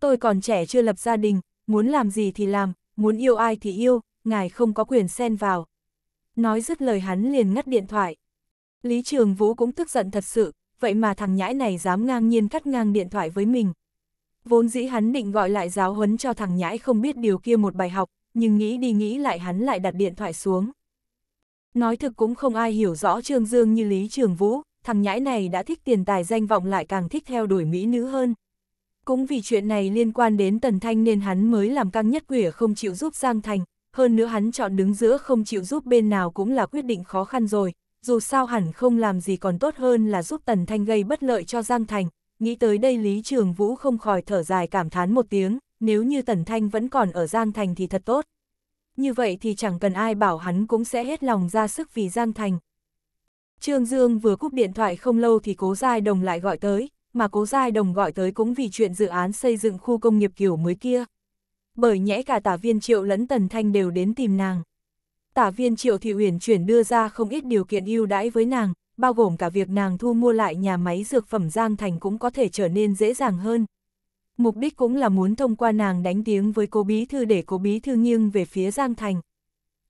Tôi còn trẻ chưa lập gia đình, muốn làm gì thì làm, muốn yêu ai thì yêu, ngài không có quyền xen vào. Nói dứt lời hắn liền ngắt điện thoại. Lý Trường Vũ cũng tức giận thật sự, vậy mà thằng nhãi này dám ngang nhiên cắt ngang điện thoại với mình. Vốn dĩ hắn định gọi lại giáo huấn cho thằng nhãi không biết điều kia một bài học, nhưng nghĩ đi nghĩ lại hắn lại đặt điện thoại xuống. Nói thực cũng không ai hiểu rõ Trương Dương như Lý Trường Vũ, thằng nhãi này đã thích tiền tài danh vọng lại càng thích theo đuổi mỹ nữ hơn, cũng vì chuyện này liên quan đến Tần Thanh nên hắn mới làm căng nhất quỷ không chịu giúp Giang Thành, hơn nữa hắn chọn đứng giữa không chịu giúp bên nào cũng là quyết định khó khăn rồi, dù sao hẳn không làm gì còn tốt hơn là giúp Tần Thanh gây bất lợi cho Giang Thành, nghĩ tới đây Lý Trường Vũ không khỏi thở dài cảm thán một tiếng, nếu như Tần Thanh vẫn còn ở Giang Thành thì thật tốt. Như vậy thì chẳng cần ai bảo hắn cũng sẽ hết lòng ra sức vì Giang Thành. Trương Dương vừa cúp điện thoại không lâu thì cố giai đồng lại gọi tới, mà cố giai đồng gọi tới cũng vì chuyện dự án xây dựng khu công nghiệp kiểu mới kia. Bởi nhẽ cả tả viên triệu lẫn tần thanh đều đến tìm nàng. Tả viên triệu thị uyển chuyển đưa ra không ít điều kiện ưu đãi với nàng, bao gồm cả việc nàng thu mua lại nhà máy dược phẩm Giang Thành cũng có thể trở nên dễ dàng hơn. Mục đích cũng là muốn thông qua nàng đánh tiếng với cố bí thư để cố bí thư nghiêng về phía Giang Thành.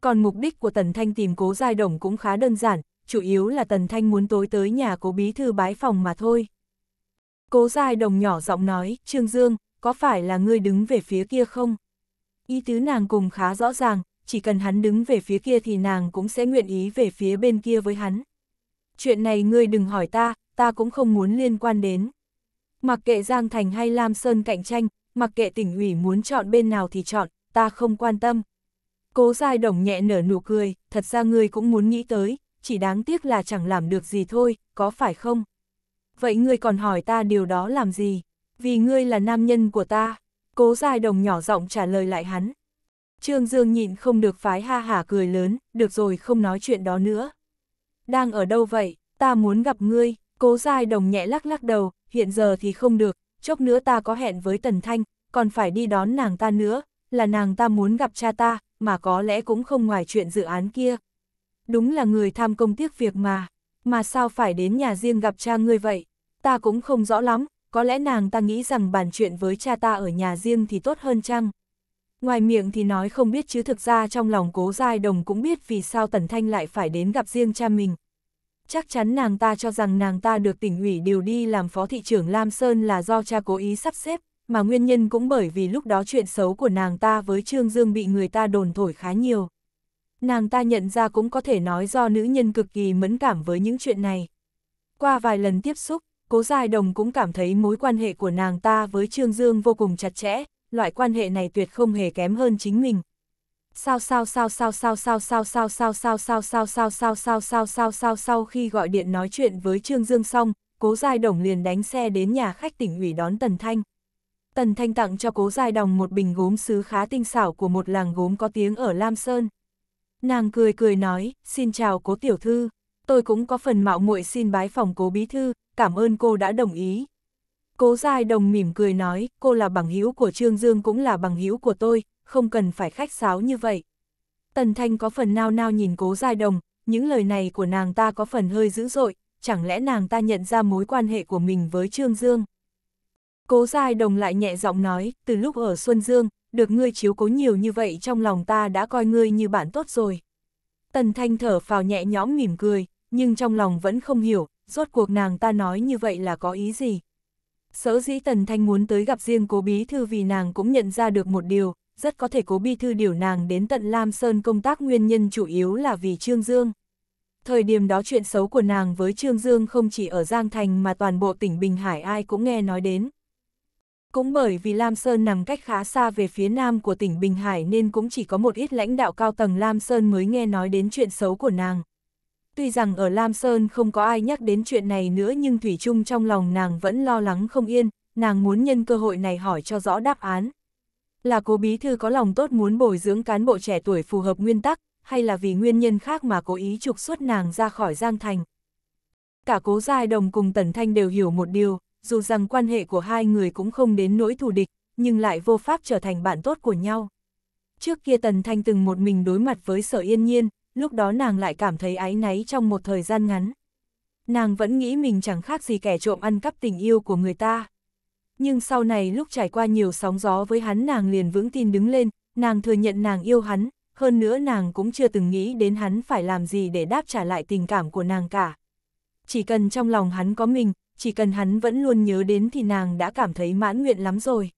Còn mục đích của Tần Thanh tìm cố giai đồng cũng khá đơn giản, chủ yếu là Tần Thanh muốn tối tới nhà cố bí thư bái phòng mà thôi. Cố dài đồng nhỏ giọng nói, Trương Dương, có phải là ngươi đứng về phía kia không? Ý tứ nàng cùng khá rõ ràng, chỉ cần hắn đứng về phía kia thì nàng cũng sẽ nguyện ý về phía bên kia với hắn. Chuyện này ngươi đừng hỏi ta, ta cũng không muốn liên quan đến. Mặc kệ Giang Thành hay Lam Sơn cạnh tranh, mặc kệ tỉnh ủy muốn chọn bên nào thì chọn, ta không quan tâm. Cố dài đồng nhẹ nở nụ cười, thật ra ngươi cũng muốn nghĩ tới, chỉ đáng tiếc là chẳng làm được gì thôi, có phải không? vậy ngươi còn hỏi ta điều đó làm gì? Vì ngươi là nam nhân của ta. Cố dài đồng nhỏ giọng trả lời lại hắn. Trương Dương nhịn không được phái ha hả cười lớn, được rồi không nói chuyện đó nữa. Đang ở đâu vậy, ta muốn gặp ngươi, cố dài đồng nhẹ lắc lắc đầu, hiện giờ thì không được, chốc nữa ta có hẹn với Tần Thanh, còn phải đi đón nàng ta nữa, là nàng ta muốn gặp cha ta, mà có lẽ cũng không ngoài chuyện dự án kia. Đúng là người tham công tiếc việc mà mà sao phải đến nhà riêng gặp cha ngươi vậy? Ta cũng không rõ lắm, có lẽ nàng ta nghĩ rằng bàn chuyện với cha ta ở nhà riêng thì tốt hơn chăng? Ngoài miệng thì nói không biết chứ thực ra trong lòng cố giai đồng cũng biết vì sao Tần Thanh lại phải đến gặp riêng cha mình. Chắc chắn nàng ta cho rằng nàng ta được tỉnh ủy điều đi làm phó thị trưởng Lam Sơn là do cha cố ý sắp xếp, mà nguyên nhân cũng bởi vì lúc đó chuyện xấu của nàng ta với Trương Dương bị người ta đồn thổi khá nhiều nàng ta nhận ra cũng có thể nói do nữ nhân cực kỳ mẫn cảm với những chuyện này. Qua vài lần tiếp xúc, Cố Giai Đồng cũng cảm thấy mối quan hệ của nàng ta với Trương Dương vô cùng chặt chẽ, loại quan hệ này tuyệt không hề kém hơn chính mình. Sao sao sao sao sao sao sao sao sao sao sao sao sao sao sao sao sao sao sau khi gọi điện nói chuyện với Trương Dương xong, Cố Giai Đồng liền đánh xe đến nhà khách tỉnh ủy đón Tần Thanh. Tần Thanh tặng cho Cố Giai Đồng một bình gốm sứ khá tinh xảo của một làng gốm có tiếng ở Lam Sơn, Nàng cười cười nói, xin chào cố tiểu thư, tôi cũng có phần mạo muội xin bái phòng cố bí thư, cảm ơn cô đã đồng ý. Cố Giai Đồng mỉm cười nói, cô là bằng hữu của Trương Dương cũng là bằng hữu của tôi, không cần phải khách sáo như vậy. Tần Thanh có phần nao nao nhìn Cố Giai Đồng, những lời này của nàng ta có phần hơi dữ dội, chẳng lẽ nàng ta nhận ra mối quan hệ của mình với Trương Dương. Cố Giai Đồng lại nhẹ giọng nói, từ lúc ở Xuân Dương, được ngươi chiếu cố nhiều như vậy trong lòng ta đã coi ngươi như bạn tốt rồi. Tần Thanh thở phào nhẹ nhõm mỉm cười, nhưng trong lòng vẫn không hiểu, rốt cuộc nàng ta nói như vậy là có ý gì. Sở dĩ Tần Thanh muốn tới gặp riêng cố bí thư vì nàng cũng nhận ra được một điều, rất có thể cố bí thư điều nàng đến tận Lam Sơn công tác nguyên nhân chủ yếu là vì Trương Dương. Thời điểm đó chuyện xấu của nàng với Trương Dương không chỉ ở Giang Thành mà toàn bộ tỉnh Bình Hải ai cũng nghe nói đến. Cũng bởi vì Lam Sơn nằm cách khá xa về phía nam của tỉnh Bình Hải nên cũng chỉ có một ít lãnh đạo cao tầng Lam Sơn mới nghe nói đến chuyện xấu của nàng. Tuy rằng ở Lam Sơn không có ai nhắc đến chuyện này nữa nhưng Thủy chung trong lòng nàng vẫn lo lắng không yên, nàng muốn nhân cơ hội này hỏi cho rõ đáp án. Là cố bí thư có lòng tốt muốn bồi dưỡng cán bộ trẻ tuổi phù hợp nguyên tắc, hay là vì nguyên nhân khác mà cố ý trục xuất nàng ra khỏi Giang Thành. Cả cố giai đồng cùng Tần Thanh đều hiểu một điều, dù rằng quan hệ của hai người cũng không đến nỗi thù địch, nhưng lại vô pháp trở thành bạn tốt của nhau. Trước kia Tần Thanh từng một mình đối mặt với sở yên nhiên, lúc đó nàng lại cảm thấy áy náy trong một thời gian ngắn. Nàng vẫn nghĩ mình chẳng khác gì kẻ trộm ăn cắp tình yêu của người ta. Nhưng sau này lúc trải qua nhiều sóng gió với hắn nàng liền vững tin đứng lên, nàng thừa nhận nàng yêu hắn, hơn nữa nàng cũng chưa từng nghĩ đến hắn phải làm gì để đáp trả lại tình cảm của nàng cả. Chỉ cần trong lòng hắn có mình, chỉ cần hắn vẫn luôn nhớ đến thì nàng đã cảm thấy mãn nguyện lắm rồi.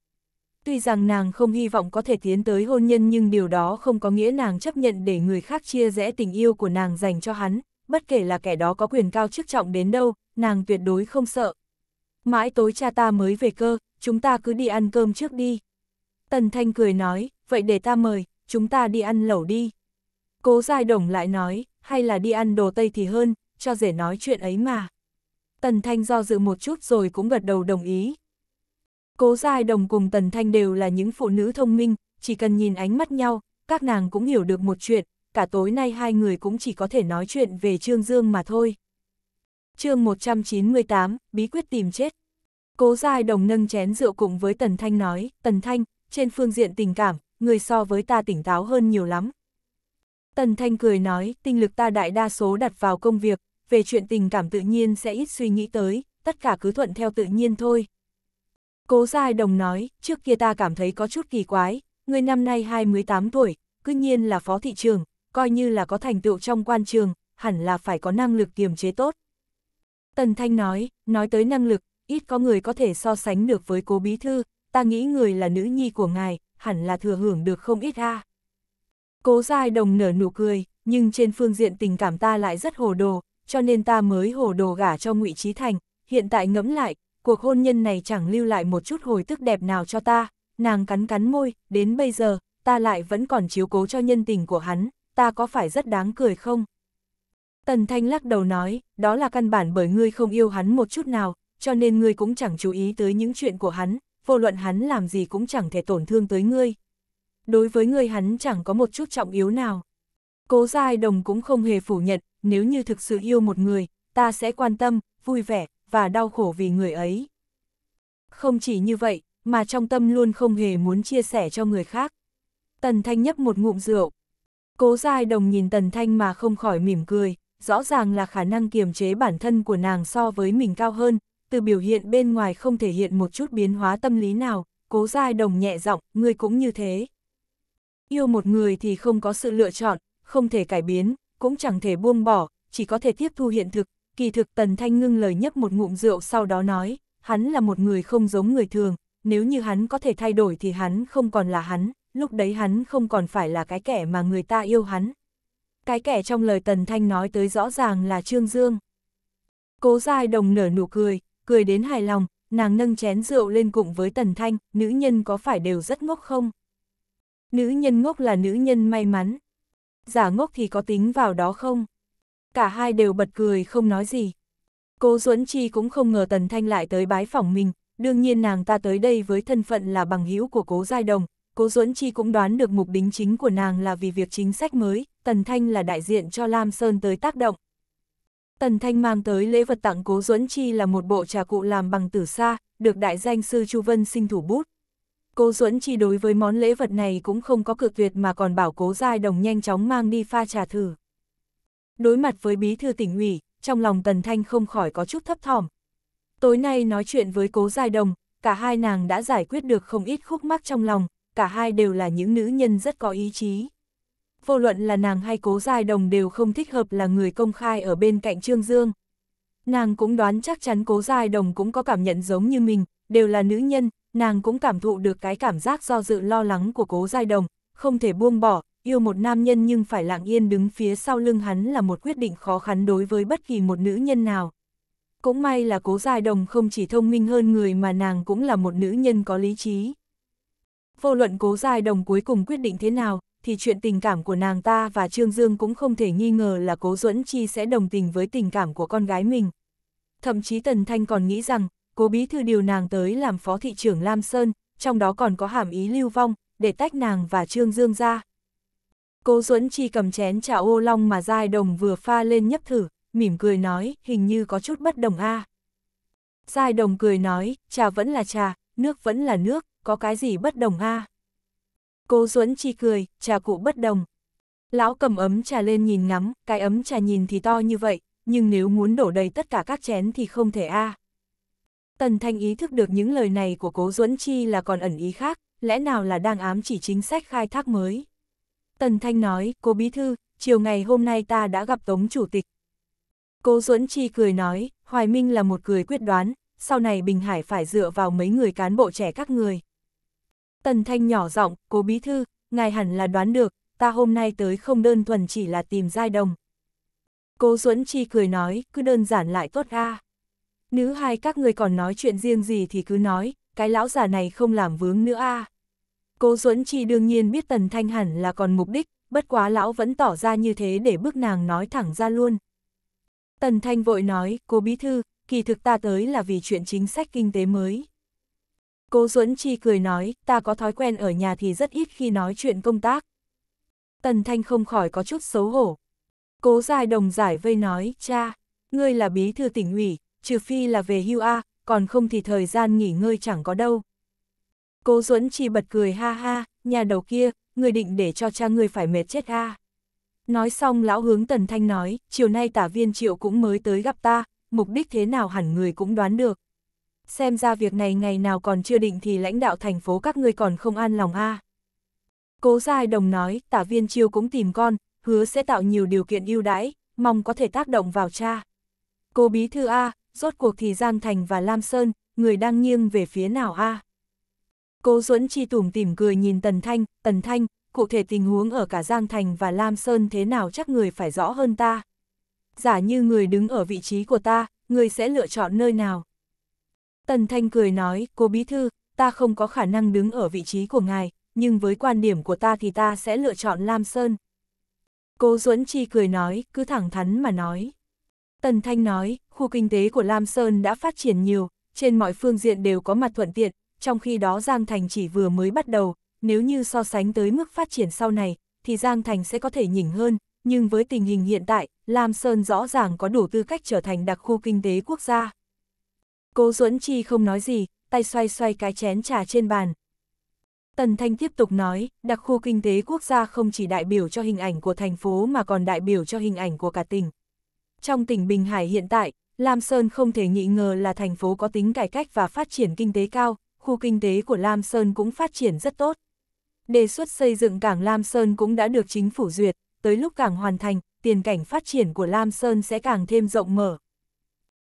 Tuy rằng nàng không hy vọng có thể tiến tới hôn nhân nhưng điều đó không có nghĩa nàng chấp nhận để người khác chia rẽ tình yêu của nàng dành cho hắn, bất kể là kẻ đó có quyền cao chức trọng đến đâu, nàng tuyệt đối không sợ. Mãi tối cha ta mới về cơ, chúng ta cứ đi ăn cơm trước đi. Tần Thanh cười nói, vậy để ta mời, chúng ta đi ăn lẩu đi. Cố Giai Đồng lại nói, hay là đi ăn đồ Tây thì hơn, cho dễ nói chuyện ấy mà. Tần Thanh do dự một chút rồi cũng gật đầu đồng ý. Cố Giai Đồng cùng Tần Thanh đều là những phụ nữ thông minh, chỉ cần nhìn ánh mắt nhau, các nàng cũng hiểu được một chuyện, cả tối nay hai người cũng chỉ có thể nói chuyện về Trương Dương mà thôi. chương 198, Bí quyết tìm chết. Cố Giai Đồng nâng chén rượu cùng với Tần Thanh nói, Tần Thanh, trên phương diện tình cảm, người so với ta tỉnh táo hơn nhiều lắm. Tần Thanh cười nói, tinh lực ta đại đa số đặt vào công việc, về chuyện tình cảm tự nhiên sẽ ít suy nghĩ tới, tất cả cứ thuận theo tự nhiên thôi. Cố Giai Đồng nói, trước kia ta cảm thấy có chút kỳ quái, người năm nay 28 tuổi, cứ nhiên là phó thị trường, coi như là có thành tựu trong quan trường, hẳn là phải có năng lực kiềm chế tốt. Tần Thanh nói, nói tới năng lực, ít có người có thể so sánh được với cố bí thư, ta nghĩ người là nữ nhi của ngài, hẳn là thừa hưởng được không ít ha. Cố Giai Đồng nở nụ cười, nhưng trên phương diện tình cảm ta lại rất hồ đồ, cho nên ta mới hồ đồ gả cho ngụy Trí Thành, hiện tại ngẫm lại, cuộc hôn nhân này chẳng lưu lại một chút hồi tức đẹp nào cho ta, nàng cắn cắn môi, đến bây giờ, ta lại vẫn còn chiếu cố cho nhân tình của hắn, ta có phải rất đáng cười không? Tần Thanh lắc đầu nói, đó là căn bản bởi ngươi không yêu hắn một chút nào, cho nên ngươi cũng chẳng chú ý tới những chuyện của hắn, vô luận hắn làm gì cũng chẳng thể tổn thương tới ngươi. Đối với ngươi hắn chẳng có một chút trọng yếu nào. Cố Giai Đồng cũng không hề phủ nhận, nếu như thực sự yêu một người, ta sẽ quan tâm, vui vẻ, và đau khổ vì người ấy. Không chỉ như vậy, mà trong tâm luôn không hề muốn chia sẻ cho người khác. Tần Thanh nhấp một ngụm rượu. Cố Giai Đồng nhìn Tần Thanh mà không khỏi mỉm cười, rõ ràng là khả năng kiềm chế bản thân của nàng so với mình cao hơn, từ biểu hiện bên ngoài không thể hiện một chút biến hóa tâm lý nào, Cố Giai Đồng nhẹ giọng, người cũng như thế. Yêu một người thì không có sự lựa chọn, không thể cải biến, cũng chẳng thể buông bỏ, chỉ có thể tiếp thu hiện thực, kỳ thực Tần Thanh ngưng lời nhấp một ngụm rượu sau đó nói, hắn là một người không giống người thường, nếu như hắn có thể thay đổi thì hắn không còn là hắn, lúc đấy hắn không còn phải là cái kẻ mà người ta yêu hắn. Cái kẻ trong lời Tần Thanh nói tới rõ ràng là Trương Dương. Cố dai đồng nở nụ cười, cười đến hài lòng, nàng nâng chén rượu lên cùng với Tần Thanh, nữ nhân có phải đều rất ngốc không? Nữ nhân ngốc là nữ nhân may mắn, giả ngốc thì có tính vào đó không? Cả hai đều bật cười không nói gì. Cố Duẫn Chi cũng không ngờ Tần Thanh lại tới bái phỏng mình, đương nhiên nàng ta tới đây với thân phận là bằng hữu của Cố Giai Đồng, Cố Duẫn Chi cũng đoán được mục đính chính của nàng là vì việc chính sách mới, Tần Thanh là đại diện cho Lam Sơn tới tác động. Tần Thanh mang tới lễ vật tặng Cố Duẫn Chi là một bộ trà cụ làm bằng tử sa, được đại danh sư Chu Vân sinh thủ bút. Cố Duẫn Chi đối với món lễ vật này cũng không có cực tuyệt mà còn bảo Cố Giai Đồng nhanh chóng mang đi pha trà thử. Đối mặt với bí thư tỉnh ủy, trong lòng Tần Thanh không khỏi có chút thấp thỏm. Tối nay nói chuyện với Cố Giai Đồng, cả hai nàng đã giải quyết được không ít khúc mắc trong lòng, cả hai đều là những nữ nhân rất có ý chí. Vô luận là nàng hay Cố Giai Đồng đều không thích hợp là người công khai ở bên cạnh Trương Dương. Nàng cũng đoán chắc chắn Cố Giai Đồng cũng có cảm nhận giống như mình, đều là nữ nhân, nàng cũng cảm thụ được cái cảm giác do dự lo lắng của cố giai đồng, không thể buông bỏ, yêu một nam nhân nhưng phải lặng yên đứng phía sau lưng hắn là một quyết định khó khăn đối với bất kỳ một nữ nhân nào. Cũng may là cố giai đồng không chỉ thông minh hơn người mà nàng cũng là một nữ nhân có lý trí. Vô luận cố giai đồng cuối cùng quyết định thế nào, thì chuyện tình cảm của nàng ta và Trương Dương cũng không thể nghi ngờ là cố duẫn chi sẽ đồng tình với tình cảm của con gái mình. Thậm chí Tần Thanh còn nghĩ rằng, cố bí thư điều nàng tới làm phó thị trưởng Lam Sơn, trong đó còn có hàm ý lưu vong, để tách nàng và Trương Dương ra. Cố Duẫn Chi cầm chén trà ô long mà giai đồng vừa pha lên nhấp thử, mỉm cười nói, hình như có chút bất đồng a. À. Giai đồng cười nói, trà vẫn là trà, nước vẫn là nước, có cái gì bất đồng a? À. Cố Duẫn Chi cười, trà cụ bất đồng. Lão cầm ấm trà lên nhìn ngắm, cái ấm trà nhìn thì to như vậy, nhưng nếu muốn đổ đầy tất cả các chén thì không thể a. À. Tần Thanh ý thức được những lời này của Cố Duẫn Chi là còn ẩn ý khác, lẽ nào là đang ám chỉ chính sách khai thác mới. Tần Thanh nói, cô Bí Thư, chiều ngày hôm nay ta đã gặp Tống Chủ tịch. Cố Duẫn Chi cười nói, Hoài Minh là một người quyết đoán, sau này Bình Hải phải dựa vào mấy người cán bộ trẻ các người. Tần Thanh nhỏ giọng, Cố Bí Thư, ngài hẳn là đoán được, ta hôm nay tới không đơn thuần chỉ là tìm giai đồng. Cố Duẫn Chi cười nói, cứ đơn giản lại tốt a. À nữ hai các người còn nói chuyện riêng gì thì cứ nói, cái lão già này không làm vướng nữa a. À. Cố Duẫn Chi đương nhiên biết Tần Thanh hẳn là còn mục đích, bất quá lão vẫn tỏ ra như thế để bức nàng nói thẳng ra luôn. Tần Thanh vội nói, cô bí thư, kỳ thực ta tới là vì chuyện chính sách kinh tế mới. Cố Duẫn Chi cười nói, ta có thói quen ở nhà thì rất ít khi nói chuyện công tác. Tần Thanh không khỏi có chút xấu hổ. Cố Giai Đồng giải vây nói, cha, ngươi là bí thư tỉnh ủy, trừ phi là về hưu A, còn không thì thời gian nghỉ ngơi chẳng có đâu. Cố Duẫn chỉ bật cười ha ha, nhà đầu kia, người định để cho cha người phải mệt chết A. Nói xong lão hướng Tần Thanh nói, chiều nay tả viên triệu cũng mới tới gặp ta, mục đích thế nào hẳn người cũng đoán được. Xem ra việc này ngày nào còn chưa định thì lãnh đạo thành phố các người còn không an lòng a. Cố Giai Đồng nói, tả viên triệu cũng tìm con, hứa sẽ tạo nhiều điều kiện ưu đãi, mong có thể tác động vào cha. Cô Bí Thư A, rốt cuộc thì Giang Thành và Lam Sơn, người đang nghiêng về phía nào a? À? Cố Duẫn Chi tủm tỉm cười nhìn Tần Thanh, Tần Thanh, cụ thể tình huống ở cả Giang Thành và Lam Sơn thế nào chắc người phải rõ hơn ta. Giả như người đứng ở vị trí của ta, người sẽ lựa chọn nơi nào? Tần Thanh cười nói, cô Bí Thư, ta không có khả năng đứng ở vị trí của ngài, nhưng với quan điểm của ta thì ta sẽ lựa chọn Lam Sơn. Cố Duẫn Chi cười nói, cứ thẳng thắn mà nói. Tần Thanh nói, khu kinh tế của Lam Sơn đã phát triển nhiều, trên mọi phương diện đều có mặt thuận tiện, trong khi đó Giang Thành chỉ vừa mới bắt đầu, nếu như so sánh tới mức phát triển sau này, thì Giang Thành sẽ có thể nhỉnh hơn, nhưng với tình hình hiện tại, Lam Sơn rõ ràng có đủ tư cách trở thành đặc khu kinh tế quốc gia. Cố Duẫn Chi không nói gì, tay xoay xoay cái chén trà trên bàn. Tần Thanh tiếp tục nói, đặc khu kinh tế quốc gia không chỉ đại biểu cho hình ảnh của thành phố mà còn đại biểu cho hình ảnh của cả tỉnh. Trong tỉnh Bình Hải hiện tại, Lam Sơn không thể nghi ngờ là thành phố có tính cải cách và phát triển kinh tế cao, khu kinh tế của Lam Sơn cũng phát triển rất tốt. Đề xuất xây dựng cảng Lam Sơn cũng đã được chính phủ duyệt, tới lúc cảng hoàn thành, tiền cảnh phát triển của Lam Sơn sẽ càng thêm rộng mở.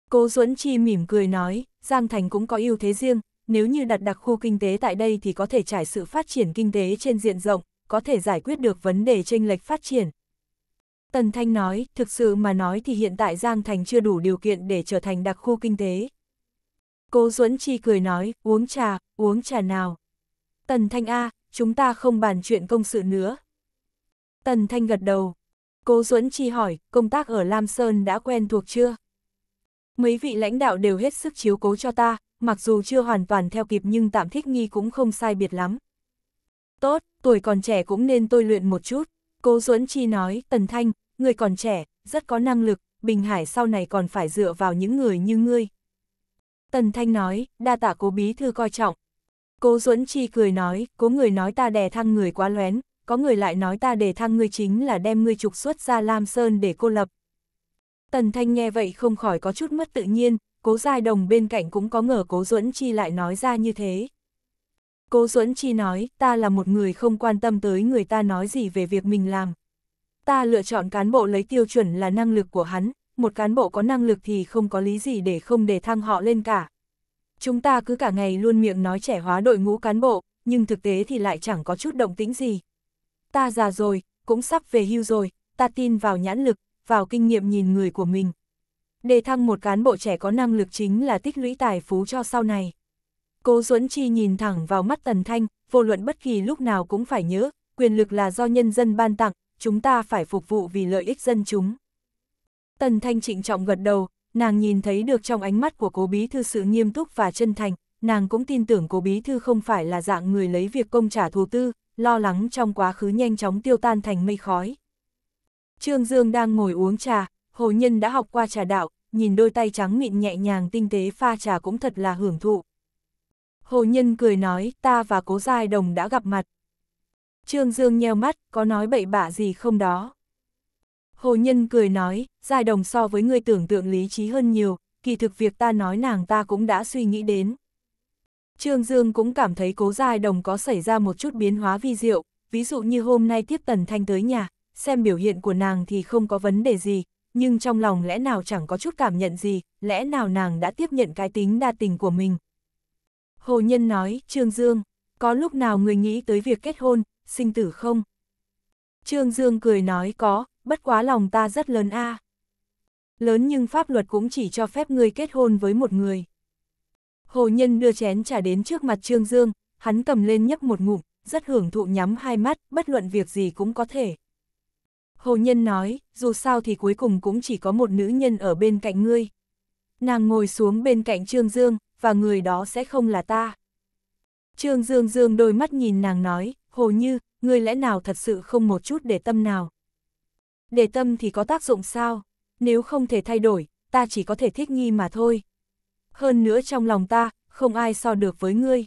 Cố Duẫn Chi mỉm cười nói, Giang Thành cũng có ưu thế riêng, nếu như đặt đặc khu kinh tế tại đây thì có thể trải sự phát triển kinh tế trên diện rộng, có thể giải quyết được vấn đề chênh lệch phát triển. Tần Thanh nói, thực sự mà nói thì hiện tại Giang Thành chưa đủ điều kiện để trở thành đặc khu kinh tế. Cố Duẫn Chi cười nói, uống trà, uống trà nào. Tần Thanh A, chúng ta không bàn chuyện công sự nữa. Tần Thanh gật đầu. Cố Duẫn Chi hỏi, công tác ở Lam Sơn đã quen thuộc chưa? Mấy vị lãnh đạo đều hết sức chiếu cố cho ta, mặc dù chưa hoàn toàn theo kịp nhưng tạm thích nghi cũng không sai biệt lắm. Tốt, tuổi còn trẻ cũng nên tôi luyện một chút. Cố Duẫn Chi nói, Tần Thanh, người còn trẻ, rất có năng lực, Bình Hải sau này còn phải dựa vào những người như ngươi. Tần Thanh nói, đa tạ cố bí thư coi trọng. Cố Duẫn Chi cười nói, cố người nói ta đè thăng người quá lén, có người lại nói ta đề thăng ngươi chính là đem ngươi trục xuất ra Lam Sơn để cô lập. Tần Thanh nghe vậy không khỏi có chút mất tự nhiên, cố giai đồng bên cạnh cũng có ngờ cố Duẫn Chi lại nói ra như thế. Cố Duẫn Chi nói, ta là một người không quan tâm tới người ta nói gì về việc mình làm. Ta lựa chọn cán bộ lấy tiêu chuẩn là năng lực của hắn, một cán bộ có năng lực thì không có lý gì để không để thăng họ lên cả. Chúng ta cứ cả ngày luôn miệng nói trẻ hóa đội ngũ cán bộ, nhưng thực tế thì lại chẳng có chút động tĩnh gì. Ta già rồi, cũng sắp về hưu rồi, ta tin vào nhãn lực, vào kinh nghiệm nhìn người của mình. Đề thăng một cán bộ trẻ có năng lực chính là tích lũy tài phú cho sau này. Cố Duẫn Chi nhìn thẳng vào mắt Tần Thanh, vô luận bất kỳ lúc nào cũng phải nhớ, quyền lực là do nhân dân ban tặng, chúng ta phải phục vụ vì lợi ích dân chúng. Tần Thanh trịnh trọng gật đầu, nàng nhìn thấy được trong ánh mắt của cố bí thư sự nghiêm túc và chân thành, nàng cũng tin tưởng cố bí thư không phải là dạng người lấy việc công trả thù tư, lo lắng trong quá khứ nhanh chóng tiêu tan thành mây khói. Trương Dương đang ngồi uống trà, hồ nhân đã học qua trà đạo, nhìn đôi tay trắng mịn nhẹ nhàng tinh tế pha trà cũng thật là hưởng thụ, Hồ Nhân cười nói, ta và Cố Giai Đồng đã gặp mặt. Trương Dương nheo mắt, có nói bậy bạ gì không đó. Hồ Nhân cười nói, Giai Đồng so với người tưởng tượng lý trí hơn nhiều, kỳ thực việc ta nói nàng ta cũng đã suy nghĩ đến. Trương Dương cũng cảm thấy Cố Giai Đồng có xảy ra một chút biến hóa vi diệu, ví dụ như hôm nay tiếp Tần Thanh tới nhà, xem biểu hiện của nàng thì không có vấn đề gì, nhưng trong lòng lẽ nào chẳng có chút cảm nhận gì, lẽ nào nàng đã tiếp nhận cái tính đa tình của mình, Hồ Nhân nói, Trương Dương, có lúc nào người nghĩ tới việc kết hôn, sinh tử không? Trương Dương cười nói có, bất quá lòng ta rất lớn a. À. Lớn nhưng pháp luật cũng chỉ cho phép người kết hôn với một người. Hồ Nhân đưa chén trà đến trước mặt Trương Dương, hắn cầm lên nhấp một ngụm, rất hưởng thụ nhắm hai mắt, bất luận việc gì cũng có thể. Hồ Nhân nói, dù sao thì cuối cùng cũng chỉ có một nữ nhân ở bên cạnh ngươi. Nàng ngồi xuống bên cạnh Trương Dương, và người đó sẽ không là ta. Trương Dương Dương đôi mắt nhìn nàng nói, hồ như, người lẽ nào thật sự không một chút để tâm nào? Để tâm thì có tác dụng sao? Nếu không thể thay đổi, ta chỉ có thể thích nghi mà thôi. Hơn nữa trong lòng ta, không ai so được với ngươi.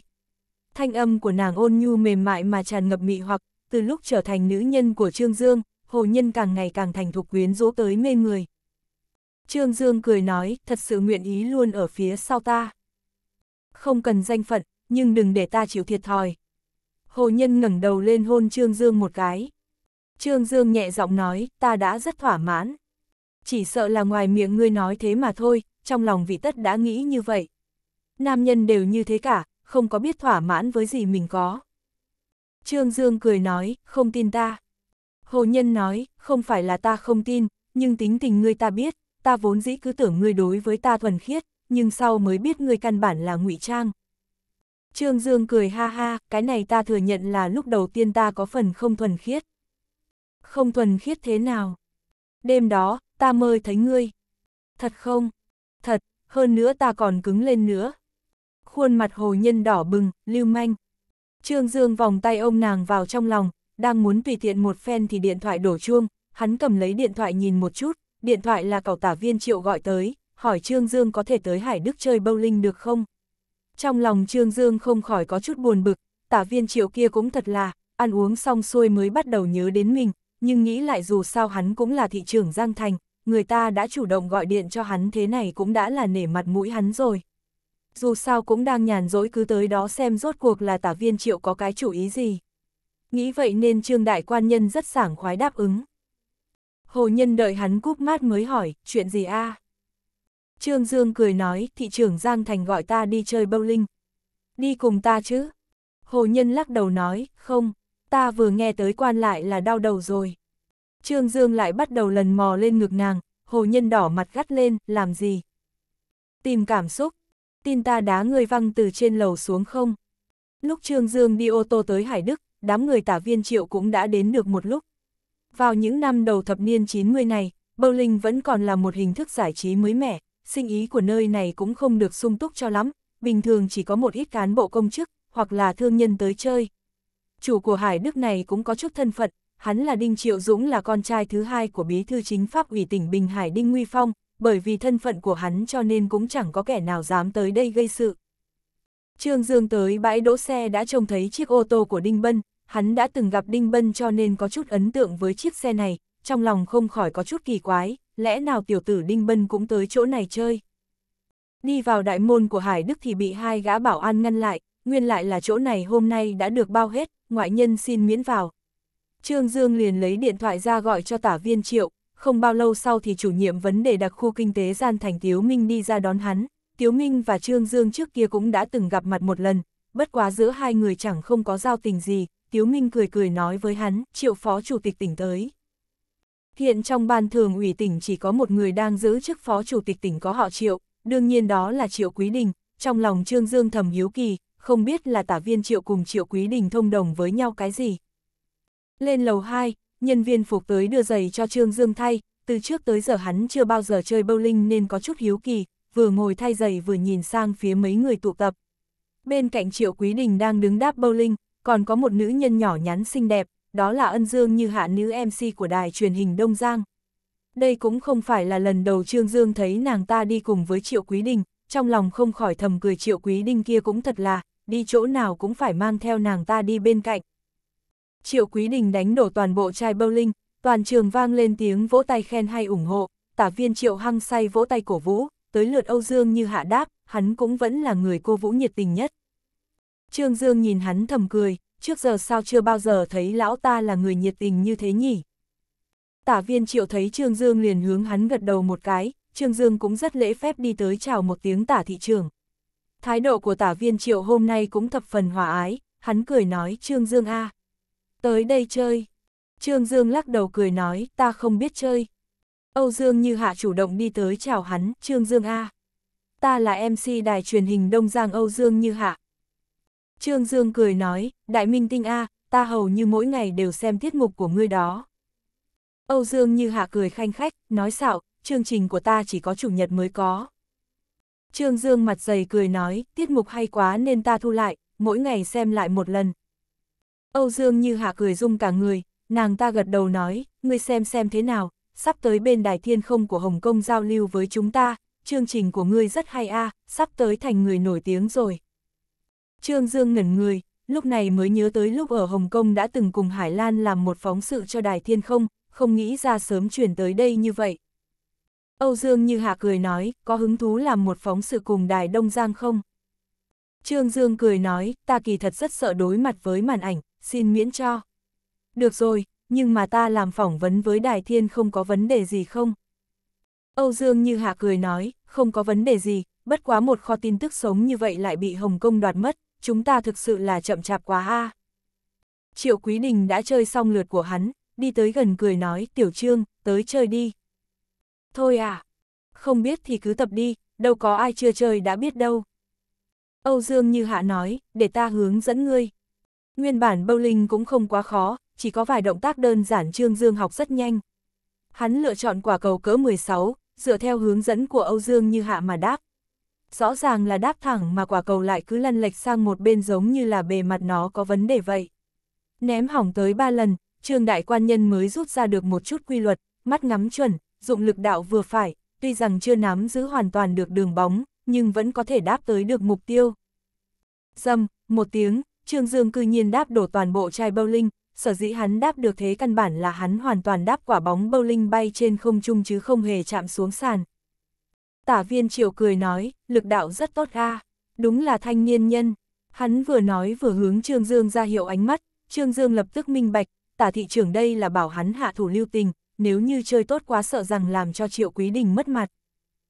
Thanh âm của nàng ôn nhu mềm mại mà tràn ngập mị hoặc, từ lúc trở thành nữ nhân của Trương Dương, hồ nhân càng ngày càng thành thục quyến rũ tới mê người. Trương Dương cười nói, thật sự nguyện ý luôn ở phía sau ta không cần danh phận, nhưng đừng để ta chịu thiệt thòi. Hồ Nhân ngẩng đầu lên hôn Trương Dương một cái. Trương Dương nhẹ giọng nói, ta đã rất thỏa mãn. Chỉ sợ là ngoài miệng ngươi nói thế mà thôi, trong lòng vị tất đã nghĩ như vậy. Nam nhân đều như thế cả, không có biết thỏa mãn với gì mình có. Trương Dương cười nói, không tin ta. Hồ Nhân nói, không phải là ta không tin, nhưng tính tình ngươi ta biết, ta vốn dĩ cứ tưởng ngươi đối với ta thuần khiết, nhưng sau mới biết người căn bản là ngụy trang. Trương Dương cười ha ha, cái này ta thừa nhận là lúc đầu tiên ta có phần không thuần khiết. Không thuần khiết thế nào? Đêm đó, ta mơ thấy ngươi. Thật không? Thật, hơn nữa ta còn cứng lên nữa. Khuôn mặt hồ nhân đỏ bừng, lưu manh. Trương Dương vòng tay ôm nàng vào trong lòng, đang muốn tùy tiện một phen thì điện thoại đổ chuông, hắn cầm lấy điện thoại nhìn một chút, điện thoại là cậu tả viên triệu gọi tới hỏi Trương Dương có thể tới Hải Đức chơi bowling được không? Trong lòng Trương Dương không khỏi có chút buồn bực, tả viên triệu kia cũng thật là, ăn uống xong xuôi mới bắt đầu nhớ đến mình, nhưng nghĩ lại dù sao hắn cũng là thị trưởng Giang Thành, người ta đã chủ động gọi điện cho hắn thế này cũng đã là nể mặt mũi hắn rồi. Dù sao cũng đang nhàn dỗi cứ tới đó xem rốt cuộc là tả viên triệu có cái chủ ý gì. Nghĩ vậy nên Trương Đại Quan Nhân rất sảng khoái đáp ứng. Hồ Nhân đợi hắn cúp mát mới hỏi, chuyện gì a à? Trương Dương cười nói, thị trưởng Giang Thành gọi ta đi chơi bowling. Đi cùng ta chứ? Hồ Nhân lắc đầu nói, không, ta vừa nghe tới quan lại là đau đầu rồi. Trương Dương lại bắt đầu lần mò lên ngực nàng, Hồ Nhân đỏ mặt gắt lên, làm gì? Tìm cảm xúc, tin ta đá người văng từ trên lầu xuống không? Lúc Trương Dương đi ô tô tới Hải Đức, đám người tả viên triệu cũng đã đến được một lúc. Vào những năm đầu thập niên 90 này, bowling vẫn còn là một hình thức giải trí mới mẻ, sinh ý của nơi này cũng không được sung túc cho lắm, bình thường chỉ có một ít cán bộ công chức, hoặc là thương nhân tới chơi. Chủ của Hải Đức này cũng có chút thân phận, hắn là Đinh Triệu Dũng là con trai thứ hai của bí thư chính pháp ủy tỉnh Bình Hải Đinh Nguy Phong, bởi vì thân phận của hắn cho nên cũng chẳng có kẻ nào dám tới đây gây sự. Trương Dương tới bãi đỗ xe đã trông thấy chiếc ô tô của Đinh Bân, hắn đã từng gặp Đinh Bân cho nên có chút ấn tượng với chiếc xe này, trong lòng không khỏi có chút kỳ quái, lẽ nào tiểu tử Đinh Bân cũng tới chỗ này chơi? Đi vào đại môn của Hải Đức thì bị hai gã bảo an ngăn lại, nguyên lại là chỗ này hôm nay đã được bao hết, ngoại nhân xin miễn vào. Trương Dương liền lấy điện thoại ra gọi cho tả viên triệu, không bao lâu sau thì chủ nhiệm vấn đề đặc khu kinh tế gian thành Tiếu Minh đi ra đón hắn. Tiếu Minh và Trương Dương trước kia cũng đã từng gặp mặt một lần, bất quá giữa hai người chẳng không có giao tình gì, Tiếu Minh cười cười nói với hắn, triệu phó chủ tịch tỉnh tới. Hiện trong ban thường ủy tỉnh chỉ có một người đang giữ chức phó chủ tịch tỉnh có họ Triệu, đương nhiên đó là Triệu Quý Đình, trong lòng Trương Dương thầm hiếu kỳ, không biết là tả viên Triệu cùng Triệu Quý Đình thông đồng với nhau cái gì. Lên lầu 2, nhân viên phục tới đưa giày cho Trương Dương thay, từ trước tới giờ hắn chưa bao giờ chơi bowling nên có chút hiếu kỳ, vừa ngồi thay giày vừa nhìn sang phía mấy người tụ tập. Bên cạnh Triệu Quý Đình đang đứng đáp bowling, còn có một nữ nhân nhỏ nhắn xinh đẹp, đó là ân dương như hạ nữ MC của đài truyền hình Đông Giang. Đây cũng không phải là lần đầu Trương Dương thấy nàng ta đi cùng với Triệu Quý Đình, trong lòng không khỏi thầm cười Triệu Quý Đình kia cũng thật là, đi chỗ nào cũng phải mang theo nàng ta đi bên cạnh. Triệu Quý Đình đánh đổ toàn bộ chai bowling, toàn trường vang lên tiếng vỗ tay khen hay ủng hộ, tả viên Triệu Hăng say vỗ tay cổ vũ, tới lượt Âu Dương như hạ đáp, hắn cũng vẫn là người cô vũ nhiệt tình nhất. Trương Dương nhìn hắn thầm cười, trước giờ sao chưa bao giờ thấy lão ta là người nhiệt tình như thế nhỉ? Tả viên triệu thấy Trương Dương liền hướng hắn gật đầu một cái, Trương Dương cũng rất lễ phép đi tới chào một tiếng tả thị trường. Thái độ của tả viên triệu hôm nay cũng thập phần hòa ái, hắn cười nói Trương Dương a tới đây chơi. Trương Dương lắc đầu cười nói ta không biết chơi. Âu Dương như hạ chủ động đi tới chào hắn, Trương Dương a ta là MC đài truyền hình Đông Giang Âu Dương như hạ, Trương Dương cười nói, Đại Minh Tinh A, ta hầu như mỗi ngày đều xem tiết mục của ngươi đó. Âu Dương như hạ cười khanh khách, nói xạo, chương trình của ta chỉ có chủ nhật mới có. Trương Dương mặt dày cười nói, tiết mục hay quá nên ta thu lại, mỗi ngày xem lại một lần. Âu Dương như hạ cười rung cả người, nàng ta gật đầu nói, ngươi xem xem thế nào, sắp tới bên đài thiên không của Hồng Kông giao lưu với chúng ta, chương trình của ngươi rất hay a à, sắp tới thành người nổi tiếng rồi. Trương Dương ngẩn người, lúc này mới nhớ tới lúc ở Hồng Kông đã từng cùng Hải Lan làm một phóng sự cho Đài Thiên Không, không nghĩ ra sớm chuyển tới đây như vậy. Âu Dương như hạ cười nói, có hứng thú làm một phóng sự cùng Đài Đông Giang không? Trương Dương cười nói, ta kỳ thật rất sợ đối mặt với màn ảnh, xin miễn cho. Được rồi, nhưng mà ta làm phỏng vấn với Đài Thiên không có vấn đề gì không? Âu Dương như hạ cười nói, không có vấn đề gì, bất quá một kho tin tức sống như vậy lại bị Hồng Kông đoạt mất, chúng ta thực sự là chậm chạp quá ha. Triệu Quý Đình đã chơi xong lượt của hắn, đi tới gần cười nói, tiểu trương, tới chơi đi. Thôi à, không biết thì cứ tập đi, đâu có ai chưa chơi đã biết đâu. Âu Dương như hạ nói, để ta hướng dẫn ngươi. Nguyên bản bowling cũng không quá khó, chỉ có vài động tác đơn giản Trương Dương học rất nhanh. Hắn lựa chọn quả cầu cỡ 16, dựa theo hướng dẫn của Âu Dương như hạ mà đáp rõ ràng là đáp thẳng mà quả cầu lại cứ lăn lệch sang một bên giống như là bề mặt nó có vấn đề vậy. Ném hỏng tới ba lần, trương đại quan nhân mới rút ra được một chút quy luật, mắt ngắm chuẩn, dụng lực đạo vừa phải, tuy rằng chưa nắm giữ hoàn toàn được đường bóng, nhưng vẫn có thể đáp tới được mục tiêu. Dâm, một tiếng, Trương Dương cư nhiên đáp đổ toàn bộ chai bowling, sở dĩ hắn đáp được thế căn bản là hắn hoàn toàn đáp quả bóng bowling bay trên không trung chứ không hề chạm xuống sàn. Tả viên triều cười nói, lực đạo rất tốt ga, đúng là thanh niên nhân. Hắn vừa nói vừa hướng Trương Dương ra hiệu ánh mắt, Trương Dương lập tức minh bạch, tả thị trưởng đây là bảo hắn hạ thủ lưu tình, nếu như chơi tốt quá sợ rằng làm cho triệu quý đình mất mặt.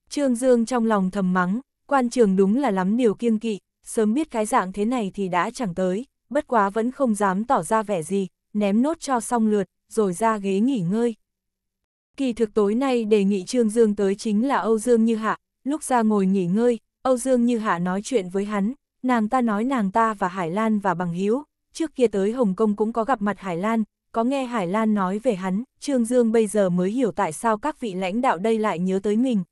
Trương Dương trong lòng thầm mắng, quan trường đúng là lắm điều kiêng kỵ, sớm biết cái dạng thế này thì đã chẳng tới, bất quá vẫn không dám tỏ ra vẻ gì, ném nốt cho xong lượt, rồi ra ghế nghỉ ngơi. Kỳ thực tối nay đề nghị Trương Dương tới chính là Âu Dương Như Hạ, lúc ra ngồi nghỉ ngơi, Âu Dương Như Hạ nói chuyện với hắn, nàng ta nói nàng ta và Hải Lan và Bằng Hiếu, trước kia tới Hồng Kông cũng có gặp mặt Hải Lan, có nghe Hải Lan nói về hắn, Trương Dương bây giờ mới hiểu tại sao các vị lãnh đạo đây lại nhớ tới mình.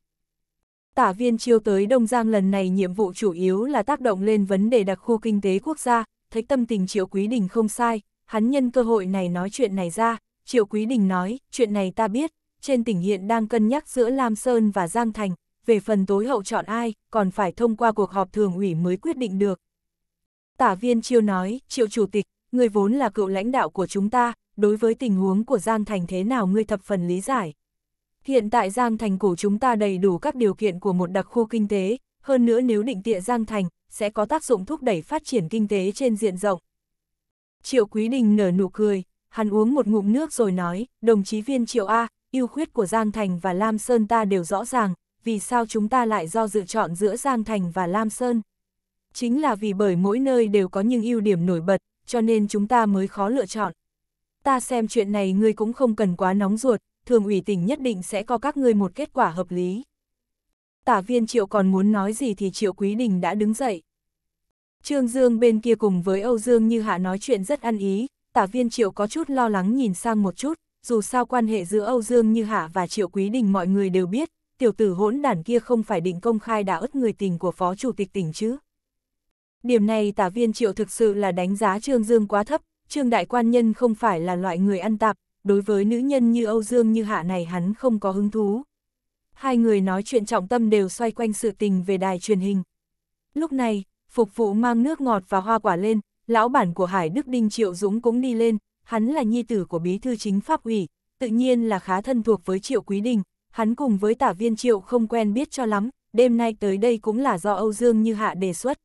Tả viên chiêu tới Đông Giang lần này nhiệm vụ chủ yếu là tác động lên vấn đề đặc khu kinh tế quốc gia, thấy tâm tình Triệu Quý Đình không sai, hắn nhân cơ hội này nói chuyện này ra, Triệu Quý Đình nói, chuyện này ta biết, trên tỉnh hiện đang cân nhắc giữa Lam Sơn và Giang Thành, về phần tối hậu chọn ai, còn phải thông qua cuộc họp thường ủy mới quyết định được. Tả viên chiêu nói, triệu chủ tịch, người vốn là cựu lãnh đạo của chúng ta, đối với tình huống của Giang Thành thế nào ngươi thập phần lý giải. Hiện tại Giang Thành của chúng ta đầy đủ các điều kiện của một đặc khu kinh tế, hơn nữa nếu định tịa Giang Thành, sẽ có tác dụng thúc đẩy phát triển kinh tế trên diện rộng. Triệu Quý Đình nở nụ cười, hắn uống một ngụm nước rồi nói, đồng chí viên Triệu A, ưu khuyết của Giang Thành và Lam Sơn ta đều rõ ràng, vì sao chúng ta lại do dự chọn giữa Giang Thành và Lam Sơn? Chính là vì bởi mỗi nơi đều có những ưu điểm nổi bật, cho nên chúng ta mới khó lựa chọn. Ta xem chuyện này ngươi cũng không cần quá nóng ruột, thường ủy tỉnh nhất định sẽ có các ngươi một kết quả hợp lý. Tả viên triệu còn muốn nói gì thì triệu quý đình đã đứng dậy. Trương Dương bên kia cùng với Âu Dương như hạ nói chuyện rất ăn ý, tả viên triệu có chút lo lắng nhìn sang một chút, dù sao quan hệ giữa Âu Dương Như Hạ và Triệu Quý Đình mọi người đều biết, tiểu tử hỗn đản kia không phải định công khai đã ớt người tình của Phó Chủ tịch tỉnh chứ. Điểm này tả viên Triệu thực sự là đánh giá Trương Dương quá thấp, Trương Đại Quan Nhân không phải là loại người ăn tạp, đối với nữ nhân như Âu Dương Như Hạ này hắn không có hứng thú. Hai người nói chuyện trọng tâm đều xoay quanh sự tình về đài truyền hình. Lúc này, phục vụ mang nước ngọt và hoa quả lên, lão bản của Hải Đức Đinh Triệu Dũng cũng đi lên, hắn là nhi tử của bí thư chính pháp ủy, tự nhiên là khá thân thuộc với Triệu Quý Đình, hắn cùng với tả viên Triệu không quen biết cho lắm, đêm nay tới đây cũng là do Âu Dương Như Hạ đề xuất.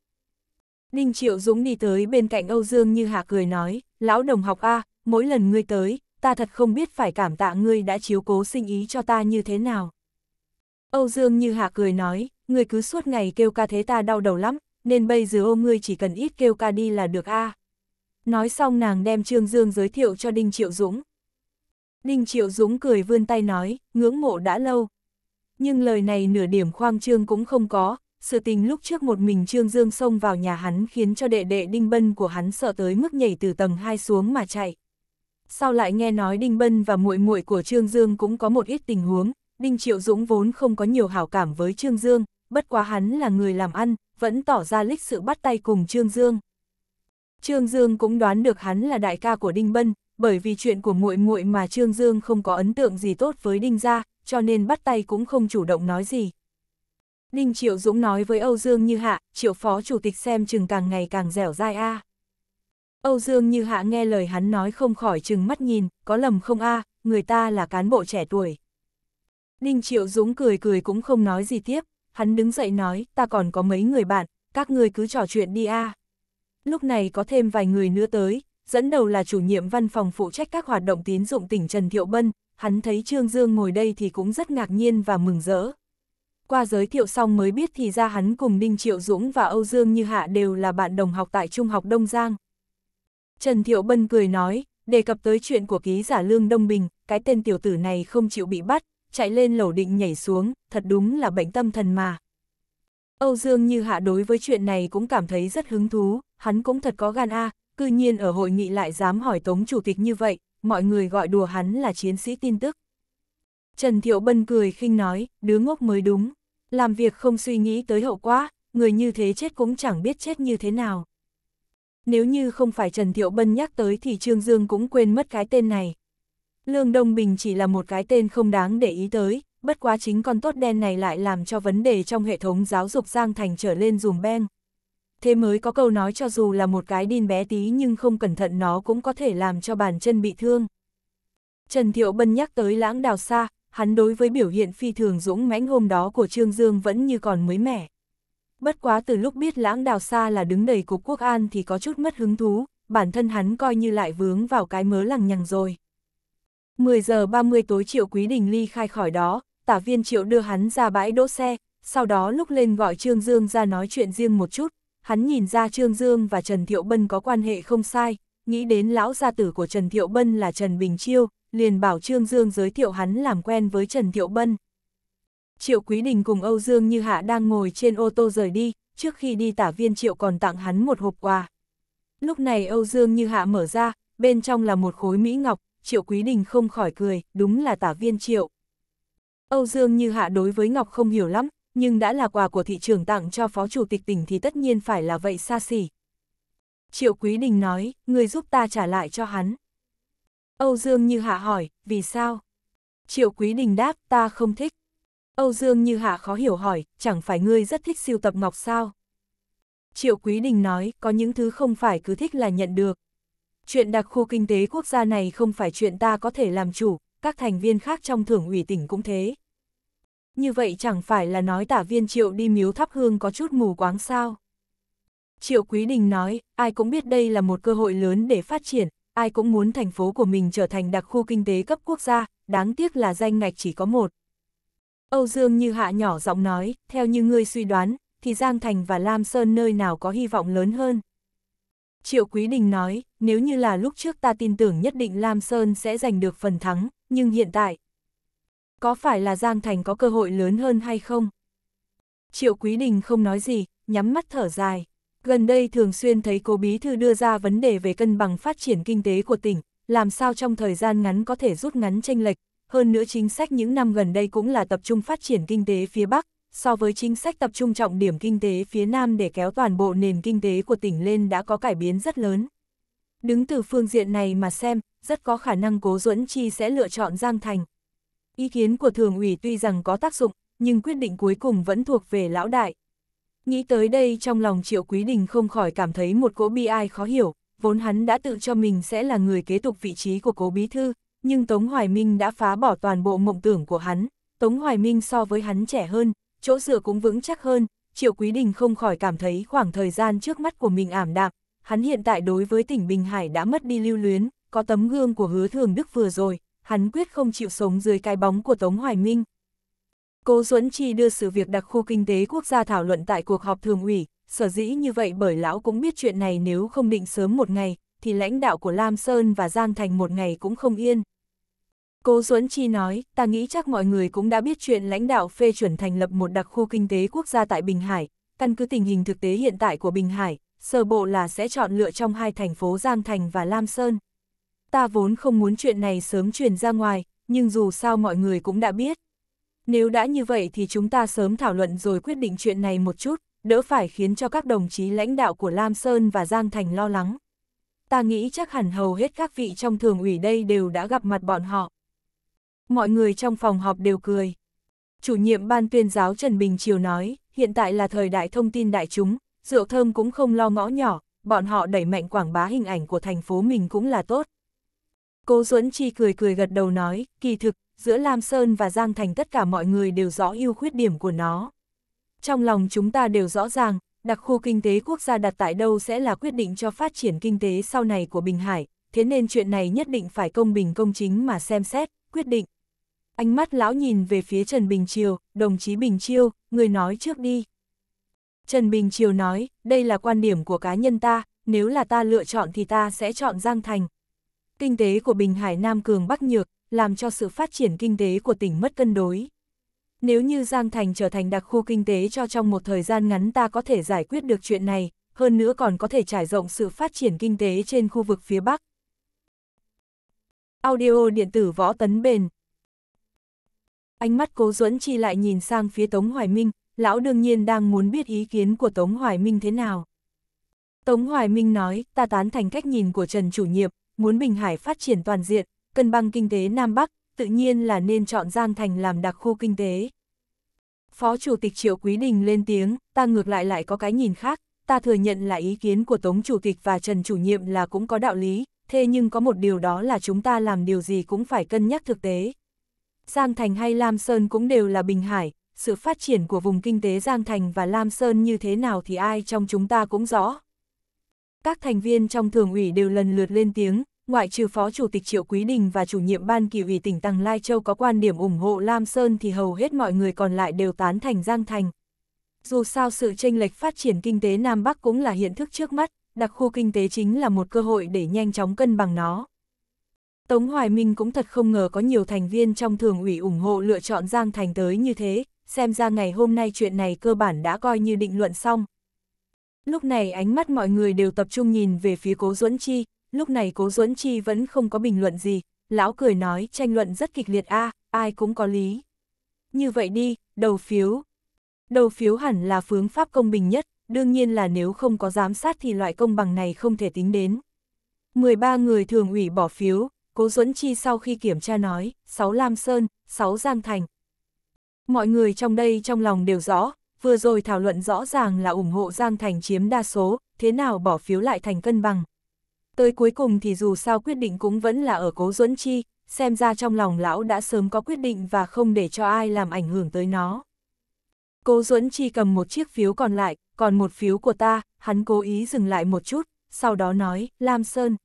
Đinh Triệu Dũng đi tới bên cạnh Âu Dương Như Hạ cười nói, lão đồng học A, mỗi lần ngươi tới, ta thật không biết phải cảm tạ ngươi đã chiếu cố sinh ý cho ta như thế nào. Âu Dương Như Hạ cười nói, ngươi cứ suốt ngày kêu ca thế ta đau đầu lắm, nên bây giờ ôm ngươi chỉ cần ít kêu ca đi là được A. À. Nói xong nàng đem Trương Dương giới thiệu cho Đinh Triệu Dũng. Đinh Triệu Dũng cười vươn tay nói, ngưỡng mộ đã lâu. Nhưng lời này nửa điểm khoang trương cũng không có, sự tình lúc trước một mình Trương Dương xông vào nhà hắn khiến cho đệ đệ Đinh Bân của hắn sợ tới mức nhảy từ tầng 2 xuống mà chạy. Sau lại nghe nói Đinh Bân và muội muội của Trương Dương cũng có một ít tình huống, Đinh Triệu Dũng vốn không có nhiều hảo cảm với Trương Dương, bất quá hắn là người làm ăn, vẫn tỏ ra lịch sự bắt tay cùng Trương Dương. Trương Dương cũng đoán được hắn là đại ca của Đinh Bân, bởi vì chuyện của muội muội mà Trương Dương không có ấn tượng gì tốt với Đinh gia, cho nên bắt tay cũng không chủ động nói gì. Đinh Triệu Dũng nói với Âu Dương Như Hạ, Triệu Phó Chủ tịch xem chừng càng ngày càng dẻo dai a. Âu Dương Như Hạ nghe lời hắn nói không khỏi chừng mắt nhìn, có lầm không a, người ta là cán bộ trẻ tuổi. Đinh Triệu Dũng cười cười cũng không nói gì tiếp, hắn đứng dậy nói, ta còn có mấy người bạn, các ngươi cứ trò chuyện đi a. À lúc này có thêm vài người nữa tới, dẫn đầu là chủ nhiệm văn phòng phụ trách các hoạt động tín dụng tỉnh Trần Thiệu Bân, hắn thấy Trương Dương ngồi đây thì cũng rất ngạc nhiên và mừng rỡ. Qua giới thiệu xong mới biết thì ra hắn cùng Đinh Triệu Dũng và Âu Dương Như Hạ đều là bạn đồng học tại Trung học Đông Giang. Trần Thiệu Bân cười nói, đề cập tới chuyện của ký giả Lương Đông Bình, cái tên tiểu tử này không chịu bị bắt, chạy lên lẩu định nhảy xuống, thật đúng là bệnh tâm thần mà. Âu Dương Như Hạ đối với chuyện này cũng cảm thấy rất hứng thú, hắn cũng thật có gan a, à, cư nhiên ở hội nghị lại dám hỏi Tống Chủ tịch như vậy, mọi người gọi đùa hắn là chiến sĩ tin tức. Trần Thiệu Bân cười khinh nói, đứa ngốc mới đúng, làm việc không suy nghĩ tới hậu quả, người như thế chết cũng chẳng biết chết như thế nào. Nếu như không phải Trần Thiệu Bân nhắc tới thì Trương Dương cũng quên mất cái tên này. Lương Đông Bình chỉ là một cái tên không đáng để ý tới, bất quá chính con tốt đen này lại làm cho vấn đề trong hệ thống giáo dục Giang Thành trở lên dùm beng. Thế mới có câu nói cho dù là một cái đin bé tí nhưng không cẩn thận nó cũng có thể làm cho bàn chân bị thương. Trần Thiệu Bân nhắc tới lãng đào xa, hắn đối với biểu hiện phi thường dũng mãnh hôm đó của Trương Dương vẫn như còn mới mẻ. Bất quá từ lúc biết lãng đào xa là đứng đầy cục quốc an thì có chút mất hứng thú, bản thân hắn coi như lại vướng vào cái mớ lằng nhằng rồi. 10 giờ 30 tối triệu quý đình ly khai khỏi đó, tả viên triệu đưa hắn ra bãi đỗ xe, sau đó lúc lên gọi Trương Dương ra nói chuyện riêng một chút, hắn nhìn ra Trương Dương và Trần Thiệu Bân có quan hệ không sai, nghĩ đến lão gia tử của Trần Thiệu Bân là Trần Bình Chiêu, liền bảo Trương Dương giới thiệu hắn làm quen với Trần Thiệu Bân. Triệu Quý Đình cùng Âu Dương Như Hạ đang ngồi trên ô tô rời đi, trước khi đi tả viên Triệu còn tặng hắn một hộp quà. Lúc này Âu Dương Như Hạ mở ra, bên trong là một khối Mỹ Ngọc, Triệu Quý Đình không khỏi cười, đúng là tả viên Triệu. Âu Dương Như Hạ đối với Ngọc không hiểu lắm, nhưng đã là quà của thị trường tặng cho phó chủ tịch tỉnh thì tất nhiên phải là vậy xa xỉ. Triệu Quý Đình nói, người giúp ta trả lại cho hắn. Âu Dương Như Hạ hỏi, vì sao? Triệu Quý Đình đáp, ta không thích. Âu Dương Như Hạ khó hiểu hỏi, chẳng phải ngươi rất thích siêu tập ngọc sao? Triệu Quý Đình nói, có những thứ không phải cứ thích là nhận được. Chuyện đặc khu kinh tế quốc gia này không phải chuyện ta có thể làm chủ, các thành viên khác trong thưởng ủy tỉnh cũng thế. Như vậy chẳng phải là nói tả viên triệu đi miếu thắp hương có chút mù quáng sao. Triệu Quý Đình nói, ai cũng biết đây là một cơ hội lớn để phát triển, ai cũng muốn thành phố của mình trở thành đặc khu kinh tế cấp quốc gia, đáng tiếc là danh ngạch chỉ có một. Âu Dương như hạ nhỏ giọng nói, theo như ngươi suy đoán, thì Giang Thành và Lam Sơn nơi nào có hy vọng lớn hơn. Triệu Quý Đình nói, nếu như là lúc trước ta tin tưởng nhất định Lam Sơn sẽ giành được phần thắng, nhưng hiện tại, có phải là Giang Thành có cơ hội lớn hơn hay không? Triệu Quý Đình không nói gì, nhắm mắt thở dài. Gần đây thường xuyên thấy cô Bí Thư đưa ra vấn đề về cân bằng phát triển kinh tế của tỉnh, làm sao trong thời gian ngắn có thể rút ngắn tranh lệch, hơn nữa chính sách những năm gần đây cũng là tập trung phát triển kinh tế phía Bắc, so với chính sách tập trung trọng điểm kinh tế phía Nam để kéo toàn bộ nền kinh tế của tỉnh lên đã có cải biến rất lớn. Đứng từ phương diện này mà xem, rất có khả năng Cố Duẫn Chi sẽ lựa chọn Giang Thành. Ý kiến của thường ủy tuy rằng có tác dụng, nhưng quyết định cuối cùng vẫn thuộc về lão đại. Nghĩ tới đây trong lòng Triệu Quý Đình không khỏi cảm thấy một cỗ bi ai khó hiểu, vốn hắn đã tự cho mình sẽ là người kế tục vị trí của cố bí thư, nhưng Tống Hoài Minh đã phá bỏ toàn bộ mộng tưởng của hắn. Tống Hoài Minh so với hắn trẻ hơn, chỗ dựa cũng vững chắc hơn, Triệu Quý Đình không khỏi cảm thấy khoảng thời gian trước mắt của mình ảm đạm, hắn hiện tại đối với tỉnh Bình Hải đã mất đi lưu luyến, có tấm gương của hứa thường Đức vừa rồi, hắn quyết không chịu sống dưới cái bóng của Tống Hoài Minh. Cố Duẫn Chi đưa sự việc đặc khu kinh tế quốc gia thảo luận tại cuộc họp thường ủy, sở dĩ như vậy bởi lão cũng biết chuyện này nếu không định sớm một ngày, thì lãnh đạo của Lam Sơn và Giang Thành một ngày cũng không yên. Cố Duẫn Chi nói, ta nghĩ chắc mọi người cũng đã biết chuyện lãnh đạo phê chuẩn thành lập một đặc khu kinh tế quốc gia tại Bình Hải, căn cứ tình hình thực tế hiện tại của Bình Hải, sơ bộ là sẽ chọn lựa trong hai thành phố Giang Thành và Lam Sơn. Ta vốn không muốn chuyện này sớm truyền ra ngoài, nhưng dù sao mọi người cũng đã biết. Nếu đã như vậy thì chúng ta sớm thảo luận rồi quyết định chuyện này một chút, đỡ phải khiến cho các đồng chí lãnh đạo của Lam Sơn và Giang Thành lo lắng. Ta nghĩ chắc hẳn hầu hết các vị trong thường ủy đây đều đã gặp mặt bọn họ. Mọi người trong phòng họp đều cười. Chủ nhiệm ban tuyên giáo Trần Bình Triều nói, hiện tại là thời đại thông tin đại chúng, rượu thơm cũng không lo ngõ nhỏ, bọn họ đẩy mạnh quảng bá hình ảnh của thành phố mình cũng là tốt. Cố Duẫn Chi cười cười gật đầu nói, kỳ thực, giữa Lam Sơn và Giang Thành tất cả mọi người đều rõ ưu khuyết điểm của nó. Trong lòng chúng ta đều rõ ràng, đặc khu kinh tế quốc gia đặt tại đâu sẽ là quyết định cho phát triển kinh tế sau này của Bình Hải, thế nên chuyện này nhất định phải công bình công chính mà xem xét, quyết định. Ánh mắt lão nhìn về phía Trần Bình Triều, đồng chí Bình Chiêu, người nói trước đi. Trần Bình Triều nói, đây là quan điểm của cá nhân ta, nếu là ta lựa chọn thì ta sẽ chọn Giang Thành. Kinh tế của Bình Hải Nam Cường Bắc Nhược, làm cho sự phát triển kinh tế của tỉnh mất cân đối. Nếu như Giang Thành trở thành đặc khu kinh tế cho trong một thời gian ngắn ta có thể giải quyết được chuyện này, hơn nữa còn có thể trải rộng sự phát triển kinh tế trên khu vực phía Bắc. Audio điện tử võ tấn bền Ánh mắt cố duẫn chi lại nhìn sang phía Tống Hoài Minh, lão đương nhiên đang muốn biết ý kiến của Tống Hoài Minh thế nào. Tống Hoài Minh nói, ta tán thành cách nhìn của Trần Chủ nhiệm muốn Bình Hải phát triển toàn diện, cân bằng kinh tế Nam Bắc, tự nhiên là nên chọn Giang Thành làm đặc khu kinh tế. Phó Chủ tịch Triệu Quý Đình lên tiếng, ta ngược lại lại có cái nhìn khác, ta thừa nhận là ý kiến của Tống Chủ tịch và Trần Chủ nhiệm là cũng có đạo lý, thế nhưng có một điều đó là chúng ta làm điều gì cũng phải cân nhắc thực tế. Giang Thành hay Lam Sơn cũng đều là Bình Hải, sự phát triển của vùng kinh tế Giang Thành và Lam Sơn như thế nào thì ai trong chúng ta cũng rõ. Các thành viên trong thường ủy đều lần lượt lên tiếng, ngoại trừ Phó Chủ tịch Triệu Quý Đình và chủ nhiệm ban kỳ ủy tỉnh Tăng Lai Châu có quan điểm ủng hộ Lam Sơn thì hầu hết mọi người còn lại đều tán thành Giang Thành. Dù sao sự tranh lệch phát triển kinh tế Nam Bắc cũng là hiện thức trước mắt, đặc khu kinh tế chính là một cơ hội để nhanh chóng cân bằng nó. Tống Hoài Minh cũng thật không ngờ có nhiều thành viên trong thường ủy ủng hộ lựa chọn Giang Thành tới như thế, xem ra ngày hôm nay chuyện này cơ bản đã coi như định luận xong. Lúc này ánh mắt mọi người đều tập trung nhìn về phía Cố Duẫn Chi, lúc này Cố Duẫn Chi vẫn không có bình luận gì, lão cười nói tranh luận rất kịch liệt a, à, ai cũng có lý. Như vậy đi, đầu phiếu. Đầu phiếu hẳn là phương pháp công bình nhất, đương nhiên là nếu không có giám sát thì loại công bằng này không thể tính đến. 13 người thường ủy bỏ phiếu, Cố Duẫn Chi sau khi kiểm tra nói, 6 Lam Sơn, 6 Giang Thành, Mọi người trong đây trong lòng đều rõ, vừa rồi thảo luận rõ ràng là ủng hộ Giang Thành chiếm đa số, thế nào bỏ phiếu lại thành cân bằng. Tới cuối cùng thì dù sao quyết định cũng vẫn là ở cố duẫn chi, xem ra trong lòng lão đã sớm có quyết định và không để cho ai làm ảnh hưởng tới nó. Cố duẫn chi cầm một chiếc phiếu còn lại, còn một phiếu của ta, hắn cố ý dừng lại một chút, sau đó nói, Lam Sơn.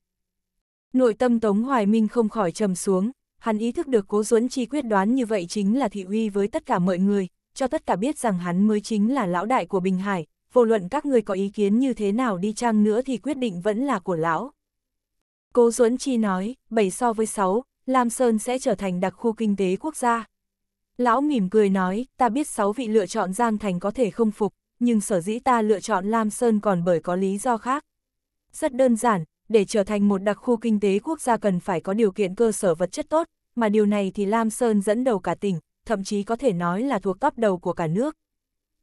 Nội tâm Tống Hoài Minh không khỏi trầm xuống, hắn ý thức được cố duẫn chi quyết đoán như vậy chính là thị uy với tất cả mọi người, cho tất cả biết rằng hắn mới chính là lão đại của Bình Hải, vô luận các người có ý kiến như thế nào đi chăng nữa thì quyết định vẫn là của lão. Cố Duẫn Chi nói, bảy so với sáu, Lam Sơn sẽ trở thành đặc khu kinh tế quốc gia. Lão mỉm cười nói, ta biết sáu vị lựa chọn Giang Thành có thể không phục, nhưng sở dĩ ta lựa chọn Lam Sơn còn bởi có lý do khác. Rất đơn giản, để trở thành một đặc khu kinh tế quốc gia cần phải có điều kiện cơ sở vật chất tốt, mà điều này thì Lam Sơn dẫn đầu cả tỉnh, thậm chí có thể nói là thuộc top đầu của cả nước.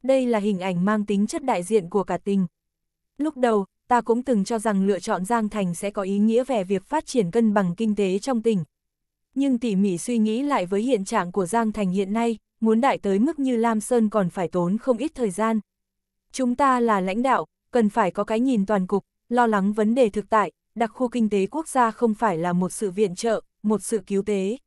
Đây là hình ảnh mang tính chất đại diện của cả tỉnh. Lúc đầu, ta cũng từng cho rằng lựa chọn Giang Thành sẽ có ý nghĩa về việc phát triển cân bằng kinh tế trong tỉnh. Nhưng tỉ mỉ suy nghĩ lại với hiện trạng của Giang Thành hiện nay, muốn đại tới mức như Lam Sơn còn phải tốn không ít thời gian. Chúng ta là lãnh đạo, cần phải có cái nhìn toàn cục, lo lắng vấn đề thực tại, đặc khu kinh tế quốc gia không phải là một sự viện trợ, một sự cứu tế.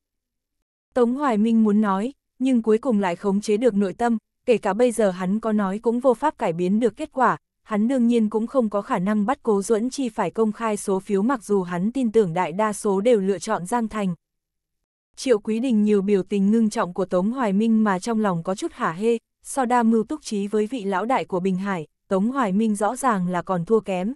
Tống Hoài Minh muốn nói, nhưng cuối cùng lại khống chế được nội tâm, kể cả bây giờ hắn có nói cũng vô pháp cải biến được kết quả, hắn đương nhiên cũng không có khả năng bắt cố duẫn chi phải công khai số phiếu mặc dù hắn tin tưởng đại đa số đều lựa chọn Giang Thành. Triệu Quý Đình nhiều biểu tình ngưng trọng của Tống Hoài Minh mà trong lòng có chút hả hê, so đa mưu túc trí với vị lão đại của Bình Hải, Tống Hoài Minh rõ ràng là còn thua kém.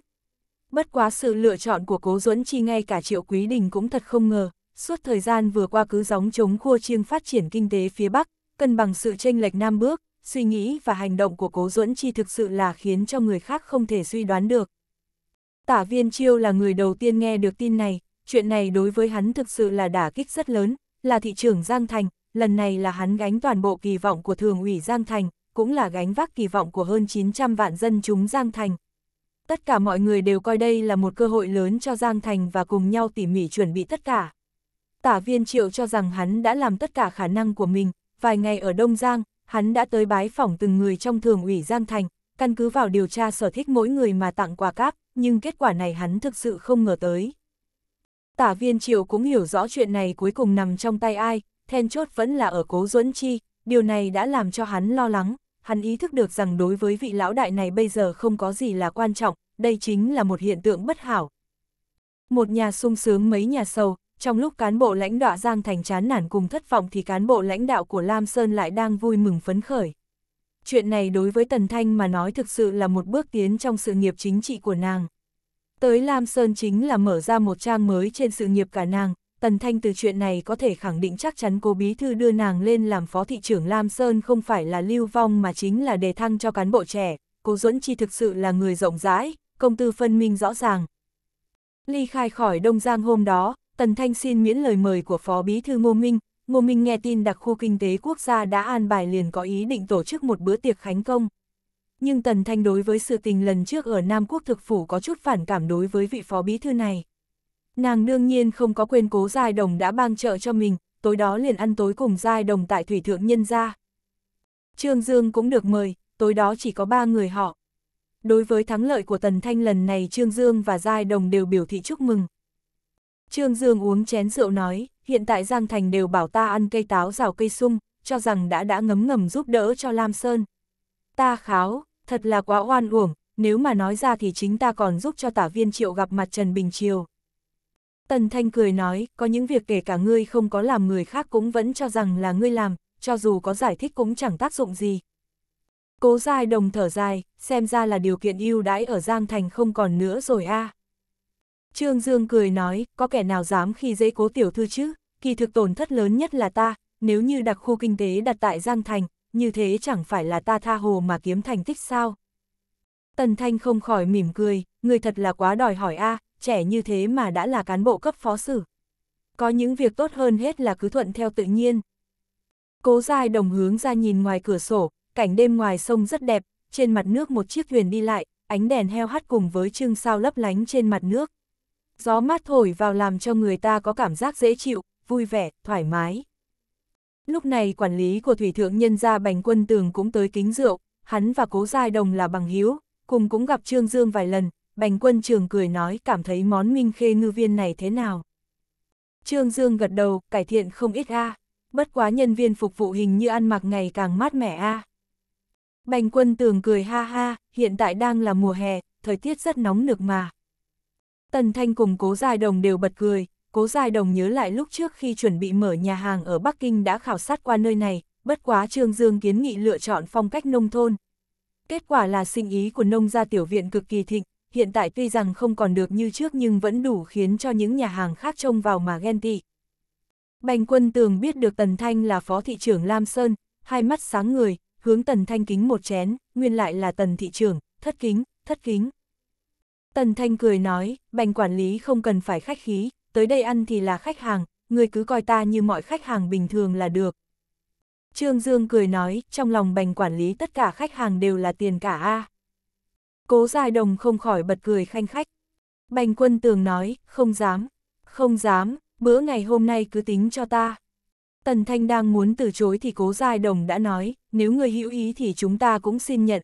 Bất quá sự lựa chọn của Cố Duẫn Chi ngay cả Triệu Quý Đình cũng thật không ngờ, suốt thời gian vừa qua cứ gióng chống khua chiêng phát triển kinh tế phía Bắc, cân bằng sự chênh lệch Nam bước, suy nghĩ và hành động của Cố Duẫn Chi thực sự là khiến cho người khác không thể suy đoán được. Tả viên chiêu là người đầu tiên nghe được tin này, chuyện này đối với hắn thực sự là đả kích rất lớn, là thị trưởng Giang Thành, lần này là hắn gánh toàn bộ kỳ vọng của thường ủy Giang Thành, cũng là gánh vác kỳ vọng của hơn 900 vạn dân chúng Giang Thành, tất cả mọi người đều coi đây là một cơ hội lớn cho Giang Thành và cùng nhau tỉ mỉ chuẩn bị tất cả. Tả viên triệu cho rằng hắn đã làm tất cả khả năng của mình, vài ngày ở Đông Giang, hắn đã tới bái phỏng từng người trong thường ủy Giang Thành, căn cứ vào điều tra sở thích mỗi người mà tặng quà cáp, nhưng kết quả này hắn thực sự không ngờ tới. Tả viên triệu cũng hiểu rõ chuyện này cuối cùng nằm trong tay ai, then chốt vẫn là ở cố duẫn chi, điều này đã làm cho hắn lo lắng, hắn ý thức được rằng đối với vị lão đại này bây giờ không có gì là quan trọng, đây chính là một hiện tượng bất hảo. Một nhà sung sướng mấy nhà sầu, trong lúc cán bộ lãnh đạo Giang Thành chán nản cùng thất vọng thì cán bộ lãnh đạo của Lam Sơn lại đang vui mừng phấn khởi. Chuyện này đối với Tần Thanh mà nói thực sự là một bước tiến trong sự nghiệp chính trị của nàng. Tới Lam Sơn chính là mở ra một trang mới trên sự nghiệp cả nàng, Tần Thanh từ chuyện này có thể khẳng định chắc chắn cô bí thư đưa nàng lên làm phó thị trưởng Lam Sơn không phải là lưu vong mà chính là đề thăng cho cán bộ trẻ, cô Duẫn Chi thực sự là người rộng rãi, công tư phân minh rõ ràng. Ly khai khỏi Đông Giang hôm đó, Tần Thanh xin miễn lời mời của phó bí thư Ngô Minh, Ngô Minh nghe tin đặc khu kinh tế quốc gia đã an bài liền có ý định tổ chức một bữa tiệc khánh công. Nhưng Tần Thanh đối với sự tình lần trước ở Nam Quốc thực phủ có chút phản cảm đối với vị phó bí thư này. Nàng đương nhiên không có quên cố giai đồng đã bang trợ cho mình, tối đó liền ăn tối cùng giai đồng tại thủy thượng nhân gia. Trương Dương cũng được mời, tối đó chỉ có ba người họ. Đối với thắng lợi của Tần Thanh lần này Trương Dương và Giai Đồng đều biểu thị chúc mừng. Trương Dương uống chén rượu nói, hiện tại Giang Thành đều bảo ta ăn cây táo rào cây sung, cho rằng đã đã ngấm ngầm giúp đỡ cho Lam Sơn. Ta kháo, thật là quá oan uổng, nếu mà nói ra thì chính ta còn giúp cho tả viên triệu gặp mặt Trần Bình Triều. Tần Thanh cười nói, có những việc kể cả ngươi không có làm người khác cũng vẫn cho rằng là ngươi làm, cho dù có giải thích cũng chẳng tác dụng gì. Cố dài đồng thở dài, xem ra là điều kiện ưu đãi ở Giang Thành không còn nữa rồi a. À. Trương Dương cười nói, có kẻ nào dám khi dễ cố tiểu thư chứ, kỳ thực tổn thất lớn nhất là ta, nếu như đặc khu kinh tế đặt tại Giang Thành, như thế chẳng phải là ta tha hồ mà kiếm thành tích sao. Tần Thanh không khỏi mỉm cười, người thật là quá đòi hỏi a, à, trẻ như thế mà đã là cán bộ cấp phó sử. Có những việc tốt hơn hết là cứ thuận theo tự nhiên. Cố dài đồng hướng ra nhìn ngoài cửa sổ, cảnh đêm ngoài sông rất đẹp, trên mặt nước một chiếc thuyền đi lại, ánh đèn heo hắt cùng với chưng sao lấp lánh trên mặt nước. Gió mát thổi vào làm cho người ta có cảm giác dễ chịu, vui vẻ, thoải mái. Lúc này quản lý của thủy thượng nhân gia Bành Quân Tường cũng tới kính rượu, hắn và Cố Giai Đồng là bằng hiếu, cùng cũng gặp Trương Dương vài lần, Bành quân trường cười nói cảm thấy món minh khê ngư viên này thế nào. Trương Dương gật đầu, cải thiện không ít a bất quá nhân viên phục vụ hình như ăn mặc ngày càng mát mẻ a Bành quân tường cười ha ha, hiện tại đang là mùa hè, thời tiết rất nóng nực mà. Tần Thanh cùng cố dài đồng đều bật cười, cố dài đồng nhớ lại lúc trước khi chuẩn bị mở nhà hàng ở Bắc Kinh đã khảo sát qua nơi này, bất quá Trương Dương kiến nghị lựa chọn phong cách nông thôn. Kết quả là sinh ý của nông gia tiểu viện cực kỳ thịnh, hiện tại tuy rằng không còn được như trước nhưng vẫn đủ khiến cho những nhà hàng khác trông vào mà ghen tị. Bành quân tường biết được Tần Thanh là phó thị trưởng Lam Sơn, hai mắt sáng người, hướng Tần Thanh kính một chén, nguyên lại là Tần thị trưởng, thất kính, thất kính. Tần Thanh cười nói, bành quản lý không cần phải khách khí, tới đây ăn thì là khách hàng, người cứ coi ta như mọi khách hàng bình thường là được. Trương Dương cười nói, trong lòng bành quản lý tất cả khách hàng đều là tiền cả A. À. Cố Giai Đồng không khỏi bật cười khanh khách. Bành quân tường nói, không dám, không dám, bữa ngày hôm nay cứ tính cho ta. Tần Thanh đang muốn từ chối thì cố Giai Đồng đã nói, nếu người hữu ý thì chúng ta cũng xin nhận.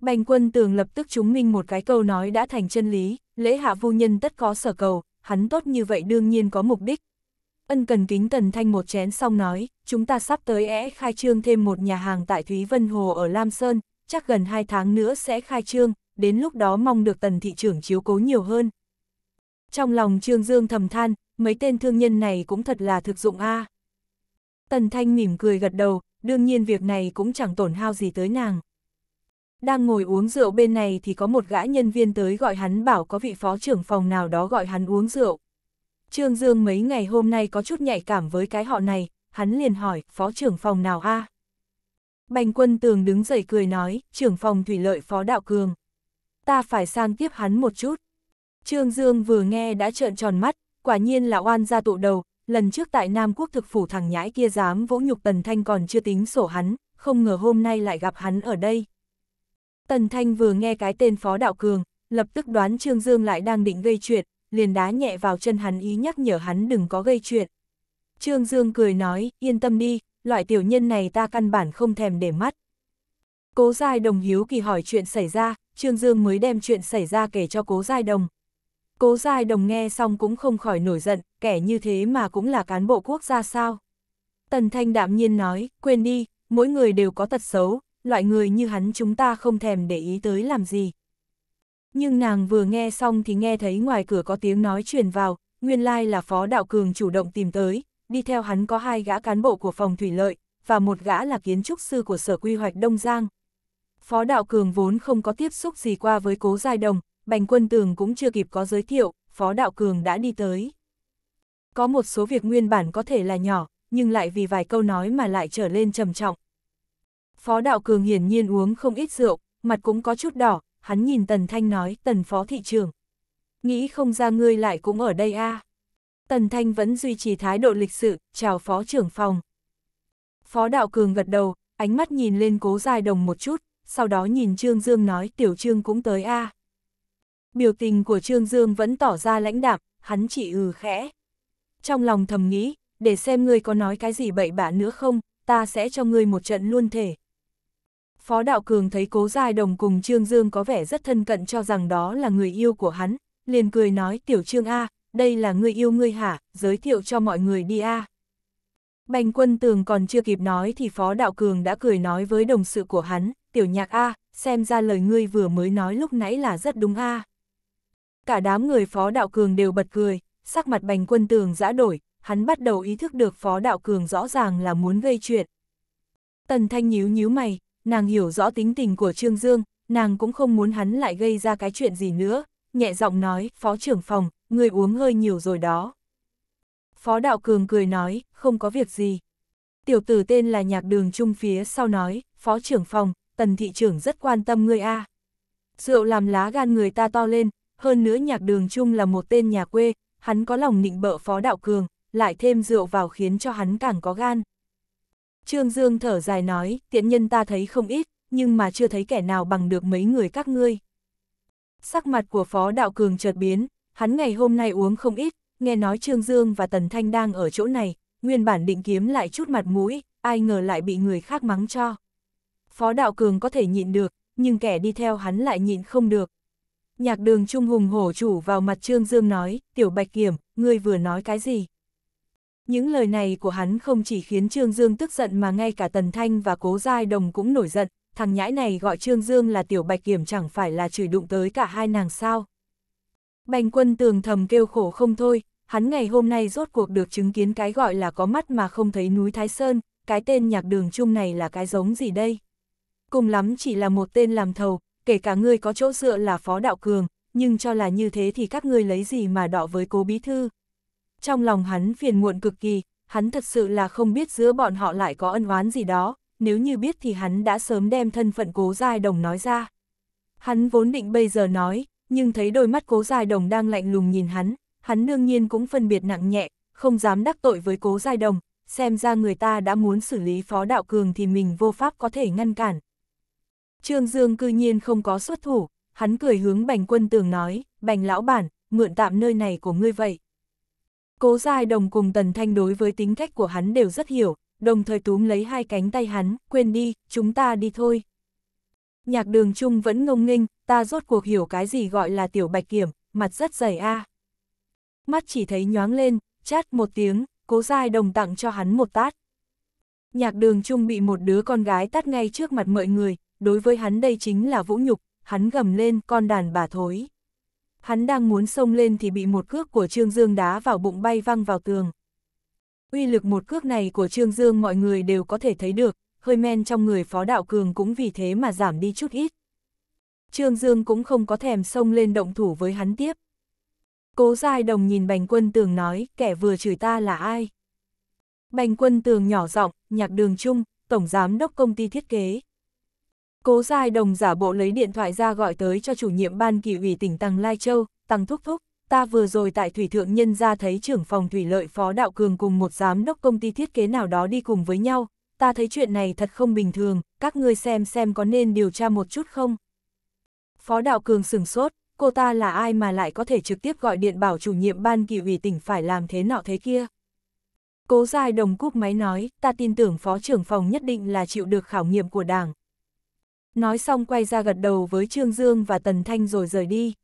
Bành quân tường lập tức chứng minh một cái câu nói đã thành chân lý, lễ hạ vô nhân tất có sở cầu, hắn tốt như vậy đương nhiên có mục đích. Ân cần kính Tần Thanh một chén xong nói, chúng ta sắp tới é khai trương thêm một nhà hàng tại Thúy Vân Hồ ở Lam Sơn, chắc gần 2 tháng nữa sẽ khai trương, đến lúc đó mong được tần thị trưởng chiếu cố nhiều hơn. Trong lòng Trương Dương thầm than, mấy tên thương nhân này cũng thật là thực dụng a à. Tần Thanh mỉm cười gật đầu, đương nhiên việc này cũng chẳng tổn hao gì tới nàng. Đang ngồi uống rượu bên này thì có một gã nhân viên tới gọi hắn bảo có vị phó trưởng phòng nào đó gọi hắn uống rượu. Trương Dương mấy ngày hôm nay có chút nhạy cảm với cái họ này, hắn liền hỏi, phó trưởng phòng nào a à? Bành quân tường đứng dậy cười nói, trưởng phòng thủy lợi phó đạo cường. Ta phải sang tiếp hắn một chút. Trương Dương vừa nghe đã trợn tròn mắt, quả nhiên là oan ra tụ đầu, lần trước tại Nam Quốc thực phủ thằng nhãi kia dám vỗ nhục Tần Thanh còn chưa tính sổ hắn, không ngờ hôm nay lại gặp hắn ở đây. Tần Thanh vừa nghe cái tên Phó Đạo Cường, lập tức đoán Trương Dương lại đang định gây chuyện, liền đá nhẹ vào chân hắn ý nhắc nhở hắn đừng có gây chuyện. Trương Dương cười nói, yên tâm đi, loại tiểu nhân này ta căn bản không thèm để mắt. Cố Giai Đồng hiếu kỳ hỏi chuyện xảy ra, Trương Dương mới đem chuyện xảy ra kể cho Cố Giai Đồng. Cố Giai Đồng nghe xong cũng không khỏi nổi giận, kẻ như thế mà cũng là cán bộ quốc gia sao. Tần Thanh đạm nhiên nói, quên đi, mỗi người đều có tật xấu, loại người như hắn chúng ta không thèm để ý tới làm gì. Nhưng nàng vừa nghe xong thì nghe thấy ngoài cửa có tiếng nói truyền vào, nguyên lai là Phó Đạo Cường chủ động tìm tới, đi theo hắn có hai gã cán bộ của phòng thủy lợi, và một gã là kiến trúc sư của Sở Quy hoạch Đông Giang. Phó Đạo Cường vốn không có tiếp xúc gì qua với Cố Giai Đồng, Bành Quân Tường cũng chưa kịp có giới thiệu, Phó Đạo Cường đã đi tới. Có một số việc nguyên bản có thể là nhỏ, nhưng lại vì vài câu nói mà lại trở lên trầm trọng. Phó Đạo Cường hiển nhiên uống không ít rượu, mặt cũng có chút đỏ, hắn nhìn Tần Thanh nói, Tần Phó Thị trưởng Nghĩ không ra ngươi lại cũng ở đây a à. Tần Thanh vẫn duy trì thái độ lịch sự, chào phó trưởng phòng. Phó Đạo Cường gật đầu, ánh mắt nhìn lên cố dài đồng một chút, sau đó nhìn Trương Dương nói tiểu Trương cũng tới a à. Biểu tình của Trương Dương vẫn tỏ ra lãnh đạm, hắn chỉ ừ khẽ. Trong lòng thầm nghĩ, để xem ngươi có nói cái gì bậy bạ nữa không, ta sẽ cho ngươi một trận luôn thể. Phó Đạo Cường thấy cố dài đồng cùng Trương Dương có vẻ rất thân cận cho rằng đó là người yêu của hắn, liền cười nói tiểu Trương A, đây là người yêu ngươi hả, giới thiệu cho mọi người đi a. À. Bành quân tường còn chưa kịp nói thì Phó Đạo Cường đã cười nói với đồng sự của hắn, tiểu nhạc A, xem ra lời ngươi vừa mới nói lúc nãy là rất đúng A. Cả đám người Phó Đạo Cường đều bật cười, sắc mặt bành quân tường giã đổi, hắn bắt đầu ý thức được Phó Đạo Cường rõ ràng là muốn gây chuyện. Tần Thanh nhíu nhíu mày, nàng hiểu rõ tính tình của Trương Dương, nàng cũng không muốn hắn lại gây ra cái chuyện gì nữa, nhẹ giọng nói, Phó trưởng phòng, người uống hơi nhiều rồi đó. Phó Đạo Cường cười nói, không có việc gì. Tiểu tử tên là nhạc đường trung phía sau nói, phó trưởng phòng, tần thị trưởng rất quan tâm ngươi a. Rượu làm lá gan người ta to lên, hơn nữa nhạc đường trung là một tên nhà quê, hắn có lòng nịnh bợ phó đạo cường, lại thêm rượu vào khiến cho hắn càng có gan. Trương Dương thở dài nói, tiện nhân ta thấy không ít, nhưng mà chưa thấy kẻ nào bằng được mấy người các ngươi. Sắc mặt của phó đạo cường chợt biến, hắn ngày hôm nay uống không ít, nghe nói Trương Dương và Tần Thanh đang ở chỗ này, nguyên bản định kiếm lại chút mặt mũi, ai ngờ lại bị người khác mắng cho. Phó Đạo Cường có thể nhịn được, nhưng kẻ đi theo hắn lại nhịn không được. Nhạc đường Trung Hùng hổ chủ vào mặt Trương Dương nói, Tiểu Bạch Kiểm, ngươi vừa nói cái gì? Những lời này của hắn không chỉ khiến Trương Dương tức giận mà ngay cả Tần Thanh và Cố Giai Đồng cũng nổi giận, thằng nhãi này gọi Trương Dương là Tiểu Bạch Kiểm chẳng phải là chửi đụng tới cả hai nàng sao. Bành quân tường thầm kêu khổ không thôi, hắn ngày hôm nay rốt cuộc được chứng kiến cái gọi là có mắt mà không thấy núi Thái Sơn, cái tên nhạc đường chung này là cái giống gì đây? Cùng lắm chỉ là một tên làm thầu, kể cả ngươi có chỗ dựa là phó đạo cường, nhưng cho là như thế thì các ngươi lấy gì mà đọ với cố bí thư. Trong lòng hắn phiền muộn cực kỳ, hắn thật sự là không biết giữa bọn họ lại có ân oán gì đó, nếu như biết thì hắn đã sớm đem thân phận cố giai đồng nói ra. Hắn vốn định bây giờ nói, nhưng thấy đôi mắt cố dài đồng đang lạnh lùng nhìn hắn, hắn đương nhiên cũng phân biệt nặng nhẹ, không dám đắc tội với cố dài đồng, xem ra người ta đã muốn xử lý phó đạo cường thì mình vô pháp có thể ngăn cản. Trương Dương cư nhiên không có xuất thủ, hắn cười hướng bành quân tường nói, bành lão bản, mượn tạm nơi này của ngươi vậy. Cố dài đồng cùng tần thanh đối với tính cách của hắn đều rất hiểu, đồng thời túm lấy hai cánh tay hắn, quên đi, chúng ta đi thôi. Nhạc đường chung vẫn ngông nghênh, ta rốt cuộc hiểu cái gì gọi là tiểu bạch kiểm, mặt rất dày a. À. Mắt chỉ thấy nhoáng lên, chát một tiếng, cố dai đồng tặng cho hắn một tát. Nhạc đường chung bị một đứa con gái tát ngay trước mặt mọi người, đối với hắn đây chính là vũ nhục, hắn gầm lên con đàn bà thối. Hắn đang muốn xông lên thì bị một cước của Trương Dương đá vào bụng bay văng vào tường. Uy lực một cước này của Trương Dương mọi người đều có thể thấy được, hơi men trong người phó đạo cường cũng vì thế mà giảm đi chút ít. Trương Dương cũng không có thèm xông lên động thủ với hắn tiếp. Cố Giai Đồng nhìn Bành Quân Tường nói, kẻ vừa chửi ta là ai? Bành Quân Tường nhỏ giọng, nhạc đường chung, tổng giám đốc công ty thiết kế. Cố Giai Đồng giả bộ lấy điện thoại ra gọi tới cho chủ nhiệm ban kỳ ủy tỉnh Tăng Lai Châu, Tăng Thúc Thúc, ta vừa rồi tại Thủy Thượng Nhân ra thấy trưởng phòng Thủy Lợi Phó Đạo Cường cùng một giám đốc công ty thiết kế nào đó đi cùng với nhau, ta thấy chuyện này thật không bình thường, các ngươi xem xem có nên điều tra một chút không? Phó Đạo Cường sửng sốt, cô ta là ai mà lại có thể trực tiếp gọi điện bảo chủ nhiệm ban kỳ ủy tỉnh phải làm thế nọ thế kia? Cố Giai Đồng cúp máy nói, ta tin tưởng phó trưởng phòng nhất định là chịu được khảo nghiệm của đảng. Nói xong quay ra gật đầu với Trương Dương và Tần Thanh rồi rời đi.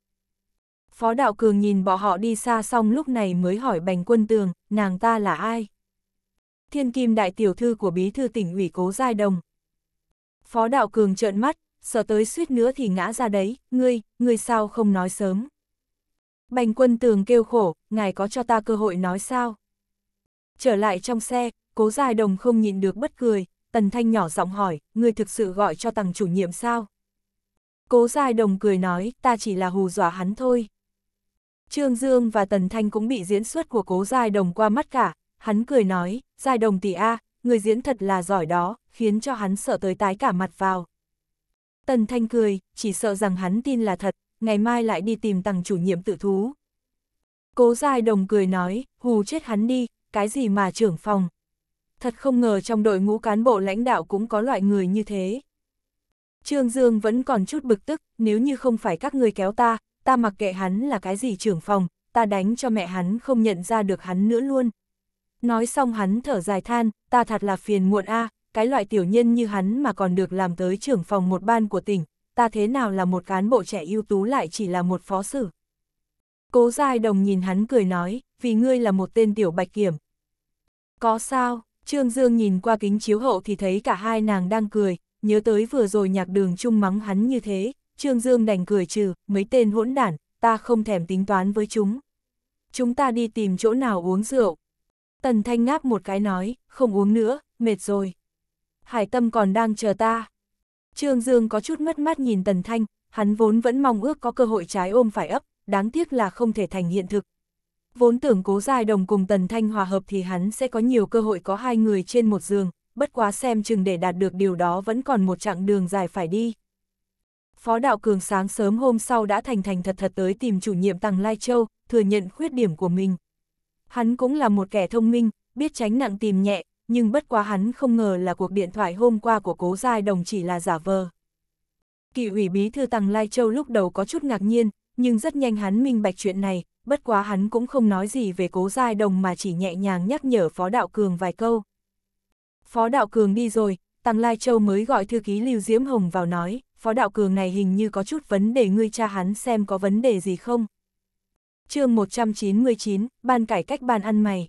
Phó Đạo Cường nhìn bọn họ đi xa xong lúc này mới hỏi Bành Quân Tường, nàng ta là ai? thiên kim đại tiểu thư của bí thư tỉnh ủy cố giai đồng. Phó đạo cường trợn mắt, sợ tới suýt nữa thì ngã ra đấy, ngươi, ngươi sao không nói sớm. Bành quân tường kêu khổ, ngài có cho ta cơ hội nói sao? Trở lại trong xe, cố giai đồng không nhịn được bất cười, tần thanh nhỏ giọng hỏi, ngươi thực sự gọi cho tầng chủ nhiệm sao? Cố giai đồng cười nói, ta chỉ là hù dọa hắn thôi. Trương Dương và Tần Thanh cũng bị diễn xuất của cố giai đồng qua mắt cả, hắn cười nói, Giai đồng tỷ A, người diễn thật là giỏi đó, khiến cho hắn sợ tới tái cả mặt vào. Tần Thanh cười, chỉ sợ rằng hắn tin là thật, ngày mai lại đi tìm tầng chủ nhiệm tự thú. Cố Giai Đồng cười nói, hù chết hắn đi, cái gì mà trưởng phòng. Thật không ngờ trong đội ngũ cán bộ lãnh đạo cũng có loại người như thế. Trương Dương vẫn còn chút bực tức, nếu như không phải các người kéo ta, ta mặc kệ hắn là cái gì trưởng phòng, ta đánh cho mẹ hắn không nhận ra được hắn nữa luôn, Nói xong hắn thở dài than, ta thật là phiền muộn a cái loại tiểu nhân như hắn mà còn được làm tới trưởng phòng một ban của tỉnh, ta thế nào là một cán bộ trẻ ưu tú lại chỉ là một phó sử. Cố Giai Đồng nhìn hắn cười nói, vì ngươi là một tên tiểu bạch kiểm. Có sao, Trương Dương nhìn qua kính chiếu hậu thì thấy cả hai nàng đang cười, nhớ tới vừa rồi nhạc đường chung mắng hắn như thế, Trương Dương đành cười trừ, mấy tên hỗn đản, ta không thèm tính toán với chúng. Chúng ta đi tìm chỗ nào uống rượu. Tần Thanh ngáp một cái nói, không uống nữa, mệt rồi. Hải tâm còn đang chờ ta. Trương Dương có chút mất mát nhìn Tần Thanh, hắn vốn vẫn mong ước có cơ hội trái ôm phải ấp, đáng tiếc là không thể thành hiện thực. Vốn tưởng cố dài đồng cùng Tần Thanh hòa hợp thì hắn sẽ có nhiều cơ hội có hai người trên một giường, bất quá xem chừng để đạt được điều đó vẫn còn một chặng đường dài phải đi. Phó Đạo Cường sáng sớm hôm sau đã thành thành thật thật tới tìm chủ nhiệm Tằng Lai Châu, thừa nhận khuyết điểm của mình. Hắn cũng là một kẻ thông minh, biết tránh nặng tìm nhẹ, nhưng bất quá hắn không ngờ là cuộc điện thoại hôm qua của cố giai đồng chỉ là giả vờ. Kỳ ủy bí thư Tăng Lai Châu lúc đầu có chút ngạc nhiên, nhưng rất nhanh hắn minh bạch chuyện này, bất quá hắn cũng không nói gì về cố giai đồng mà chỉ nhẹ nhàng nhắc nhở Phó Đạo Cường vài câu. Phó Đạo Cường đi rồi, Tăng Lai Châu mới gọi thư ký Lưu Diễm Hồng vào nói, Phó Đạo Cường này hình như có chút vấn đề ngươi cha hắn xem có vấn đề gì không chương 199, ban cải cách ban ăn mày.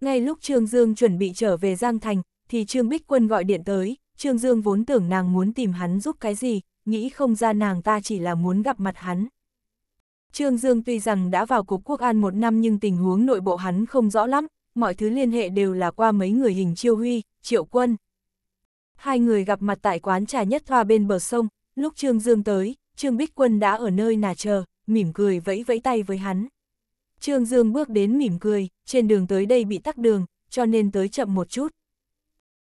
Ngay lúc Trương Dương chuẩn bị trở về Giang Thành, thì Trương Bích Quân gọi điện tới, Trương Dương vốn tưởng nàng muốn tìm hắn giúp cái gì, nghĩ không ra nàng ta chỉ là muốn gặp mặt hắn. Trương Dương tuy rằng đã vào Cục Quốc An một năm nhưng tình huống nội bộ hắn không rõ lắm, mọi thứ liên hệ đều là qua mấy người hình chiêu huy, triệu quân. Hai người gặp mặt tại quán trà nhất thoa bên bờ sông, lúc Trương Dương tới, Trương Bích Quân đã ở nơi nà chờ, mỉm cười vẫy vẫy tay với hắn. Trương Dương bước đến mỉm cười, trên đường tới đây bị tắc đường, cho nên tới chậm một chút.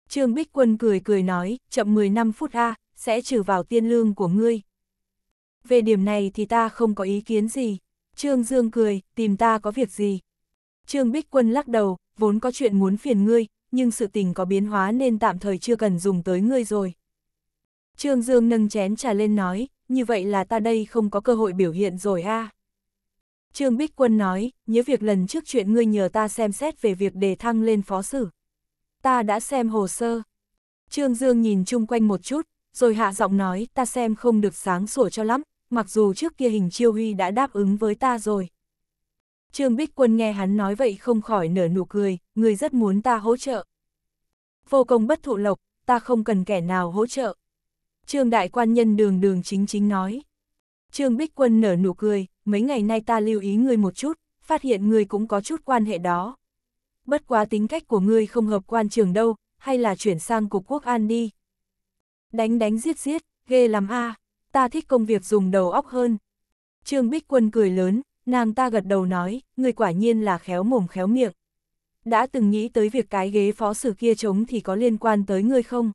Trương Bích Quân cười cười nói, chậm 15 phút a sẽ trừ vào tiên lương của ngươi. Về điểm này thì ta không có ý kiến gì. Trương Dương cười, tìm ta có việc gì. Trương Bích Quân lắc đầu, vốn có chuyện muốn phiền ngươi, nhưng sự tình có biến hóa nên tạm thời chưa cần dùng tới ngươi rồi. Trương Dương nâng chén trà lên nói, như vậy là ta đây không có cơ hội biểu hiện rồi ha. Trương Bích Quân nói, nhớ việc lần trước chuyện ngươi nhờ ta xem xét về việc đề thăng lên phó sử. Ta đã xem hồ sơ. Trương Dương nhìn chung quanh một chút, rồi hạ giọng nói, ta xem không được sáng sủa cho lắm, mặc dù trước kia hình chiêu huy đã đáp ứng với ta rồi. Trương Bích Quân nghe hắn nói vậy không khỏi nở nụ cười, người rất muốn ta hỗ trợ. Vô công bất thụ lộc, ta không cần kẻ nào hỗ trợ. Trương đại quan nhân đường đường chính chính nói. Trương Bích Quân nở nụ cười, mấy ngày nay ta lưu ý ngươi một chút, phát hiện ngươi cũng có chút quan hệ đó. Bất quá tính cách của ngươi không hợp quan trường đâu, hay là chuyển sang cục quốc an đi. Đánh đánh giết giết, ghê lắm a ta thích công việc dùng đầu óc hơn. Trương Bích Quân cười lớn, nàng ta gật đầu nói, ngươi quả nhiên là khéo mồm khéo miệng. Đã từng nghĩ tới việc cái ghế phó sử kia trống thì có liên quan tới ngươi không?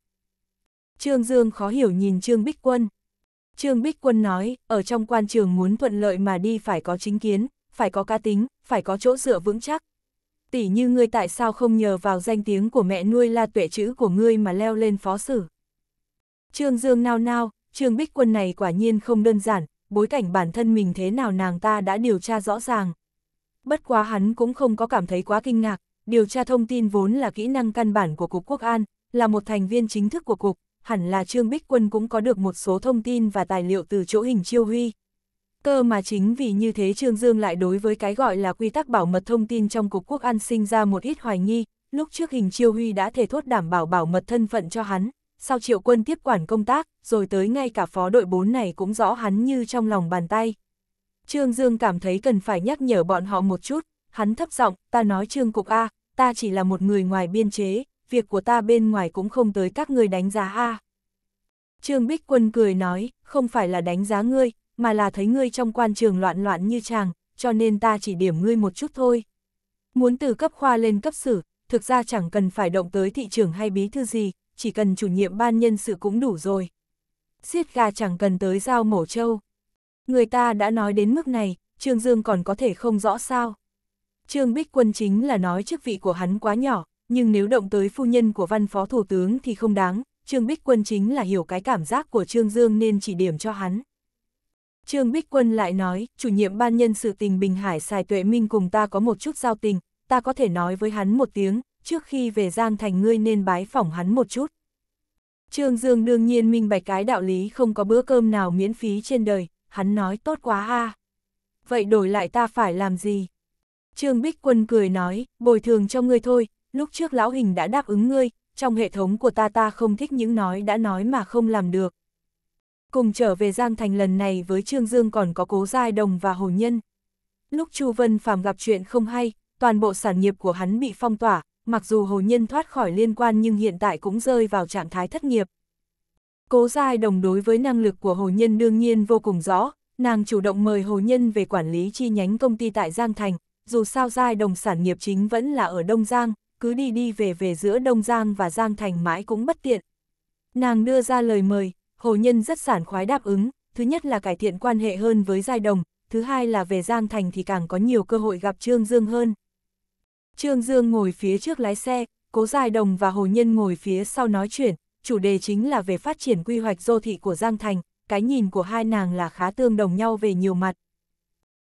Trương Dương khó hiểu nhìn Trương Bích Quân. Trương Bích Quân nói, ở trong quan trường muốn thuận lợi mà đi phải có chính kiến, phải có cá tính, phải có chỗ dựa vững chắc. Tỷ như ngươi tại sao không nhờ vào danh tiếng của mẹ nuôi là tuệ chữ của ngươi mà leo lên phó sử. Trương Dương nao nao, Trương Bích Quân này quả nhiên không đơn giản, bối cảnh bản thân mình thế nào nàng ta đã điều tra rõ ràng. Bất quá hắn cũng không có cảm thấy quá kinh ngạc, điều tra thông tin vốn là kỹ năng căn bản của Cục Quốc An, là một thành viên chính thức của Cục, hẳn là Trương Bích Quân cũng có được một số thông tin và tài liệu từ chỗ hình chiêu huy. Cơ mà chính vì như thế Trương Dương lại đối với cái gọi là quy tắc bảo mật thông tin trong Cục Quốc An sinh ra một ít hoài nghi, lúc trước hình chiêu huy đã thể thốt đảm bảo bảo mật thân phận cho hắn, sau triệu quân tiếp quản công tác, rồi tới ngay cả phó đội 4 này cũng rõ hắn như trong lòng bàn tay. Trương Dương cảm thấy cần phải nhắc nhở bọn họ một chút, hắn thấp giọng, ta nói Trương Cục A, ta chỉ là một người ngoài biên chế, việc của ta bên ngoài cũng không tới các người đánh giá a. Trương Bích Quân cười nói, không phải là đánh giá ngươi, mà là thấy ngươi trong quan trường loạn loạn như chàng, cho nên ta chỉ điểm ngươi một chút thôi. Muốn từ cấp khoa lên cấp sử, thực ra chẳng cần phải động tới thị trường hay bí thư gì, chỉ cần chủ nhiệm ban nhân sự cũng đủ rồi. Xiết gà chẳng cần tới giao mổ trâu. Người ta đã nói đến mức này, Trương Dương còn có thể không rõ sao. Trương Bích Quân chính là nói chức vị của hắn quá nhỏ, nhưng nếu động tới phu nhân của văn phó thủ tướng thì không đáng, Trương Bích Quân chính là hiểu cái cảm giác của Trương Dương nên chỉ điểm cho hắn. Trương Bích Quân lại nói, chủ nhiệm ban nhân sự tình Bình Hải xài Tuệ Minh cùng ta có một chút giao tình, ta có thể nói với hắn một tiếng, trước khi về Giang Thành ngươi nên bái phỏng hắn một chút. Trương Dương đương nhiên minh bạch cái đạo lý không có bữa cơm nào miễn phí trên đời, hắn nói tốt quá ha Vậy đổi lại ta phải làm gì? Trương Bích Quân cười nói, bồi thường cho ngươi thôi, lúc trước lão hình đã đáp ứng ngươi, trong hệ thống của ta ta không thích những nói đã nói mà không làm được. Cùng trở về Giang Thành lần này với Trương Dương còn có Cố Giai Đồng và Hồ Nhân. Lúc Chu Vân Phàm gặp chuyện không hay, toàn bộ sản nghiệp của hắn bị phong tỏa, mặc dù Hồ Nhân thoát khỏi liên quan nhưng hiện tại cũng rơi vào trạng thái thất nghiệp. Cố Giai Đồng đối với năng lực của Hồ Nhân đương nhiên vô cùng rõ, nàng chủ động mời Hồ Nhân về quản lý chi nhánh công ty tại Giang Thành, dù sao Giai Đồng sản nghiệp chính vẫn là ở Đông Giang, cứ đi đi về về giữa Đông Giang và Giang Thành mãi cũng bất tiện. Nàng đưa ra lời mời, Hồ Nhân rất sản khoái đáp ứng, thứ nhất là cải thiện quan hệ hơn với giai đồng, thứ hai là về Giang Thành thì càng có nhiều cơ hội gặp Trương Dương hơn. Trương Dương ngồi phía trước lái xe, Cố Giai Đồng và Hồ Nhân ngồi phía sau nói chuyện, chủ đề chính là về phát triển quy hoạch đô thị của Giang Thành, cái nhìn của hai nàng là khá tương đồng nhau về nhiều mặt.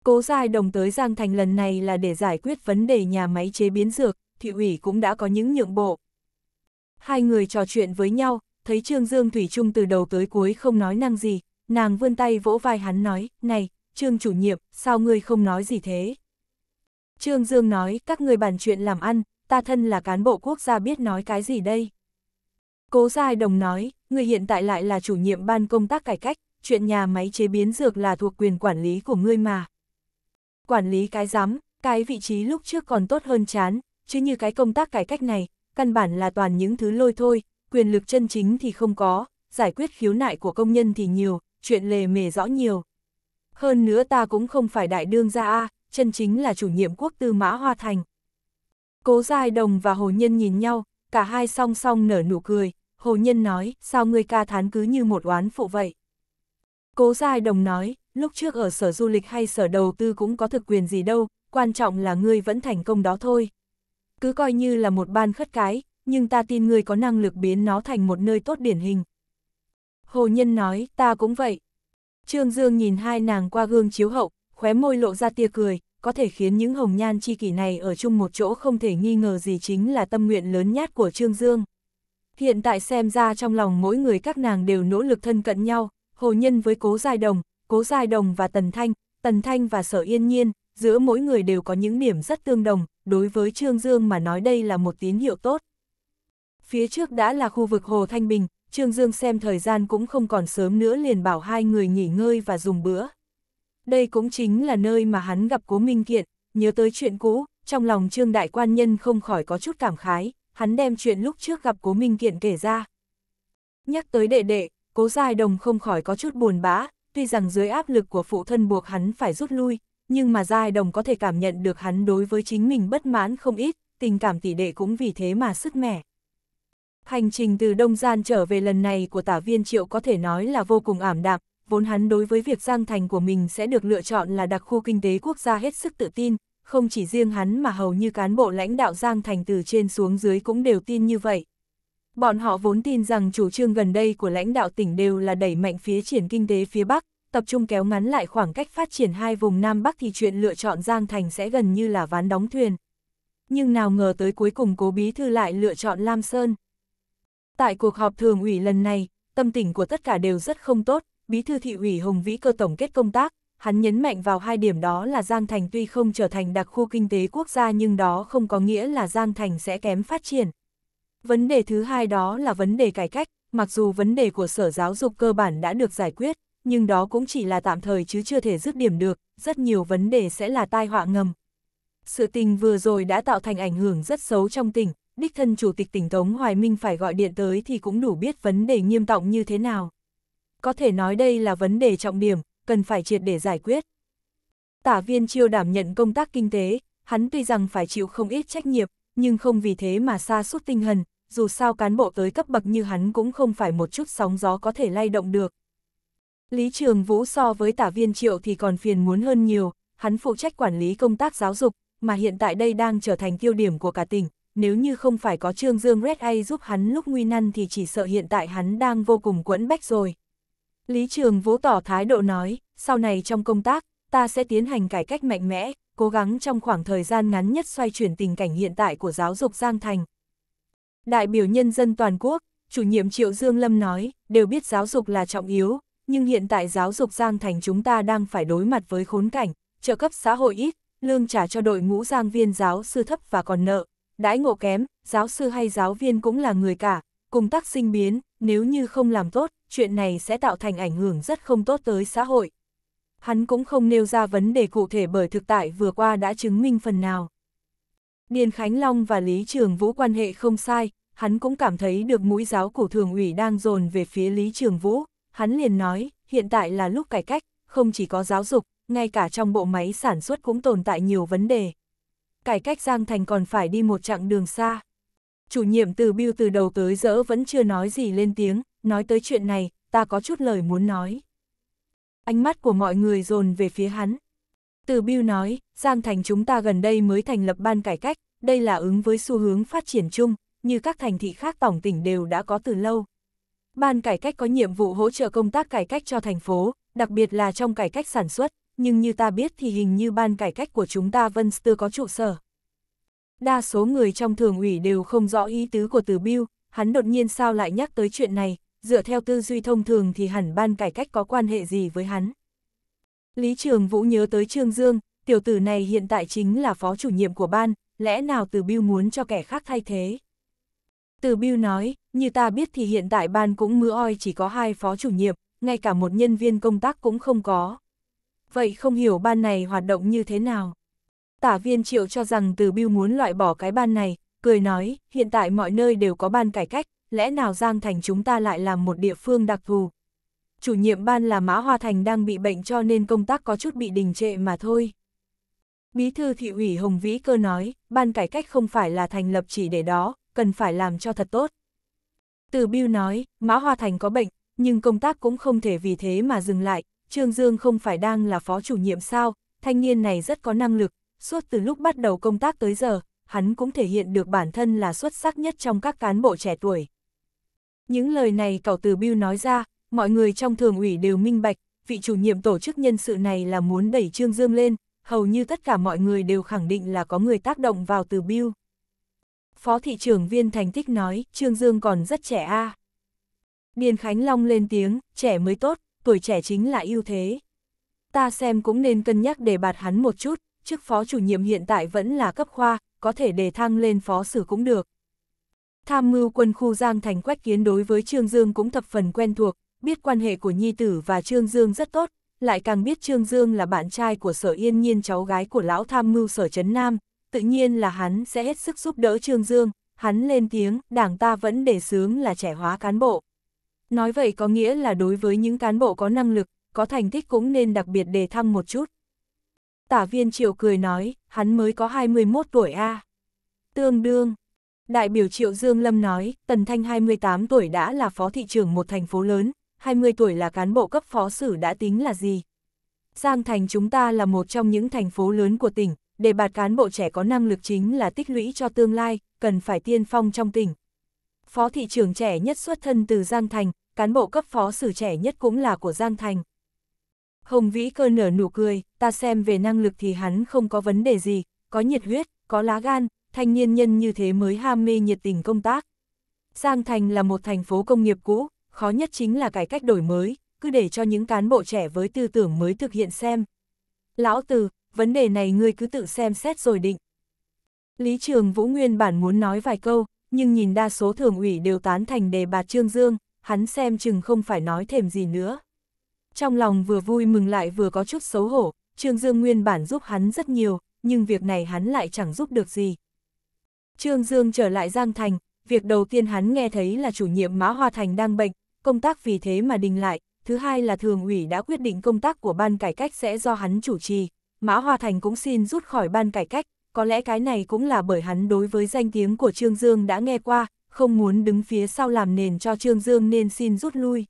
Cố Giai Đồng tới Giang Thành lần này là để giải quyết vấn đề nhà máy chế biến dược, thị ủy cũng đã có những nhượng bộ. Hai người trò chuyện với nhau, thấy Trương Dương Thủy Trung từ đầu tới cuối không nói năng gì, nàng vươn tay vỗ vai hắn nói, này, Trương chủ nhiệm, sao ngươi không nói gì thế? Trương Dương nói, các người bàn chuyện làm ăn, ta thân là cán bộ quốc gia biết nói cái gì đây? Cố Giai Đồng nói, người hiện tại lại là chủ nhiệm ban công tác cải cách, chuyện nhà máy chế biến dược là thuộc quyền quản lý của ngươi mà. Quản lý cái giám, cái vị trí lúc trước còn tốt hơn chán, chứ như cái công tác cải cách này, căn bản là toàn những thứ lôi thôi, quyền lực chân chính thì không có, giải quyết khiếu nại của công nhân thì nhiều, chuyện lề mề rõ nhiều. Hơn nữa ta cũng không phải đại đương gia A, chân chính là chủ nhiệm quốc tư mã Hoa Thành. Cố Giai Đồng và Hồ Nhân nhìn nhau, cả hai song song nở nụ cười, Hồ Nhân nói, sao ngươi ca thán cứ như một oán phụ vậy? Cố Giai Đồng nói, lúc trước ở sở du lịch hay sở đầu tư cũng có thực quyền gì đâu, quan trọng là ngươi vẫn thành công đó thôi cứ coi như là một ban khất cái, nhưng ta tin ngươi có năng lực biến nó thành một nơi tốt điển hình. Hồ Nhân nói, ta cũng vậy. Trương Dương nhìn hai nàng qua gương chiếu hậu, khóe môi lộ ra tia cười, có thể khiến những hồng nhan chi kỷ này ở chung một chỗ không thể nghi ngờ gì chính là tâm nguyện lớn nhát của Trương Dương. Hiện tại xem ra trong lòng mỗi người các nàng đều nỗ lực thân cận nhau, hồ nhân với cố giai đồng, cố giai đồng và tần thanh, tần thanh và sở yên nhiên, giữa mỗi người đều có những điểm rất tương đồng, đối với Trương Dương mà nói đây là một tín hiệu tốt. Phía trước đã là khu vực Hồ Thanh Bình, Trương Dương xem thời gian cũng không còn sớm nữa liền bảo hai người nghỉ ngơi và dùng bữa. Đây cũng chính là nơi mà hắn gặp Cố Minh Kiện, nhớ tới chuyện cũ, trong lòng Trương Đại Quan Nhân không khỏi có chút cảm khái, hắn đem chuyện lúc trước gặp Cố Minh Kiện kể ra. Nhắc tới đệ đệ, Cố Giai Đồng không khỏi có chút buồn bã, tuy rằng dưới áp lực của phụ thân buộc hắn phải rút lui, nhưng mà Giai Đồng có thể cảm nhận được hắn đối với chính mình bất mãn không ít, tình cảm tỷ đệ cũng vì thế mà sứt mẻ. Hành trình từ Đông Gian trở về lần này của tả viên triệu có thể nói là vô cùng ảm đạm, vốn hắn đối với việc Giang Thành của mình sẽ được lựa chọn là đặc khu kinh tế quốc gia hết sức tự tin, không chỉ riêng hắn mà hầu như cán bộ lãnh đạo Giang Thành từ trên xuống dưới cũng đều tin như vậy. Bọn họ vốn tin rằng chủ trương gần đây của lãnh đạo tỉnh đều là đẩy mạnh phía triển kinh tế phía Bắc, tập trung kéo ngắn lại khoảng cách phát triển hai vùng Nam Bắc thì chuyện lựa chọn Giang Thành sẽ gần như là ván đóng thuyền. Nhưng nào ngờ tới cuối cùng cố bí thư lại lựa chọn Lam Sơn. Tại cuộc họp thường ủy lần này, tâm tình của tất cả đều rất không tốt, bí thư thị ủy Hồng Vĩ cơ tổng kết công tác, hắn nhấn mạnh vào hai điểm đó là Giang Thành tuy không trở thành đặc khu kinh tế quốc gia nhưng đó không có nghĩa là Giang Thành sẽ kém phát triển. Vấn đề thứ hai đó là vấn đề cải cách, mặc dù vấn đề của Sở Giáo dục cơ bản đã được giải quyết, nhưng đó cũng chỉ là tạm thời chứ chưa thể dứt điểm được, rất nhiều vấn đề sẽ là tai họa ngầm. Sự tình vừa rồi đã tạo thành ảnh hưởng rất xấu trong tỉnh, đích thân chủ tịch tỉnh Tống Hoài Minh phải gọi điện tới thì cũng đủ biết vấn đề nghiêm trọng như thế nào. Có thể nói đây là vấn đề trọng điểm, cần phải triệt để giải quyết. Tả viên chiêu đảm nhận công tác kinh tế, hắn tuy rằng phải chịu không ít trách nhiệm, nhưng không vì thế mà xa suốt tinh thần, dù sao cán bộ tới cấp bậc như hắn cũng không phải một chút sóng gió có thể lay động được, Lý Trường Vũ so với tả viên triệu thì còn phiền muốn hơn nhiều, hắn phụ trách quản lý công tác giáo dục, mà hiện tại đây đang trở thành tiêu điểm của cả tỉnh, nếu như không phải có Trương Dương Red A giúp hắn lúc nguy nan thì chỉ sợ hiện tại hắn đang vô cùng quẫn bách rồi. Lý Trường Vũ tỏ thái độ nói, sau này trong công tác, ta sẽ tiến hành cải cách mạnh mẽ, cố gắng trong khoảng thời gian ngắn nhất xoay chuyển tình cảnh hiện tại của giáo dục Giang Thành. Đại biểu nhân dân toàn quốc, chủ nhiệm Triệu Dương Lâm nói, đều biết giáo dục là trọng yếu, nhưng hiện tại giáo dục Giang Thành chúng ta đang phải đối mặt với khốn cảnh, trợ cấp xã hội ít, lương trả cho đội ngũ giang viên giáo sư thấp và còn nợ, đãi ngộ kém, giáo sư hay giáo viên cũng là người cả, cùng tác sinh biến, nếu như không làm tốt, chuyện này sẽ tạo thành ảnh hưởng rất không tốt tới xã hội. Hắn cũng không nêu ra vấn đề cụ thể bởi thực tại vừa qua đã chứng minh phần nào. Điền Khánh Long và Lý Trường Vũ quan hệ không sai, hắn cũng cảm thấy được mũi giáo của thường ủy đang dồn về phía Lý Trường Vũ hắn liền nói, hiện tại là lúc cải cách, không chỉ có giáo dục, ngay cả trong bộ máy sản xuất cũng tồn tại nhiều vấn đề. Cải cách Giang Thành còn phải đi một chặng đường xa. Chủ nhiệm từ Biêu từ đầu tới dỡ vẫn chưa nói gì lên tiếng, nói tới chuyện này, ta có chút lời muốn nói. Ánh mắt của mọi người dồn về phía hắn. Từ Biêu nói, Giang Thành chúng ta gần đây mới thành lập ban cải cách, đây là ứng với xu hướng phát triển chung, như các thành thị khác tổng tỉnh đều đã có từ lâu. Ban cải cách có nhiệm vụ hỗ trợ công tác cải cách cho thành phố, đặc biệt là trong cải cách sản xuất, nhưng như ta biết thì hình như ban cải cách của chúng ta vẫn chưa có trụ sở. Đa số người trong thường ủy đều không rõ ý tứ của từ Bill, hắn đột nhiên sao lại nhắc tới chuyện này, dựa theo tư duy thông thường thì hẳn ban cải cách có quan hệ gì với hắn. Lý Trường Vũ nhớ tới Trương Dương, tiểu tử này hiện tại chính là phó chủ nhiệm của ban, lẽ nào từ Bill muốn cho kẻ khác thay thế? Từ Bill nói, như ta biết thì hiện tại ban cũng mưa oi chỉ có hai phó chủ nhiệm, ngay cả một nhân viên công tác cũng không có. Vậy không hiểu ban này hoạt động như thế nào? Tả viên triệu cho rằng từ Biêu muốn loại bỏ cái ban này, cười nói, hiện tại mọi nơi đều có ban cải cách, lẽ nào Giang Thành chúng ta lại làm một địa phương đặc thù? Chủ nhiệm ban là Mã Hoa Thành đang bị bệnh cho nên công tác có chút bị đình trệ mà thôi. Bí thư thị ủy Hồng Vĩ Cơ nói, ban cải cách không phải là thành lập chỉ để đó, cần phải làm cho thật tốt. Từ Biêu nói, Mã Hoa Thành có bệnh, nhưng công tác cũng không thể vì thế mà dừng lại, Trương Dương không phải đang là phó chủ nhiệm sao, thanh niên này rất có năng lực, suốt từ lúc bắt đầu công tác tới giờ, hắn cũng thể hiện được bản thân là xuất sắc nhất trong các cán bộ trẻ tuổi. Những lời này cậu Từ Biêu nói ra, mọi người trong thường ủy đều minh bạch, vị chủ nhiệm tổ chức nhân sự này là muốn đẩy Trương Dương lên, hầu như tất cả mọi người đều khẳng định là có người tác động vào Từ Biêu. Phó thị trưởng viên thành tích nói, Trương Dương còn rất trẻ a à. Điền Khánh Long lên tiếng, trẻ mới tốt, tuổi trẻ chính là ưu thế. Ta xem cũng nên cân nhắc để bạt hắn một chút, chức phó chủ nhiệm hiện tại vẫn là cấp khoa, có thể đề thăng lên phó sử cũng được. Tham mưu quân khu Giang Thành Quách Kiến đối với Trương Dương cũng thập phần quen thuộc, biết quan hệ của Nhi Tử và Trương Dương rất tốt, lại càng biết Trương Dương là bạn trai của Sở Yên Nhiên cháu gái của lão tham mưu Sở Trấn Nam, tự nhiên là hắn sẽ hết sức giúp đỡ Trương Dương, hắn lên tiếng, đảng ta vẫn để sướng là trẻ hóa cán bộ. Nói vậy có nghĩa là đối với những cán bộ có năng lực, có thành tích cũng nên đặc biệt đề thăng một chút. Tả viên triệu cười nói, hắn mới có 21 tuổi A. Tương đương. Đại biểu triệu Dương Lâm nói, Tần Thanh 28 tuổi đã là phó thị trưởng một thành phố lớn, 20 tuổi là cán bộ cấp phó sử đã tính là gì? Giang Thành chúng ta là một trong những thành phố lớn của tỉnh, để bạt cán bộ trẻ có năng lực chính là tích lũy cho tương lai, cần phải tiên phong trong tỉnh. Phó thị trưởng trẻ nhất xuất thân từ Giang Thành, cán bộ cấp phó xử trẻ nhất cũng là của Giang Thành. Hồng Vĩ cơ nở nụ cười, ta xem về năng lực thì hắn không có vấn đề gì, có nhiệt huyết, có lá gan, thanh niên nhân như thế mới ham mê nhiệt tình công tác. Giang Thành là một thành phố công nghiệp cũ, khó nhất chính là cải cách đổi mới, cứ để cho những cán bộ trẻ với tư tưởng mới thực hiện xem. Lão Từ, vấn đề này ngươi cứ tự xem xét rồi định. Lý Trường Vũ Nguyên bản muốn nói vài câu, nhưng nhìn đa số thường ủy đều tán thành đề bạt Trương Dương, hắn xem chừng không phải nói thêm gì nữa. Trong lòng vừa vui mừng lại vừa có chút xấu hổ, Trương Dương nguyên bản giúp hắn rất nhiều, nhưng việc này hắn lại chẳng giúp được gì. Trương Dương trở lại Giang Thành, việc đầu tiên hắn nghe thấy là chủ nhiệm Mã Hoa Thành đang bệnh, công tác vì thế mà đình lại, thứ hai là thường ủy đã quyết định công tác của ban cải cách sẽ do hắn chủ trì, Mã Hoa Thành cũng xin rút khỏi ban cải cách, có lẽ cái này cũng là bởi hắn đối với danh tiếng của Trương Dương đã nghe qua, không muốn đứng phía sau làm nền cho Trương Dương nên xin rút lui.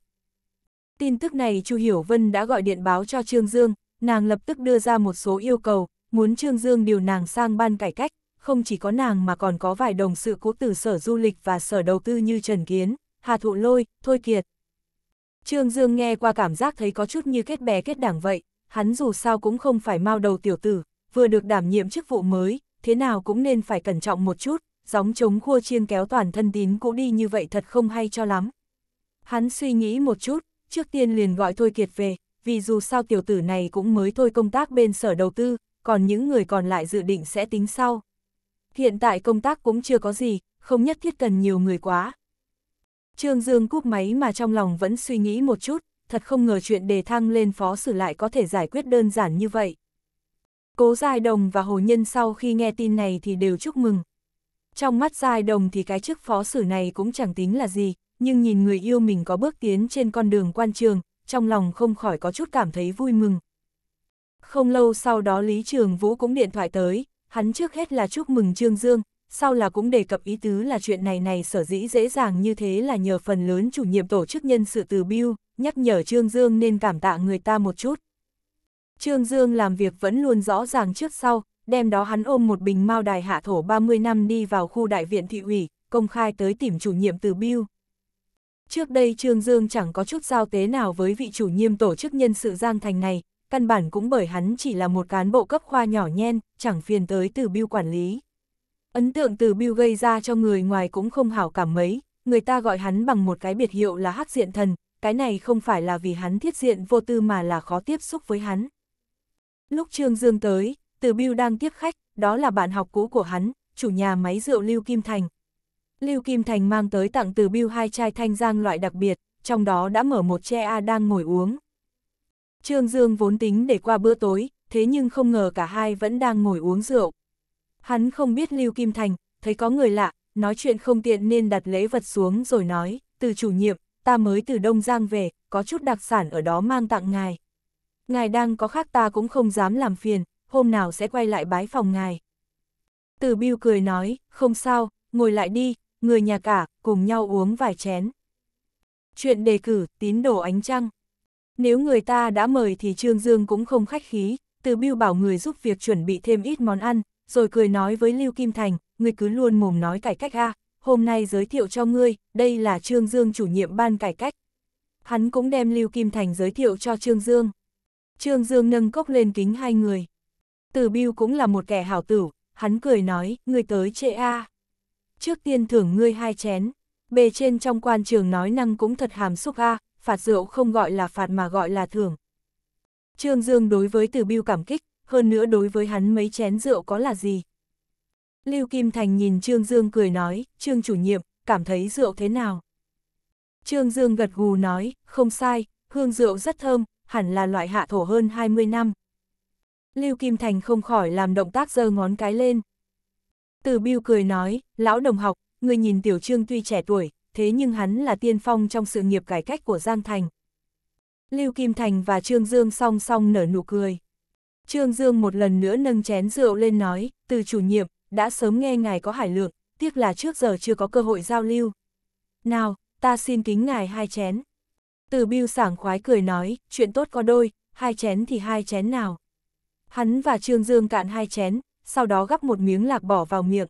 Tin tức này Chu Hiểu Vân đã gọi điện báo cho Trương Dương, nàng lập tức đưa ra một số yêu cầu, muốn Trương Dương điều nàng sang ban cải cách, không chỉ có nàng mà còn có vài đồng sự cũ từ sở du lịch và sở đầu tư như Trần Kiến, Hà Thụ Lôi, Thôi Kiệt. Trương Dương nghe qua cảm giác thấy có chút như kết bè kết đảng vậy, hắn dù sao cũng không phải mao đầu tiểu tử, vừa được đảm nhiệm chức vụ mới, thế nào cũng nên phải cẩn trọng một chút, gióng chống khua chiêng kéo toàn thân tín cũ đi như vậy thật không hay cho lắm. Hắn suy nghĩ một chút, trước tiên liền gọi Thôi Kiệt về, vì dù sao tiểu tử này cũng mới thôi công tác bên sở đầu tư, còn những người còn lại dự định sẽ tính sau. Hiện tại công tác cũng chưa có gì, không nhất thiết cần nhiều người quá. Trương Dương cúp máy mà trong lòng vẫn suy nghĩ một chút, thật không ngờ chuyện đề thăng lên phó sử lại có thể giải quyết đơn giản như vậy. Cố Giai Đồng và Hồ Nhân sau khi nghe tin này thì đều chúc mừng. Trong mắt Giai Đồng thì cái chức phó sử này cũng chẳng tính là gì, nhưng nhìn người yêu mình có bước tiến trên con đường quan trường, trong lòng không khỏi có chút cảm thấy vui mừng. Không lâu sau đó Lý Trường Vũ cũng điện thoại tới, hắn trước hết là chúc mừng Trương Dương, sau là cũng đề cập ý tứ là chuyện này này sở dĩ dễ dàng như thế là nhờ phần lớn chủ nhiệm tổ chức nhân sự từ Bill, nhắc nhở Trương Dương nên cảm tạ người ta một chút. Trương Dương làm việc vẫn luôn rõ ràng trước sau, đem đó hắn ôm một bình mao đài hạ thổ 30 năm đi vào khu đại viện thị ủy, công khai tới tìm chủ nhiệm từ Biêu. Trước đây Trương Dương chẳng có chút giao tế nào với vị chủ nhiệm tổ chức nhân sự Giang Thành này, căn bản cũng bởi hắn chỉ là một cán bộ cấp khoa nhỏ nhen, chẳng phiền tới từ Biêu quản lý. Ấn tượng từ Bill gây ra cho người ngoài cũng không hảo cảm mấy, người ta gọi hắn bằng một cái biệt hiệu là hắc diện thần, cái này không phải là vì hắn thiết diện vô tư mà là khó tiếp xúc với hắn. Lúc Trương Dương tới, Từ Biêu đang tiếp khách, đó là bạn học cũ của hắn, chủ nhà máy rượu Lưu Kim Thành. Lưu Kim Thành mang tới tặng Từ Biêu hai chai thanh giang loại đặc biệt, trong đó đã mở một che A đang ngồi uống. Trương Dương vốn tính để qua bữa tối, thế nhưng không ngờ cả hai vẫn đang ngồi uống rượu. Hắn không biết Lưu Kim Thành, thấy có người lạ, nói chuyện không tiện nên đặt lễ vật xuống rồi nói, từ chủ nhiệm, ta mới từ Đông Giang về, có chút đặc sản ở đó mang tặng ngài. Ngài đang có khác ta cũng không dám làm phiền, hôm nào sẽ quay lại bái phòng ngài. Từ Biêu cười nói, không sao, ngồi lại đi, người nhà cả, cùng nhau uống vài chén. Chuyện đề cử, tín đồ ánh trăng. Nếu người ta đã mời thì Trương Dương cũng không khách khí, từ Biêu bảo người giúp việc chuẩn bị thêm ít món ăn, rồi cười nói với Lưu Kim Thành, người cứ luôn mồm nói cải cách ha hôm nay giới thiệu cho ngươi, đây là Trương Dương chủ nhiệm ban cải cách. Hắn cũng đem Lưu Kim Thành giới thiệu cho Trương Dương. Trương Dương nâng cốc lên kính hai người. Từ Biêu cũng là một kẻ hảo tử, hắn cười nói, ngươi tới trệ A. Trước tiên thưởng ngươi hai chén, bề trên trong quan trường nói năng cũng thật hàm xúc A, phạt rượu không gọi là phạt mà gọi là thưởng. Trương Dương đối với Từ Biêu cảm kích, hơn nữa đối với hắn mấy chén rượu có là gì. Lưu Kim Thành nhìn Trương Dương cười nói, Trương chủ nhiệm, cảm thấy rượu thế nào? Trương Dương gật gù nói, không sai, hương rượu rất thơm, hẳn là loại hạ thổ hơn 20 năm. Lưu Kim Thành không khỏi làm động tác giơ ngón cái lên. Từ Biêu cười nói, lão đồng học, người nhìn tiểu trương tuy trẻ tuổi, thế nhưng hắn là tiên phong trong sự nghiệp cải cách của Giang Thành. Lưu Kim Thành và Trương Dương song song nở nụ cười. Trương Dương một lần nữa nâng chén rượu lên nói, từ chủ nhiệm, đã sớm nghe ngài có hải lượng, tiếc là trước giờ chưa có cơ hội giao lưu. Nào, ta xin kính ngài hai chén. Từ biêu sảng khoái cười nói, chuyện tốt có đôi, hai chén thì hai chén nào. Hắn và Trương Dương cạn hai chén, sau đó gắp một miếng lạc bỏ vào miệng.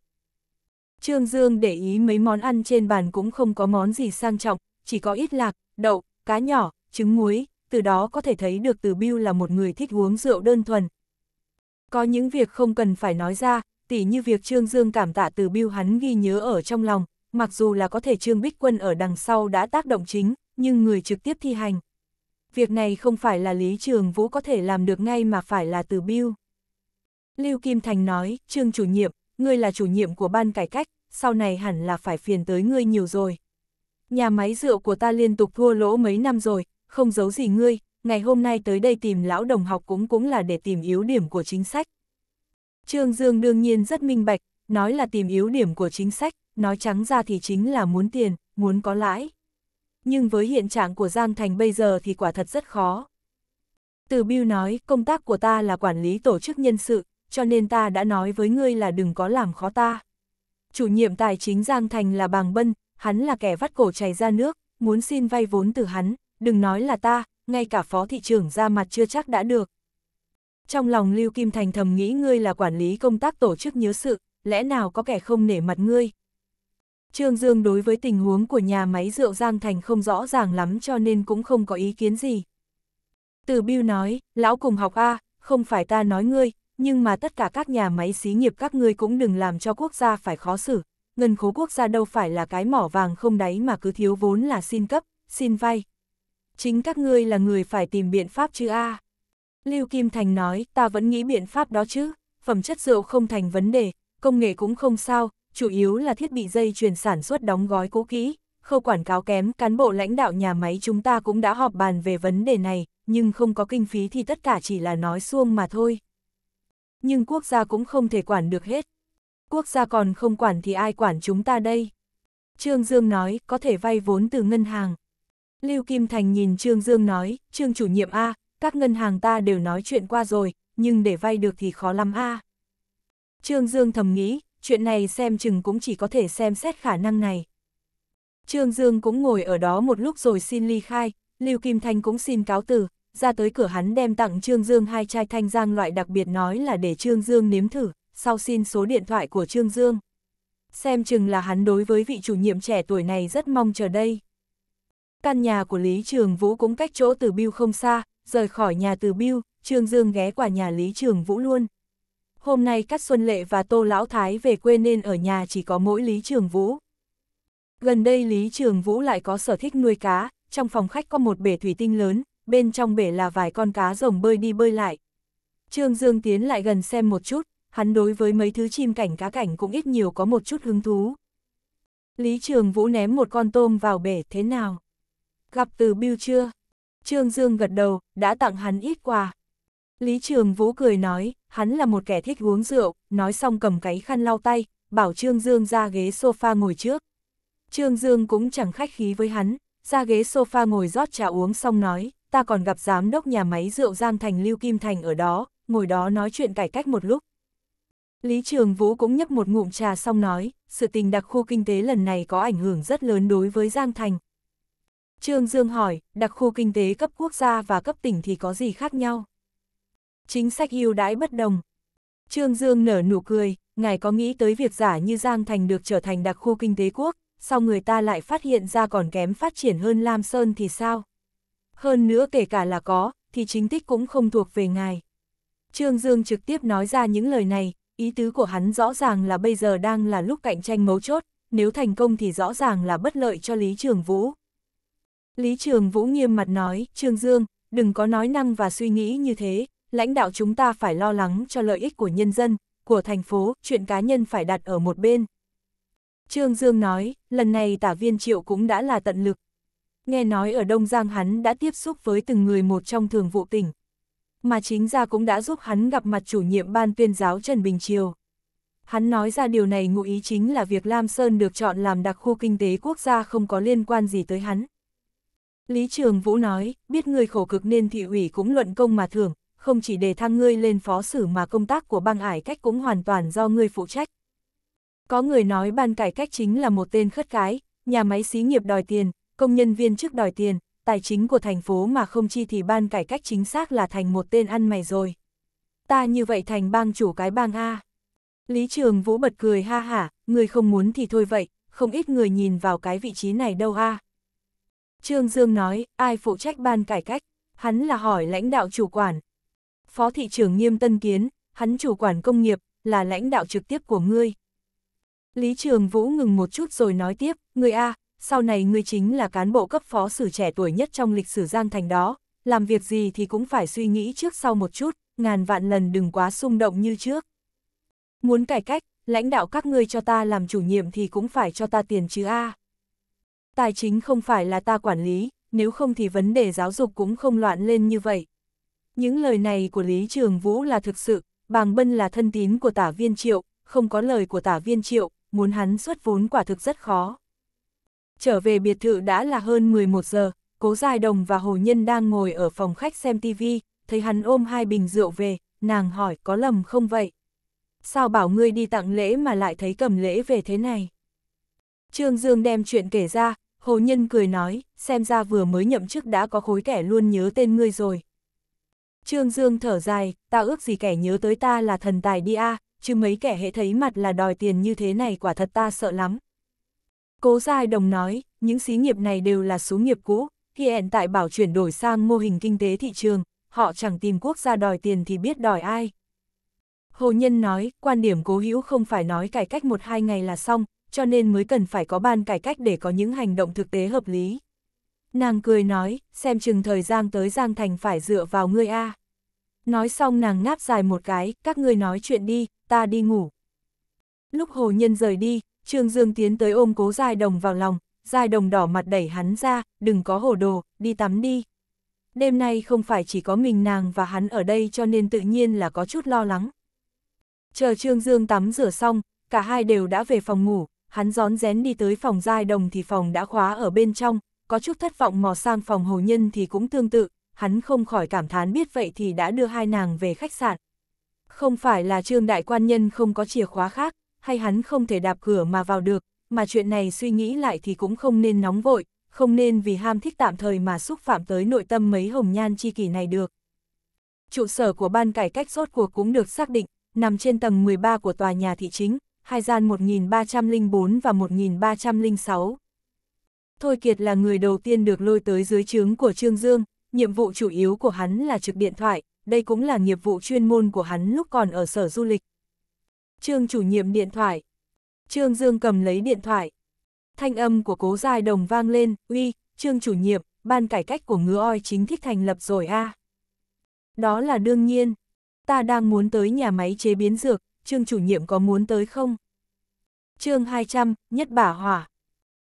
Trương Dương để ý mấy món ăn trên bàn cũng không có món gì sang trọng, chỉ có ít lạc, đậu, cá nhỏ, trứng muối, từ đó có thể thấy được từ Bill là một người thích uống rượu đơn thuần. Có những việc không cần phải nói ra, tỉ như việc Trương Dương cảm tạ từ biêu hắn ghi nhớ ở trong lòng, mặc dù là có thể Trương Bích Quân ở đằng sau đã tác động chính, nhưng người trực tiếp thi hành. Việc này không phải là Lý Trường Vũ có thể làm được ngay mà phải là từ biêu. Lưu Kim Thành nói, Trương chủ nhiệm, ngươi là chủ nhiệm của ban cải cách, sau này hẳn là phải phiền tới ngươi nhiều rồi. Nhà máy rượu của ta liên tục thua lỗ mấy năm rồi, không giấu gì ngươi, ngày hôm nay tới đây tìm lão đồng học cũng cũng là để tìm yếu điểm của chính sách. Trương Dương đương nhiên rất minh bạch, nói là tìm yếu điểm của chính sách, nói trắng ra thì chính là muốn tiền, muốn có lãi. Nhưng với hiện trạng của Giang Thành bây giờ thì quả thật rất khó. Từ Biêu nói, công tác của ta là quản lý tổ chức nhân sự, cho nên ta đã nói với ngươi là đừng có làm khó ta. Chủ nhiệm tài chính Giang Thành là Bàng Bân, hắn là kẻ vắt cổ chảy ra nước, muốn xin vay vốn từ hắn, đừng nói là ta, ngay cả phó thị trưởng ra mặt chưa chắc đã được. Trong lòng Lưu Kim Thành thầm nghĩ ngươi là quản lý công tác tổ chức nhớ sự, lẽ nào có kẻ không nể mặt ngươi. Trương Dương đối với tình huống của nhà máy rượu Giang Thành không rõ ràng lắm cho nên cũng không có ý kiến gì. Từ Biêu nói, lão cùng học A, không phải ta nói ngươi, nhưng mà tất cả các nhà máy xí nghiệp các ngươi cũng đừng làm cho quốc gia phải khó xử. Ngân khố quốc gia đâu phải là cái mỏ vàng không đáy mà cứ thiếu vốn là xin cấp, xin vay. Chính các ngươi là người phải tìm biện pháp chứ A. À. Lưu Kim Thành nói, ta vẫn nghĩ biện pháp đó chứ, phẩm chất rượu không thành vấn đề, công nghệ cũng không sao, chủ yếu là thiết bị dây chuyển sản xuất đóng gói cũ kỹ, khâu quảng cáo kém, cán bộ lãnh đạo nhà máy chúng ta cũng đã họp bàn về vấn đề này, nhưng không có kinh phí thì tất cả chỉ là nói suông mà thôi. Nhưng quốc gia cũng không thể quản được hết. Quốc gia còn không quản thì ai quản chúng ta đây? Trương Dương nói, có thể vay vốn từ ngân hàng. Lưu Kim Thành nhìn Trương Dương nói, Trương chủ nhiệm A, các ngân hàng ta đều nói chuyện qua rồi, nhưng để vay được thì khó lắm a. À. Trương Dương thầm nghĩ, chuyện này xem chừng cũng chỉ có thể xem xét khả năng này. Trương Dương cũng ngồi ở đó một lúc rồi xin ly khai, Lưu Kim Thanh cũng xin cáo từ, ra tới cửa hắn đem tặng Trương Dương hai chai thanh giang loại đặc biệt nói là để Trương Dương nếm thử, sau xin số điện thoại của Trương Dương. Xem chừng là hắn đối với vị chủ nhiệm trẻ tuổi này rất mong chờ đây. Căn nhà của Lý Trường Vũ cũng cách chỗ từ Biêu không xa, rời khỏi nhà từ Biêu, Trương Dương ghé qua nhà Lý Trường Vũ luôn. Hôm nay Cát Xuân Lệ và Tô Lão Thái về quê nên ở nhà chỉ có mỗi Lý Trường Vũ. Gần đây Lý Trường Vũ lại có sở thích nuôi cá, trong phòng khách có một bể thủy tinh lớn, bên trong bể là vài con cá rồng bơi đi bơi lại. Trương Dương tiến lại gần xem một chút, hắn đối với mấy thứ chim cảnh cá cảnh cũng ít nhiều có một chút hứng thú. Lý Trường Vũ ném một con tôm vào bể thế nào? Gặp từ Biêu chưa? Trương Dương gật đầu, đã tặng hắn ít quà. Lý Trường Vũ cười nói, hắn là một kẻ thích uống rượu, nói xong cầm cái khăn lau tay, bảo Trương Dương ra ghế sofa ngồi trước. Trương Dương cũng chẳng khách khí với hắn, ra ghế sofa ngồi rót trà uống xong nói, ta còn gặp giám đốc nhà máy rượu Giang Thành Lưu Kim Thành ở đó, ngồi đó nói chuyện cải cách một lúc. Lý Trường Vũ cũng nhấp một ngụm trà xong nói, sự tình đặc khu kinh tế lần này có ảnh hưởng rất lớn đối với Giang Thành, Trương Dương hỏi, đặc khu kinh tế cấp quốc gia và cấp tỉnh thì có gì khác nhau? Chính sách ưu đãi bất đồng. Trương Dương nở nụ cười, ngài có nghĩ tới việc giả như Giang Thành được trở thành đặc khu kinh tế quốc, sau người ta lại phát hiện ra còn kém phát triển hơn Lam Sơn thì sao? Hơn nữa kể cả là có, thì chính tích cũng không thuộc về ngài. Trương Dương trực tiếp nói ra những lời này, ý tứ của hắn rõ ràng là bây giờ đang là lúc cạnh tranh mấu chốt, nếu thành công thì rõ ràng là bất lợi cho Lý Trường Vũ. Lý Trường Vũ nghiêm mặt nói, Trương Dương, đừng có nói năng và suy nghĩ như thế, lãnh đạo chúng ta phải lo lắng cho lợi ích của nhân dân, của thành phố, chuyện cá nhân phải đặt ở một bên. Trương Dương nói, lần này tả viên triệu cũng đã là tận lực. Nghe nói ở Đông Giang hắn đã tiếp xúc với từng người một trong thường vụ tỉnh. Mà chính ra cũng đã giúp hắn gặp mặt chủ nhiệm ban tuyên giáo Trần Bình Triều. Hắn nói ra điều này ngụ ý chính là việc Lam Sơn được chọn làm đặc khu kinh tế quốc gia không có liên quan gì tới hắn. Lý Trường Vũ nói, biết ngươi khổ cực nên thị ủy cũng luận công mà thưởng, không chỉ để thăng ngươi lên phó xử mà công tác của băng ải cách cũng hoàn toàn do ngươi phụ trách. Có người nói ban cải cách chính là một tên khất cái, nhà máy xí nghiệp đòi tiền, công nhân viên chức đòi tiền, tài chính của thành phố mà không chi thì ban cải cách chính xác là thành một tên ăn mày rồi. Ta như vậy thành bang chủ cái bang A. Lý Trường Vũ bật cười ha hả, người không muốn thì thôi vậy, không ít người nhìn vào cái vị trí này đâu ha. Trương Dương nói, ai phụ trách ban cải cách? Hắn là hỏi lãnh đạo chủ quản. Phó thị trưởng nghiêm tân kiến, hắn chủ quản công nghiệp, là lãnh đạo trực tiếp của ngươi. Lý Trường Vũ ngừng một chút rồi nói tiếp, ngươi A, sau này ngươi chính là cán bộ cấp phó xử trẻ tuổi nhất trong lịch sử Giang Thành đó, làm việc gì thì cũng phải suy nghĩ trước sau một chút, ngàn vạn lần đừng quá xung động như trước. Muốn cải cách, lãnh đạo các ngươi cho ta làm chủ nhiệm thì cũng phải cho ta tiền chứ A tài chính không phải là ta quản lý, nếu không thì vấn đề giáo dục cũng không loạn lên như vậy. Những lời này của Lý Trường Vũ là thực sự, Bàng Bân là thân tín của tả viên triệu, không có lời của tả viên triệu, muốn hắn xuất vốn quả thực rất khó. Trở về biệt thự đã là hơn 11 giờ, Cố Giai Đồng và Hồ Nhân đang ngồi ở phòng khách xem tivi, thấy hắn ôm hai bình rượu về, nàng hỏi có lầm không vậy? Sao bảo ngươi đi tặng lễ mà lại thấy cầm lễ về thế này? Trương Dương đem chuyện kể ra, Hồ Nhân cười nói, xem ra vừa mới nhậm chức đã có khối kẻ luôn nhớ tên ngươi rồi. Trương Dương thở dài, ta ước gì kẻ nhớ tới ta là thần tài đi a, à, chứ mấy kẻ hệ thấy mặt là đòi tiền như thế này quả thật ta sợ lắm. Cố Giai Đồng nói, những xí nghiệp này đều là số nghiệp cũ, hiện tại bảo chuyển đổi sang mô hình kinh tế thị trường, họ chẳng tìm quốc gia đòi tiền thì biết đòi ai. Hồ Nhân nói, quan điểm cố hữu không phải nói cải cách một hai ngày là xong, cho nên mới cần phải có ban cải cách để có những hành động thực tế hợp lý. Nàng cười nói, xem chừng thời gian tới Giang Thành phải dựa vào ngươi a. Nói xong nàng ngáp dài một cái, các ngươi nói chuyện đi, ta đi ngủ. Lúc hồ nhân rời đi, Trương Dương tiến tới ôm cố Giai đồng vào lòng, Giai đồng đỏ mặt đẩy hắn ra, đừng có hồ đồ, đi tắm đi. Đêm nay không phải chỉ có mình nàng và hắn ở đây cho nên tự nhiên là có chút lo lắng. Chờ Trương Dương tắm rửa xong, cả hai đều đã về phòng ngủ, hắn rón rén đi tới phòng giai đồng thì phòng đã khóa ở bên trong, có chút thất vọng mò sang phòng hồ nhân thì cũng tương tự, hắn không khỏi cảm thán biết vậy thì đã đưa hai nàng về khách sạn. Không phải là trương đại quan nhân không có chìa khóa khác, hay hắn không thể đạp cửa mà vào được, mà chuyện này suy nghĩ lại thì cũng không nên nóng vội, không nên vì ham thích tạm thời mà xúc phạm tới nội tâm mấy hồng nhan chi kỷ này được. Trụ sở của ban cải cách sốt cuộc cũng được xác định, nằm trên tầng 13 của tòa nhà thị chính, hai gian 1304 và 1306. Thôi Kiệt là người đầu tiên được lôi tới dưới trướng của Trương Dương, nhiệm vụ chủ yếu của hắn là trực điện thoại, đây cũng là nghiệp vụ chuyên môn của hắn lúc còn ở sở du lịch. Trương chủ nhiệm điện thoại. Trương Dương cầm lấy điện thoại. Thanh âm của cố giai đồng vang lên, uy, Trương chủ nhiệm, ban cải cách của ngứa oi chính thức thành lập rồi a à. Đó là đương nhiên. Ta đang muốn tới nhà máy chế biến dược, Trương chủ nhiệm có muốn tới không? chương 200, Nhất Bả Hỏa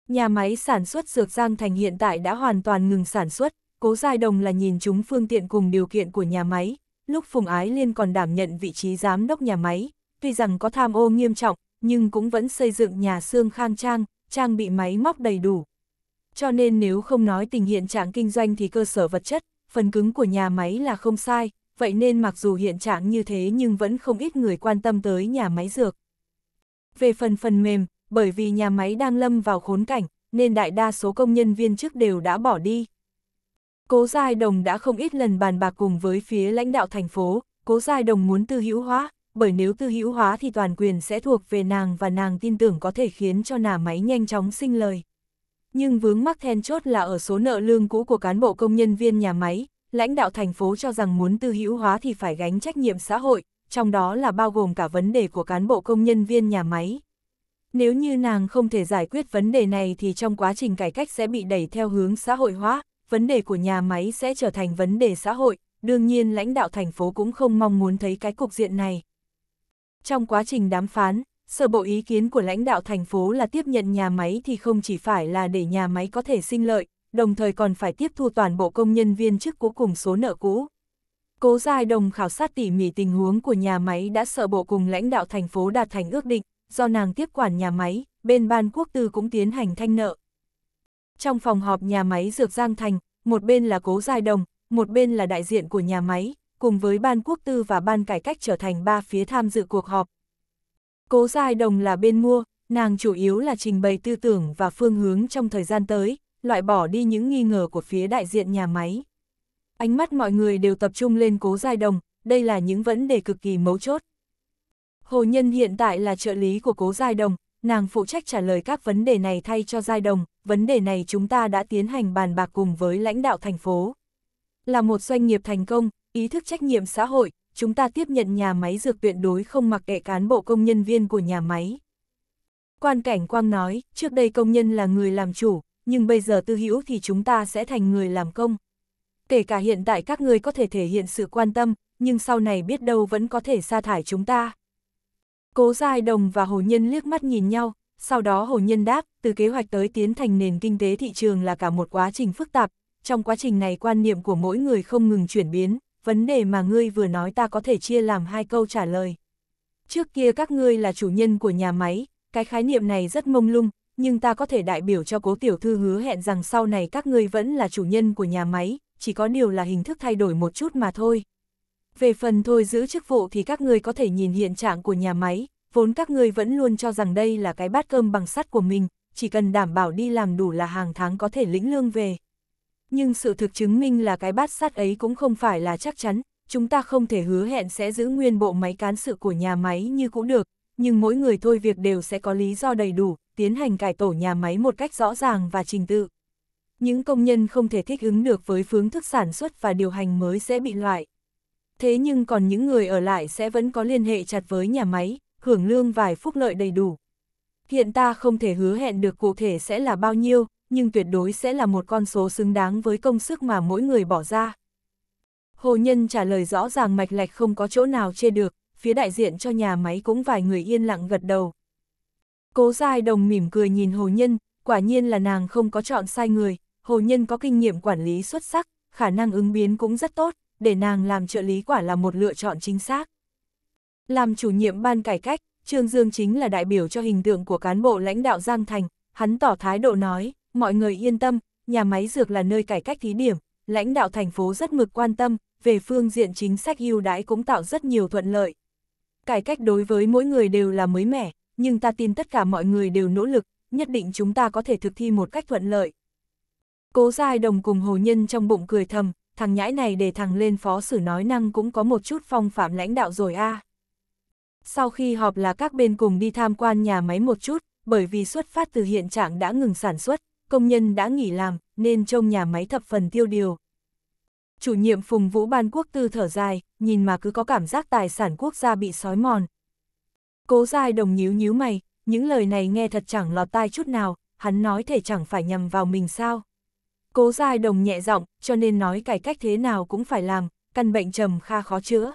Nhà máy sản xuất dược Giang Thành hiện tại đã hoàn toàn ngừng sản xuất, cố giai đồng là nhìn chúng phương tiện cùng điều kiện của nhà máy. Lúc Phùng Ái Liên còn đảm nhận vị trí giám đốc nhà máy, tuy rằng có tham ô nghiêm trọng, nhưng cũng vẫn xây dựng nhà xương khang trang, trang bị máy móc đầy đủ. Cho nên nếu không nói tình hiện trạng kinh doanh thì cơ sở vật chất, phần cứng của nhà máy là không sai, vậy nên mặc dù hiện trạng như thế nhưng vẫn không ít người quan tâm tới nhà máy dược. Về phần phần mềm, bởi vì nhà máy đang lâm vào khốn cảnh, nên đại đa số công nhân viên chức đều đã bỏ đi. Cố Giai Đồng đã không ít lần bàn bạc cùng với phía lãnh đạo thành phố, Cố Giai Đồng muốn tư hữu hóa, bởi nếu tư hữu hóa thì toàn quyền sẽ thuộc về nàng và nàng tin tưởng có thể khiến cho nhà máy nhanh chóng sinh lời. Nhưng vướng mắc then chốt là ở số nợ lương cũ của cán bộ công nhân viên nhà máy, lãnh đạo thành phố cho rằng muốn tư hữu hóa thì phải gánh trách nhiệm xã hội, trong đó là bao gồm cả vấn đề của cán bộ công nhân viên nhà máy. Nếu như nàng không thể giải quyết vấn đề này thì trong quá trình cải cách sẽ bị đẩy theo hướng xã hội hóa, vấn đề của nhà máy sẽ trở thành vấn đề xã hội, đương nhiên lãnh đạo thành phố cũng không mong muốn thấy cái cục diện này. Trong quá trình đàm phán, sở bộ ý kiến của lãnh đạo thành phố là tiếp nhận nhà máy thì không chỉ phải là để nhà máy có thể sinh lợi, đồng thời còn phải tiếp thu toàn bộ công nhân viên chức cuối cùng số nợ cũ. Cố Giai Đồng khảo sát tỉ mỉ tình huống của nhà máy đã sợ bộ cùng lãnh đạo thành phố đạt thành ước định, do nàng tiếp quản nhà máy, bên ban quốc tư cũng tiến hành thanh nợ. Trong phòng họp nhà máy Dược Giang Thành, một bên là Cố Giai Đồng, một bên là đại diện của nhà máy, cùng với ban quốc tư và ban cải cách trở thành ba phía tham dự cuộc họp. Cố Giai Đồng là bên mua, nàng chủ yếu là trình bày tư tưởng và phương hướng trong thời gian tới, loại bỏ đi những nghi ngờ của phía đại diện nhà máy. Ánh mắt mọi người đều tập trung lên cố giai đồng, đây là những vấn đề cực kỳ mấu chốt. Hồ Nhân hiện tại là trợ lý của cố giai đồng, nàng phụ trách trả lời các vấn đề này thay cho giai đồng, vấn đề này chúng ta đã tiến hành bàn bạc cùng với lãnh đạo thành phố. Là một doanh nghiệp thành công, ý thức trách nhiệm xã hội, chúng ta tiếp nhận nhà máy dược tuyệt đối không mặc kệ cán bộ công nhân viên của nhà máy. Quan Cảnh Quang nói, trước đây công nhân là người làm chủ, nhưng bây giờ tư hữu thì chúng ta sẽ thành người làm công. Kể cả hiện tại các ngươi có thể thể hiện sự quan tâm, nhưng sau này biết đâu vẫn có thể sa thải chúng ta. Cố Giai Đồng và Hồ Nhân liếc mắt nhìn nhau, sau đó Hồ Nhân đáp, từ kế hoạch tới tiến thành nền kinh tế thị trường là cả một quá trình phức tạp, trong quá trình này quan niệm của mỗi người không ngừng chuyển biến, vấn đề mà ngươi vừa nói ta có thể chia làm hai câu trả lời. Trước kia các ngươi là chủ nhân của nhà máy, cái khái niệm này rất mông lung, nhưng ta có thể đại biểu cho cố tiểu thư hứa hẹn rằng sau này các ngươi vẫn là chủ nhân của nhà máy, chỉ có điều là hình thức thay đổi một chút mà thôi. Về phần thôi giữ chức vụ thì các ngươi có thể nhìn hiện trạng của nhà máy, vốn các ngươi vẫn luôn cho rằng đây là cái bát cơm bằng sắt của mình, chỉ cần đảm bảo đi làm đủ là hàng tháng có thể lĩnh lương về. Nhưng sự thực chứng minh là cái bát sắt ấy cũng không phải là chắc chắn, chúng ta không thể hứa hẹn sẽ giữ nguyên bộ máy cán sự của nhà máy như cũ được, nhưng mỗi người thôi việc đều sẽ có lý do đầy đủ, tiến hành cải tổ nhà máy một cách rõ ràng và trình tự. Những công nhân không thể thích ứng được với phương thức sản xuất và điều hành mới sẽ bị loại. Thế nhưng còn những người ở lại sẽ vẫn có liên hệ chặt với nhà máy, hưởng lương vài phúc lợi đầy đủ. Hiện ta không thể hứa hẹn được cụ thể sẽ là bao nhiêu, nhưng tuyệt đối sẽ là một con số xứng đáng với công sức mà mỗi người bỏ ra. Hồ Nhân trả lời rõ ràng mạch lạch không có chỗ nào chê được, phía đại diện cho nhà máy cũng vài người yên lặng gật đầu. Cố Giai Đồng mỉm cười nhìn Hồ Nhân, quả nhiên là nàng không có chọn sai người, Hồ Nhân có kinh nghiệm quản lý xuất sắc, khả năng ứng biến cũng rất tốt, để nàng làm trợ lý quả là một lựa chọn chính xác. Làm chủ nhiệm ban cải cách, Trương Dương chính là đại biểu cho hình tượng của cán bộ lãnh đạo Giang Thành, hắn tỏ thái độ nói, mọi người yên tâm, nhà máy dược là nơi cải cách thí điểm, lãnh đạo thành phố rất mực quan tâm, về phương diện chính sách ưu đãi cũng tạo rất nhiều thuận lợi. Cải cách đối với mỗi người đều là mới mẻ, nhưng ta tin tất cả mọi người đều nỗ lực, nhất định chúng ta có thể thực thi một cách thuận lợi. Cố Giai Đồng cùng Hồ Nhân trong bụng cười thầm, thằng nhãi này để thằng lên phó xử nói năng cũng có một chút phong phạm lãnh đạo rồi a. À. Sau khi họp là các bên cùng đi tham quan nhà máy một chút, bởi vì xuất phát từ hiện trạng đã ngừng sản xuất, công nhân đã nghỉ làm, nên trông nhà máy thập phần tiêu điều. Chủ nhiệm Phùng Vũ Ban Quốc Tư thở dài, nhìn mà cứ có cảm giác tài sản quốc gia bị sói mòn, Cố Giai Đồng nhíu nhíu mày, những lời này nghe thật chẳng lọt tai chút nào, hắn nói thể chẳng phải nhầm vào mình sao. Cố Giai Đồng nhẹ giọng, cho nên nói cải cách thế nào cũng phải làm, căn bệnh trầm kha khó chữa.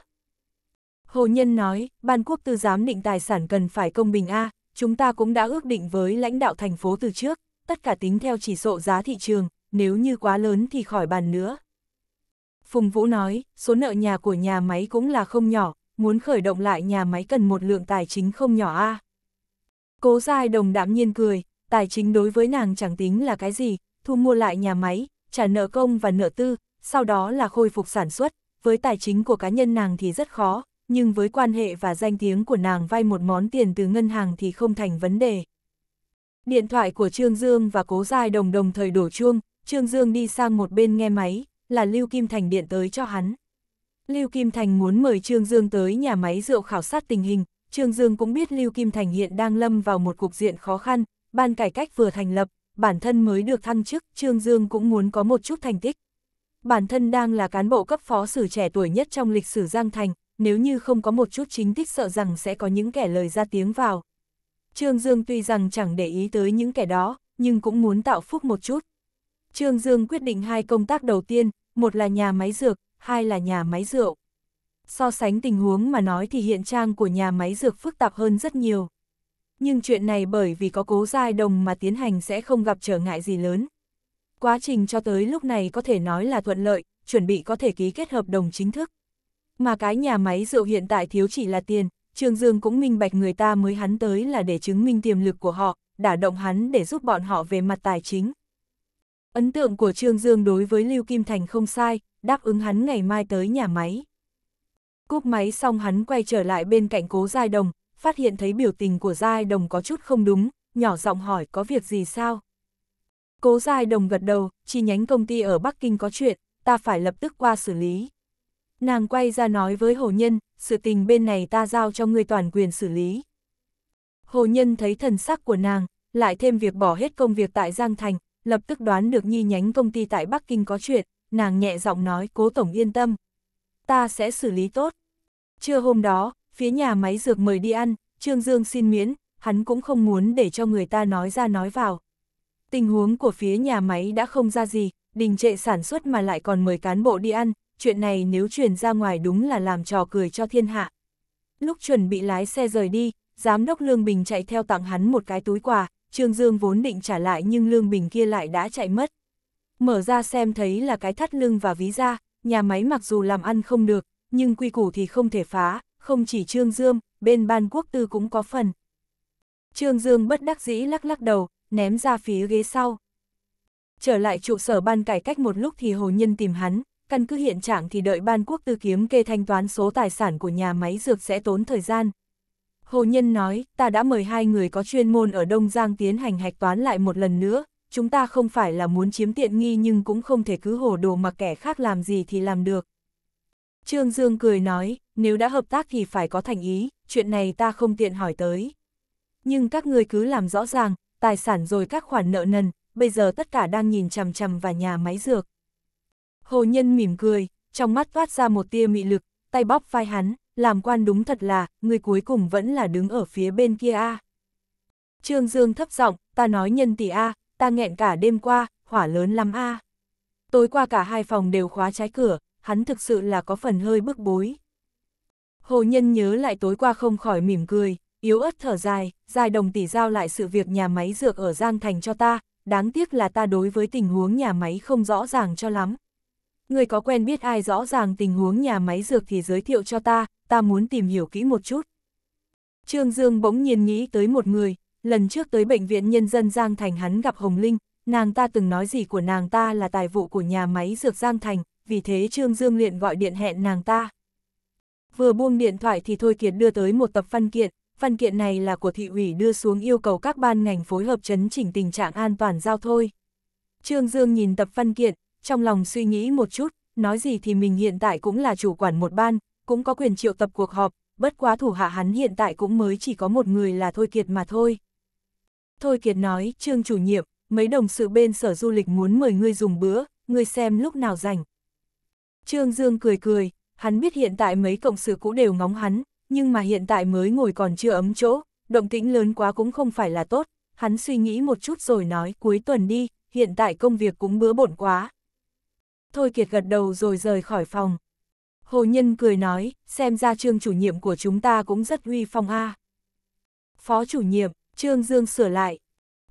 Hồ Nhân nói, Ban Quốc Tư giám định tài sản cần phải công bình A, chúng ta cũng đã ước định với lãnh đạo thành phố từ trước, tất cả tính theo chỉ số giá thị trường, nếu như quá lớn thì khỏi bàn nữa. Phùng Vũ nói, số nợ nhà của nhà máy cũng là không nhỏ, muốn khởi động lại nhà máy cần một lượng tài chính không nhỏ a. À. Cố Giai Đồng đạm nhiên cười, tài chính đối với nàng chẳng tính là cái gì, thu mua lại nhà máy, trả nợ công và nợ tư, sau đó là khôi phục sản xuất, với tài chính của cá nhân nàng thì rất khó, nhưng với quan hệ và danh tiếng của nàng vay một món tiền từ ngân hàng thì không thành vấn đề. Điện thoại của Trương Dương và Cố Giai Đồng đồng thời đổ chuông, Trương Dương đi sang một bên nghe máy, là Lưu Kim Thành điện tới cho hắn. Lưu Kim Thành muốn mời Trương Dương tới nhà máy rượu khảo sát tình hình, Trương Dương cũng biết Lưu Kim Thành hiện đang lâm vào một cục diện khó khăn, ban cải cách vừa thành lập, bản thân mới được thăng chức, Trương Dương cũng muốn có một chút thành tích. Bản thân đang là cán bộ cấp phó sử trẻ tuổi nhất trong lịch sử Giang Thành, nếu như không có một chút chính tích sợ rằng sẽ có những kẻ lời ra tiếng vào. Trương Dương tuy rằng chẳng để ý tới những kẻ đó, nhưng cũng muốn tạo phúc một chút. Trương Dương quyết định hai công tác đầu tiên, một là nhà máy dược, hai là nhà máy rượu. So sánh tình huống mà nói thì hiện trang của nhà máy dược phức tạp hơn rất nhiều. Nhưng chuyện này bởi vì có cố giai đồng mà tiến hành sẽ không gặp trở ngại gì lớn. Quá trình cho tới lúc này có thể nói là thuận lợi, chuẩn bị có thể ký kết hợp đồng chính thức. Mà cái nhà máy rượu hiện tại thiếu chỉ là tiền, Trương Dương cũng minh bạch người ta mới hắn tới là để chứng minh tiềm lực của họ, đả động hắn để giúp bọn họ về mặt tài chính. Ấn tượng của Trương Dương đối với Lưu Kim Thành không sai, đáp ứng hắn ngày mai tới nhà máy. Cúp máy xong hắn quay trở lại bên cạnh cố Giai Đồng, phát hiện thấy biểu tình của Giai Đồng có chút không đúng, nhỏ giọng hỏi có việc gì sao. Cố Giai Đồng gật đầu, chi nhánh công ty ở Bắc Kinh có chuyện, ta phải lập tức qua xử lý. Nàng quay ra nói với Hồ Nhân, sự tình bên này ta giao cho người toàn quyền xử lý. Hồ Nhân thấy thần sắc của nàng, lại thêm việc bỏ hết công việc tại Giang Thành, lập tức đoán được nhi nhánh công ty tại Bắc Kinh có chuyện, nàng nhẹ giọng nói cố tổng yên tâm. Ta sẽ xử lý tốt. Trưa hôm đó, phía nhà máy dược mời đi ăn, Trương Dương xin miễn, hắn cũng không muốn để cho người ta nói ra nói vào. Tình huống của phía nhà máy đã không ra gì, đình trệ sản xuất mà lại còn mời cán bộ đi ăn, chuyện này nếu truyền ra ngoài đúng là làm trò cười cho thiên hạ. Lúc chuẩn bị lái xe rời đi, giám đốc Lương Bình chạy theo tặng hắn một cái túi quà, Trương Dương vốn định trả lại nhưng lương bình kia lại đã chạy mất. Mở ra xem thấy là cái thắt lưng và ví ra, nhà máy mặc dù làm ăn không được, nhưng quy củ thì không thể phá, không chỉ Trương Dương, bên ban quốc tư cũng có phần. Trương Dương bất đắc dĩ lắc lắc đầu, ném ra phía ghế sau. Trở lại trụ sở ban cải cách một lúc thì Hồ Nhân tìm hắn, căn cứ hiện trạng thì đợi ban quốc tư kiếm kê thanh toán số tài sản của nhà máy dược sẽ tốn thời gian, Hồ Nhân nói, ta đã mời hai người có chuyên môn ở Đông Giang tiến hành hạch toán lại một lần nữa, chúng ta không phải là muốn chiếm tiện nghi nhưng cũng không thể cứ hổ đồ mà kẻ khác làm gì thì làm được. Trương Dương cười nói, nếu đã hợp tác thì phải có thành ý, chuyện này ta không tiện hỏi tới. Nhưng các người cứ làm rõ ràng, tài sản rồi các khoản nợ nần, bây giờ tất cả đang nhìn chằm chằm vào nhà máy dược. Hồ Nhân mỉm cười, trong mắt toát ra một tia mị lực, tay bóp vai hắn, làm quan đúng thật là, người cuối cùng vẫn là đứng ở phía bên kia a. Trương Dương thấp giọng, ta nói nhân tỷ a, ta nghẹn cả đêm qua, hỏa lớn lắm a. Tối qua cả hai phòng đều khóa trái cửa, hắn thực sự là có phần hơi bức bối. Hồ Nhân nhớ lại tối qua không khỏi mỉm cười, yếu ớt thở dài, dài đồng tỷ giao lại sự việc nhà máy dược ở Giang Thành cho ta, đáng tiếc là ta đối với tình huống nhà máy không rõ ràng cho lắm, người có quen biết ai rõ ràng tình huống nhà máy dược thì giới thiệu cho ta, ta muốn tìm hiểu kỹ một chút. Trương Dương bỗng nhiên nghĩ tới một người, lần trước tới Bệnh viện Nhân dân Giang Thành hắn gặp Hồng Linh, nàng ta từng nói gì của nàng ta là tài vụ của nhà máy dược Giang Thành, vì thế Trương Dương liền gọi điện hẹn nàng ta. Vừa buông điện thoại thì Thôi Kiệt đưa tới một tập văn kiện, văn kiện này là của thị ủy đưa xuống yêu cầu các ban ngành phối hợp chấn chỉnh tình trạng an toàn giao thôi. Trương Dương nhìn tập văn kiện, trong lòng suy nghĩ một chút, nói gì thì mình hiện tại cũng là chủ quản một ban, cũng có quyền triệu tập cuộc họp, bất quá thủ hạ hắn hiện tại cũng mới chỉ có một người là Thôi Kiệt mà thôi. Thôi Kiệt nói, trương chủ nhiệm, mấy đồng sự bên sở du lịch muốn mời ngươi dùng bữa, ngươi xem lúc nào rảnh. Trương Dương cười cười, hắn biết hiện tại mấy cộng sự cũ đều ngóng hắn, nhưng mà hiện tại mới ngồi còn chưa ấm chỗ, động tĩnh lớn quá cũng không phải là tốt, hắn suy nghĩ một chút rồi nói cuối tuần đi, hiện tại công việc cũng bữa bổn quá, Thôi Kiệt gật đầu rồi rời khỏi phòng. Hồ Nhân cười nói, xem ra trương chủ nhiệm của chúng ta cũng rất uy phong a. Phó chủ nhiệm, trương Dương sửa lại.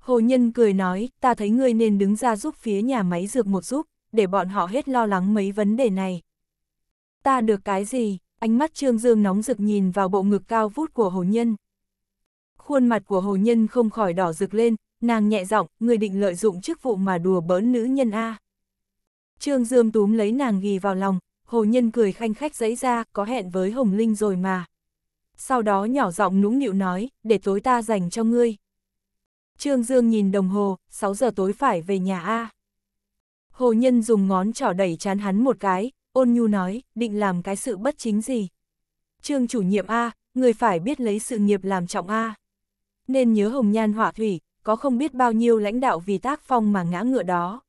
Hồ Nhân cười nói, ta thấy ngươi nên đứng ra giúp phía nhà máy dược một giúp, để bọn họ hết lo lắng mấy vấn đề này. Ta được cái gì? Ánh mắt Trương Dương nóng rực nhìn vào bộ ngực cao vút của Hồ Nhân. Khuôn mặt của Hồ Nhân không khỏi đỏ rực lên, nàng nhẹ giọng, người định lợi dụng chức vụ mà đùa bỡn nữ nhân A. À. Trương Dương túm lấy nàng ghì vào lòng, hồ nhân cười khanh khách giấy ra, có hẹn với Hồng Linh rồi mà. Sau đó nhỏ giọng nũng nịu nói, để tối ta dành cho ngươi. Trương Dương nhìn đồng hồ, 6 giờ tối phải về nhà A. Hồ nhân dùng ngón trỏ đẩy chán hắn một cái, ôn nhu nói, định làm cái sự bất chính gì. Trương chủ nhiệm A, người phải biết lấy sự nghiệp làm trọng A. Nên nhớ hồng nhan họa thủy, có không biết bao nhiêu lãnh đạo vì tác phong mà ngã ngựa đó.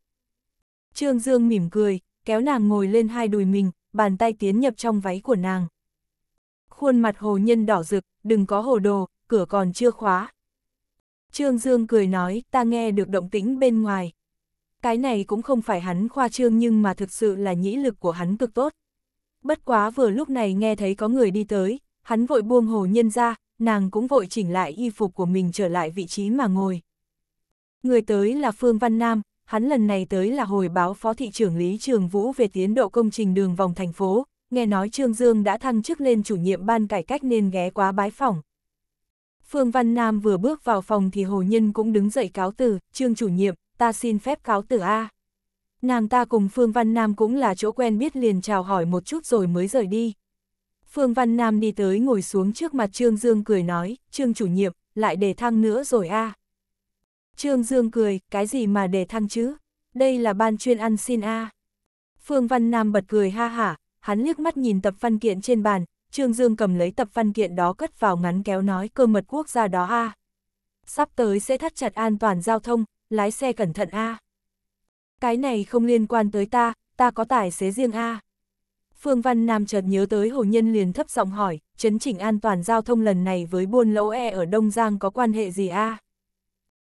Trương Dương mỉm cười, kéo nàng ngồi lên hai đùi mình, bàn tay tiến nhập trong váy của nàng. Khuôn mặt hồ nhân đỏ rực, đừng có hồ đồ, cửa còn chưa khóa. Trương Dương cười nói, ta nghe được động tĩnh bên ngoài. Cái này cũng không phải hắn khoa trương nhưng mà thực sự là nhĩ lực của hắn cực tốt. Bất quá vừa lúc này nghe thấy có người đi tới, hắn vội buông hồ nhân ra, nàng cũng vội chỉnh lại y phục của mình trở lại vị trí mà ngồi. Người tới là Phương Văn Nam, hắn lần này tới là hồi báo Phó Thị trưởng Lý Trường Vũ về tiến độ công trình đường vòng thành phố, nghe nói Trương Dương đã thăng chức lên chủ nhiệm ban cải cách nên ghé quá bái phỏng Phương Văn Nam vừa bước vào phòng thì Hồ Nhân cũng đứng dậy cáo từ, Trương chủ nhiệm, ta xin phép cáo từ A. Nàng ta cùng Phương Văn Nam cũng là chỗ quen biết liền chào hỏi một chút rồi mới rời đi. Phương Văn Nam đi tới ngồi xuống trước mặt Trương Dương cười nói, Trương chủ nhiệm, lại để thăng nữa rồi A. Trương Dương cười, cái gì mà để thăng chứ? Đây là ban chuyên ăn xin a. Phương Văn Nam bật cười ha hả, hắn liếc mắt nhìn tập văn kiện trên bàn, Trương Dương cầm lấy tập văn kiện đó cất vào ngắn kéo nói cơ mật quốc gia đó a. Sắp tới sẽ thắt chặt an toàn giao thông, lái xe cẩn thận a. Cái này không liên quan tới ta, ta có tài xế riêng a. Phương Văn Nam chợt nhớ tới hồ nhân liền thấp giọng hỏi, chấn chỉnh an toàn giao thông lần này với buôn lỗ e ở Đông Giang có quan hệ gì a?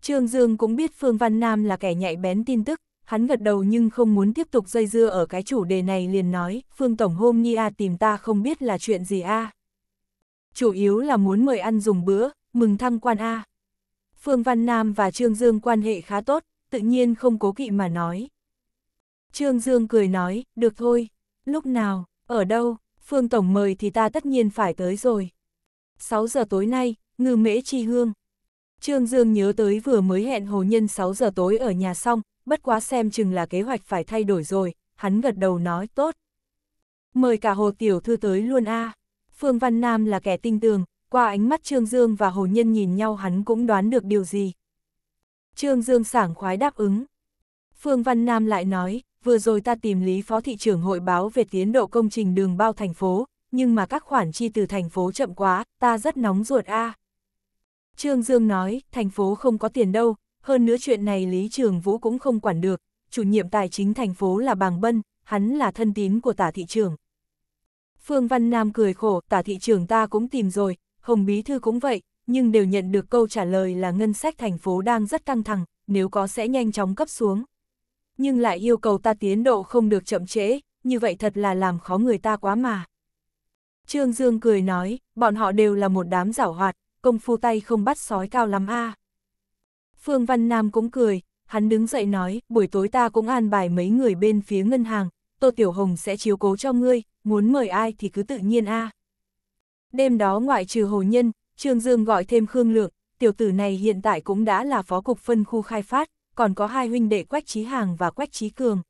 Trương Dương cũng biết Phương Văn Nam là kẻ nhạy bén tin tức, hắn gật đầu nhưng không muốn tiếp tục dây dưa ở cái chủ đề này liền nói, Phương Tổng hôm Nhi A à tìm ta không biết là chuyện gì A. À? Chủ yếu là muốn mời ăn dùng bữa, mừng thăng quan A. À? Phương Văn Nam và Trương Dương quan hệ khá tốt, tự nhiên không cố kỵ mà nói. Trương Dương cười nói, được thôi, lúc nào, ở đâu, Phương Tổng mời thì ta tất nhiên phải tới rồi. 6 giờ tối nay, ngư mễ chi hương. Trương Dương nhớ tới vừa mới hẹn hồ nhân 6 giờ tối ở nhà xong, bất quá xem chừng là kế hoạch phải thay đổi rồi, hắn gật đầu nói tốt. Mời cả hồ tiểu thư tới luôn a à. Phương Văn Nam là kẻ tinh tường, qua ánh mắt Trương Dương và hồ nhân nhìn nhau hắn cũng đoán được điều gì. Trương Dương sảng khoái đáp ứng. Phương Văn Nam lại nói, vừa rồi ta tìm Lý Phó Thị trưởng hội báo về tiến độ công trình đường bao thành phố, nhưng mà các khoản chi từ thành phố chậm quá, ta rất nóng ruột a à. Trương Dương nói, thành phố không có tiền đâu, hơn nữa chuyện này Lý Trường Vũ cũng không quản được, chủ nhiệm tài chính thành phố là Bàng Bân, hắn là thân tín của tả thị trường. Phương Văn Nam cười khổ, tả thị trường ta cũng tìm rồi, Hồng Bí Thư cũng vậy, nhưng đều nhận được câu trả lời là ngân sách thành phố đang rất căng thẳng, nếu có sẽ nhanh chóng cấp xuống. Nhưng lại yêu cầu ta tiến độ không được chậm trễ, như vậy thật là làm khó người ta quá mà. Trương Dương cười nói, bọn họ đều là một đám giảo hoạt, công phu tay không bắt sói cao lắm a. À. Phương Văn Nam cũng cười, hắn đứng dậy nói, buổi tối ta cũng an bài mấy người bên phía ngân hàng, Tô Tiểu Hồng sẽ chiếu cố cho ngươi, muốn mời ai thì cứ tự nhiên a. À. Đêm đó ngoại trừ hồ nhân, Trương Dương gọi thêm Khương Lượng, tiểu tử này hiện tại cũng đã là phó cục phân khu khai phát, còn có hai huynh đệ Quách Trí Hàng và Quách Trí Cường.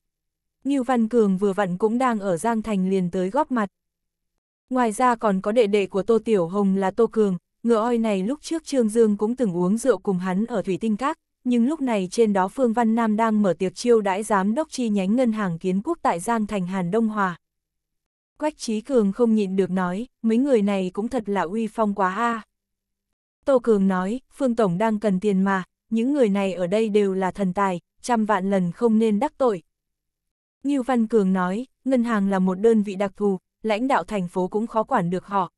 như Văn Cường vừa vặn cũng đang ở Giang Thành liền tới góp mặt. Ngoài ra còn có đệ đệ của Tô Tiểu Hồng là Tô Cường, ngựa oi này lúc trước Trương Dương cũng từng uống rượu cùng hắn ở Thủy Tinh Các, nhưng lúc này trên đó Phương Văn Nam đang mở tiệc chiêu đãi giám đốc chi nhánh ngân hàng kiến quốc tại Giang Thành Hàn Đông Hòa. Quách Trí Cường không nhịn được nói, mấy người này cũng thật là uy phong quá ha Tô Cường nói, Phương Tổng đang cần tiền mà, những người này ở đây đều là thần tài, trăm vạn lần không nên đắc tội. như Văn Cường nói, ngân hàng là một đơn vị đặc thù, lãnh đạo thành phố cũng khó quản được họ,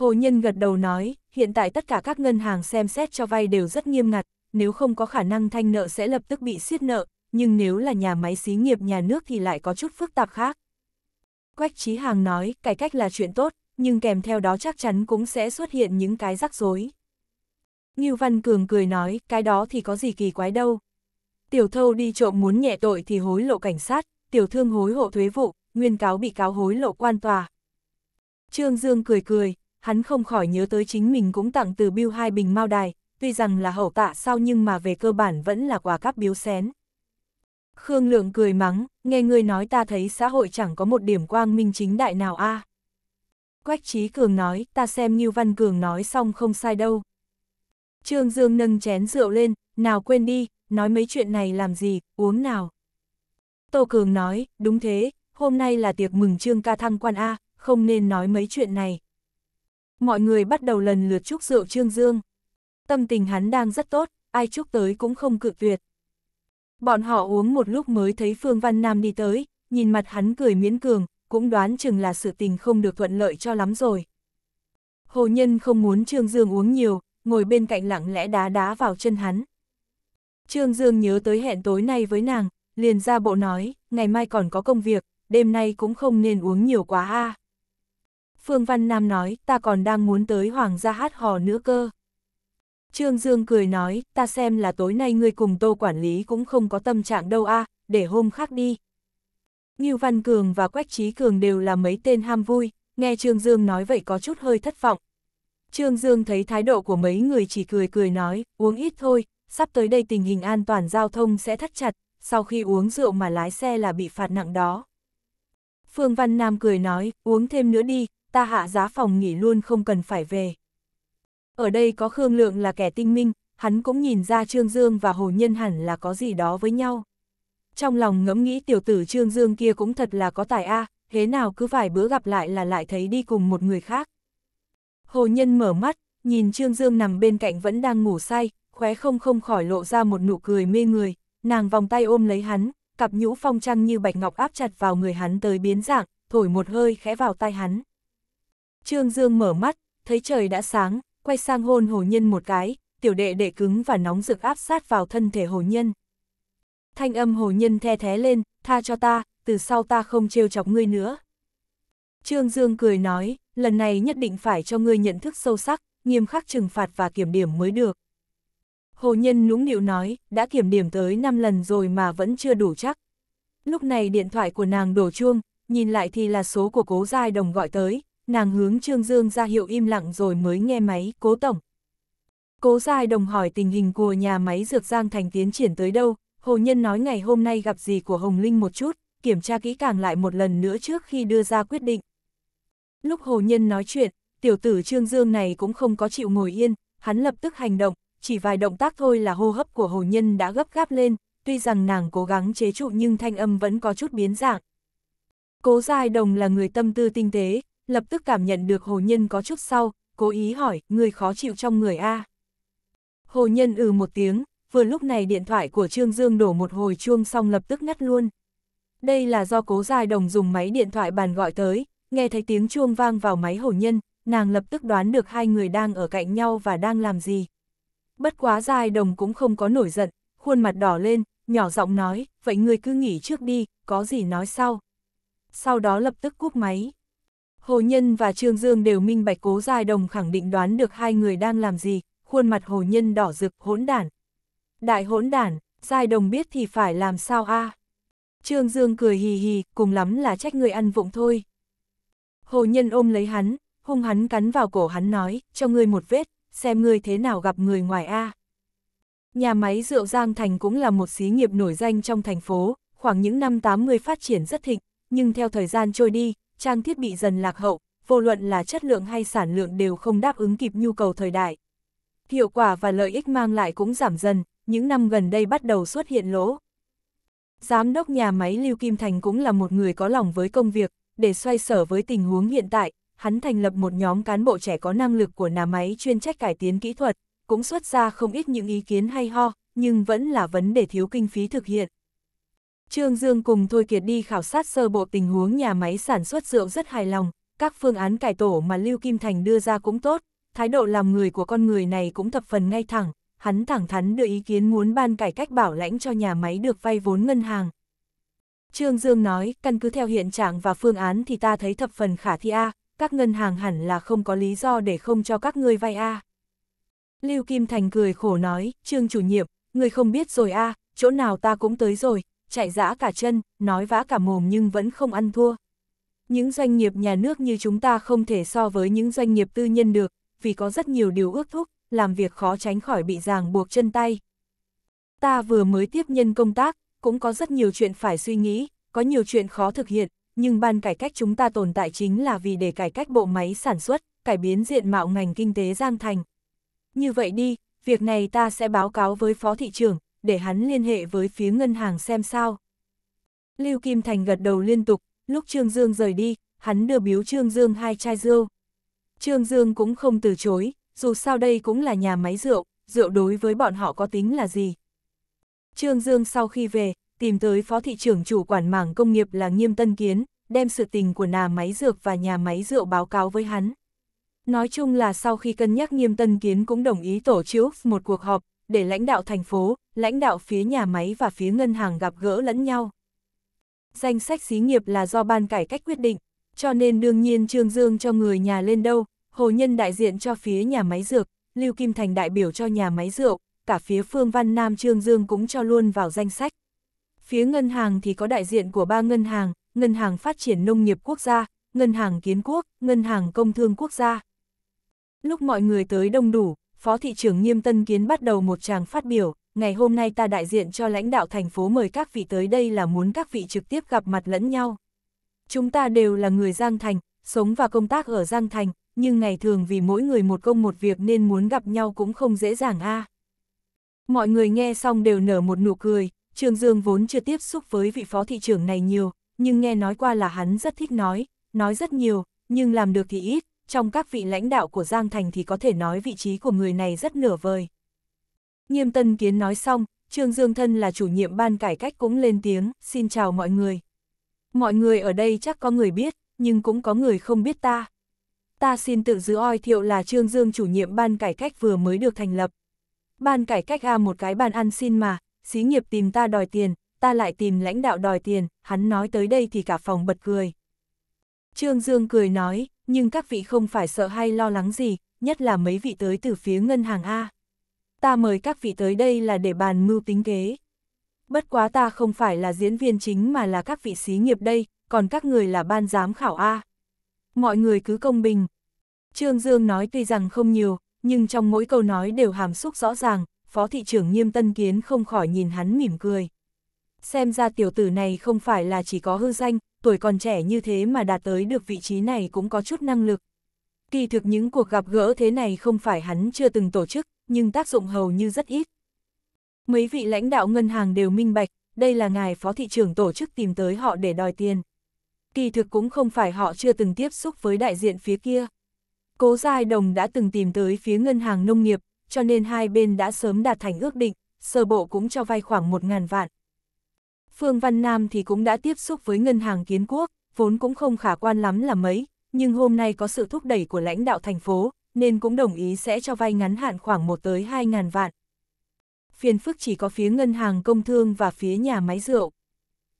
Hồ Nhân gật đầu nói, hiện tại tất cả các ngân hàng xem xét cho vay đều rất nghiêm ngặt, nếu không có khả năng thanh nợ sẽ lập tức bị siết nợ, nhưng nếu là nhà máy xí nghiệp nhà nước thì lại có chút phức tạp khác. Quách Trí Hàng nói, cải cách là chuyện tốt, nhưng kèm theo đó chắc chắn cũng sẽ xuất hiện những cái rắc rối. Ngưu Văn Cường cười nói, cái đó thì có gì kỳ quái đâu. Tiểu thâu đi trộm muốn nhẹ tội thì hối lộ cảnh sát, tiểu thương hối hộ thuế vụ, nguyên cáo bị cáo hối lộ quan tòa. Trương Dương cười cười, hắn không khỏi nhớ tới chính mình cũng tặng từ Biêu hai bình mao đài, tuy rằng là hậu tạ sau nhưng mà về cơ bản vẫn là quà cáp biếu xén. Khương Lượng cười mắng, nghe ngươi nói ta thấy xã hội chẳng có một điểm quang minh chính đại nào a. À. Quách Trí Cường nói, ta xem như Văn Cường nói xong không sai đâu. Trương Dương nâng chén rượu lên, nào quên đi, nói mấy chuyện này làm gì, uống nào. Tô Cường nói, đúng thế, hôm nay là tiệc mừng Trương ca thăng quan A, không nên nói mấy chuyện này, mọi người bắt đầu lần lượt chúc rượu Trương Dương. Tâm tình hắn đang rất tốt, ai chúc tới cũng không cự tuyệt. Bọn họ uống một lúc mới thấy Phương Văn Nam đi tới, nhìn mặt hắn cười miễn cường, cũng đoán chừng là sự tình không được thuận lợi cho lắm rồi. Hồ Nhân không muốn Trương Dương uống nhiều, ngồi bên cạnh lặng lẽ đá đá vào chân hắn. Trương Dương nhớ tới hẹn tối nay với nàng, liền ra bộ nói, ngày mai còn có công việc, đêm nay cũng không nên uống nhiều quá a. À. Phương Văn Nam nói, ta còn đang muốn tới Hoàng gia hát hò nữa cơ. Trương Dương cười nói, ta xem là tối nay ngươi cùng tô quản lý cũng không có tâm trạng đâu a à, để hôm khác đi. Ngưu Văn Cường và Quách Trí Cường đều là mấy tên ham vui, nghe Trương Dương nói vậy có chút hơi thất vọng. Trương Dương thấy thái độ của mấy người chỉ cười cười nói, uống ít thôi, sắp tới đây tình hình an toàn giao thông sẽ thắt chặt, sau khi uống rượu mà lái xe là bị phạt nặng đó. Phương Văn Nam cười nói, uống thêm nữa đi, ta hạ giá phòng nghỉ luôn không cần phải về. Ở đây có Khương Lượng là kẻ tinh minh, hắn cũng nhìn ra Trương Dương và Hồ Nhân hẳn là có gì đó với nhau. Trong lòng ngẫm nghĩ tiểu tử Trương Dương kia cũng thật là có tài a thế nào cứ vài bữa gặp lại là lại thấy đi cùng một người khác. Hồ Nhân mở mắt, nhìn Trương Dương nằm bên cạnh vẫn đang ngủ say, khóe không không khỏi lộ ra một nụ cười mê người, nàng vòng tay ôm lấy hắn, cặp nhũ phong trăng như bạch ngọc áp chặt vào người hắn tới biến dạng, thổi một hơi khẽ vào tay hắn. Trương Dương mở mắt, thấy trời đã sáng, quay sang hôn hồ nhân một cái, tiểu đệ đệ cứng và nóng rực áp sát vào thân thể hồ nhân. Thanh âm hồ nhân the thé lên, tha cho ta, từ sau ta không trêu chọc ngươi nữa. Trương Dương cười nói, lần này nhất định phải cho ngươi nhận thức sâu sắc, nghiêm khắc trừng phạt và kiểm điểm mới được. Hồ Nhân nũng nịu nói, đã kiểm điểm tới 5 lần rồi mà vẫn chưa đủ chắc. Lúc này điện thoại của nàng đổ chuông, nhìn lại thì là số của cố giai đồng gọi tới, nàng hướng Trương Dương ra hiệu im lặng rồi mới nghe máy, cố tổng. Cố Giai Đồng hỏi tình hình của nhà máy dược Giang Thành tiến triển tới đâu, Hồ Nhân nói ngày hôm nay gặp gì của Hồng Linh một chút, kiểm tra kỹ càng lại một lần nữa trước khi đưa ra quyết định. Lúc Hồ Nhân nói chuyện, tiểu tử Trương Dương này cũng không có chịu ngồi yên, hắn lập tức hành động, chỉ vài động tác thôi là hô hấp của Hồ Nhân đã gấp gáp lên, tuy rằng nàng cố gắng chế trụ nhưng thanh âm vẫn có chút biến dạng. Cố Giai Đồng là người tâm tư tinh tế, lập tức cảm nhận được hồ nhân có chút sau, cố ý hỏi, người khó chịu trong người A. Hồ nhân ừ một tiếng, vừa lúc này điện thoại của Trương Dương đổ một hồi chuông xong lập tức ngắt luôn. Đây là do cố dài đồng dùng máy điện thoại bàn gọi tới, nghe thấy tiếng chuông vang vào máy hồ nhân, nàng lập tức đoán được hai người đang ở cạnh nhau và đang làm gì. Bất quá dài đồng cũng không có nổi giận, khuôn mặt đỏ lên, nhỏ giọng nói, vậy người cứ nghỉ trước đi, có gì nói sau. Sau đó lập tức cúp máy. Hồ Nhân và Trương Dương đều minh bạch cố dài đồng khẳng định đoán được hai người đang làm gì, khuôn mặt Hồ Nhân đỏ rực hỗn đản. Đại hỗn đản, dài đồng biết thì phải làm sao a à? Trương Dương cười hì hì, cùng lắm là trách người ăn vụng thôi. Hồ Nhân ôm lấy hắn, hung hắn cắn vào cổ hắn nói, cho ngươi một vết, xem ngươi thế nào gặp người ngoài a à. Nhà máy rượu Giang Thành cũng là một xí nghiệp nổi danh trong thành phố, khoảng những năm 80 phát triển rất thịnh, nhưng theo thời gian trôi đi, trang thiết bị dần lạc hậu, vô luận là chất lượng hay sản lượng đều không đáp ứng kịp nhu cầu thời đại. Hiệu quả và lợi ích mang lại cũng giảm dần, những năm gần đây bắt đầu xuất hiện lỗ. Giám đốc nhà máy Lưu Kim Thành cũng là một người có lòng với công việc, để xoay sở với tình huống hiện tại, hắn thành lập một nhóm cán bộ trẻ có năng lực của nhà máy chuyên trách cải tiến kỹ thuật, cũng xuất ra không ít những ý kiến hay ho, nhưng vẫn là vấn đề thiếu kinh phí thực hiện. Trương Dương cùng Thôi Kiệt đi khảo sát sơ bộ tình huống nhà máy sản xuất rượu rất hài lòng, các phương án cải tổ mà Lưu Kim Thành đưa ra cũng tốt, thái độ làm người của con người này cũng thập phần ngay thẳng, hắn thẳng thắn đưa ý kiến muốn ban cải cách bảo lãnh cho nhà máy được vay vốn ngân hàng. Trương Dương nói, căn cứ theo hiện trạng và phương án thì ta thấy thập phần khả thi A, các ngân hàng hẳn là không có lý do để không cho các ngươi vay A. Lưu Kim Thành cười khổ nói, Trương chủ nhiệm, người không biết rồi A, chỗ nào ta cũng tới rồi, chạy dã cả chân, nói vã cả mồm nhưng vẫn không ăn thua. Những doanh nghiệp nhà nước như chúng ta không thể so với những doanh nghiệp tư nhân được, vì có rất nhiều điều ước thúc, làm việc khó tránh khỏi bị ràng buộc chân tay. Ta vừa mới tiếp nhân công tác, cũng có rất nhiều chuyện phải suy nghĩ, có nhiều chuyện khó thực hiện, nhưng ban cải cách chúng ta tồn tại chính là vì để cải cách bộ máy sản xuất, cải biến diện mạo ngành kinh tế Giang Thành. Như vậy đi, việc này ta sẽ báo cáo với phó thị trưởng, để hắn liên hệ với phía ngân hàng xem sao. Lưu Kim Thành gật đầu liên tục, lúc Trương Dương rời đi, hắn đưa biếu Trương Dương hai chai rượu. Trương Dương cũng không từ chối, dù sao đây cũng là nhà máy rượu, rượu đối với bọn họ có tính là gì. Trương Dương sau khi về, tìm tới phó thị trưởng chủ quản mảng công nghiệp là Nghiêm Tân Kiến, đem sự tình của nhà máy dược và nhà máy rượu báo cáo với hắn. Nói chung là sau khi cân nhắc Nghiêm Tân Kiến cũng đồng ý tổ chức một cuộc họp, để lãnh đạo thành phố, lãnh đạo phía nhà máy và phía ngân hàng gặp gỡ lẫn nhau. Danh sách xí nghiệp là do ban cải cách quyết định, cho nên đương nhiên Trương Dương cho người nhà lên đâu, Hồ Nhân đại diện cho phía nhà máy dược, Lưu Kim Thành đại biểu cho nhà máy rượu, cả phía Phương Văn Nam Trương Dương cũng cho luôn vào danh sách. Phía ngân hàng thì có đại diện của ba ngân hàng, Ngân hàng Phát triển Nông nghiệp Quốc gia, Ngân hàng Kiến quốc, Ngân hàng Công thương Quốc gia. Lúc mọi người tới đông đủ, Phó Thị trưởng Nghiêm Tân Kiến bắt đầu một tràng phát biểu, ngày hôm nay ta đại diện cho lãnh đạo thành phố mời các vị tới đây là muốn các vị trực tiếp gặp mặt lẫn nhau. Chúng ta đều là người Giang Thành, sống và công tác ở Giang Thành, nhưng ngày thường vì mỗi người một công một việc nên muốn gặp nhau cũng không dễ dàng a. Mọi người nghe xong đều nở một nụ cười, Trương Dương vốn chưa tiếp xúc với vị phó thị trưởng này nhiều, nhưng nghe nói qua là hắn rất thích nói, nói rất nhiều, nhưng làm được thì ít, trong các vị lãnh đạo của Giang Thành thì có thể nói vị trí của người này rất nửa vời. Nghiêm Tân Kiến nói xong, Trương Dương Thân là chủ nhiệm ban cải cách cũng lên tiếng, xin chào mọi người. Mọi người ở đây chắc có người biết, nhưng cũng có người không biết ta. Ta xin tự giữ oi thiệu là Trương Dương chủ nhiệm ban cải cách vừa mới được thành lập. Ban cải cách A một cái bàn ăn xin mà, xí nghiệp tìm ta đòi tiền, ta lại tìm lãnh đạo đòi tiền, hắn nói tới đây thì cả phòng bật cười. Trương Dương cười nói, nhưng các vị không phải sợ hay lo lắng gì, nhất là mấy vị tới từ phía ngân hàng A. Ta mời các vị tới đây là để bàn mưu tính kế. Bất quá ta không phải là diễn viên chính mà là các vị xí nghiệp đây, còn các người là ban giám khảo A. Mọi người cứ công bình. Trương Dương nói tuy rằng không nhiều, nhưng trong mỗi câu nói đều hàm xúc rõ ràng, Phó Thị trưởng Nghiêm Tân Kiến không khỏi nhìn hắn mỉm cười. Xem ra tiểu tử này không phải là chỉ có hư danh, tuổi còn trẻ như thế mà đạt tới được vị trí này cũng có chút năng lực. Kỳ thực những cuộc gặp gỡ thế này không phải hắn chưa từng tổ chức, nhưng tác dụng hầu như rất ít. Mấy vị lãnh đạo ngân hàng đều minh bạch, đây là ngài phó thị trưởng tổ chức tìm tới họ để đòi tiền. Kỳ thực cũng không phải họ chưa từng tiếp xúc với đại diện phía kia. Cố Giai Đồng đã từng tìm tới phía ngân hàng nông nghiệp, cho nên hai bên đã sớm đạt thành ước định, sơ bộ cũng cho vay khoảng 1.000 vạn. Phương Văn Nam thì cũng đã tiếp xúc với ngân hàng kiến quốc, vốn cũng không khả quan lắm là mấy, nhưng hôm nay có sự thúc đẩy của lãnh đạo thành phố, nên cũng đồng ý sẽ cho vay ngắn hạn khoảng 1 tới 2 ngàn vạn. Phiền phức chỉ có phía ngân hàng công thương và phía nhà máy rượu.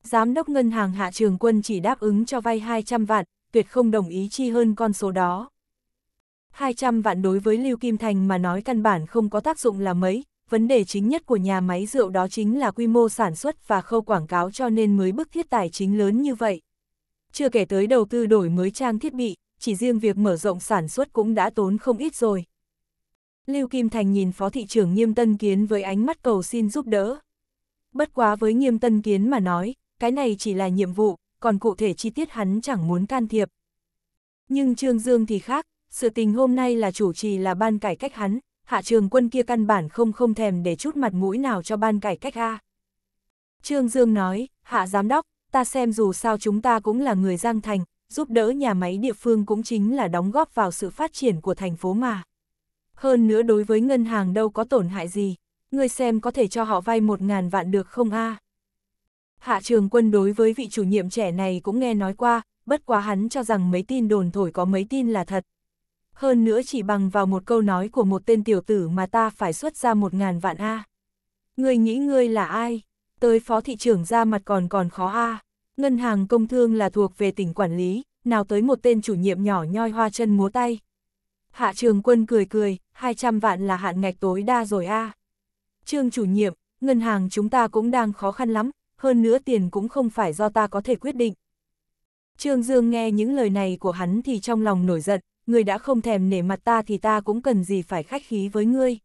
Giám đốc ngân hàng Hạ Trường Quân chỉ đáp ứng cho vay 200 vạn, tuyệt không đồng ý chi hơn con số đó. 200 vạn đối với Lưu Kim Thành mà nói căn bản không có tác dụng là mấy, vấn đề chính nhất của nhà máy rượu đó chính là quy mô sản xuất và khâu quảng cáo cho nên mới bức thiết tài chính lớn như vậy. Chưa kể tới đầu tư đổi mới trang thiết bị, chỉ riêng việc mở rộng sản xuất cũng đã tốn không ít rồi. Lưu Kim Thành nhìn Phó Thị trưởng Nghiêm Tân Kiến với ánh mắt cầu xin giúp đỡ. Bất quá với Nghiêm Tân Kiến mà nói, cái này chỉ là nhiệm vụ, còn cụ thể chi tiết hắn chẳng muốn can thiệp. Nhưng Trương Dương thì khác, sự tình hôm nay là chủ trì là ban cải cách hắn, hạ trường quân kia căn bản không không thèm để chút mặt mũi nào cho ban cải cách A. Trương Dương nói, hạ giám đốc, ta xem dù sao chúng ta cũng là người Giang Thành, giúp đỡ nhà máy địa phương cũng chính là đóng góp vào sự phát triển của thành phố mà. Hơn nữa đối với ngân hàng đâu có tổn hại gì, ngươi xem có thể cho họ vay một ngàn vạn được không a? Hạ trường quân đối với vị chủ nhiệm trẻ này cũng nghe nói qua, bất quá hắn cho rằng mấy tin đồn thổi có mấy tin là thật, hơn nữa chỉ bằng vào một câu nói của một tên tiểu tử mà ta phải xuất ra một ngàn vạn A. người nghĩ ngươi là ai? Tới phó thị trưởng ra mặt còn còn khó A. Ngân hàng công thương là thuộc về tỉnh quản lý, nào tới một tên chủ nhiệm nhỏ nhoi hoa chân múa tay. Hạ trường quân cười cười, 200 vạn là hạn ngạch tối đa rồi A. Trương chủ nhiệm, ngân hàng chúng ta cũng đang khó khăn lắm, hơn nữa tiền cũng không phải do ta có thể quyết định. Trương Dương nghe những lời này của hắn thì trong lòng nổi giận, ngươi đã không thèm nể mặt ta thì ta cũng cần gì phải khách khí với ngươi.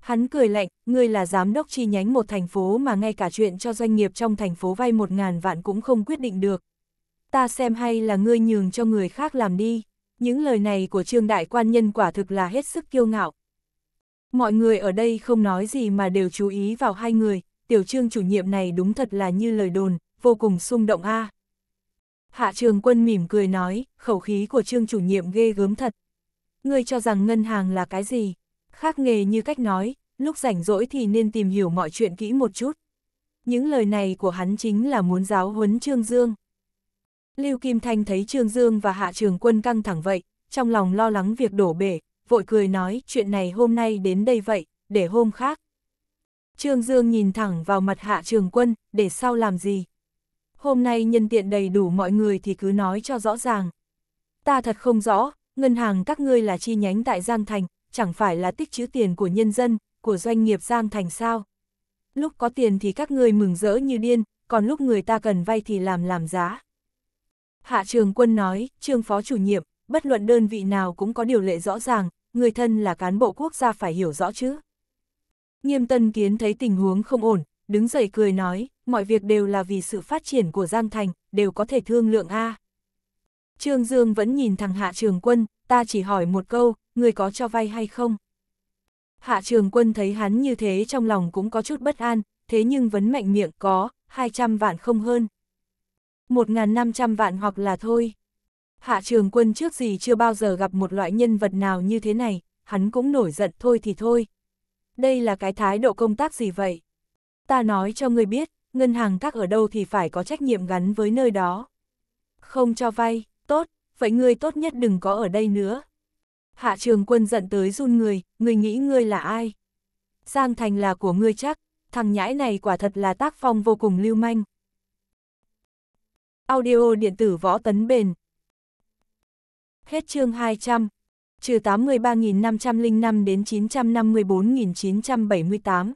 Hắn cười lạnh, ngươi là giám đốc chi nhánh một thành phố mà ngay cả chuyện cho doanh nghiệp trong thành phố vay một ngàn vạn cũng không quyết định được. Ta xem hay là ngươi nhường cho người khác làm đi. Những lời này của trương đại quan nhân quả thực là hết sức kiêu ngạo. Mọi người ở đây không nói gì mà đều chú ý vào hai người, tiểu trương chủ nhiệm này đúng thật là như lời đồn, vô cùng xung động a à. Hạ trường quân mỉm cười nói, khẩu khí của trương chủ nhiệm ghê gớm thật. Ngươi cho rằng ngân hàng là cái gì? Khác nghề như cách nói, lúc rảnh rỗi thì nên tìm hiểu mọi chuyện kỹ một chút. Những lời này của hắn chính là muốn giáo huấn Trương Dương. Lưu Kim Thanh thấy Trương Dương và Hạ Trường Quân căng thẳng vậy, trong lòng lo lắng việc đổ bể, vội cười nói chuyện này hôm nay đến đây vậy, để hôm khác. Trương Dương nhìn thẳng vào mặt Hạ Trường Quân, để sau làm gì? hôm nay nhân tiện đầy đủ mọi người thì cứ nói cho rõ ràng. Ta thật không rõ, ngân hàng các ngươi là chi nhánh tại Giang Thành, chẳng phải là tích trữ tiền của nhân dân, của doanh nghiệp Giang Thành sao? Lúc có tiền thì các ngươi mừng rỡ như điên, còn lúc người ta cần vay thì làm làm giá. Hạ trường quân nói, trương phó chủ nhiệm, bất luận đơn vị nào cũng có điều lệ rõ ràng, người thân là cán bộ quốc gia phải hiểu rõ chứ. Nghiêm tân kiến thấy tình huống không ổn, đứng dậy cười nói, mọi việc đều là vì sự phát triển của Giang Thành, đều có thể thương lượng A. Trương Dương vẫn nhìn thằng Hạ Trường Quân, ta chỉ hỏi một câu, người có cho vay hay không? Hạ Trường Quân thấy hắn như thế trong lòng cũng có chút bất an, thế nhưng vẫn mạnh miệng có, 200 vạn không hơn. 1.500 vạn hoặc là thôi. Hạ Trường Quân trước gì chưa bao giờ gặp một loại nhân vật nào như thế này, hắn cũng nổi giận thôi thì thôi. Đây là cái thái độ công tác gì vậy? Ta nói cho người biết, ngân hàng các ở đâu thì phải có trách nhiệm gắn với nơi đó. Không cho vay, tốt, vậy ngươi tốt nhất đừng có ở đây nữa. Hạ trường quân giận tới run người, ngươi nghĩ ngươi là ai? Giang Thành là của ngươi chắc, thằng nhãi này quả thật là tác phong vô cùng lưu manh. Audio điện tử võ tấn bền Hết chương 200, trừ 83.505 đến 954.978